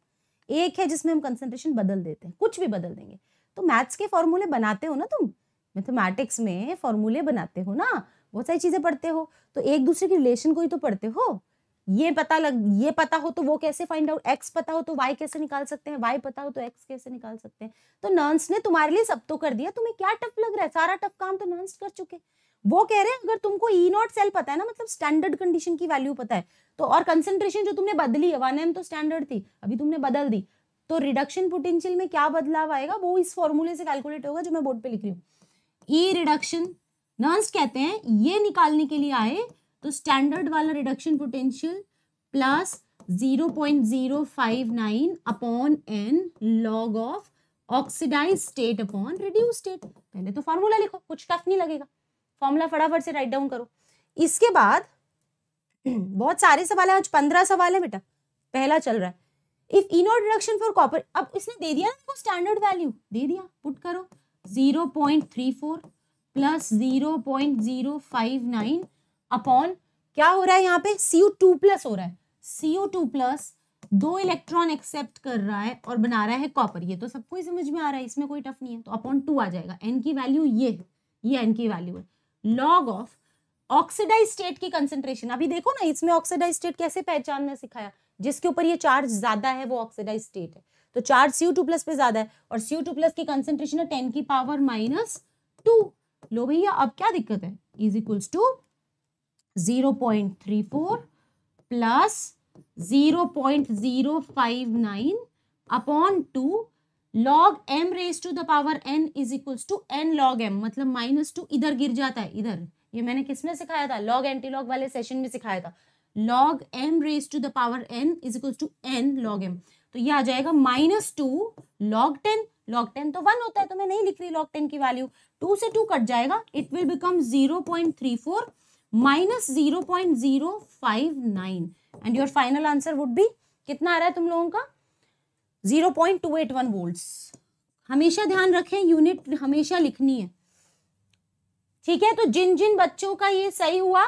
एक है जिसमें हम कंसंट्रेशन बदल देते हैं कुछ भी बदल देंगे तो मैथ्स के फॉर्मूले बनाते हो ना तुम मैथमेटिक्स में फॉर्मूले बनाते हो ना बहुत सारी चीज़ें पढ़ते हो तो एक दूसरे की रिलेशन को ही तो पढ़ते हो ये पता लग ये पता हो तो वो कैसे फाइंड आउट एक्स पता हो तो वाई कैसे निकाल सकते हैं वाई पता हो तो एक्स कैसे निकाल सकते हैं तो नर्स ने तुम्हारे लिए सब तो कर दिया तुम्हें क्या टफ लग रहा है सारा टफ काम तो नर्स कर चुके वो कह रहे हैं अगर तुमको ई नॉट सेल पता है ना मतलब स्टैंडर्ड कंडीशन की वैल्यू पता है तो और कंसेंट्रेशन जो तुमने बदली है वन एम तो स्टैंडर्ड थी अभी तुमने बदल दी तो रिडक्शन पोटेंशियल में क्या बदलाव आएगा वो इस फॉर्मूले से कैलकुलेट होगा जो मैं बोर्ड पे लिख रही हूँ ई रिडक्शन नर्स कहते हैं ये निकालने के लिए आए तो स्टैंडर्ड वाला reduction potential plus 0.059 upon N log of oxidise state upon reduce state पहले तो फॉर्मूला लिखो कुछ टफ नहीं लगेगा फॉर्मूला फटाफट से राइट डाउन करो इसके बाद [clears throat] बहुत सारे सवाल है आज पंद्रह सवाल है बेटा पहला चल रहा है if E naught reduction for copper अब इसने दे दिया ना स्टैंडर्ड वैल्यू दे दिया पुट करो 0.34 प्लस 0.059 अपॉन क्या हो रहा है यहाँ पे सीओ टू प्लस हो रहा है सीओ टू प्लस दो इलेक्ट्रॉन एक्सेप्ट कर रहा है और बना रहा है कॉपर ये तो सबको समझ में आ रहा है इसमें कोई टफ नहीं है तो अपॉन टू आ जाएगा एन की वैल्यू ये है ये एन की वैल्यू है लॉग ऑफ ऑक्सीडाइज स्टेट की कंसेंट्रेशन अभी देखो ना इसमें ऑक्सीडाइज स्टेट कैसे पहचानना सिखाया जिसके ऊपर ये चार्ज ज्यादा है वो ऑक्सीडाइज स्टेट है तो चार्ज सीओ टू प्लस पे ज्यादा है और सीओ टू प्लस की कंसेंट्रेशन है टेन की पावर माइनस टू लो भैया अब क्या दिक्कत है is equals to zero point three four plus zero point zero five nine upon two log M raise to the power N is equals to N log M मतलब minus two इधर गिर जाता है इधर ये मैंने किसमें सिखाया था लॉग एंटी लॉग वाले सेशन में सिखाया था log M raise to the power N is equals to N log M तो ये आ जाएगा minus two log ten log ten तो वन होता है तो मैं नहीं लिख रही लॉग टेन की वैल्यू टू से टू कट जाएगा it will become zero point three four minus zero point zero five nine and your final answer would be कितना आ रहा है तुम लोगों का zero point two eight one volts हमेशा ध्यान रखें यूनिट हमेशा लिखनी है ठीक है तो जिन जिन बच्चों का ये सही हुआ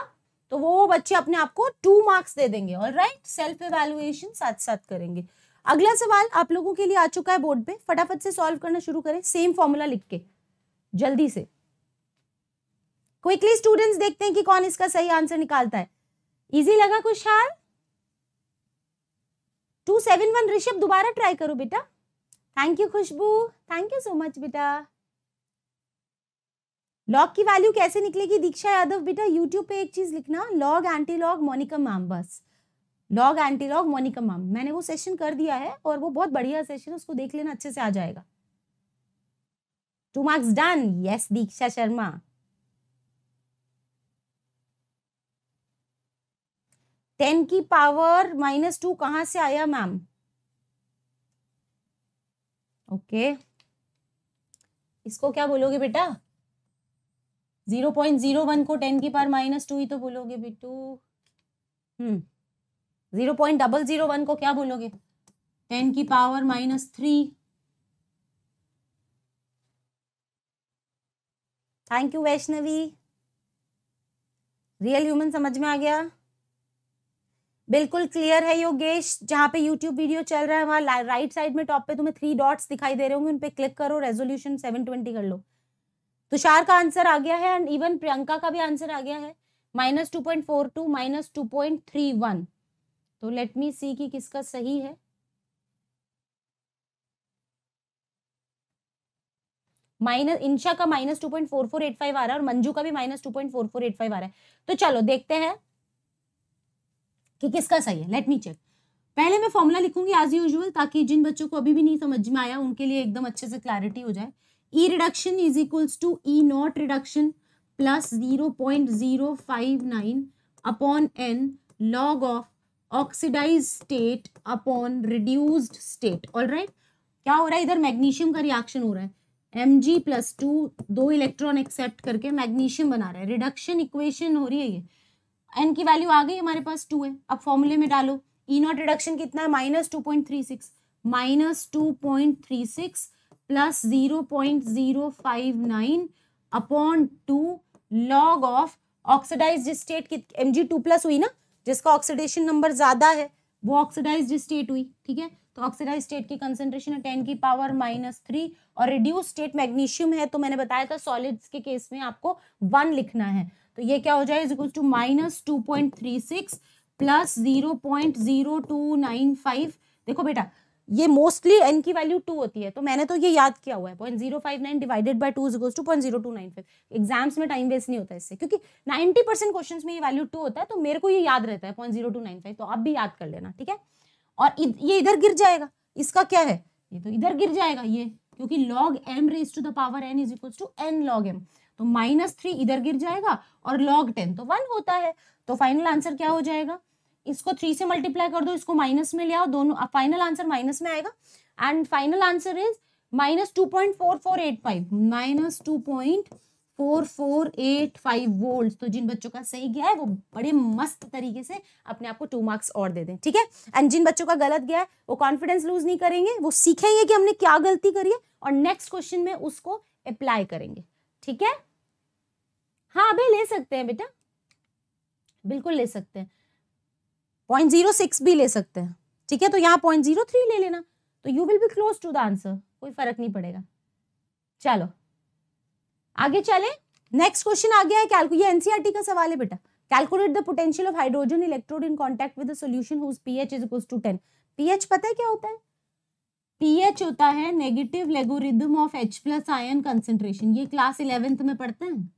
तो वो वो बच्चे अपने आप को टू मार्क्स दे देंगे और राइट सेल्फ एवेल्युएशन साथ साथ करेंगे अगला सवाल आप लोगों के लिए आ चुका है बोर्ड पे फटाफट से सॉल्व करना शुरू करें सेम फॉर्मूला लिख के जल्दी से क्विकली स्टूडेंट्स देखते हैं कि कौन इसका सही आंसर निकालता है इजी लगा कुछ खुशहाल टू सेवन वन ऋषभ दोबारा ट्राई करो बेटा thank you Khushboo thank you so much बेटा लॉग की वैल्यू कैसे निकलेगी दीक्षा यादव बेटा यूट्यूब पे एक चीज लिखना log anti log Monika ma'am बस log anti log Monika ma'am मैंने वो सेशन कर दिया है और वो बहुत बढ़िया सेशन उसको देख लेना अच्छे से आ जाएगा two marks done yes Diksha Sharma ten की पावर माइनस टू कहाँ से आया मैम ओके okay. इसको क्या बोलोगे बेटा जीरो पॉइंट जीरो वन को टेन की पावर माइनस टू ही तो बोलोगे बेटू हम्म zero point double zero one को क्या बोलोगे टेन की power minus three thank you Vaishnavi real human समझ में आ गया बिल्कुल क्लियर है योगेश जहाँ पे यूट्यूब वीडियो चल रहा है वहाँ राइट साइड में टॉप पे तुम्हें थ्री डॉट्स दिखाई दे रहे होंगे उन पर क्लिक करो रेजोल्यूशन सेवन ट्वेंटी कर लो तुषार का आंसर आ गया है एंड इवन प्रियंका का भी आंसर आ गया है minus two point four two minus two point three one तो लेट मी सी कि किसका सही है माइनस इंशा का minus two point four four eight five आ रहा है और मंजू का भी minus two point four four eight five आ रहा है तो चलो देखते हैं कि किसका सही है लेट मी चेक पहले मैं फॉर्मूला लिखूंगी एज यूजल ताकि जिन बच्चों को अभी भी नहीं समझ में आया उनके लिए एकदम अच्छे से क्लैरिटी हो जाए E reduction is equals to E not reduction plus zero point zero five nine upon N log of oxidise state upon reduced state all right क्या हो रहा है इधर मैग्नीशियम का रिएक्शन हो रहा है एम जी प्लस टू दो इलेक्ट्रॉन एक्सेप्ट करके मैग्नीशियम बना रहा है रिडक्शन इक्वेशन हो रही है ये एन की वैल्यू आ गई हमारे पास टू है अब फॉर्मूले में डालो ई नॉट रिडक्शन कितना है minus two point three six minus two point three six plus zero point zero five nine upon two log of oxidise state M G two plus हुई ना जिसका ऑक्सीडेशन नंबर ज्यादा है वो ऑक्सीडाइज स्टेट हुई ठीक है तो ऑक्सीडाइज स्टेट की कंसेंट्रेशन है टेन की पावर माइनस थ्री और रिड्यूस स्टेट मैग्नीशियम है तो मैंने बताया था सॉलिड्स के केस में आपको वन लिखना है तो ये क्या हो जाए is equal to minus two point three six plus zero point zero two nine five देखो बेटा ये मोस्टली एन की वैल्यू टू होती है तो मैंने तो ये याद किया हुआ है point zero five nine divided by two two point zero two nine five exams में टाइम वेस्ट नहीं होता इससे क्योंकि नाइन्टी परसेंट क्वेश्चन में ये वैल्यू टू होता है तो मेरे को ये याद रहता है point zero two nine five तो आप भी याद कर लेना ठीक है और ये इधर गिर जाएगा इसका क्या है ये तो इधर गिर जाएगा ये क्योंकि log m raise to the power n is equals to n log m तो माइनस थ्री इधर गिर जाएगा और लॉग टेन तो वन होता है तो फाइनल आंसर क्या हो जाएगा इसको थ्री से मल्टीप्लाई कर दो इसको माइनस में ले आओ दोनों फाइनल आंसर माइनस में आएगा and final answer is minus two point four four eight five minus two point four four eight five volt तो जिन बच्चों का सही गया है वो बड़े मस्त तरीके से अपने आप को टू मार्क्स और दे दें ठीक है एंड जिन बच्चों का गलत गया है वो कॉन्फिडेंस लूज नहीं करेंगे वो सीखेंगे कि हमने क्या गलती करी है और नेक्स्ट क्वेश्चन में उसको अप्लाई करेंगे ठीक है हाँ अभी ले सकते हैं बेटा बिल्कुल ले सकते हैं पॉइंट जीरो सिक्स भी ले सकते हैं ठीक है तो यहाँ पॉइंट जीरो थ्री ले लेना तो you will be close to the answer कोई फर्क नहीं पड़ेगा चलो आगे चलें नेक्स्ट क्वेश्चन आ गया है कैलकुलेट ये एनसीईआरटी e का सवाल है बेटा calculate the potential of hydrogen electrode in contact with solution whose pH is equals to ten pH पता है क्या होता है पीएच होता है negative logarithm of H plus ion concentration ये क्लास इलेवेंथ में पढ़ते हैं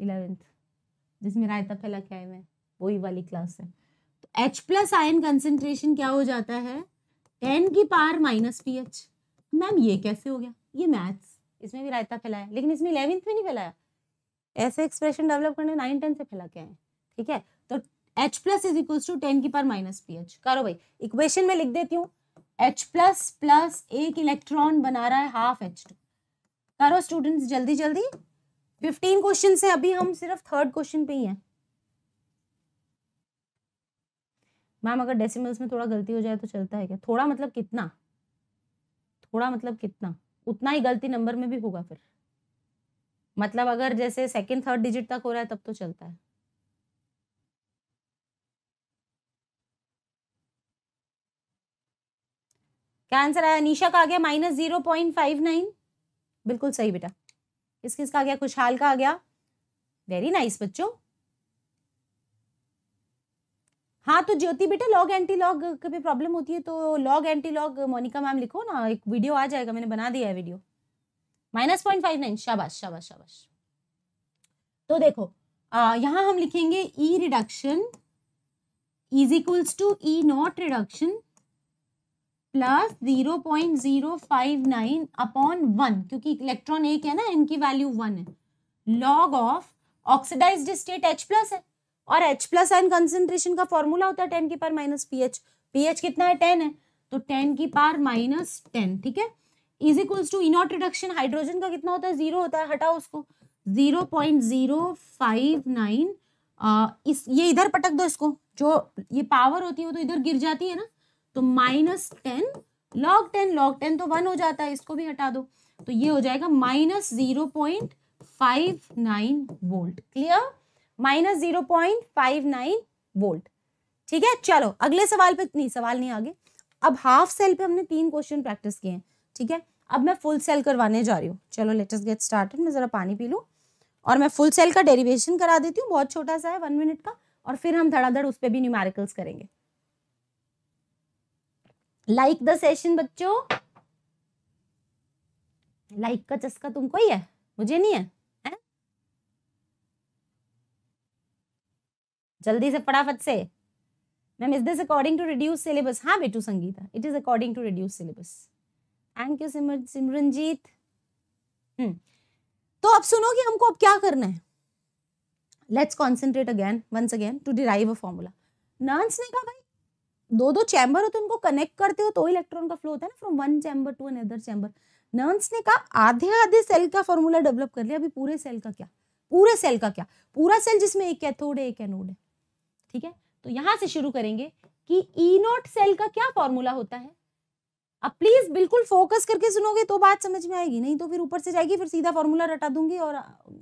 इलेवेंथ जिसमें रायता फैला के आए हुए वही वाली क्लास है तो एच प्लस आयन कंसेंट्रेशन क्या हो जाता है टेन की पार माइनस पी एच मैम ये कैसे हो गया ये मैथ्स इसमें भी रायता फैलाया लेकिन इसमें इलेवेंथ में नहीं फैलाया ऐसे एक्सप्रेशन डेवलप करने नाइन टेन से फैला के आए ठीक है तो H plus is equal to ten की पार माइनस पी एच करो भाई इक्वेशन में लिख देती हूँ एच प्लस प्लस एक इलेक्ट्रॉन बना रहा है हाफ एच टू करो स्टूडेंट्स जल्दी जल्दी फिफ्टीन क्वेश्चन से अभी हम सिर्फ थर्ड क्वेश्चन पे ही हैं मैम अगर डेसिमल्स में थोड़ा गलती हो जाए तो चलता है क्या थोड़ा मतलब कितना थोड़ा मतलब कितना उतना ही गलती नंबर में भी होगा फिर मतलब अगर जैसे सेकंड थर्ड डिजिट तक हो रहा है तब तो चलता है क्या आंसर आया निशा का आ गया minus zero point five nine बिल्कुल सही बेटा किस किस का आ गया खुशहाल का आ गया वेरी नाइस nice, बच्चों हाँ तो ज्योति बेटा लॉग एंटी लॉग कभी प्रॉब्लम होती है तो log anti log Monika ma'am लिखो ना एक वीडियो आ जाएगा मैंने बना दिया है video minus point five nine शाबाश शाबाश शाबाश तो देखो आ, यहाँ हम लिखेंगे E reduction is equals to E not reduction plus zero point zero five nine upon one क्योंकि इलेक्ट्रॉन एक है ना इनकी वैल्यू वन है log of oxidise state H plus है और एच प्लस एन कंसेंट्रेशन का फॉर्मूला होता है टेन की पार minus P H P H कितना है टेन है तो टेन की पार माइनस टेन ठीक है is equals to E naught reduction hydrogen का कितना होता है जीरो होता है हटाओ उसको zero point zero five nine इस ये इधर पटक दो इसको जो ये पावर होती है वो तो इधर गिर जाती है ना तो minus ten log ten log ten तो वन हो जाता है इसको भी हटा दो तो ये हो जाएगा minus zero point five nine volt clear minus zero point five nine volt ठीक है चलो अगले सवाल पे नहीं सवाल नहीं आगे अब हाफ सेल पे हमने तीन क्वेश्चन प्रैक्टिस किए हैं ठीक है अब मैं फुल सेल करवाने जा रही हूँ चलो लेटेस्ट गेट स्टार्टेड मैं ज़रा पानी पी लूँ और मैं फुल सेल का डेरिवेशन करा देती हूँ बहुत छोटा सा है वन मिनट का और फिर हम धड़ाधड़ उस पर भी न्यूमेरिकल्स करेंगे लाइक द सेशन बच्चों लाइक का चस्का तुमको ही है मुझे नहीं है, जल्दी से फटाफट से ma'am is this according to reduce syllabus हाँ बेटू Sangeeta it is according to reduce syllabus thank you Simar Simranjeet hmm, तो अब सुनो कि हमको अब क्या करना है let's concentrate again once again to derive a formula Nernst ने कहा दो दो चैम्बर होते तो हैं उनको कनेक्ट करते हो तो इलेक्ट्रॉन का फ्लो होता है ना from one chamber to another chamber Nernst ने कहा आधे आधे सेल का फॉर्मूला डेवलप कर लिया अभी पूरे सेल का क्या पूरे सेल का क्या पूरा सेल जिसमें एक कैथोड है एक एनोड है ठीक है तो यहां से शुरू करेंगे कि ई नोट सेल का क्या फॉर्मूला होता है अब प्लीज बिल्कुल फोकस करके सुनोगे तो बात समझ में आएगी नहीं तो फिर ऊपर से जाएगी फिर सीधा फॉर्मूला रटा दूंगी और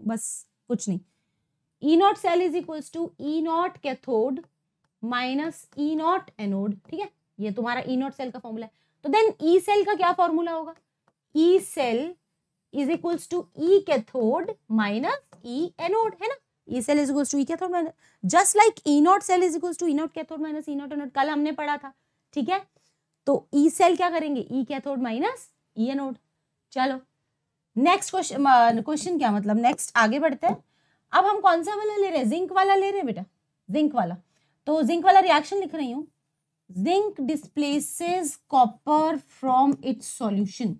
बस कुछ नहीं E not cell is equals to E not cathode minus E e naught anode ठीक है ये तुम्हारा ई e नॉट सेल का फॉर्मूला है तो देन ई e सेल का क्या फॉर्मूला होगा E cell is equals to E cathode minus E anode है ना E cell is equals to E cathode minus just like E not cell is equals to E not cathode minus E not anode कल हमने पढ़ा था ठीक है तो ई cell क्या करेंगे E cathode minus E anode चलो नेक्स्ट क्वेश्चन क्वेश्चन क्या मतलब नेक्स्ट आगे बढ़ते हैं अब हम कौन सा वाला ले रहे हैं जिंक वाला ले रहे हैं बेटा जिंक वाला तो जिंक वाला रिएक्शन लिख रही हूँ zinc displaces copper from its solution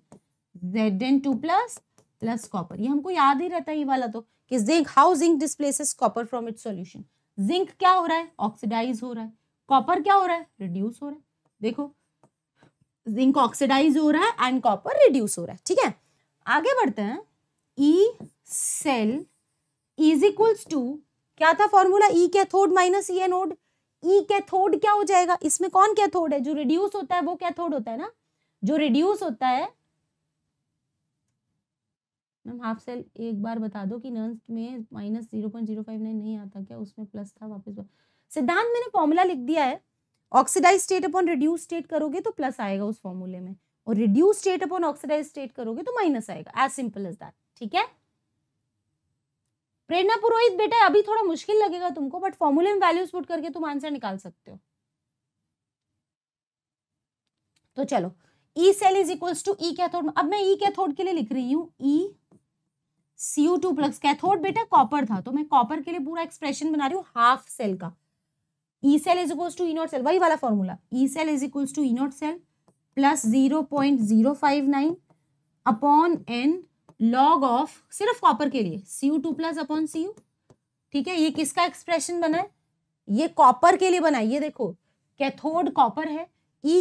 Z N two plus plus copper ये हमको याद ही रहता है ये वाला तो कि zinc how zinc displaces copper from its solution zinc क्या हो रहा है ऑक्सीडाइज हो रहा है कॉपर क्या हो रहा है रिड्यूस हो रहा है देखो जिंक ऑक्सीडाइज हो रहा है एंड कॉपर रिड्यूस हो रहा है ठीक है आगे बढ़ते हैं E cell is equals to क्या था formula E cathode minus E anode E e cathode क्या हो जाएगा इसमें कौन कैथोड है जो रिड्यूस होता है वो कैथोड होता है ना जो रिड्यूस होता है मैम हाफ सेल एक बार बता दो कि नर्स में minus zero point zero five nine नहीं आता क्या उसमें प्लस था वापस सिद्धांत मैंने फॉर्मूला लिख दिया है oxidise state upon reduce state करोगे तो प्लस आएगा उस फॉर्मूले में और reduce state upon oxidise state करोगे तो माइनस आएगा एज सिंपल एज दैट ठीक है प्रेरणा पुरोहित बेटा अभी थोड़ा मुश्किल लगेगा तुमको बट फॉर्मूले में वैल्यूज पुट करके तुम आंसर निकाल सकते हो तो चलो E cell is equals to E cathode अब मैं ई e कैथोड के लिए लिख रही हूँ E C U two plus cathode बेटा कॉपर था तो मैं कॉपर के लिए पूरा एक्सप्रेशन बना रही हूँ हाफ सेल का E cell is equals to E not cell वही वाला formula E cell is equals to E not cell plus zero point zero five nine upon N log of सिर्फ कॉपर के लिए C U two plus upon C U ठीक है ये किसका expression बना है ये कॉपर के लिए बना है ये देखो कैथोड कॉपर है E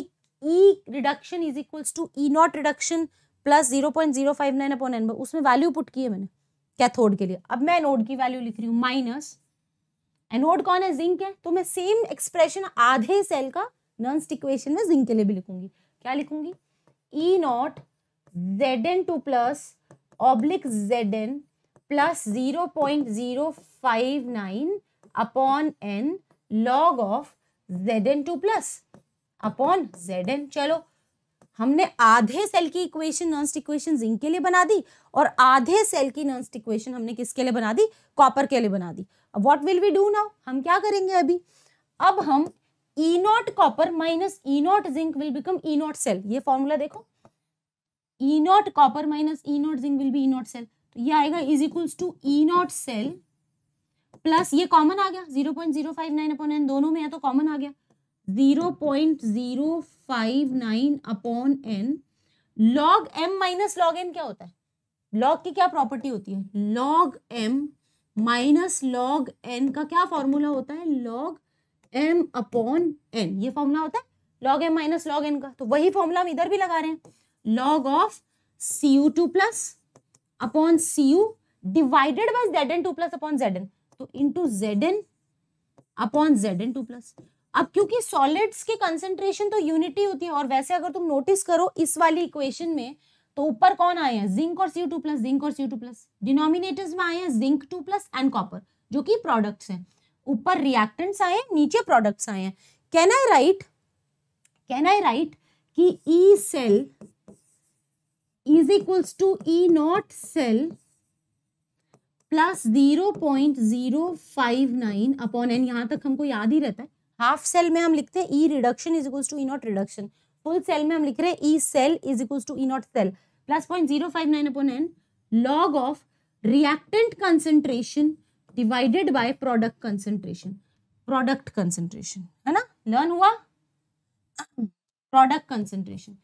E reduction is equals to E not reduction plus zero point zero five nine upon N उसमें वैल्यू पुट की है मैंने कैथोड के लिए अब मैं एनोड की वैल्यू लिख रही हूँ माइनस एनोड कौन है जिंक है तो मैं सेम एक्सप्रेशन आधे सेल का नर्स इक्वेशन में जिंक के लिए भी लिखूंगी क्या लिखूंगी E naught Z N two plus oblique Z N plus zero point zero five nine upon N log of Z N two plus upon Z N चलो हमने आधे सेल की इक्वेशन नॉन्स्ट इक्वेशन जिंक के लिए बना दी और आधे cell की नॉन्स्ट इक्वेशन हमने किसके लिए बना दी कॉपर के लिए बना दी what will we do now हम क्या करेंगे अभी अब हम E naught copper minus E naught zinc will become E not cell ये फॉर्मूला देखो E naught copper minus E naught zinc will be E not cell तो ये आएगा is equals to E not cell plus ये common आ गया zero point zero five nine upon N दोनों में है तो कॉमन आ गया zero point zero five nine upon N log M minus log N क्या होता है लॉग की क्या प्रॉपर्टी होती है log M minus log N का क्या फॉर्मूला होता है लॉग एम अपॉन एन ये फॉर्मूला होता है log M minus log N का तो वही फॉर्मूला हम इधर भी लगा रहे हैं log of Cu2 plus upon Cu divided by Zn2 plus upon Zn. So तो into Zn upon Zn2 plus. अब क्योंकि सॉलिड्स की कंसेंट्रेशन तो यूनिटी होती है और वैसे अगर तुम नोटिस करो इस वाली इक्वेशन में तो ऊपर कौन आए हैं जिंक और सीयू टू प्लस जिंक और सीयू टू प्लस डिनोमिनेटर्स में आए हैं zinc two plus and copper जो कि प्रोडक्ट्स हैं ऊपर रिएक्टेंट्स आए नीचे प्रोडक्ट्स आए हैं can I write can I write की E cell is equals to E not cell plus zero point zero five nine upon N यहां तक हमको याद ही रहता है हाफ सेल में हम लिखते हैं E reduction is equals to E not reduction full cell में हम लिख रहे हैं E cell is equals to E not cell plus point zero five nine upon N log of reactant concentration divided by product concentration product concentration है ना learn हुआ product concentration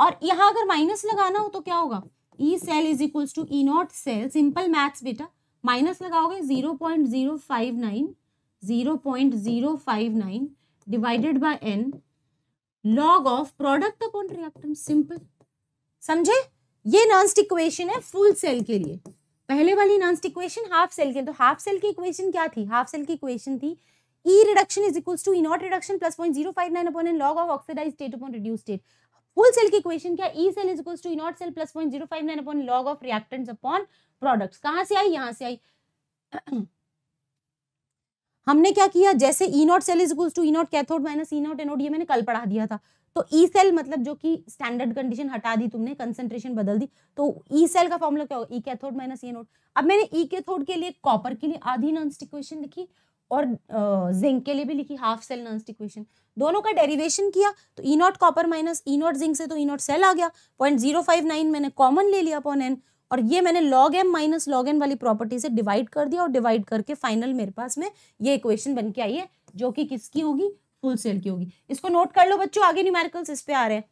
और यहाँ अगर माइनस लगाना हो तो क्या होगा E cell is equals to E not cell simple maths बेटा माइनस लगाओगे zero point zero five nine zero point zero five nine divided by N log of product upon reactant simple समझे ये Nernst equation है full cell के लिए पहले वाली Nernst equation half cell के तो हाफ सेल की इक्वेशन क्या थी हाफ सेल की इक्वेशन थी E reduction is equals to E not reduction plus point zero five nine upon N log of oxidise state upon reduce state full cell की equation क्या E cell is equals to E not cell plus point zero five nine upon log of reactants upon products कहां से आई यहां से आई [clears throat] हमने क्या किया जैसे E not cell is equals to E not cathode minus E not anode ये मैंने कल पढ़ा दिया था तो ई e सेल मतलब जो कि स्टैंडर्ड कंडीशन हटा दी तुमने कंसंट्रेशन बदल दी तो ई e सेल का फॉर्मूला क्या होगा E cathode minus E node अब मैंने ई e कैथोड के लिए कॉपर के लिए आधी नॉन स्टिक्वेशन लिखी और जिंक के लिए भी लिखी हाफ सेल नर्स्ट इक्वेशन दोनों का डेरिवेशन किया तो E naught copper minus E naught zinc से तो ई नॉट सेल आ गया पॉइंट जीरो फाइव नाइन मैंने कॉमन ले लिया अपॉन एन और ये मैंने log M minus log N वाली प्रॉपर्टी से डिवाइड कर दिया और डिवाइड करके फाइनल मेरे पास में ये इक्वेशन बन के आई है जो कि किसकी होगी फुल सेल की होगी इसको नोट कर लो बच्चों आगे न्यूमेरिकल्स इस पे आ रहे हैं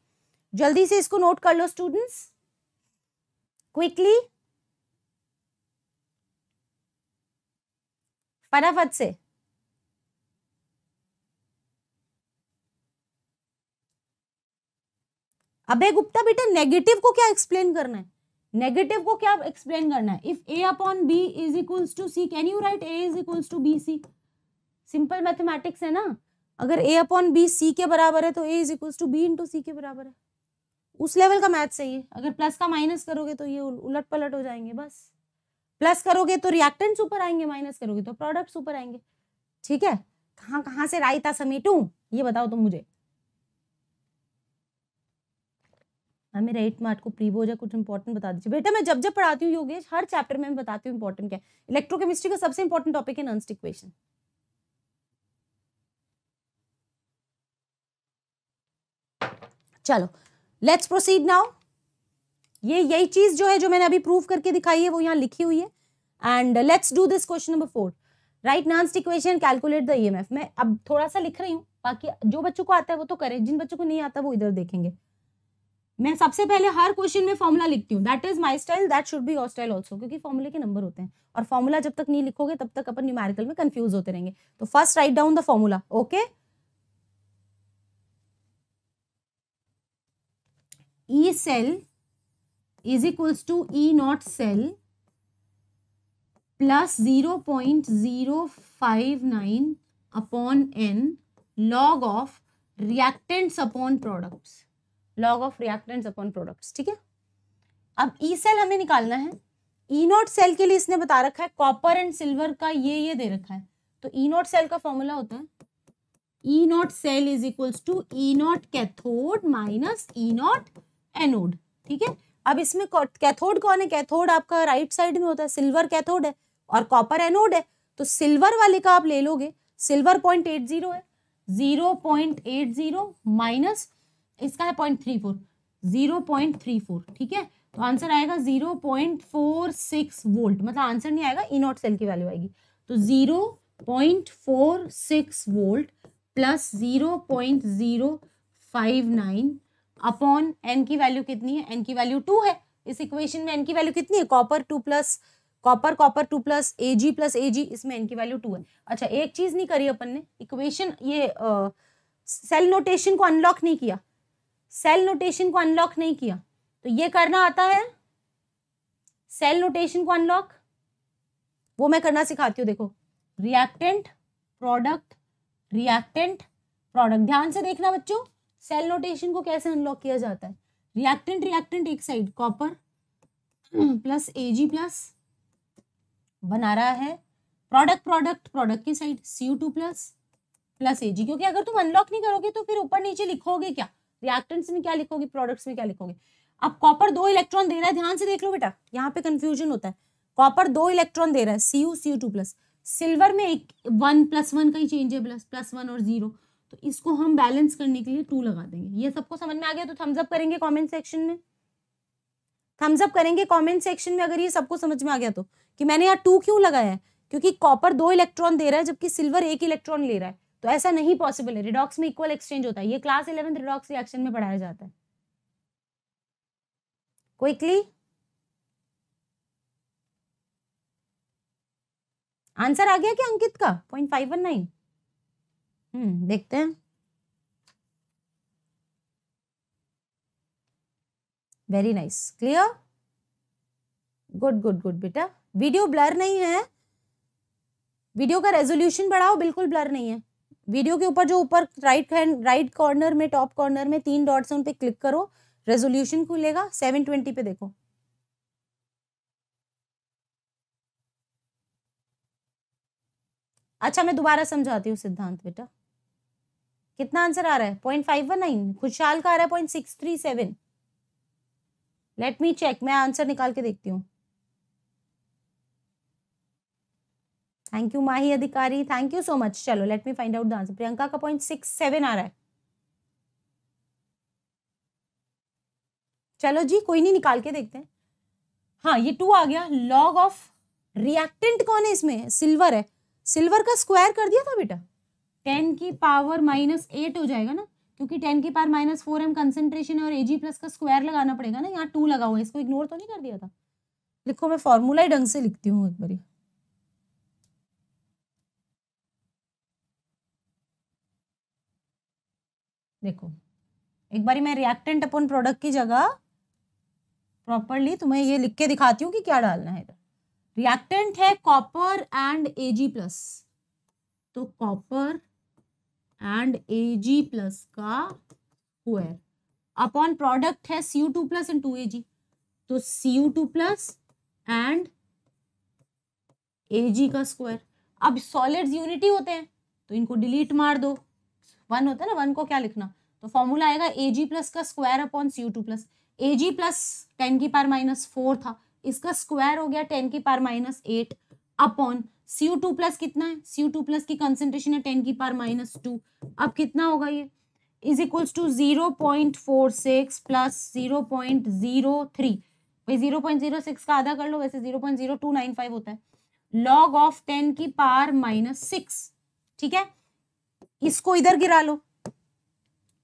जल्दी से इसको नोट कर लो स्टूडेंट्स क्विकली फटाफट से अबे गुप्ता बेटा नेगेटिव को क्या एक्सप्लेन करना है नेगेटिव को क्या एक्सप्लेन करना है if A upon B is equals to C can you write A is equals to B C simple mathematics है ना अगर ए अपॉन बी सी के बराबर है तो A is equals to B into C के बराबर है उस लेवल का मैथ सही है अगर प्लस का माइनस करोगे तो ये उलट पलट हो जाएंगे बस प्लस करोगे तो रिएक्टेंट्स ऊपर आएंगे माइनस करोगे तो प्रोडक्ट्स ऊपर आएंगे ठीक है कहाँ कहाँ से रायता समेटू ये बताओ तुम मुझे हमें मेरा एट मार्च को प्री बोझा कुछ इंपॉर्टेंट बता दीजिए बेटा मैं जब जब पढ़ाती हूँ योगेश हर चैप्टर में मैं बताती हूँ इंपॉर्टेंट क्या इलेक्ट्रोकेमिस्ट्री का सबसे इंपॉर्टेंट टॉपिक है नॉन्स्ट इक्वेशन चलो लेट्स प्रोसीड नाउ ये यही चीज जो है जो मैंने अभी प्रूव करके दिखाई है वो यहाँ लिखी हुई है and let's do this question number four right Nernst equation calculate the EMF मैं अब थोड़ा सा लिख रही हूँ बाकी जो बच्चों को आता है वो तो करे जिन बच्चों को नहीं आता वो इधर देखेंगे मैं सबसे पहले हर क्वेश्चन में फॉर्मुला लिखती हूँ that is my style that should be your style also क्योंकि फॉर्मुले के नंबर होते हैं और फॉर्मुला जब तक नहीं लिखोगे तब तक अपन न्यूमेरिकल में कंफ्यूज होते रहेंगे तो first write down the formula okay E cell is equals to E not cell plus zero point zero five nine upon N log of reactants upon products log of reactant upon products ठीक है अब ई e cell हमें निकालना है ई not cell के लिए इसने बता रखा है कॉपर एंड सिल्वर का ये ये दे रखा है तो ई नोट सेल का फॉर्मूला होता है E not cell is equals to E not cathode minus E not anode ठीक है अब इसमें कैथोड कौन है कैथोड आपका राइट साइड में होता है सिल्वर कैथोड है और कॉपर एनोड है तो सिल्वर वाले का आप ले लोगे सिल्वर पॉइंट एट जीरो है zero point eight zero minus इसका है point three four zero point three four ठीक है तो आंसर आएगा zero point four six volt मतलब आंसर नहीं आएगा नॉट सेल की वैल्यू आएगी तो zero point four six volt plus zero point zero five nine upon n की वैल्यू कितनी है एन की वैल्यू टू है इस इक्वेशन में एन की वैल्यू कितनी है copper two plus copper copper two plus A G plus A G इसमें एन की वैल्यू टू है अच्छा एक चीज नहीं करी अपन ने इक्वेशन ये सेल नोटेशन को अनलॉक नहीं किया सेल नोटेशन को अनलॉक नहीं किया तो ये करना आता है सेल नोटेशन को अनलॉक वो मैं करना सिखाती हूँ देखो रिएक्टेंट प्रोडक्ट रिएक्टेंट प्रोडक्ट ध्यान से देखना बच्चों सेल नोटेशन को कैसे अनलॉक किया जाता है रिएक्टेंट रिएक्टेंट एक side copper plus G plus बना रहा है प्रोडक्ट प्रोडक्ट प्रोडक्ट की side C two plus plus G क्योंकि अगर तुम अनलॉक नहीं करोगे तो फिर ऊपर नीचे लिखोगे क्या रिएक्टेंट्स में क्या लिखोगे प्रोडक्ट्स में क्या लिखोगे अब कॉपर दो इलेक्ट्रॉन दे रहा है ध्यान से देख लो बेटा यहाँ पे कंफ्यूजन होता है कॉपर दो इलेक्ट्रॉन दे रहा है C U C U two plus silver में एक वन प्लस वन का ही चेंज है प्लस प्लस वन और जीरो तो इसको हम बैलेंस करने के लिए टू लगा देंगे ये सबको समझ में आ गया तो थम्स अप करेंगे कॉमेंट सेक्शन में थम्स अप करेंगे कॉमेंट सेक्शन में अगर ये सबको समझ में आ गया तो कि मैंने यहाँ टू क्यों लगाया है क्योंकि कॉपर दो इलेक्ट्रॉन दे रहा है जबकि सिल्वर एक इलेक्ट्रॉन ले रहा है तो ऐसा नहीं पॉसिबल है रिडॉक्स में इक्वल एक्सचेंज होता है ये क्लास इलेवेंथ रिडॉक्स रिएक्शन में पढ़ाया जाता है क्विकली आंसर आ गया क्या अंकित का point five one nine hmm देखते हैं very nice clear good good good बेटा वीडियो ब्लर नहीं है वीडियो का रेजोल्यूशन बढ़ाओ बिल्कुल ब्लर नहीं है वीडियो के ऊपर जो ऊपर राइट हैंड राइट कॉर्नर में टॉप कॉर्नर में तीन डॉट्स हैं उन पर क्लिक करो रेजोल्यूशन खुलेगा सेवन ट्वेंटी पे देखो अच्छा मैं दोबारा समझाती हूँ सिद्धांत बेटा कितना आंसर आ रहा है पॉइंट फाइव वन नाइन खुशहाल का आ रहा है point six three seven let me check मैं आंसर निकाल के देखती हूँ thank you Mahi Adhikari thank you so much चलो let me find out the answer Priyanka का पॉइंट सिक्स सेवन आ रहा है चलो जी कोई नहीं निकाल के देखते हैं हाँ ये टू आ गया लॉग ऑफ रिएक्टेंट कौन है इसमें सिल्वर है सिल्वर का स्क्वायर कर दिया था बेटा टेन की पावर माइनस एट हो जाएगा ना क्योंकि टेन की power minus four M concentration और ए जी प्लस का स्क्वायर लगाना पड़ेगा ना यहाँ टू लगा हुआ है इसको इग्नोर तो नहीं कर दिया था लिखो मैं फॉर्मूला ही ढंग से लिखती हूँ एक बारी देखो एक बारी मैं रिएक्टेंट अपन प्रोडक्ट की जगह प्रॉपरली तुम्हें ये लिख के दिखाती हूँ कि क्या डालना है इधर रिएक्टेंट है कॉपर एंड एजी प्लस तो कॉपर एंड एजी प्लस का हुआ अपॉन प्रोडक्ट है C U two plus and two A G तो C U two plus and A G का स्क्वायर अब सॉलिड्स यूनिटी होते हैं तो इनको डिलीट मार दो वन होता है ना वन को क्या लिखना तो फॉर्मूला आएगा ए जी प्लस का square upon C U two plus A G plus ten की पार माइनस फोर था इसका स्क्वायर हो गया टेन की पार minus eight upon C two plus कितना है सी टू प्लस की कंसेंट्रेशन है टेन की पार माइनस टू अब कितना होगा ये is equals to zero point four six plus zero point zero three भाई जीरो पॉइंट जीरो सिक्स का आधा कर लो वैसे zero point zero two nine five होता है लॉग ऑफ टेन की पार माइनस सिक्स ठीक है इसको इधर गिरा लो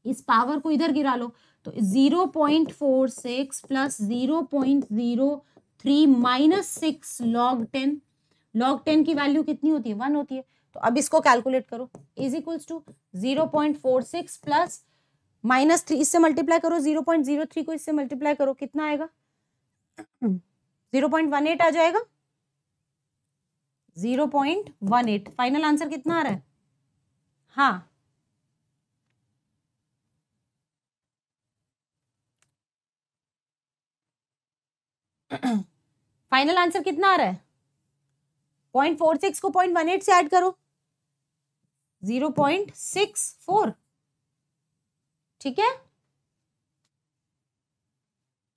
इस पावर को इधर गिरा लो तो zero point four six plus zero point zero three minus six log ten log ten की वैल्यू कितनी होती है वन होती है तो अब इसको कैलकुलेट करो is equals to zero point four six plus minus three इससे मल्टीप्लाई करो जीरो पॉइंट जीरो थ्री को इससे मल्टीप्लाई करो कितना आएगा जीरो पॉइंट वन एट आ जाएगा zero point one eight final answer कितना आ रहा है हाँ फाइनल आंसर कितना आ रहा है पॉइंट फोर सिक्स को पॉइंट वन एट से ऐड करो जीरो पॉइंट सिक्स फोर ठीक है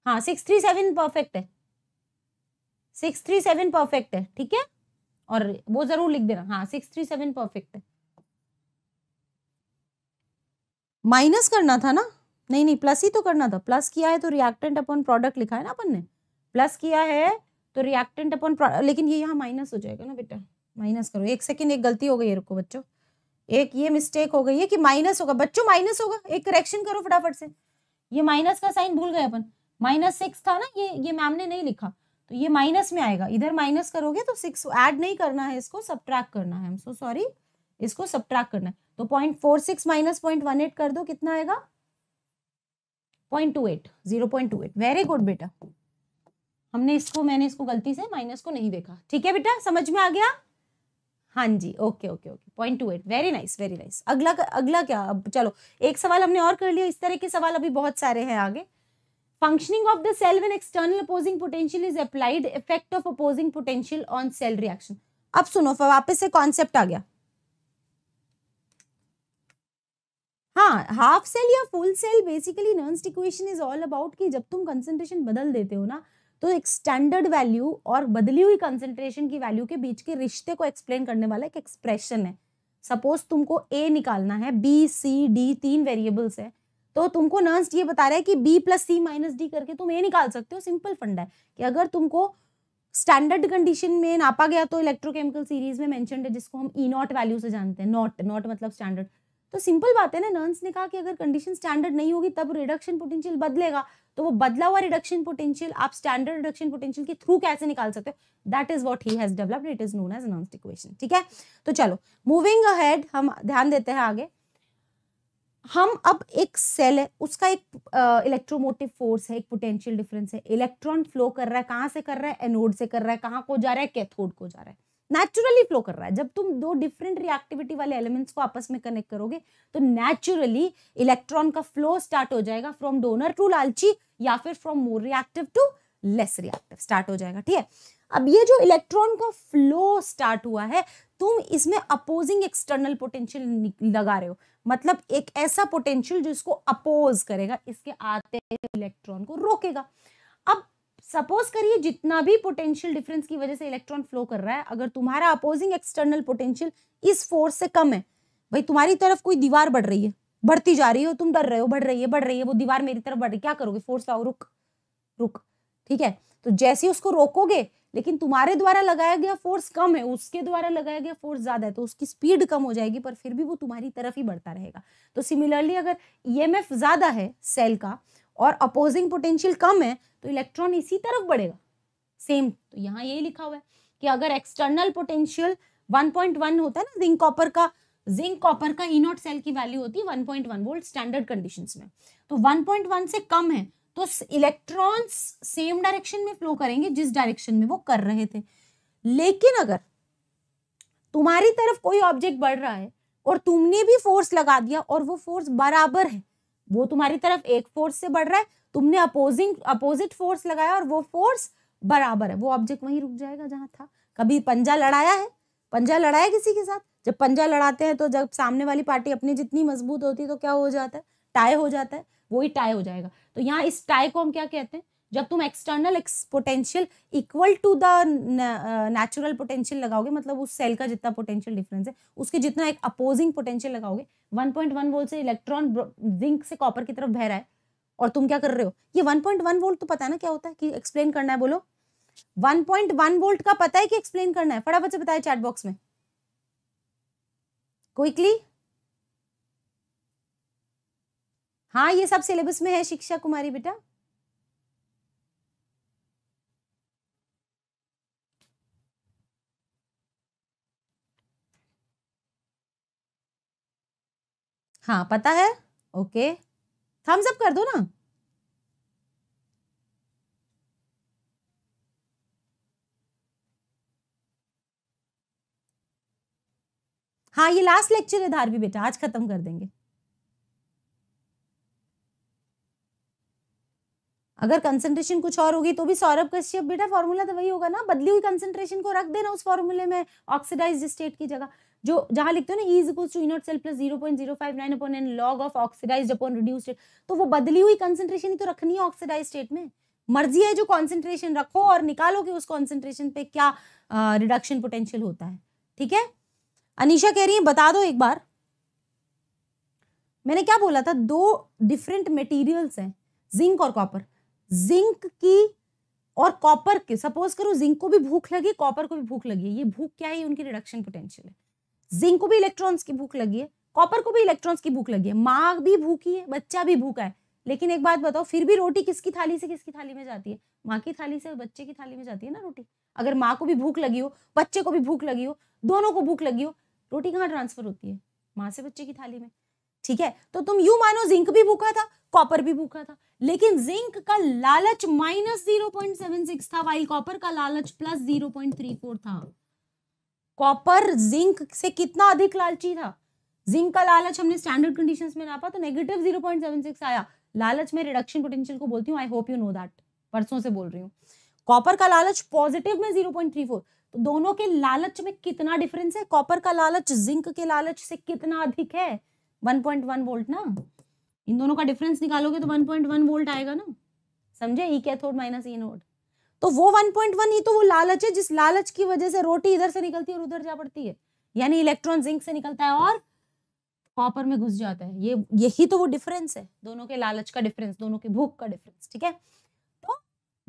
हाँ सिक्स थ्री सेवन परफेक्ट है सिक्स थ्री सेवन परफेक्ट है ठीक है और वो जरूर लिख देना हाँ सिक्स थ्री सेवन परफेक्ट है माइनस करना था ना नहीं नहीं प्लस ही तो करना था प्लस किया है तो रिएक्टेंट अपॉन प्रोडक्ट लिखा है ना अपन ने प्लस किया है तो रिएक्टेंट अपॉन लेकिन ये यहाँ माइनस हो जाएगा ना बेटा माइनस करो एक सेकेंड एक गलती हो गई है रुको बच्चों एक ये मिस्टेक हो गई है कि माइनस होगा बच्चों माइनस होगा एक करेक्शन करो फटाफट से ये माइनस का साइन भूल गए अपन माइनस सिक्स था ना ये ये मैम ने नहीं लिखा तो ये माइनस में आएगा इधर माइनस करोगे तो सिक्स ऐड नहीं करना है इसको सब करना है आई एम सो सॉरी इसको सब्ट्रैक्ट करना है तो point four six minus point one eight कर दो कितना आएगा point two eight zero point two eight very good बेटा हमने इसको मैंने इसको गलती से माइनस को नहीं देखा ठीक है बेटा समझ में आ गया हाँ जी okay okay okay point two eight very nice very nice अगला अगला क्या अब चलो एक सवाल हमने और कर लिया इस तरह के सवाल अभी बहुत सारे हैं आगे functioning of the cell when external opposing potential is applied effect of opposing potential on cell reaction अब सुनो वापस से कॉन्सेप्ट आ गया हाँ हाफ सेल या full cell basically Nernst equation is all about कि जब तुम कंसेंट्रेशन बदल देते हो ना तो एक स्टैंडर्ड वैल्यू और बदली हुई कंसेंट्रेशन की वैल्यू के बीच के रिश्ते को एक्सप्लेन करने वाला एक एक्सप्रेशन है सपोज तुमको ए निकालना है बी सी डी तीन वेरिएबल्स है तो तुमको नर्नस्ट ये बता रहा है कि B plus C minus D करके तुम ए निकाल सकते हो सिंपल फंड है कि अगर तुमको स्टैंडर्ड कंडीशन में नापा गया तो इलेक्ट्रोकेमिकल सीरीज में मेंशनड है जिसको हम ई नॉट वैल्यू से जानते हैं नॉट नॉट मतलब स्टैंडर्ड तो सिंपल बात है ना नर्स ने कहा कि अगर कंडीशन स्टैंडर्ड नहीं होगी तब रिडक्शन पोटेंशियल बदलेगा तो वो बदला हुआ रिडक्शन पोटेंशियल आप स्टैंडर्ड रिडक्शन पोटेंशियल के थ्रू कैसे निकाल सकते हो that is what he has developed it is known as Nernst equation ठीक है तो चलो मूविंग अहेड हम ध्यान देते हैं आगे हम अब एक सेल है उसका एक इलेक्ट्रोमोटिव फोर्स है एक पोटेंशियल डिफरेंस है इलेक्ट्रॉन फ्लो कर रहा है कहाँ से कर रहा है एनोड से कर रहा है कहाँ को जा रहा है कैथोड को जा रहा है नेचुरली फ्लो कर रहा है जब तुम दो डिफरेंट रिएक्टिविटी वाले एलिमेंट्स को आपस में कनेक्ट करोगे तो नेचुरली इलेक्ट्रॉन का फ्लो स्टार्ट हो जाएगा फ्रॉम डोनर टू लालची या फिर from more reactive to less reactive start हो जाएगा ठीक है अब ये जो इलेक्ट्रॉन का फ्लो स्टार्ट हुआ है तुम इसमें अपोजिंग एक्सटर्नल पोटेंशियल लगा रहे हो मतलब एक ऐसा पोटेंशियल जो इसको अपोज करेगा इसके आते इलेक्ट्रॉन को रोकेगा अब सपोज करिए जितना भी पोटेंशियल डिफरेंस की वजह से इलेक्ट्रॉन फ्लो कर रहा है अगर तुम्हारा अपोजिंग एक्सटर्नल पोटेंशियल इस फोर्स से कम है भाई तुम्हारी तरफ कोई दीवार बढ़ रही है बढ़ती जा रही हो तुम डर रहे हो बढ़ रही है बढ़ रही है वो दीवार मेरी तरफ बढ़ रही है क्या करोगे फोर्स लाओ रुक रुक ठीक है तो जैसे ही उसको रोकोगे लेकिन तुम्हारे द्वारा लगाया गया फोर्स कम है उसके द्वारा लगाया गया फोर्स ज्यादा है तो उसकी स्पीड कम हो जाएगी पर फिर भी वो तुम्हारी तरफ ही बढ़ता रहेगा तो सिमिलरली अगर ई e ज्यादा है सेल का और अपोजिंग पोटेंशियल कम है तो इलेक्ट्रॉन इसी तरफ बढ़ेगा सेम तो यहाँ यही लिखा हुआ है कि अगर एक्सटर्नल पोटेंशियल 1.1 होता है ना जिंक कॉपर का जिंक कॉपर का इनोट e सेल की वैल्यू होती है 1.1 वोल्ट स्टैंडर्ड कंडीशंस में तो 1.1 से कम है तो इलेक्ट्रॉन्स सेम डायरेक्शन में फ्लो करेंगे जिस डायरेक्शन में वो कर रहे थे लेकिन अगर तुम्हारी तरफ कोई ऑब्जेक्ट बढ़ रहा है और तुमने भी फोर्स लगा दिया और वो फोर्स बराबर है वो तुम्हारी तरफ एक फोर्स से बढ़ रहा है तुमने अपोजिंग अपोजिट फोर्स लगाया और वो फोर्स बराबर है वो ऑब्जेक्ट वहीं रुक जाएगा जहां था कभी पंजा लड़ाया है पंजा लड़ाया किसी के साथ जब पंजा लड़ाते हैं तो जब सामने वाली पार्टी अपनी जितनी मजबूत होती है तो क्या हो जाता है टाई हो जाता है वही टाई हो जाएगा तो यहाँ इस टाई को हम क्या कहते हैं जब तुम external potential equal to the natural potential लगाओगे मतलब उस सेल का जितना पोटेंशियल डिफरेंस है उसके जितना एक अपोजिंग पोटेंशियल लगाओगे 1.1 पॉइंट वोल्ट से इलेक्ट्रॉन जिंक से कॉपर की तरफ बह रहा है और तुम क्या कर रहे हो ये 1.1 वोल्ट तो पता है ना क्या होता है कि एक्सप्लेन करना है बोलो 1.1 वोल्ट का पता है कि एक्सप्लेन करना है फटाफट से बताया चैट बॉक्स में क्विकली हाँ ये सब सिलेबस में है शिक्षा कुमारी बेटा हाँ पता है ओके थम्स अप कर दो ना हाँ ये लास्ट लेक्चर है धारवी बेटा आज खत्म कर देंगे अगर कंसंट्रेशन कुछ और होगी तो भी सौरभ कश्यप बेटा फॉर्मूला तो वही होगा ना बदली हुई कंसंट्रेशन को रख देना उस फॉर्मूले में ऑक्सीडाइज स्टेट की जगह जो जहाँ लिखते हो ना E is equal to E not cell plus zero point zero five nine upon N log of oxidize upon reduce तो वो बदली हुई कंसेंट्रेशन ही तो रखनी है ऑक्सीडाइज स्टेट में मर्जी है जो कॉन्सेंट्रेशन रखो और निकालो कि उस कॉन्सेंट्रेशन पे क्या रिडक्शन पोटेंशियल होता है ठीक है अनिशा कह रही है बता दो एक बार मैंने क्या बोला था दो डिफरेंट मटेरियल्स हैं जिंक और कॉपर जिंक की और कॉपर के सपोज करो जिंक को भी भूख लगी कॉपर को भी भूख लगी ये भूख क्या है उनकी रिडक्शन पोटेंशियल है जिंक को भी इलेक्ट्रॉन्स की भूख लगी है कॉपर को भी इलेक्ट्रॉन्स की भूख लगी है माँ भी भूखी है बच्चा भी भूखा है लेकिन एक बात बताओ फिर भी रोटी किसकी थाली से किसकी थाली में जाती है माँ की थाली से बच्चे की थाली में जाती है ना रोटी अगर माँ को भी भूख लगी हो बच्चे को भी भूख लगी हो दोनों को भूख लगी हो रोटी कहाँ ट्रांसफर होती है माँ से बच्चे की थाली में ठीक है तो तुम यू मानो जिंक भी भूखा था कॉपर भी भूखा था लेकिन जिंक का लालच minus zero point seven six था वाइल कॉपर का लालच plus zero point three four था कॉपर जिंक से कितना अधिक लालची था जिंक का लालच हमने स्टैंडर्ड कंडीशंस में नापा तो negative zero point seven six आया लालच में रिडक्शन पोटेंशियल को बोलती हूँ I hope you know that परसों से बोल रही हूँ कॉपर का लालच पॉजिटिव में जीरो पॉइंट थ्री फोर तो दोनों के लालच में कितना डिफरेंस है कॉपर का लालच जिंक के लालच से कितना अधिक है वन पॉइंट वन वोल्ट ना इन दोनों का डिफरेंस निकालोगे तो वन पॉइंट वन वोल्ट आएगा ना समझे E cathode minus E anode तो वो 1.1 ही तो वो लालच है जिस लालच की वजह से रोटी इधर से निकलती है और उधर जा पड़ती है यानी इलेक्ट्रॉन जिंक से निकलता है और कॉपर में घुस जाता है ये यही तो वो डिफरेंस है दोनों के लालच का डिफरेंस दोनों की भूख का डिफरेंस ठीक है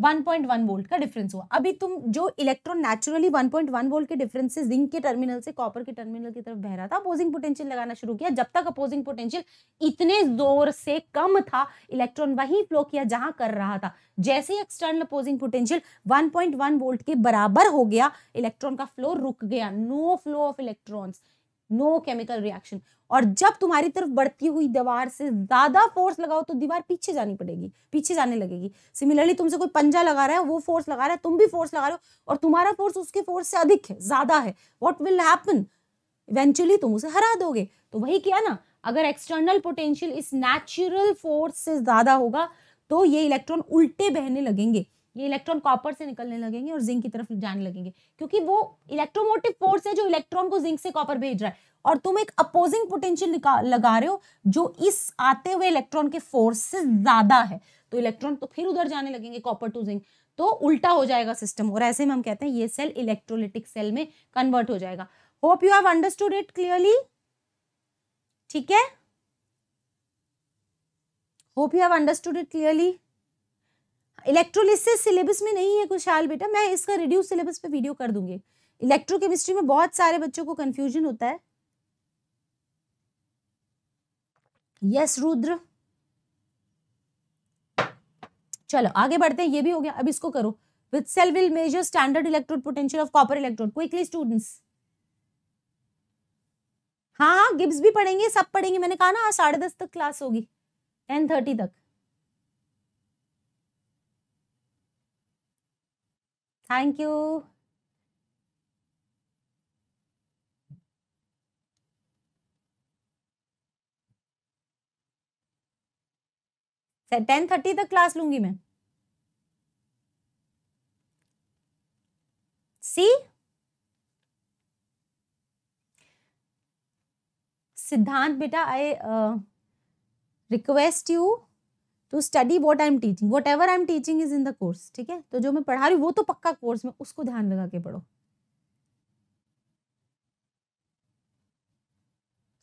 1.1 वोल्ट का डिफरेंस हुआ अभी तुम जो इलेक्ट्रॉन नेचुरली 1.1 वोल्ट के डिफरेंस से जिंक के टर्मिनल से कॉपर के टर्मिनल की तरफ बह रहा था अपोजिंग पोटेंशियल लगाना शुरू किया जब तक अपोजिंग पोटेंशियल इतने जोर से कम था इलेक्ट्रॉन वहीं फ्लो किया जहां कर रहा था जैसे ही external opposing potential one volt के बराबर हो गया इलेक्ट्रॉन का फ्लो रुक गया no flow of electron no chemical reaction और जब तुम्हारी तरफ बढ़ती हुई दीवार से ज्यादा फोर्स लगाओ तो दीवार पीछे जानी पड़ेगी पीछे जाने लगेगी सिमिलरली तुमसे कोई पंजा लगा रहा है वो फोर्स लगा रहा है तुम भी फोर्स लगा रहे हो और तुम्हारा फोर्स उसके फोर्स से अधिक है ज्यादा है वॉट विल हैपन इवेंचुअली तुम उसे हरा दोगे तो वही किया ना अगर एक्सटर्नल पोटेंशियल इस नेचुरल फोर्स से ज्यादा होगा तो ये इलेक्ट्रॉन उल्टे बहने लगेंगे ये इलेक्ट्रॉन कॉपर से निकलने लगेंगे और जिंक की तरफ जाने लगेंगे क्योंकि वो इलेक्ट्रोमोटिव फोर्स है जो इलेक्ट्रॉन को जिंक से कॉपर भेज रहा है और तुम एक अपोजिंग पोटेंशियल लगा रहे हो जो इस आते हुए इलेक्ट्रॉन के फोर्स से ज्यादा है तो इलेक्ट्रॉन तो फिर उधर जाने लगेंगे कॉपर टू जिंक तो उल्टा हो जाएगा सिस्टम और ऐसे में हम कहते हैं ये सेल इलेक्ट्रोलिटिक सेल में कन्वर्ट हो जाएगा hope you have understood it clearly ठीक है hope you have understood it clearly electrolysis syllabus में नहीं है कुशाल बेटा मैं इसका रिड्यूस सिलेबस पे वीडियो कर दूंगी इलेक्ट्रोकेमिस्ट्री में बहुत सारे बच्चों को कंफ्यूजन होता है यस रुद्र चलो आगे बढ़ते हैं ये भी हो गया अब इसको करो with cell will measure standard electrode potential of copper electrode quickly students हाँ गिब्स हाँ, भी पढ़ेंगे सब पढ़ेंगे मैंने कहा ना साढ़े दस तक क्लास होगी टेन थर्टी तक थैंक यू टेन थर्टी तक क्लास लूंगी मैं सी सिद्धांत बेटा I request you to study what I am teaching whatever I am teaching is in the course ठीक है तो जो मैं पढ़ा रही हूँ वो तो पक्का कोर्स में उसको ध्यान लगा के पढ़ो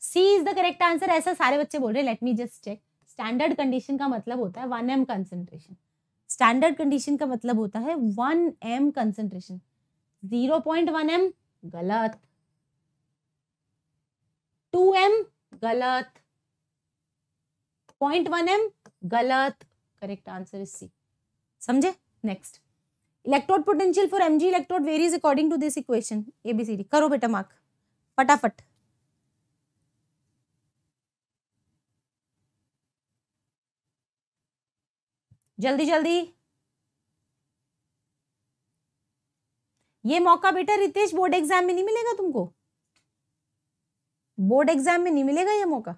C is the correct answer ऐसा सारे बच्चे बोल रहे हैं let me just check standard condition का मतलब होता है one M concentration standard condition का मतलब होता है one M concentration zero point one M गलत टू एम गलत पॉइंट वन एम गलत करेक्ट आंसर इज सी समझे next electrode potential for MG electrode varies according to this equation ABCD करो बेटा मार्क फटाफट जल्दी जल्दी ये मौका बेटा रितेश बोर्ड एग्जाम में नहीं मिलेगा तुमको बोर्ड एग्जाम में नहीं मिलेगा ये मौका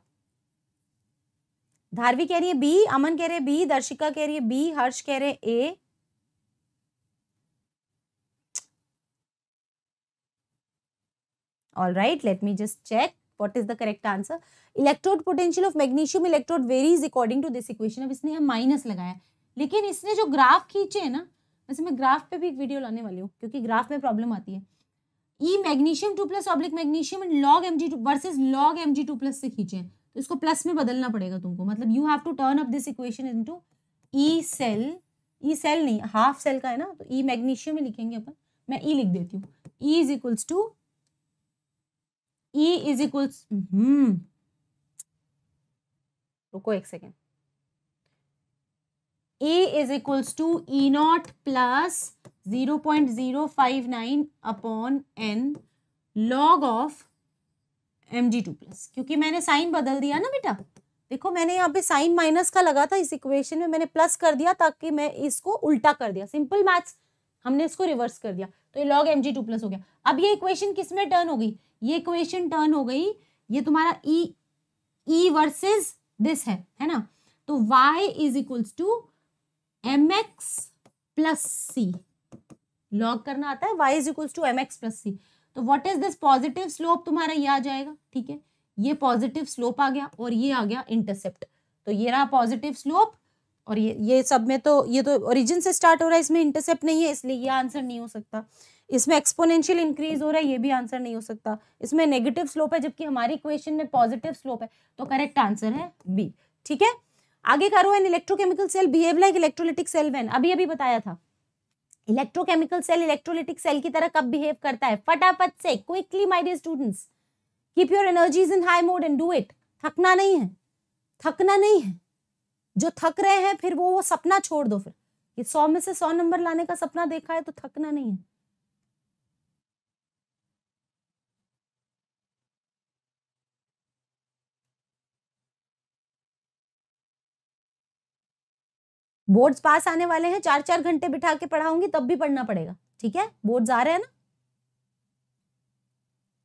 धारवी कह रही है बी अमन कह रहे बी दर्शिका कह रही है बी हर्ष कह रहे A all right let me just check what is the correct answer electrode potential of magnesium electrode varies according to this equation अब इसने माइनस लगाया लेकिन इसने जो ग्राफ खींचे है ना वैसे मैं ग्राफ पे भी एक वीडियो लाने वाली हूँ क्योंकि ग्राफ में प्रॉब्लम आती है E magnesium two plus oblique magnesium and log M G two versus log M G two plus से खींचे इसको प्लस में बदलना पड़ेगा तुमको मतलब you have to turn up this equation into E cell E cell नहीं half cell का है ना तो ई e मैग्नीशियम में लिखेंगे अपन मैं ई e लिख देती हूँ E is equals to E is equals hmm रुको एक second A is equals to E not plus zero point zero five nine upon N log of M G two plus क्योंकि मैंने साइन बदल दिया ना बेटा देखो मैंने यहाँ पे साइन माइनस का लगा था इस इक्वेशन में मैंने प्लस कर दिया ताकि मैं इसको उल्टा कर दिया सिंपल मैथ्स हमने इसको रिवर्स कर दिया तो ये log M G two plus हो गया अब ये इक्वेशन किस में टर्न हो गई ये इक्वेशन टर्न हो गई ये तुम्हारा ई ई वर्सेज दिस है है ना तो y is equals to M X plus C log करना आता है y is equals to M X plus C तो what is this positive slope तुम्हारा ये आ जाएगा ठीक है ये पॉजिटिव स्लोप आ गया और ये आ गया इंटरसेप्ट तो ये रहा पॉजिटिव स्लोप और ये ये सब में तो ये तो ओरिजिन से स्टार्ट हो रहा है इसमें इंटरसेप्ट नहीं है इसलिए ये आंसर नहीं हो सकता इसमें एक्सपोनेंशियल इंक्रीज हो रहा है ये भी आंसर नहीं हो सकता इसमें नेगेटिव स्लोप है जबकि हमारी क्वेश्चन में पॉजिटिव स्लोप है तो करेक्ट आंसर है बी ठीक है आगे करो an electrochemical cell behave like electrolytic cell when अभी अभी बताया था इलेक्ट्रोकेमिकल सेल इलेक्ट्रोलिटिक सेल की तरह कब बिहेव करता है फटाफट से quickly my dear students keep your energies in high mode and do it थकना नहीं है थकना नहीं है जो थक रहे हैं फिर वो वो सपना छोड़ दो फिर ये सौ में से सौ नंबर लाने का सपना देखा है तो थकना नहीं है बोर्ड्स पास आने वाले हैं चार चार घंटे बिठा के पढ़ाऊंगी तब भी पढ़ना पड़ेगा ठीक है बोर्ड्स आ रहे हैं ना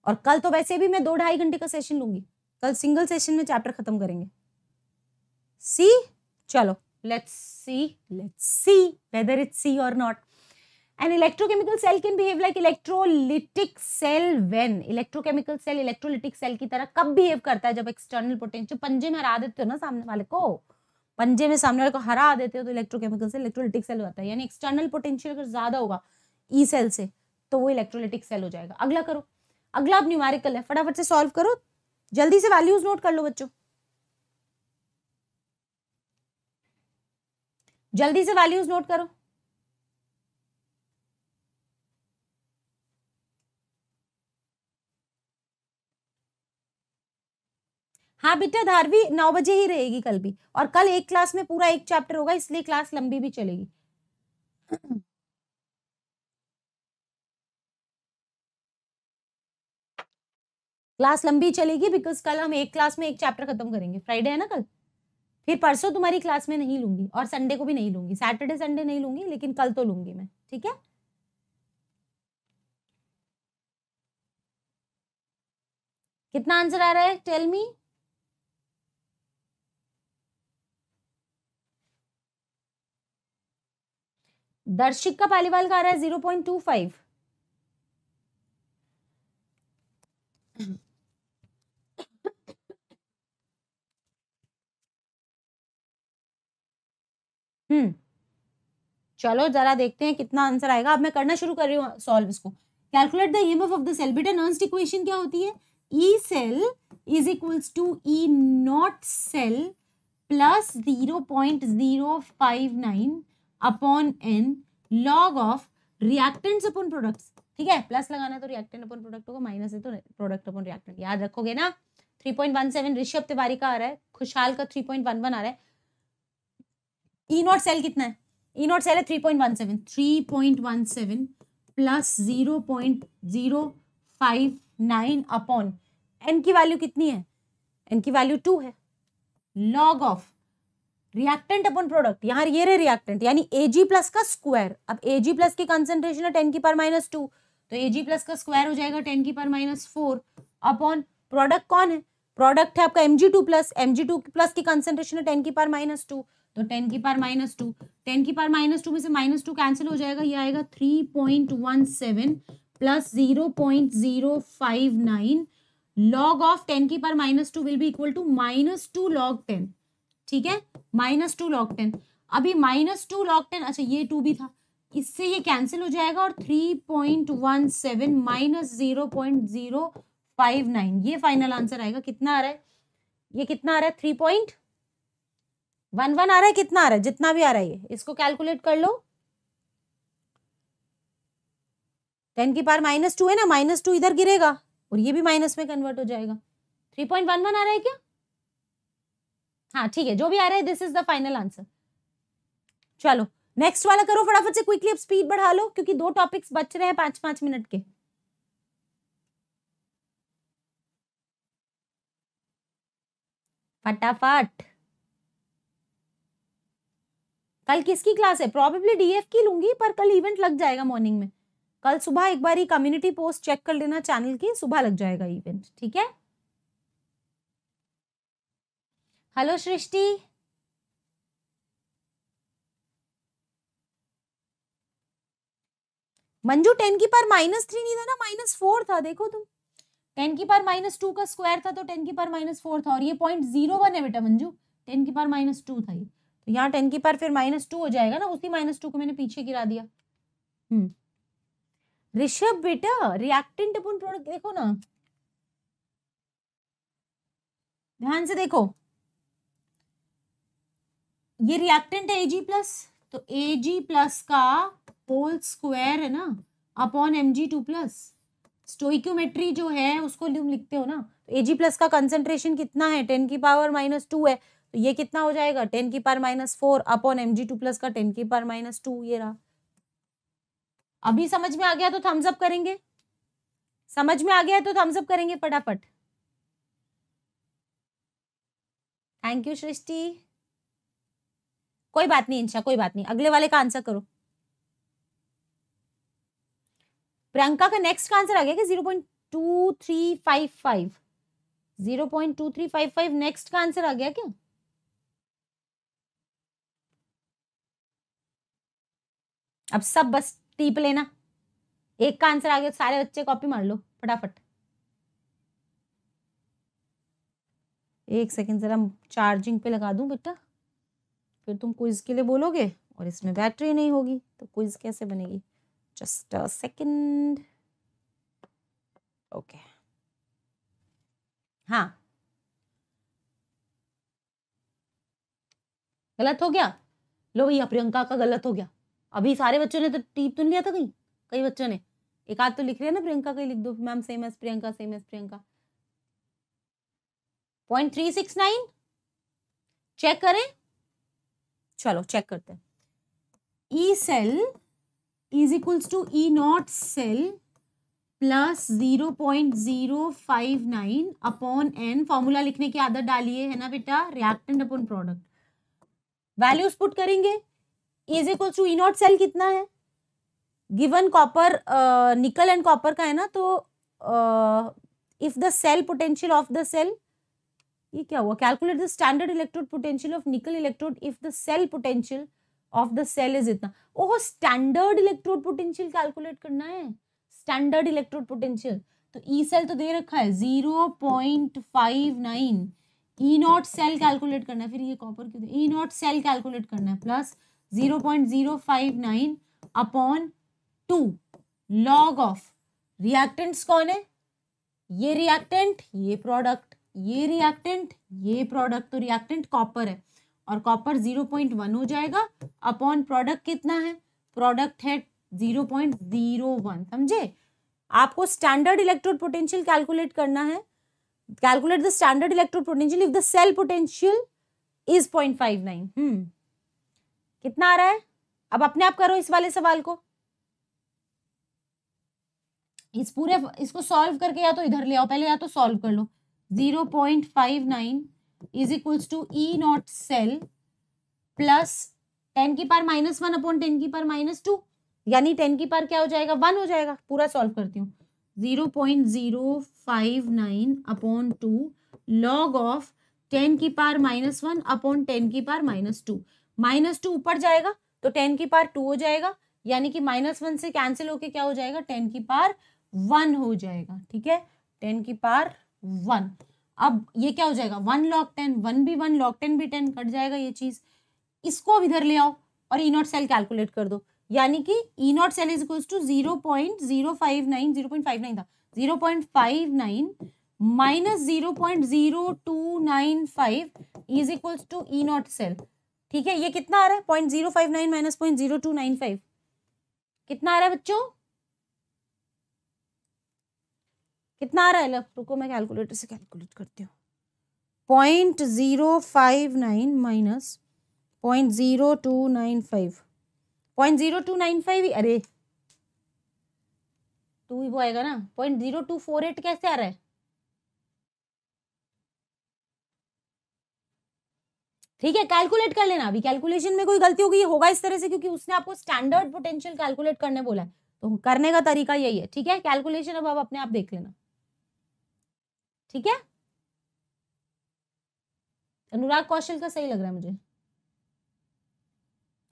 और कल तो वैसे भी मैं दो ढाई घंटे का सेशन लूंगी कल सिंगल सेशन में चैप्टर खत्म करेंगे सी चलो let's see let's see whether it see or not an electrochemical cell can behave like electrolytic cell when electrochemical cell electrolytic cell की तरह कब बिहेव करता है जब एक्सटर्नल पोटेंशियल पंजे में हरा देते हो ना सामने वाले को पंजे में सामने वाले को हरा देते हो तो इलेक्ट्रोकेमिकल से इलेक्ट्रोलिटिक सेल हो जाता है यानी एक्सटर्नल पोटेंशियल अगर ज्यादा होगा ई e सेल से तो वो इलेक्ट्रोलिटिक सेल हो जाएगा अगला करो अगला अब न्यूमेरिकल है फटाफट से सॉल्व करो जल्दी से वैल्यूज नोट कर लो बच्चों जल्दी से वैल्यूज नोट करो हाँ बेटा धारवी नौ बजे ही रहेगी कल भी और कल एक क्लास में पूरा एक चैप्टर होगा इसलिए क्लास लंबी भी चलेगी क्लास लंबी चलेगी बिकॉज कल हम एक क्लास में एक चैप्टर खत्म करेंगे फ्राइडे है ना कल फिर परसों तुम्हारी क्लास में नहीं लूंगी और संडे को भी नहीं लूंगी सैटरडे संडे नहीं लूंगी लेकिन कल तो लूंगी मैं ठीक है कितना आंसर आ रहा है टेल मी दर्शिक का पालीवाल का आ रहा है zero point two five hmm चलो जरा देखते हैं कितना आंसर आएगा अब मैं करना शुरू कर रही हूँ सॉल्व इसको calculate the of the cell बेटा नर्स्ट इक्वेशन क्या होती है E cell is equals to E not cell plus zero point zero five nine upon N log of reactants upon products ठीक है प्लस लगाना तो रिएक्टेंट अपॉन प्रोडक्ट होगा minus है तो प्रोडक्ट अपॉन रिएक्टेंट याद रखोगे ना 3.17 ऋषभ तिवारी का आ रहा है खुशहाल का 3.11 आ रहा है ई नॉट सेल कितना है ई नॉट सेल है 3.17 3.17 प्लस 0.059 अपॉन एन की वैल्यू कितनी है एन की वैल्यू टू है log of reactant upon product यहाँ ये रहे रिएक्टेंट यानी एजी प्लस का स्क्वायर अब एजी प्लस की कंसेंट्रेशन है टेन की पर माइनस टू तो एजी प्लस का स्क्वायर हो जाएगा टेन की पर माइनस फोर अपॉन प्रोडक्ट कौन है प्रोडक्ट है आपका M G two plus M G two plus की कंसेंट्रेशन है टेन की पर माइनस टू तो टेन की पार माइनस टू टेन की पार माइनस टू में से माइनस टू कैंसिल हो जाएगा ये आएगा three point one seven plus zero point zero five nine log of ten की पार minus two will be equal to minus two log ten ठीक है माइनस टू लॉक टेन अभी माइनस टू लॉक टेन अच्छा ये to भी था इससे ये कैंसिल हो जाएगा और three point one seven minus zero point zero five nine ये फाइनल आंसर आएगा कितना आ रहा है ये कितना आ रहा है थ्री पॉइंट वन वन आ रहा है कितना आ रहा है जितना भी आ रहा है ये इसको कैलकुलेट कर लो टेन की पार माइनस टू है ना माइनस टू इधर गिरेगा और ये भी माइनस में कन्वर्ट हो जाएगा थ्री पॉइंट वन वन आ रहा है क्या हाँ ठीक है जो भी आ रहा है this is the final answer चलो नेक्स्ट वाला करो फटाफट से क्विकली अब स्पीड बढ़ा लो क्योंकि दो टॉपिक्स बच रहे हैं पांच पांच मिनट के फटाफट कल किसकी क्लास है प्रॉबेबली डीएफ की लूंगी पर कल इवेंट लग जाएगा मॉर्निंग में कल सुबह एक बार ही कम्युनिटी पोस्ट चेक कर लेना चैनल की सुबह लग जाएगा इवेंट ठीक है हेलो सृष्टि मंजू टेन की पार माइनस थ्री नहीं था ना माइनस फोर था देखो तुम टेन की पार माइनस टू का स्क्वायर था तो टेन की पार माइनस फोर था और ये पॉइंट जीरो वन है बेटा मंजू टेन की पार माइनस टू था ये तो यहाँ टेन की पार फिर माइनस टू हो जाएगा ना उसी माइनस टू को मैंने पीछे गिरा दिया हम्म ऋषभ बेटा रिएक्टेंट अपन प्रोडक्ट देखो ना ध्यान से देखो ये रिएक्टेंट है एजी प्लस तो एजी प्लस का होल स्क्वायर है ना upon M G two plus stoichiometry जो है उसको तुम लिखते हो ना ए जी प्लस का कंसेंट्रेशन कितना है टेन की पावर माइनस टू है तो ये कितना हो जाएगा टेन की power minus four upon M G two plus का टेन की पावर माइनस टू ये रहा अभी समझ में आ गया तो थम्स अप करेंगे समझ में आ गया तो थम्स अप करेंगे फटाफट थैंक यू सृष्टि कोई बात नहीं इंशा कोई बात नहीं अगले वाले का आंसर करो प्रियंका का नेक्स्ट का आंसर आ गया क्या zero point two three five five zero point two three five five next का आंसर आ गया क्या अब सब बस टीप लेना एक का आंसर आ गया सारे बच्चे कॉपी मार लो फटाफट एक सेकेंड जरा चार्जिंग पे लगा दूं बेटा फिर तुम क्विज़ के लिए बोलोगे और इसमें बैटरी नहीं होगी तो क्विज़ कैसे बनेगी जस्ट अ सेकेंड ओके हाँ गलत हो गया लो भैया प्रियंका का गलत हो गया अभी सारे बच्चों ने तो टीप तो लिया था कहीं कई बच्चों ने एक आध तो लिख रहे हैं ना प्रियंका का लिख दो ma'am same as Priyanka same as Priyanka point three six nine check करें चलो चेक करते हैं E cell is equals to E not cell plus zero point zero five nine upon n formula लिखने की आदत डालिए है ना बेटा reactant upon product values put करेंगे is equals to E not cell कितना है given copper nickel and copper का है ना तो if the cell potential of the cell ये क्या हुआ calculate the standard electrode potential of nickel electrode if the cell potential of the cell is इतना oh standard electrode potential calculate करना है स्टैंडर्ड इलेक्ट्रोड पोटेंशियल तो E e cell तो दे रखा है zero point five nine E not cell calculate करना है फिर ये कॉपर क्यों ई नॉट सेल कैलकुलेट करना है plus zero point zero five nine upon two log of reactants कौन है ये रिएक्टेंट ये प्रोडक्ट ये रिएक्टेंट ये प्रोडक्ट तो रिएक्टेंट कॉपर है और कॉपर जीरो पॉइंट वन हो जाएगा अपॉन प्रोडक्ट कितना है प्रोडक्ट है जीरो पॉइंट जीरो वन समझे आपको स्टैंडर्ड इलेक्ट्रोड पोटेंशियल कैलकुलेट करना है calculate the standard electrode potential if the cell potential is point five nine hmm कितना आ रहा है अब अपने आप करो इस वाले सवाल को इस पूरे इसको सॉल्व करके या तो इधर ले आओ पहले या तो सॉल्व कर लो zero point five nine is equals to E not cell plus ten की पार माइनस वन अपॉन टेन की पार माइनस टू यानी टेन की पार क्या हो जाएगा वन हो जाएगा पूरा सॉल्व करती हूँ zero point zero five nine upon two log of ten की पार माइनस वन अपॉन टेन की पार माइनस टू माइनस टू ऊपर जाएगा तो टेन की पार टू हो जाएगा यानी कि माइनस वन से कैंसिल होके क्या हो जाएगा टेन की पार वन हो जाएगा ठीक है टेन की पार वन अब ये क्या हो जाएगा वन लॉक टेन वन भी वन लॉक टेन भी टेन कट जाएगा ये चीज़ इसको अब इधर ले आओ और ई नॉट सेल कैलकुलेट कर दो यानी कि E not cell is equals to zero point zero five nine zero point five nine था zero point five nine minus zero point zero two nine five is equals to E not cell ठीक है ये कितना आ रहा है point zero five nine minus point zero two nine five कितना आ रहा है बच्चों कितना आ रहा है लेफ्ट रुको मैं कैलकुलेटर से कैलकुलेट करती हूँ point zero five nine minus point zero two nine five point zero two nine five अरे टू ही वो आएगा ना point zero two four eight कैसे आ रहा है ठीक है कैलकुलेट कर लेना अभी कैलकुलेशन में कोई गलती होगी होगा इस तरह से क्योंकि उसने आपको स्टैंडर्ड पोटेंशियल कैलकुलेट करने बोला है तो करने का तरीका यही है ठीक है कैलकुलेशन अब आप अपने आप देख लेना ठीक है अनुराग कौशल का सही लग रहा है मुझे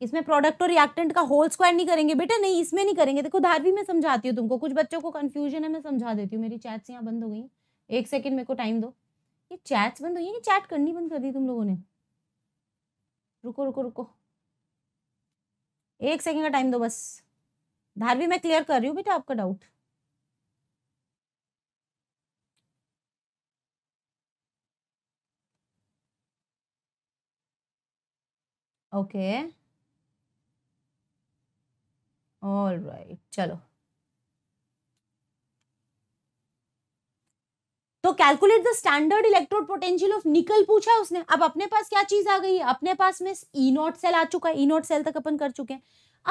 इसमें प्रोडक्ट और रिएक्टेंट का होल स्क्वायर नहीं करेंगे बेटा नहीं इसमें नहीं करेंगे देखो धारवी में समझाती हूँ तुमको कुछ बच्चों को कंफ्यूजन है मैं समझा देती हूँ मेरी चैट्स यहाँ बंद हो गई एक सेकेंड मेरे को टाइम दो ये चैट्स बंद हुई है चैट करनी बंद कर दी तुम लोगों ने रुको रुको रुको एक सेकेंड का टाइम दो बस धारवी मैं क्लियर कर रही हूँ बेटा आपका डाउट ओके ऑल राइट चलो तो calculate the standard electrode potential of nickel पूछा उसने अब अपने पास क्या चीज आ गई है अपने पास में ई नॉट सेल आ चुका है ई नॉट सेल तक अपन कर चुके हैं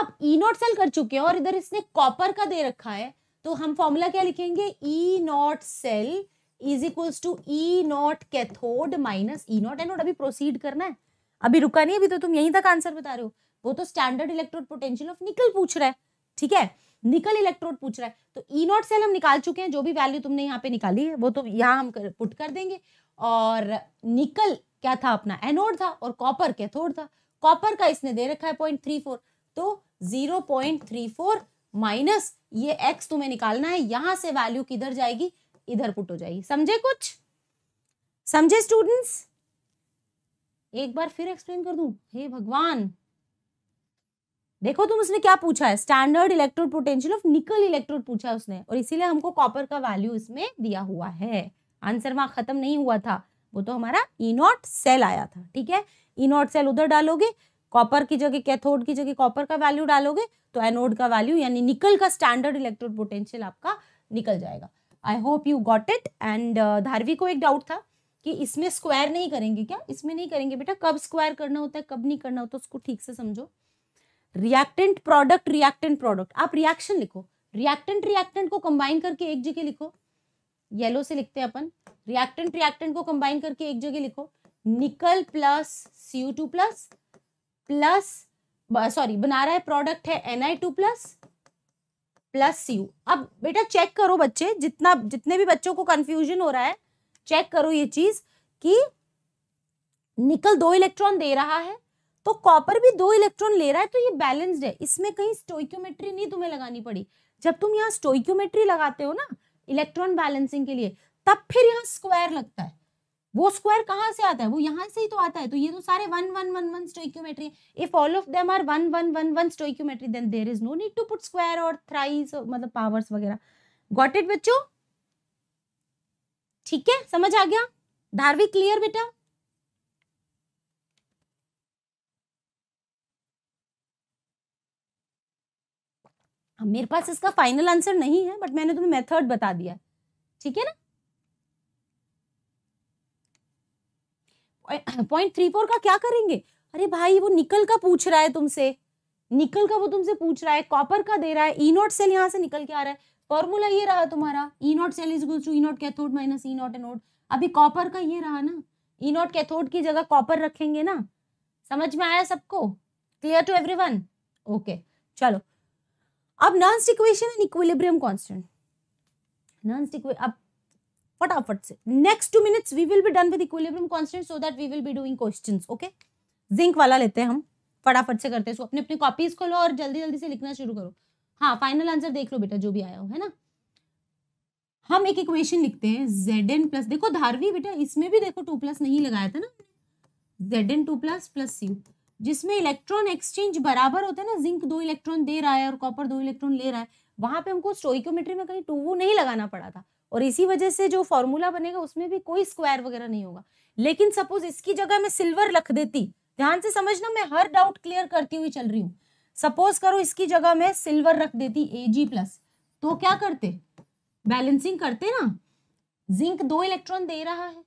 अब ई नॉट सेल कर चुके हैं और इधर इसने कॉपर का दे रखा है तो हम फॉर्मूला क्या लिखेंगे E not cell is equals to E not cathode minus E not anode अभी प्रोसीड करना है अभी रुका नहीं अभी तो तुम यहीं तक आंसर बता रहे हो वो तो स्टैंडर्ड इलेक्ट्रोड पोटेंशियल ऑफ निकल पूछ रहा है ठीक है निकल इलेक्ट्रोड पूछ रहा है तो ई नॉट सेल हम निकाल चुके हैं जो भी वैल्यू तुमने यहाँ पे निकाली है वो तो यहाँ हम कर, पुट कर देंगे और निकल क्या था अपना एनोड था और कॉपर कैथोड था कॉपर का इसने दे रखा है पॉइंट थ्री फोर तो zero point three four minus ये एक्स तुम्हें निकालना है यहां से वैल्यू किधर जाएगी इधर पुट हो जाएगी समझे कुछ समझे स्टूडेंट्स एक बार फिर एक्सप्लेन कर दू हे भगवान देखो तुम उसने क्या पूछा है standard electrode potential of nickel electrode पूछा है उसने और इसीलिए हमको कॉपर का वैल्यू इसमें दिया हुआ है आंसर वहां खत्म नहीं हुआ था वो तो हमारा इनोट e सेल आया था ठीक है इनोट e सेल उधर डालोगे कॉपर की जगह कैथोड की जगह कॉपर का वैल्यू डालोगे तो एनोड का वैल्यू यानी निकल का स्टैंडर्ड इलेक्ट्रोड पोटेंशियल आपका निकल जाएगा I hope you got it and Dharvi को एक डाउट था कि इसमें स्क्वायर नहीं करेंगे क्या इसमें नहीं करेंगे बेटा कब स्क्वायर करना होता है कब नहीं करना होता उसको ठीक से समझो रिएक्टेंट प्रोडक्ट रिएक्टेंट प्रोडक्ट आप रिएक्शन लिखो रिएक्टेंट रिएक्टेंट को कंबाइन करके एक जगह लिखो येलो से लिखते हैं अपन रिएक्टेंट रिएक्टेंट को कंबाइन करके एक जगह लिखो nickel plus C U two plus plus sorry बना रहा है प्रोडक्ट है एनआई टू प्लस प्लस यू अब बेटा चेक करो बच्चे जितना जितने भी बच्चों को कंफ्यूजन हो रहा है चेक करो ये चीज कि निकल दो इलेक्ट्रॉन दे रहा है तो कॉपर भी दो इलेक्ट्रॉन ले रहा है तो ये बैलेंस्ड है इसमें कहीं स्टोइक्योमेट्री नहीं तुम्हें लगानी पड़ी जब तुम यहाँ स्टोइक्योमेट्री लगाते हो ना इलेक्ट्रॉन बैलेंसिंग के लिए तब फिर यहाँ स्क्वायर लगता है वो स्क्वायर कहाँ से आता है वो यहाँ से ही तो आता है तो ये तो सारे one one one one stoichiometry if all of them are one one one one stoichiometry then there is no need to put square or thrice मतलब पावर्स वगैरह गॉट इट बच्चों ठीक है समझ आ गया धार्मिक क्लियर बेटा हाँ, मेरे पास इसका फाइनल आंसर नहीं है बट मैंने तुम्हें मेथड बता दिया है ठीक है ना पॉइंट थ्री फोर का क्या करेंगे अरे भाई वो निकल का पूछ रहा है तुमसे निकल का वो तुमसे पूछ रहा है कॉपर का दे रहा है ई नोट सेल यहाँ से निकल के आ रहा है फॉर्मूला ये रहा तुम्हारा E not cell is two E not cathode minus E not anode अभी कॉपर का ये रहा ना ई नॉट कैथोड की जगह कॉपर रखेंगे ना समझ में आया सबको क्लियर टू एवरीवन ओके चलो अब non सिक्वेशन and equilibrium constant non सिक्वे अब फटाफट से next two minutes we will be done with equilibrium constant so that we will be doing question okay zinc वाला लेते हैं हम फटाफट से करते हैं सो अपने अपने कॉपीज खोलो और जल्दी जल्दी से लिखना शुरू करो हाँ फाइनल आंसर देख लो बेटा जो भी आया हो है ना हम एक इक्वेशन लिखते हैं जेड एन प्लस देखो धारवी बेटा इसमें भी देखो टू प्लस नहीं लगाया था ना Z N two plus plus C जिसमें इलेक्ट्रॉन एक्सचेंज बराबर होता है ना जिंक दो इलेक्ट्रॉन दे रहा है और कॉपर दो इलेक्ट्रॉन ले रहा है वहां पे हमको स्टोइकोमेट्री में कहीं टू वो नहीं लगाना पड़ा था और इसी वजह से जो फॉर्मूला बनेगा उसमें भी कोई स्क्वायर वगैरह नहीं होगा लेकिन सपोज इसकी जगह मैं सिल्वर रख देती ध्यान से समझना मैं हर डाउट क्लियर करती हुई चल रही हूँ सपोज करो इसकी जगह मैं सिल्वर रख देती ए जी प्लस तो क्या करते बैलेंसिंग करते ना जिंक दो इलेक्ट्रॉन दे रहा है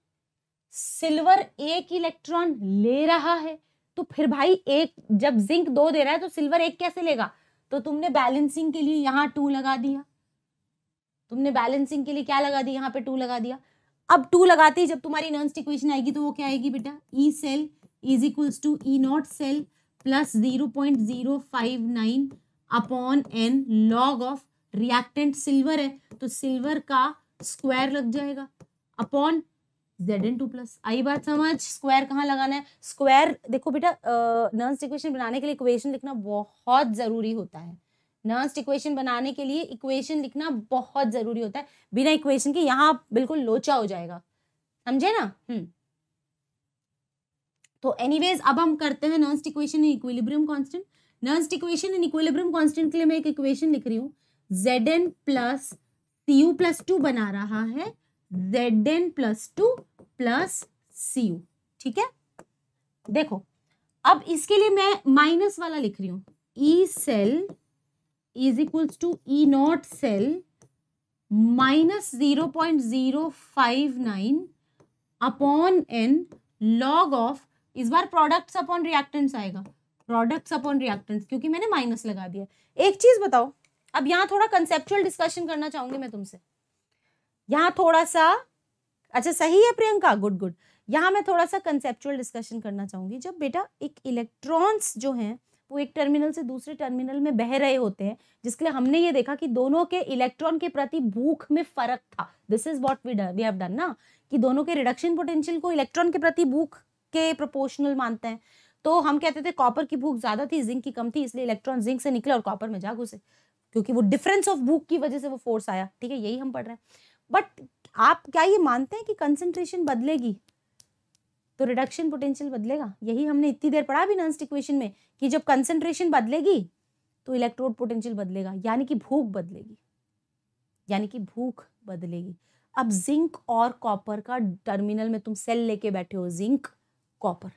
सिल्वर एक इलेक्ट्रॉन ले रहा है तो फिर भाई एक जब जिंक दो दे रहा है तो सिल्वर एक कैसे लेगा तो तुमने बैलेंसिंग के लिए यहाँ टू लगा दिया तुमने बैलेंसिंग के लिए क्या लगा दिया यहाँ पे टू लगा दिया अब टू लगाते ही जब तुम्हारी नर्न्स इक्वेशन आएगी तो वो क्या आएगी बेटा E cell is equals to E not cell plus zero point zero five nine upon N log of reactant silver है तो सिल्वर का स्क्वायर लग जाएगा upon Z N two plus आई बात समझ स्क्वायर कहाँ लगाना है स्क्वायर देखो बेटा नर्स्ट इक्वेशन बनाने के लिए इक्वेशन लिखना बहुत ज़रूरी होता है नर्स्ट इक्वेशन बनाने के लिए इक्वेशन लिखना बहुत ज़रूरी होता है बिना इक्वेशन के यहाँ बिल्कुल लोचा हो जाएगा समझे ना हम्म तो एनीवेज अब हम करते हैं Nernst equation in equilibrium constant Nernst equation in equilibrium constant के लिए मैं एक इक्वेशन लिख रही हूँ Z N plus C U plus two बना रहा है Z N plus two plus C U ठीक है देखो अब इसके लिए मैं माइनस वाला लिख रही हूँ E cell is equals to E not cell minus zero point zero five nine upon N log of इस बार प्रोडक्ट्स अपॉन रिएक्टेंट्स आएगा प्रोडक्ट्स अपॉन रिएक्टेंट्स क्योंकि मैंने माइनस लगा दिया एक चीज बताओ अब यहाँ थोड़ा कंसेप्चुअल डिस्कशन करना चाहूंगी मैं तुमसे यहाँ थोड़ा सा अच्छा सही है प्रियंका गुड गुड यहाँ मैं थोड़ा सा कंसेप्चुअल डिस्कशन करना चाहूंगी जब बेटा एक इलेक्ट्रॉन्स जो हैं वो एक टर्मिनल से दूसरे टर्मिनल में बह रहे होते हैं जिसके लिए हमने ये देखा कि दोनों के इलेक्ट्रॉन के प्रति भूख में फर्क था this is what we we have done ना कि दोनों के रिडक्शन पोटेंशियल को इलेक्ट्रॉन के प्रति भूख के प्रोपोर्शनल मानते हैं तो हम कहते थे कॉपर की भूख ज़्यादा थी जिंक की कम थी इसलिए इलेक्ट्रॉन जिंक से निकले और कॉपर में जा घुसे क्योंकि वो डिफरेंस ऑफ भूख की वजह से वो फोर्स आया ठीक है यही हम पढ़ रहे हैं बट आप क्या ये मानते हैं कि कंसेंट्रेशन बदलेगी तो रिडक्शन पोटेंशियल बदलेगा यही हमने इतनी देर पढ़ा भी नंस्ट इक्वेशन में कि जब कंसेंट्रेशन बदलेगी तो इलेक्ट्रोड पोटेंशियल बदलेगा यानी कि भूख बदलेगी यानी कि भूख बदलेगी अब जिंक और कॉपर का टर्मिनल में तुम सेल लेके बैठे हो जिंक कॉपर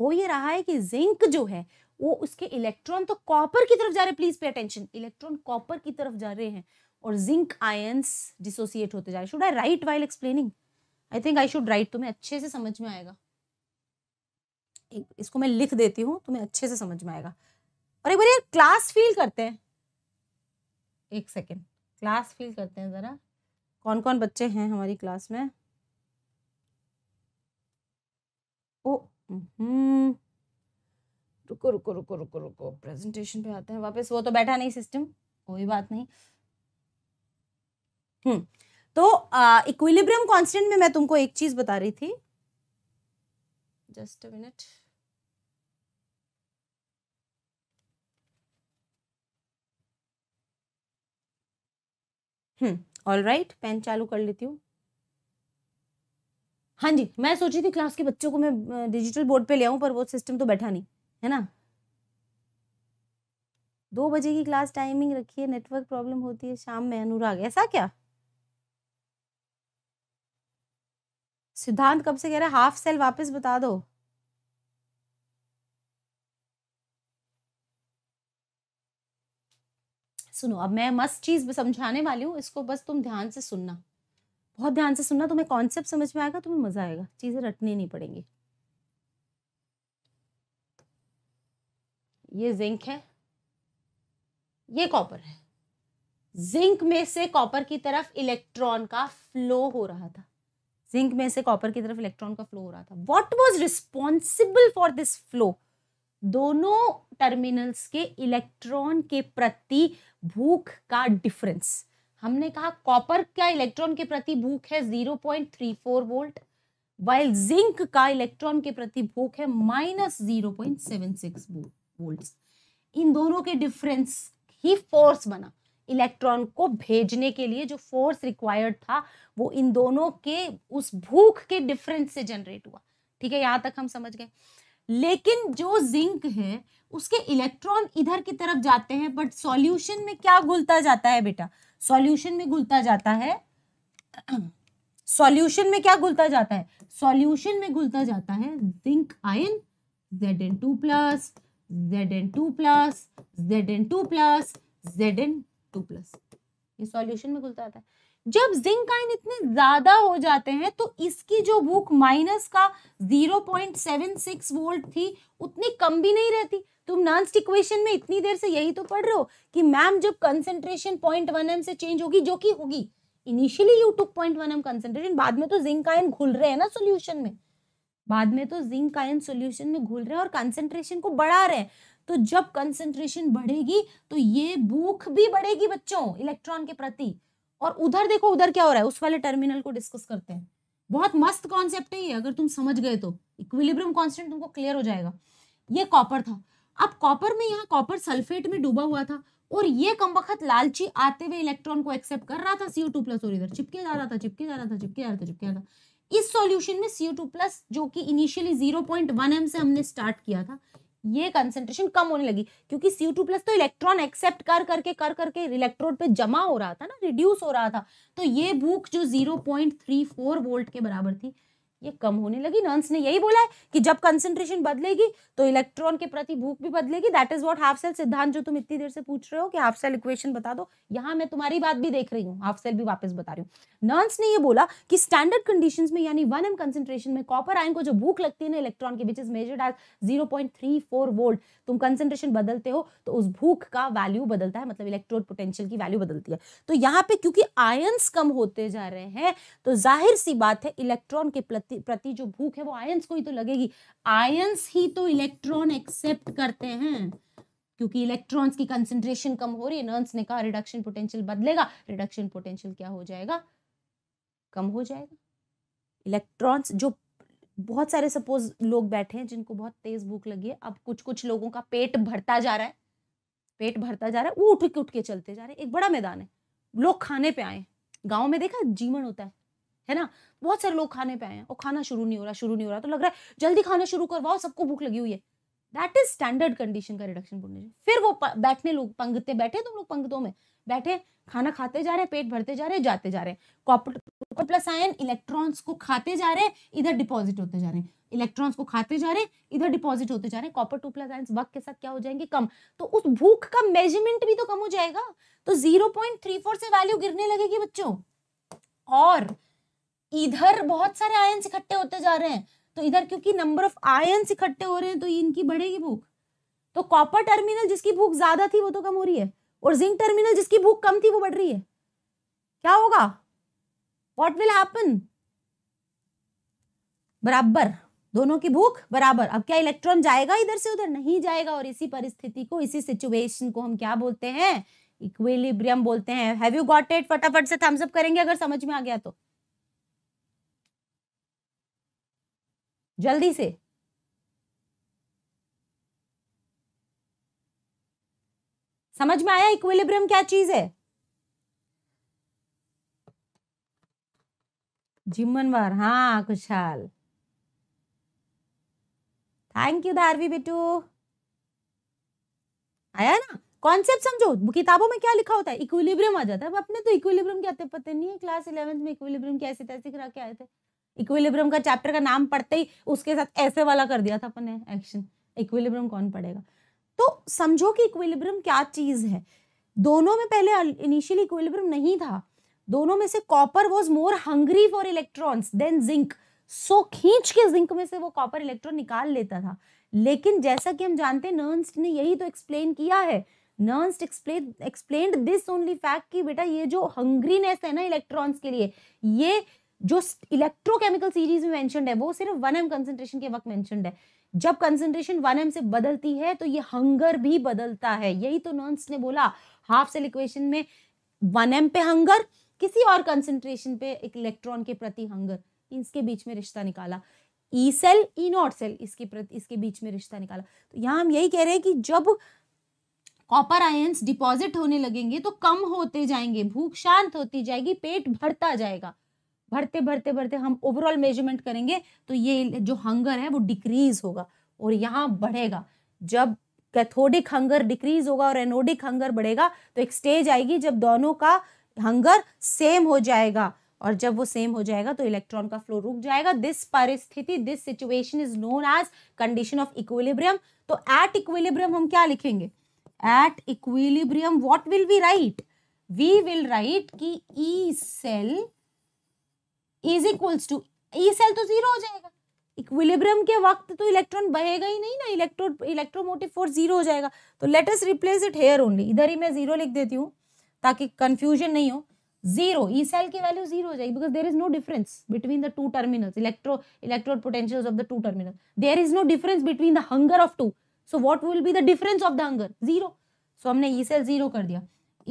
हो ये रहा है कि जिंक जो है वो उसके इलेक्ट्रॉन तो कॉपर की तरफ जा रहे हैं please pay attention electron copper की तरफ जा रहे हैं और जिंक आयंस डिसोसिएट होते जा रहे should I write while explaining I think I should write तुम्हें अच्छे से समझ में आएगा इसको मैं लिख देती हूँ तुम्हें अच्छे से समझ में आएगा और एक बार यार क्लास फील करते हैं एक सेकेंड क्लास फील करते हैं ज़रा कौन कौन बच्चे हैं हमारी क्लास में ओ हम्म। रुको रुको रुको रुको रुको प्रेजेंटेशन पे आते हैं वापस वो तो बैठा नहीं सिस्टम कोई बात नहीं हम्म तो इक्विलिब्रियम कांस्टेंट में मैं तुमको एक चीज बता रही थी just a minute hmm all right pen चालू कर लेती हूँ हाँ जी मैं सोची थी क्लास के बच्चों को मैं डिजिटल बोर्ड पे ले आऊँ पर वो सिस्टम तो बैठा नहीं है ना दो बजे की क्लास टाइमिंग रखी है नेटवर्क प्रॉब्लम होती है शाम में अनुराग ऐसा क्या सिद्धांत कब से कह रहा है हाफ सेल वापस बता दो सुनो अब मैं मस्त चीज समझाने वाली हूँ इसको बस तुम ध्यान से सुनना बहुत ध्यान से सुनना तुम्हें कॉन्सेप्ट समझ में आएगा तुम्हें मज़ा आएगा चीज़ें रटनी नहीं पड़ेंगी ये जिंक है ये कॉपर है जिंक में से कॉपर की तरफ इलेक्ट्रॉन का फ्लो हो रहा था जिंक में से कॉपर की तरफ इलेक्ट्रॉन का फ्लो हो रहा था what was responsible for this flow दोनों टर्मिनल्स के इलेक्ट्रॉन के प्रति भूख का डिफरेंस हमने कहा कॉपर का इलेक्ट्रॉन के प्रति भूख है 0.34 वोल्ट वाइल जिंक का इलेक्ट्रॉन के प्रति भूख है minus zero point seven six volt इन दोनों के डिफरेंस ही फोर्स बना इलेक्ट्रॉन को भेजने के लिए जो फोर्स रिक्वायर्ड था वो इन दोनों के उस भूख के डिफरेंस से जनरेट हुआ ठीक है यहां तक हम समझ गए लेकिन जो जिंक है उसके इलेक्ट्रॉन इधर की तरफ जाते हैं बट सॉल्यूशन में क्या घुलता जाता है बेटा सॉल्यूशन में घुलता जाता है सॉल्यूशन में क्या घुलता जाता है सॉल्यूशन में घुलता जाता है zinc ion Z N two plus Z N two plus Z N two plus Z N two plus ये सॉल्यूशन में घुलता जाता है जब जिंक आयन इतने ज्यादा हो जाते हैं तो इसकी जो भूख माइनस का 0.76 वोल्ट थी उतनी कम भी नहीं रहती तुम नॉन्स्ट क्वेश्चन में इतनी देर से यही तो पढ़ रहे हो कि मैम जब कंसेंट्रेशन पॉइंट वन एम से चेंज होगी जो कि होगी initially you two point one M concentration बाद में तो जिंक आयन घुल रहे हैं ना सोल्यूशन में बाद में तो जिंक आयन सोल्यूशन में घुल रहे हैं और कंसेंट्रेशन को बढ़ा रहे हैं तो जब कंसेंट्रेशन बढ़ेगी तो ये भूख भी बढ़ेगी बच्चों इलेक्ट्रॉन के प्रति और उधर देखो उधर क्या हो रहा है उस वाले टर्मिनल को डिस्कस करते हैं बहुत मस्त कॉन्सेप्ट है ये अगर तुम समझ गए तो इक्विलिब्रियम कांस्टेंट तुमको क्लियर हो जाएगा ये कॉपर था अब कॉपर में यहाँ कॉपर सल्फेट में डूबा हुआ था और ये कम वक्त लालची आते हुए इलेक्ट्रॉन को एक्सेप्ट कर रहा था सीओ टू प्लस और इधर चिपके जा रहा था चिपके जा रहा था चिपके जा रहा था चिपके जा रहा था इस सॉल्यूशन में सीओ टू प्लस जो कि initially zero point one M से हमने स्टार्ट किया था ये कंसेंट्रेशन कम होने लगी क्योंकि सीओ टू प्लस तो इलेक्ट्रॉन एक्सेप्ट कर करके कर करके इलेक्ट्रोड पे जमा हो रहा था ना रिड्यूस हो रहा था तो ये भूख जो zero point three four volt के बराबर थी ये कम होने लगी नर्स ने यही बोला है कि जब कंसेंट्रेशन बदलेगी तो इलेक्ट्रॉन के प्रति भूख भी बदलेगी that is what half cell सिद्धांत जो तुम इतनी देर से पूछ रहे हो कि हाफ सेल इक्वेशन बता दो यहाँ मैं तुम्हारी बात भी देख रही हूँ हाफ सेल भी वापस बता रही हूँ नर्स ने यह बोला कि स्टैंडर्ड कंडीशन में यानी वन एम कंसेंट्रेशन में कॉपर आयन को जो भूख लगती है ना इलेक्ट्रॉन की which is measured as zero volt तुम कंसेंट्रेशन बदलते हो तो उस भूख का वैल्यू बदलता है मतलब इलेक्ट्रोड पोटेंशियल की वैल्यू बदलती है तो यहाँ पे क्योंकि आयन्स कम होते जा रहे हैं तो जाहिर सी बात है इलेक्ट्रॉन के प्रति प्रति जो भूख है वो आयंस को ही तो लगेगी आयंस ही तो इलेक्ट्रॉन एक्सेप्ट करते हैं क्योंकि इलेक्ट्रॉन्स की कंसेंट्रेशन कम हो रही है नर्स ने कहा रिडक्शन पोटेंशियल बदलेगा रिडक्शन पोटेंशियल क्या हो जाएगा कम हो जाएगा इलेक्ट्रॉन्स जो बहुत सारे सपोज लोग बैठे हैं जिनको बहुत तेज भूख लगी है अब कुछ कुछ लोगों का पेट भरता जा रहा है पेट भरता जा रहा है वो उठ के उठ के चलते जा रहे हैं एक बड़ा मैदान है लोग खाने पे आए गांव में देखा जीवन होता है है ना बहुत सारे लोग खाने पे आए हैं और खाना शुरू नहीं हो रहा शुरू नहीं हो रहा तो लग रहा है जल्दी खाना शुरू करवाओ सबको भूख लगी हुई है दैट इज स्टैंडर्ड कंडीशन का रिडक्शन पोर्टेशन फिर वो बैठने लोग पंगते बैठे तुम लोग पंगतों में बैठे खाना खाते जा रहे पेट भरते जा रहे जाते जा रहे कॉपर प्लस आयन इलेक्ट्रॉन्स को खाते जा रहे इधर डिपॉजिट होते जा रहे हैं इलेक्ट्रॉन्स को खाते जा रहे इधर डिपॉजिट होते जा रहे हैं कॉपर टू प्लस आयन वक्त के साथ क्या हो जाएंगे कम तो उस भूख का मेजरमेंट भी तो कम हो जाएगा तो जीरो पॉइंट थ्री फोर से वैल्यू गिरने लगेगी बच्चों और इधर बहुत सारे आयन इकट्ठे होते जा रहे हैं तो इधर क्योंकि नंबर ऑफ आयन इकट्ठे हो रहे हैं तो इनकी बढ़ेगी भूख तो कॉपर टर्मिनल जिसकी भूख ज्यादा थी वो तो कम हो रही है और जिंक टर्मिनल जिसकी भूख कम थी वो बढ़ रही है क्या होगा वॉट विल हैपन बराबर दोनों की भूख बराबर अब क्या इलेक्ट्रॉन जाएगा इधर से उधर नहीं जाएगा और इसी परिस्थिति को इसी सिचुएशन को हम क्या बोलते हैं इक्विलिब्रियम बोलते हैं हैव यू गॉट इट फटाफट से थम्सअप करेंगे अगर समझ में आ गया तो जल्दी से समझ में आया इक्विलिब्रियम क्या चीज है जिम्मनवार हाँ खुशहाल थैंक यू धारवी बिटू आया ना कॉन्सेप्ट समझो किताबों में क्या लिखा होता है इक्विलिब्रियम आ जाता है अब अपने तो इक्विलिब्रियम क्या पता नहीं है क्लास इलेवेंथ में इक्विलिब्रियम कैसे तैसे करा के आए थे इक्विलिब्रियम का चैप्टर का नाम पढ़ते ही उसके साथ ऐसे वाला कर दिया था अपन ने एक्शन इक्विलिब्रियम कौन पढ़ेगा तो समझो कि इक्विलिब्रियम क्या चीज़ है दोनों में पहले इनिशियली इक्विलिब्रियम नहीं था दोनों में से copper was more hungry for electrons than zinc so खींच के जिंक में से वो कॉपर इलेक्ट्रॉन निकाल लेता था लेकिन जैसा कि हम जानते हैं नर्न्स्ट ने यही तो एक्सप्लेन किया है Nernst explain explain this only fact कि बेटा ये जो हंग्रीनेस है ना इलेक्ट्रॉन्स के लिए ये जो इलेक्ट्रोकेमिकल सीरीज में मेंशनड है वो सिर्फ वन एम कंसेंट्रेशन के वक्त मेंशनड है जब कंसेंट्रेशन वन एम से बदलती है तो ये हंगर भी बदलता है यही तो नॉन्स ने बोला हाफ सेल इक्वेशन में वन एम पे हंगर किसी और कंसेंट्रेशन पे एक इलेक्ट्रॉन के प्रति हंगर इसके बीच में रिश्ता निकाला E cell E not cell इसके प्रति इसके बीच में रिश्ता निकाला तो यहाँ हम यही कह रहे हैं कि जब कॉपर आयंस डिपॉजिट होने लगेंगे तो कम होते जाएंगे भूख शांत होती जाएगी पेट भरता जाएगा भरते भरते भरते हम ओवरऑल मेजरमेंट करेंगे तो ये जो हंगर है वो डिक्रीज होगा और यहाँ बढ़ेगा जब कैथोडिक हंगर डिक्रीज होगा और एनोडिक हंगर बढ़ेगा तो एक स्टेज आएगी जब दोनों का हंगर सेम हो जाएगा और जब वो सेम हो जाएगा तो इलेक्ट्रॉन का फ्लो रुक जाएगा दिस परिस्थिति this situation is known as condition of equilibrium तो एट इक्विलिब्रियम हम क्या लिखेंगे at equilibrium what will we write we will write कि E e cell is equals to E cell तो जीरो हो जाएगा इक्विलिब्रियम के वक्त तो इलेक्ट्रॉन बहेगा ही नहीं ना इलेक्ट्रो इलेक्ट्रोमोटिव फोर्स जीरो हो जाएगा तो let's replace it here only इधर ही मैं जीरो लिख देती हूँ ताकि कंफ्यूजन नहीं हो जीरो ई सेल की वैल्यू जीरो हो जाएगी because there is no difference between the two terminals electro electrode potential of the two terminal there is no difference between the hunger of two so what will be the difference of the hunger zero so हमने E cell zero कर दिया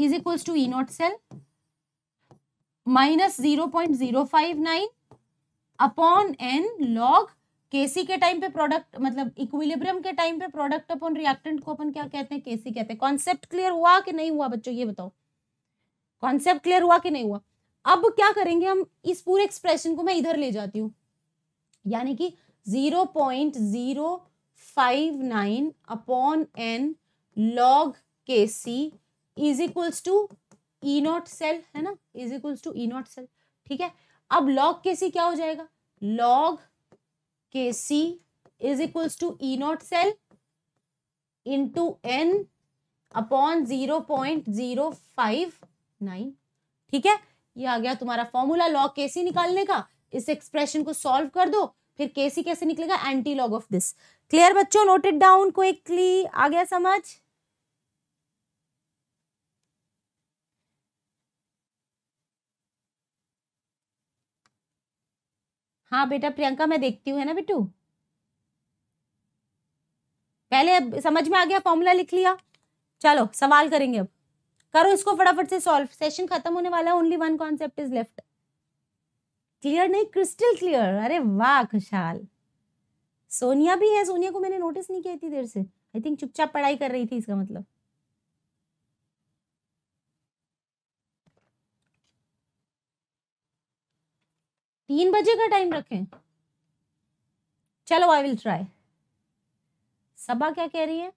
is equals to E not cell minus zero point zero five nine upon N log केसी के time पे product मतलब equilibrium के time पे product upon reactant को अपन क्या कहते हैं केसी कहते हैं कॉन्सेप्ट क्लियर हुआ कि नहीं हुआ बच्चों ये बताओ कॉन्सेप्ट क्लियर हुआ कि नहीं हुआ अब क्या करेंगे हम इस पूरे एक्सप्रेशन को मैं इधर ले जाती हूँ यानी कि zero point zero five nine upon N log K C is equals to E not cell है ना is equals to E not cell ठीक है अब लॉग के सी क्या हो जाएगा log K C is equals to E not cell into n upon zero point zero five nine ठीक है ये आ गया तुम्हारा फॉर्मूला लॉग के सी निकालने का इस एक्सप्रेशन को सॉल्व कर दो फिर के सी कैसे निकलेगा anti log of this clear बच्चों नोटेड डाउन क्विकली आ गया समझ हाँ बेटा प्रियंका मैं देखती हूँ है ना बिट्टू पहले अब समझ में आ गया फॉर्मूला लिख लिया चलो सवाल करेंगे अब करो इसको फटाफट से सॉल्व सेशन खत्म होने वाला है only one concept is left clear नहीं क्रिस्टल क्लियर अरे वाह खुशाल सोनिया भी है सोनिया को मैंने नोटिस नहीं किया इतनी देर से आई थिंक चुपचाप पढ़ाई कर रही थी इसका मतलब तीन बजे का टाइम रखें चलो आई विल ट्राई सबा क्या कह रही है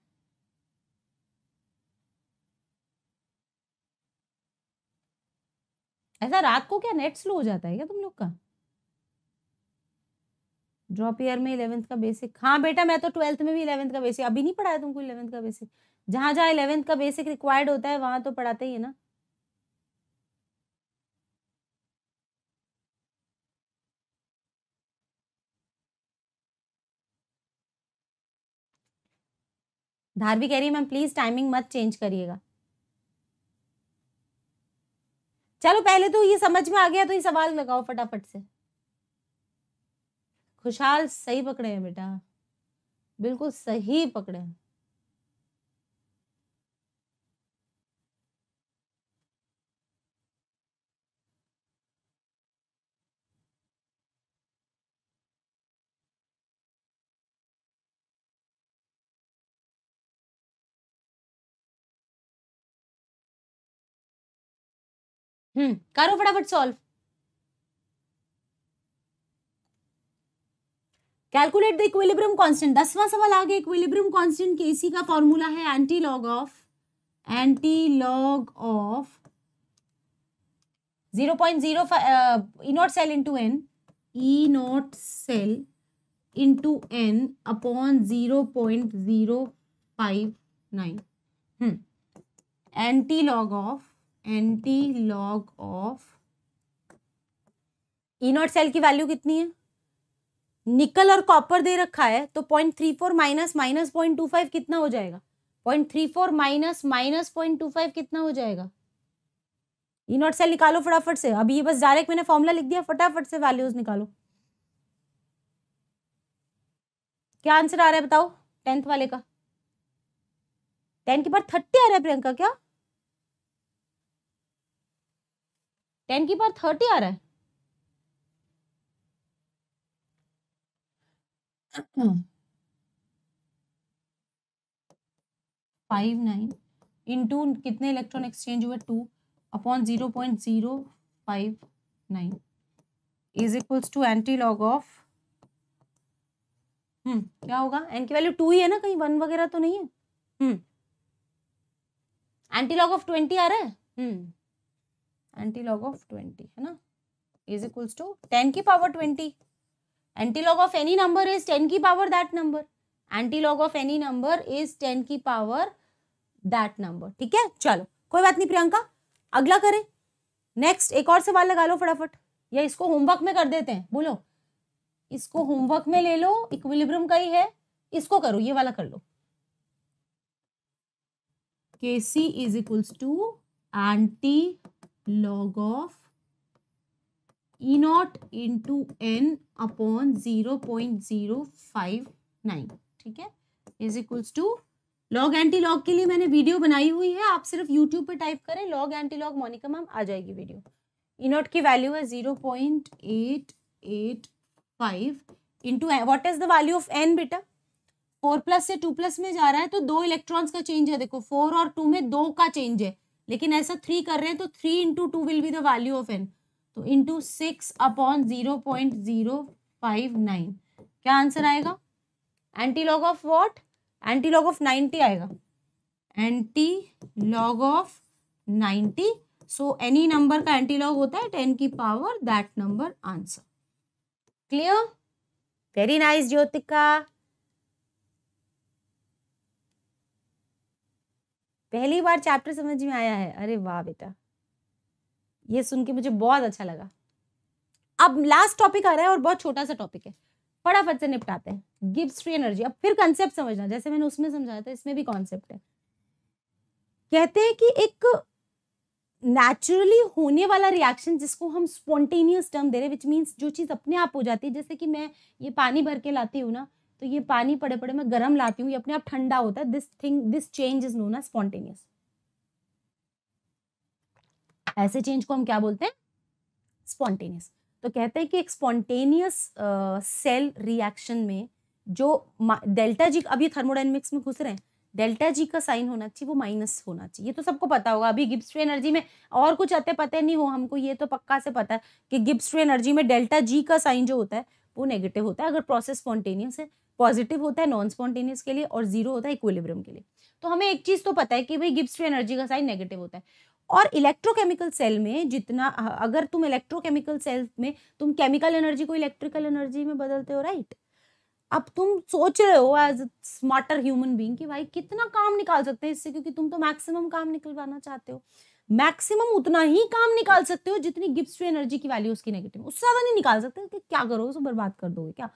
ऐसा रात को क्या नेट स्लो हो जाता है क्या तुम लोग का ड्रॉप ईयर में इलेवेंथ का बेसिक हाँ बेटा मैं तो ट्वेल्थ में भी इलेवेंथ का बेसिक अभी नहीं पढ़ाया तुमको इलेवेंथ का बेसिक जहां जहां इलेवेंथ का बेसिक रिक्वायर्ड होता है वहां तो पढ़ाते ही है ना धारवी कह रही है मैम प्लीज टाइमिंग मत चेंज करिएगा चलो पहले तो ये समझ में आ गया तो ये सवाल लगाओ फटाफट से खुशहाल सही पकड़े हैं बेटा बिल्कुल सही पकड़े हैं हम्म करो फटाफट solve calculate the equilibrium constant दसवां सवाल आ गया इक्विलिब्रियम कांस्टेंट केसी का फॉर्मूला है anti log of anti log of zero point zero E not cell into n E not cell into n upon zero point zero five nine anti log of anti log of E not cell की value कितनी है निकल और copper दे रखा है तो point three four minus minus point two five कितना हो जाएगा point three four minus minus point two five कितना हो जाएगा ई नॉट सेल निकालो फटाफट से अभी ये बस डायरेक्ट मैंने फॉर्मूला लिख दिया फटाफट से वैल्यूज निकालो क्या आंसर आ रहा है बताओ टेंथ वाले का टेन के बाद थर्टी आ रहा है प्रियंका क्या टेन की पावर थर्टी आ रहा है फाइव नाइन टू कितने इलेक्ट्रॉन एक्सचेंज हुए two upon zero point zero five nine is equals to anti log of hmm क्या होगा एन की वैल्यू टू ही है ना कहीं वन वगैरह तो नहीं है hmm anti log of twenty आ रहा है hmm anti log of twenty है ना इज इक्वल्स टू टेन की power twenty anti log of any number is ten की power that number anti log of any number is ten की power that number ठीक है चलो कोई बात नहीं प्रियंका अगला करें नेक्स्ट एक और सवाल लगा लो फटाफट या इसको होमवर्क में कर देते हैं बोलो इसको होमवर्क में ले लो इक्विलिब्रियम का ही है इसको करो ये वाला कर लो K C is equals to anti log of e not into n upon zero point zero five nine ठीक है is equals to log anti log के लिए मैंने वीडियो बनाई हुई है आप सिर्फ यूट्यूब पे टाइप करें log anti log Monika ma'am आ जाएगी वीडियो ई नॉट की वैल्यू है zero point eight eight five into what is the value of n बेटा फोर प्लस से टू प्लस में जा रहा है तो दो इलेक्ट्रॉन्स का चेंज है देखो फोर और टू में दो का चेंज है लेकिन ऐसा थ्री कर रहे हैं तो three into two will be the value of n तो into six upon zero point zero five nine क्या आंसर आएगा anti log of what anti log of ninety आएगा anti log of ninety so any number का anti log होता है ten की power that number answer clear very nice Jyotika पहली बार chapter समझ में आया है अरे वाह बेटा ये सुन के मुझे बहुत अच्छा लगा अब लास्ट टॉपिक आ रहा है और बहुत छोटा सा टॉपिक है फटाफट से निपटाते हैं गिव्स फ्री एनर्जी अब फिर कॉन्सेप्ट समझना जैसे मैंने उसमें समझाया था इसमें भी कॉन्सेप्ट है कहते हैं कि एक नेचुरली होने वाला रिएक्शन जिसको हम स्पॉन्टेनियस टर्म दे रहे हैं विच मीन्स जो चीज़ अपने आप हो जाती है जैसे कि मैं ये पानी भर के लाती हूँ ना तो ये पानी पड़े पड़े मैं गर्म लाती हूँ ये अपने आप ठंडा होता है this thing this change is known as spontaneous ऐसे चेंज को हम क्या बोलते हैं स्पॉन्टेनियस तो कहते हैं कि एक स्पॉन्टेनियस सेल रिएक्शन में जो डेल्टा जी अभी थर्मोडाइनमिक्स में घुस रहे हैं डेल्टा जी का साइन होना चाहिए वो माइनस होना चाहिए ये तो सबको पता होगा अभी गिब्स टू एनर्जी में और कुछ आते पता नहीं हो हमको ये तो पक्का से पता है कि गिब्स टू एनर्जी में डेल्टा जी का साइन जो होता है वो नेगेटिव होता है अगर प्रोसेस स्पॉन्टेनियस है पॉजिटिव होता है नॉन स्पॉन्टेनियस के लिए और जीरो होता है इक्विलिब्रियम के लिए तो हमें एक चीज़ तो पता है कि भाई गिब्स फ्री एनर्जी का साइन नेगेटिव होता है और इलेक्ट्रोकेमिकल सेल में जितना अगर तुम इलेक्ट्रोकेमिकल सेल में तुम केमिकल एनर्जी को इलेक्ट्रिकल एनर्जी में बदलते हो राइट अब तुम सोच रहे हो एज स्मार्टर ह्यूमन बींग कि भाई कितना काम निकाल सकते हैं इससे क्योंकि तुम तो मैक्सिमम काम निकलवाना चाहते हो मैक्सिमम उतना ही काम निकाल सकते हो जितनी गिफ्ट टू एनर्जी की वैल्यू उसकी नेगेटिव उससे ज्यादा नहीं निकाल सकते कि क्या करोगे उसको बर्बाद कर दोगे क्या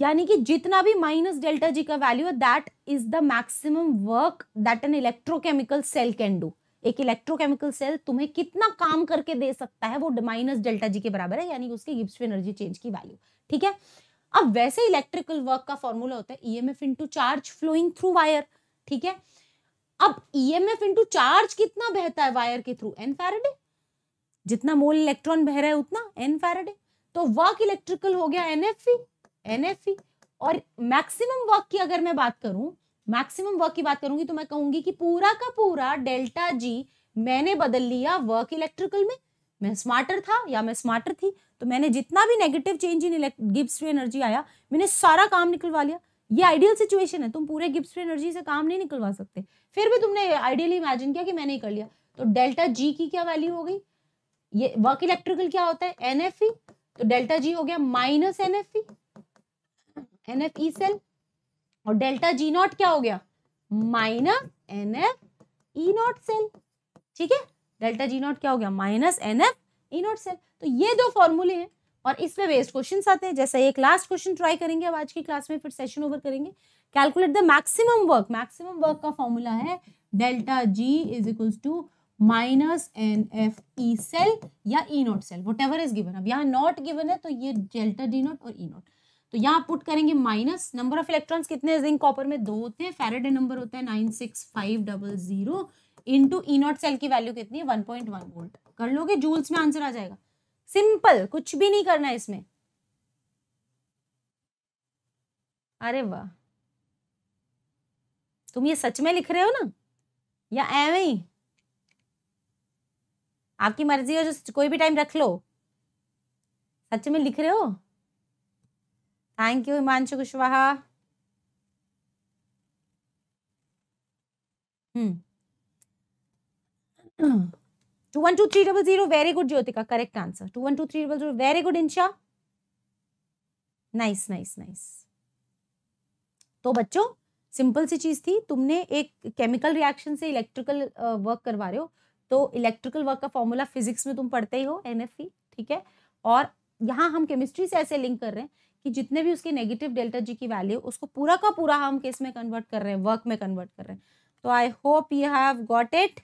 यानी कि जितना भी माइनस डेल्टा जी का वैल्यू है that is the maximum work that an electrochemical cell can do एक इलेक्ट्रोकेमिकल सेल तुम्हें कितना काम करके दे सकता है वो माइनस डेल्टा जी के बराबर है यानी कि उसकी गिप्स टू एनर्जी चेंज की वैल्यू ठीक है अब वैसे इलेक्ट्रिकल वर्क का फॉर्मूला होता है E M F into charge flowing through wire ठीक है अब ईएमएफ इनटू चार्ज कितना बहता है वायर के थ्रू एन फैराडे जितना मोल इलेक्ट्रॉन बह रहा है उतना एन फैराडे तो वर्क इलेक्ट्रिकल हो गया एन एफ एन एफ और मैक्सिमम वर्क की अगर मैं बात करूं मैक्सिमम वर्क की बात करूंगी तो मैं कहूंगी कि पूरा का पूरा डेल्टा जी मैंने बदल लिया वर्क इलेक्ट्रिकल में मैं स्मार्टर था या मैं स्मार्टर थी तो मैंने जितना भी negative change in Gibbs free energy आया मैंने सारा काम निकलवा लिया ये आइडियल सिचुएशन है तुम पूरे गिब्स फ्री एनर्जी से काम नहीं निकलवा सकते फिर भी तुमने आइडियली इमेजिन किया कि मैंने ही कर लिया तो डेल्टा जी की क्या वैल्यू हो गई ये वर्क इलेक्ट्रिकल क्या होता है एन e। तो डेल्टा जी हो गया minus n F E cell और डेल्टा जी नॉट क्या हो गया minus n F E not cell ठीक है डेल्टा जी नॉट क्या हो गया minus n F E not cell तो ये दो फॉर्मूले हैं और इसमें वेस्ट क्वेश्चन आते हैं जैसा एक लास्ट क्वेश्चन ट्राई करेंगे अब आज की क्लास में फिर सेशन ओवर करेंगे calculate the maximum work maximum work का फॉर्मूला है delta G is equals to minus n F E cell या E not cell whatever is given अब यहाँ नॉट गिवन है तो ये डेल्टा डी नॉट और ई e नॉट तो यहाँ पुट करेंगे माइनस नंबर ऑफ इलेक्ट्रॉन्स कितने जिंक कॉपर में दो होते हैं फेरेडे नंबर होता है nine six five double zero into E not cell की वैल्यू कितनी है वन पॉइंट वन वोल्ट कर लोगे जूल्स में आंसर आ जाएगा सिंपल कुछ भी नहीं करना है इसमें अरे वाह तुम ये सच में लिख रहे हो ना या एवे ही आपकी मर्जी हो जो कोई भी टाइम रख लो सच में लिख रहे हो thank you Himanshu Kushwaha two one two three double zero very good Jyotika correct answer two one two three double zero very good Insha nice nice nice तो बच्चों सिंपल सी चीज़ थी तुमने एक केमिकल रिएक्शन से इलेक्ट्रिकल वर्क करवा रहे हो तो इलेक्ट्रिकल वर्क का फॉर्मूला फिजिक्स में तुम पढ़ते ही हो एन ठीक है और यहाँ हम केमिस्ट्री से ऐसे लिंक कर रहे हैं कि जितने भी उसके नेगेटिव डेल्टा जी की वैल्यू उसको पूरा का पूरा हम केस में कन्वर्ट कर रहे हैं वर्क में कन्वर्ट कर रहे हैं तो I hope you have got it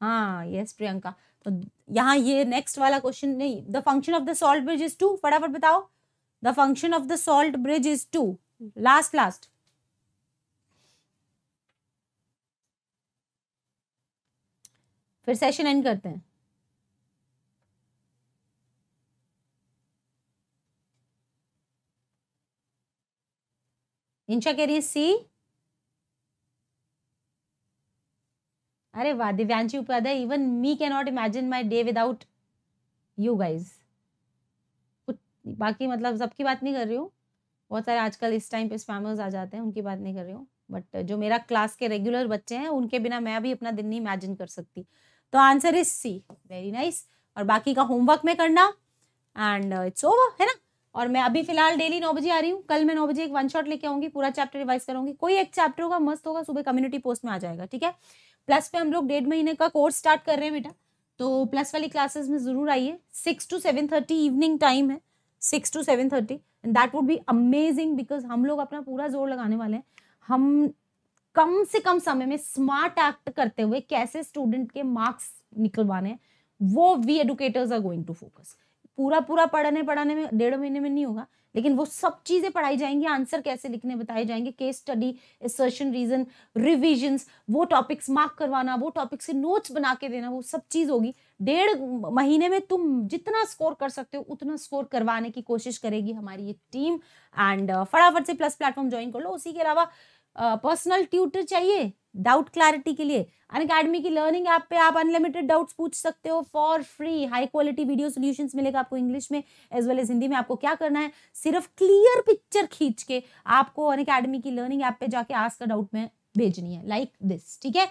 हाँ यस प्रियंका तो यहाँ ये नेक्स्ट वाला क्वेश्चन नहीं the function of the salt bridge is to फटाफट बताओ the function of the salt bridge is to last last फिर सेशन एंड करते हैं इंशा कह रही है सी अरे वाह Divyanshi Upadhyay even me can not imagine my day without you guys कुछ बाकी मतलब सबकी बात नहीं कर रही हूँ बहुत सारे आजकल इस टाइम पे स्पैमर्स आ जाते हैं उनकी बात नहीं कर रही हूँ बट जो मेरा क्लास के रेगुलर बच्चे हैं उनके बिना मैं भी अपना दिन नहीं इमेजिन कर सकती तो answer is C very nice और बाकी का होमवर्क में करना एंड इट्स ओवर है ना और मैं अभी फिलहाल डेली नौ बजे आ रही हूँ कल मैं नौ बजे एक वन शॉट लेके आऊंगी पूरा चैप्टर रिवाइज करूंगी कोई एक चैप्टर होगा मस्त होगा सुबह कम्युनिटी पोस्ट में आ जाएगा ठीक है प्लस पे हम लोग डेढ़ महीने का कोर्स स्टार्ट कर रहे हैं बेटा तो प्लस वाली क्लासेस में जरूर आइए six to seven thirty evening time है six to seven thirty and that would be amazing because हम लोग अपना पूरा जोर लगाने वाले हैं हम कम से कम समय में स्मार्ट एक्ट करते हुए कैसे स्टूडेंट के मार्क्स निकलवाने वो we educators are going to focus पूरा पूरा पढ़ने पढ़ाने में डेढ़ महीने में नहीं होगा लेकिन वो सब चीज़ें पढ़ाई जाएंगी आंसर कैसे लिखने बताए जाएंगे case study assertion reason revisions वो टॉपिक्स मार्क करवाना वो टॉपिक्स के नोट्स बना के देना वो सब चीज़ होगी डेढ़ महीने में तुम जितना स्कोर कर सकते हो उतना स्कोर करवाने की कोशिश करेगी हमारी ये टीम एंड फटाफट से प्लस प्लेटफॉर्म ज्वाइन कर लो उसी के अलावा पर्सनल ट्यूटर चाहिए डाउट क्लैरिटी के लिए अन अकेडमी की लर्निंग ऐप पे आप अनलिमिटेड डाउट्स पूछ सकते हो for free high quality video solution मिलेगा आपको इंग्लिश में एज वेल एज हिंदी में आपको क्या करना है सिर्फ क्लियर पिक्चर खींच के आपको अन अकेडमी की लर्निंग ऐप पे जाके आज का डाउट में भेजनी है लाइक like दिस ठीक है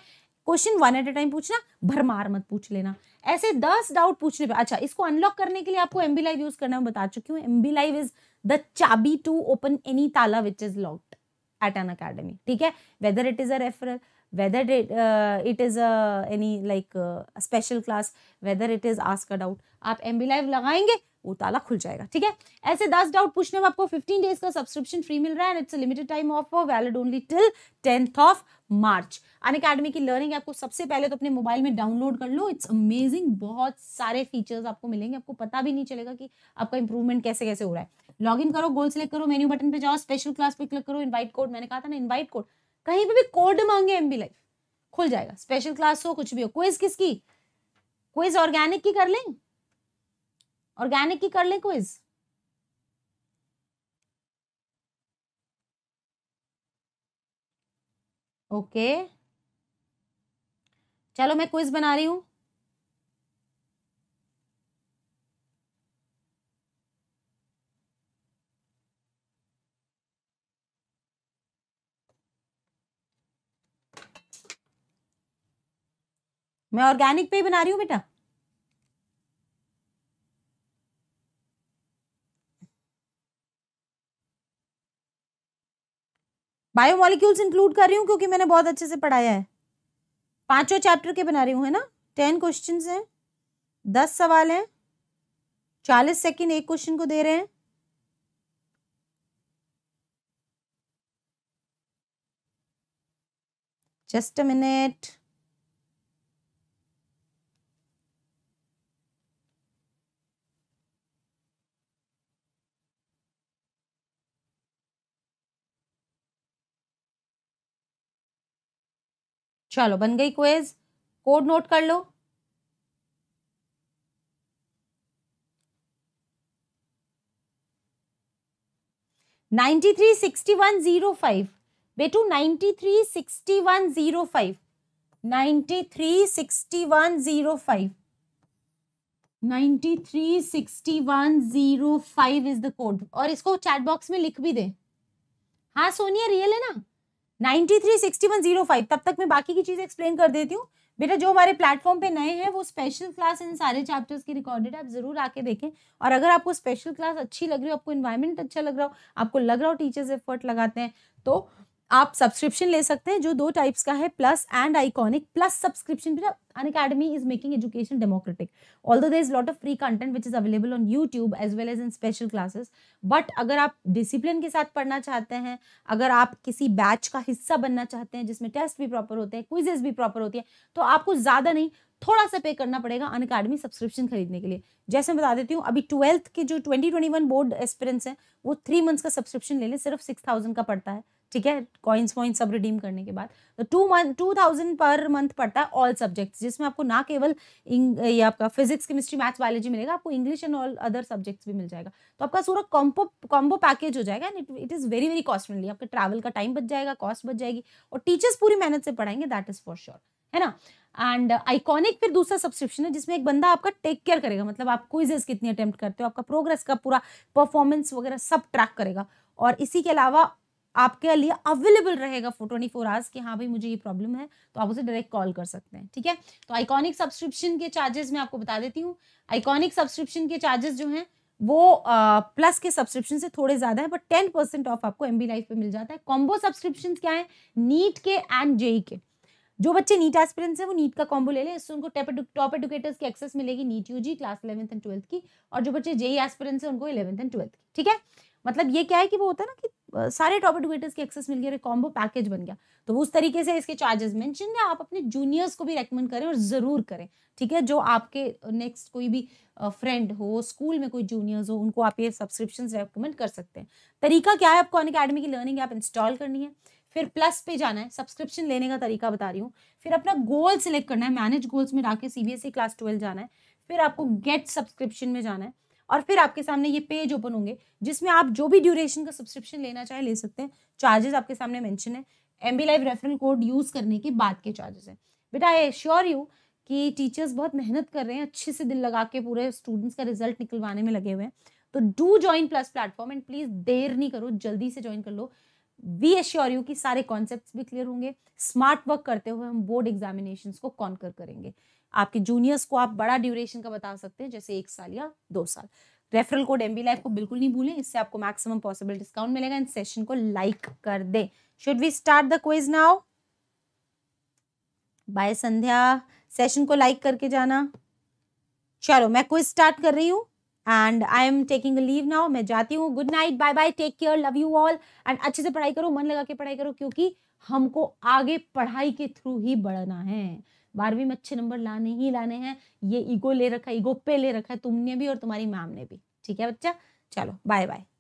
question one at a time पूछना भरमार मत पूछ लेना ऐसे दस डाउट पूछने पे अच्छा इसको अनलॉक करने के लिए आपको एमबी लाइव यूज करना है बता चुकी हूँ एमबी लाइव इज द चाबी टू ओपन एनी ताला which is locked at an academy ठीक है whether it is a referral whether it, uh, it is a uh, any like uh, a special class whether it is asked a doubt आप M B live लगाएंगे वो ताला खुल जाएगा ठीक है ऐसे दस डाउट पूछने में आपको फिफ्टीन डेज का सब्सक्रिप्शन फ्री मिल रहा है and it's limited time off valid only till tenth of March Unacademy की लर्निंग आपको सबसे पहले तो अपने मोबाइल में डाउनलोड कर लो इट्स अमेजिंग बहुत सारे फीचर्स आपको मिलेंगे आपको पता भी नहीं चलेगा कि आपका इंप्रूवमेंट कैसे कैसे हो रहा है लॉग इन करो गोल सेलेक्ट करो मेन्यू बटन पर जाओ स्पेशल क्लास पे क्लिक करो इन्वाइट कोड मैंने कहा था ना इनवाइट कोड कहीं पे भी कोड मांगे एमबी लाइफ खुल जाएगा स्पेशल क्लास हो कुछ भी हो क्विज किसकी क्विज ऑर्गेनिक की कर लें ऑर्गेनिक की कर लें क्विज ओके चलो मैं क्विज बना रही हूं मैं ऑर्गेनिक पे ही बना रही हूँ बेटा बायोमोलिक्यूल्स इंक्लूड कर रही हूँ क्योंकि मैंने बहुत अच्छे से पढ़ाया है पांचों चैप्टर के बना रही हूँ है ना टेन क्वेश्चन हैं दस सवाल हैं चालीस सेकेंड एक क्वेश्चन को दे रहे हैं जस्ट अ मिनट चलो बन गई क्वेज कोड नोट कर लो ninety three sixty one zero five बेटू ninety three sixty one zero five ninety three sixty one zero five ninety three sixty one zero five is the code और इसको chat box में लिख भी दे हाँ Sonia real है ना 93, तब तक मैं बाकी की चीज़ एक्सप्लेन कर देती हूँ बेटा जो हमारे प्लेटफॉर्म पे नए हैं वो स्पेशल क्लास इन सारे चैप्टर्स की रिकॉर्डेड आप जरूर आके देखें और अगर आपको स्पेशल क्लास अच्छी लग रही हो आपको इन्वायरमेंट अच्छा लग रहा हो आपको लग रहा हो टीचर्स एफर्ट लगाते हैं तो आप सब्सक्रिप्शन ले सकते हैं जो दो टाइप्स का है plus and iconic plus subscription भी Unacademy is making education democratic although is lot of free content which is available on YouTube as well as in special classes but अगर आप discipline के साथ पढ़ना चाहते हैं अगर आप किसी बैच का हिस्सा बनना चाहते हैं जिसमें टेस्ट भी प्रॉपर होते हैं क्विजेज भी प्रॉपर होती है तो आपको ज़्यादा नहीं थोड़ा सा पे करना पड़ेगा अन अकेडमी सब्सक्रिप्शन खरीदने के लिए जैसे मैं बता देती हूँ अभी ट्वेल्थ के जो twenty twenty one board experience है वो थ्री मंथ्स का सब्सक्रिप्शन ले लें सिर्फ सिक्स थाउजेंड का पड़ता है ठीक है कॉइन्स वॉइन्स सब रिडीम करने के बाद तो two month two thousand per month पड़ता है ऑल सब्जेक्ट्स जिसमें आपको ना केवल ये आपका फिजिक्स केमिस्ट्री मैथ्स बायोलॉजी मिलेगा आपको English and all other subjects भी मिल जाएगा तो आपका पूरा कॉम्बो कॉम्बो पैकेज हो जाएगा and it is very very cost friendly आपका ट्रैवल का टाइम बच जाएगा कॉस्ट बच जाएगी और टीचर्स पूरी मेहनत से पढ़ाएंगे दैट इज़ फॉर श्योर है ना एंड आइकॉनिक फिर दूसरा सब्सक्रिप्शन है जिसमें एक बंदा आपका टेक केयर करेगा मतलब आप क्विजेस कितनी अटेम्प्ट करते हो आपका प्रोग्रेस का पूरा परफॉर्मेंस वगैरह सब ट्रैक करेगा और इसी के अलावा आपके लिए अवेलेबल रहेगा फोर ट्वेंटी फोर आवर्स कि हाँ भाई मुझे ये प्रॉब्लम है तो आप उसे डायरेक्ट कॉल कर सकते हैं ठीक है तो आइकॉनिक सब्सक्रिप्शन के चार्जेस मैं आपको बता देती हूँ आइकॉनिक सब्सक्रिप्शन के चार्जेस जो हैं वो आ, प्लस के सब्सक्रिप्शन से थोड़े ज्यादा है बट टेन परसेंट ऑफ आपको एम लाइफ पे मिल जाता है कॉम्बो सब्सक्रिप्शन क्या है नीट के एंड जे e के जो बच्चे नीट एस्पिरेंट्स हैं वो नीट का कॉम्बो ले लें इससे उनको टॉप एडुकेटर्स की एक्सेस मिलेगी NEET UG class eleventh and twelfth की और जो बच्चे जेई एस्पिरेंट्स e हैं उनको इलेवंथ एंड ट्वेल्थ की ठीक है मतलब ये क्या है कि वो होता है ना कि सारे टॉप एडुकेटर्स की एक्सेस मिल गया कॉम्बो पैकेज बन गया तो उस तरीके से इसके चार्जेस मेंशन है आप अपने जूनियर्स को भी रेकमेंड करें और ज़रूर करें ठीक है जो आपके नेक्स्ट कोई भी फ्रेंड हो स्कूल में कोई जूनियर्स हो उनको आप ये सब्सक्रिप्शन रेकमेंड कर सकते हैं तरीका क्या है आपको अन अकेडमी की लर्निंग ऐप इंस्टॉल करनी है फिर प्लस पे जाना है सब्सक्रिप्शन लेने का तरीका बता रही हूँ फिर अपना गोल सिलेक्ट करना है मैनेज गोल्स में डाके C B S class twelve जाना है फिर आपको गेट सब्सक्रिप्शन में जाना है और फिर आपके सामने ये पेज ओपन होंगे जिसमें आप जो भी ड्यूरेशन का सब्सक्रिप्शन लेना चाहे ले सकते हैं चार्जेस आपके सामने मेंशन है M B live referral code use करने के बाद के चार्जेस हैं बेटा आई एश्योर यू कि टीचर्स बहुत मेहनत कर रहे हैं अच्छे से दिल लगा के पूरे स्टूडेंट्स का रिजल्ट निकलवाने में लगे हुए हैं तो do join plus platform and please देर नहीं करो जल्दी से ज्वाइन कर लो वी एश्योर यू कि सारे कॉन्सेप्ट भी क्लियर होंगे स्मार्ट वर्क करते हुए हम बोर्ड एग्जामिनेशन को कॉन्कर करेंगे आपके जूनियर्स को आप बड़ा ड्यूरेशन का बता सकते हैं जैसे एक साल या दो साल referral code M B life को बिल्कुल नहीं भूलें इससे आपको मैक्सिमम पॉसिबल डिस्काउंट मिलेगा इन सेशन को लाइक कर दें should we start the quiz now bye Sandhya session को लाइक करके जाना चलो मैं क्विज स्टार्ट कर रही हूँ and I am taking leave now मैं जाती हूँ good night bye bye take care love you all and अच्छे से पढ़ाई करो मन लगा के पढ़ाई करो क्योंकि हमको आगे पढ़ाई के थ्रू ही बढ़ना है बारहवीं में अच्छे नंबर लाने ही लाने हैं ये ईगो ले रखा है ईगो पे ले रखा है तुमने भी और तुम्हारी मैम ने भी ठीक है बच्चा चलो बाय बाय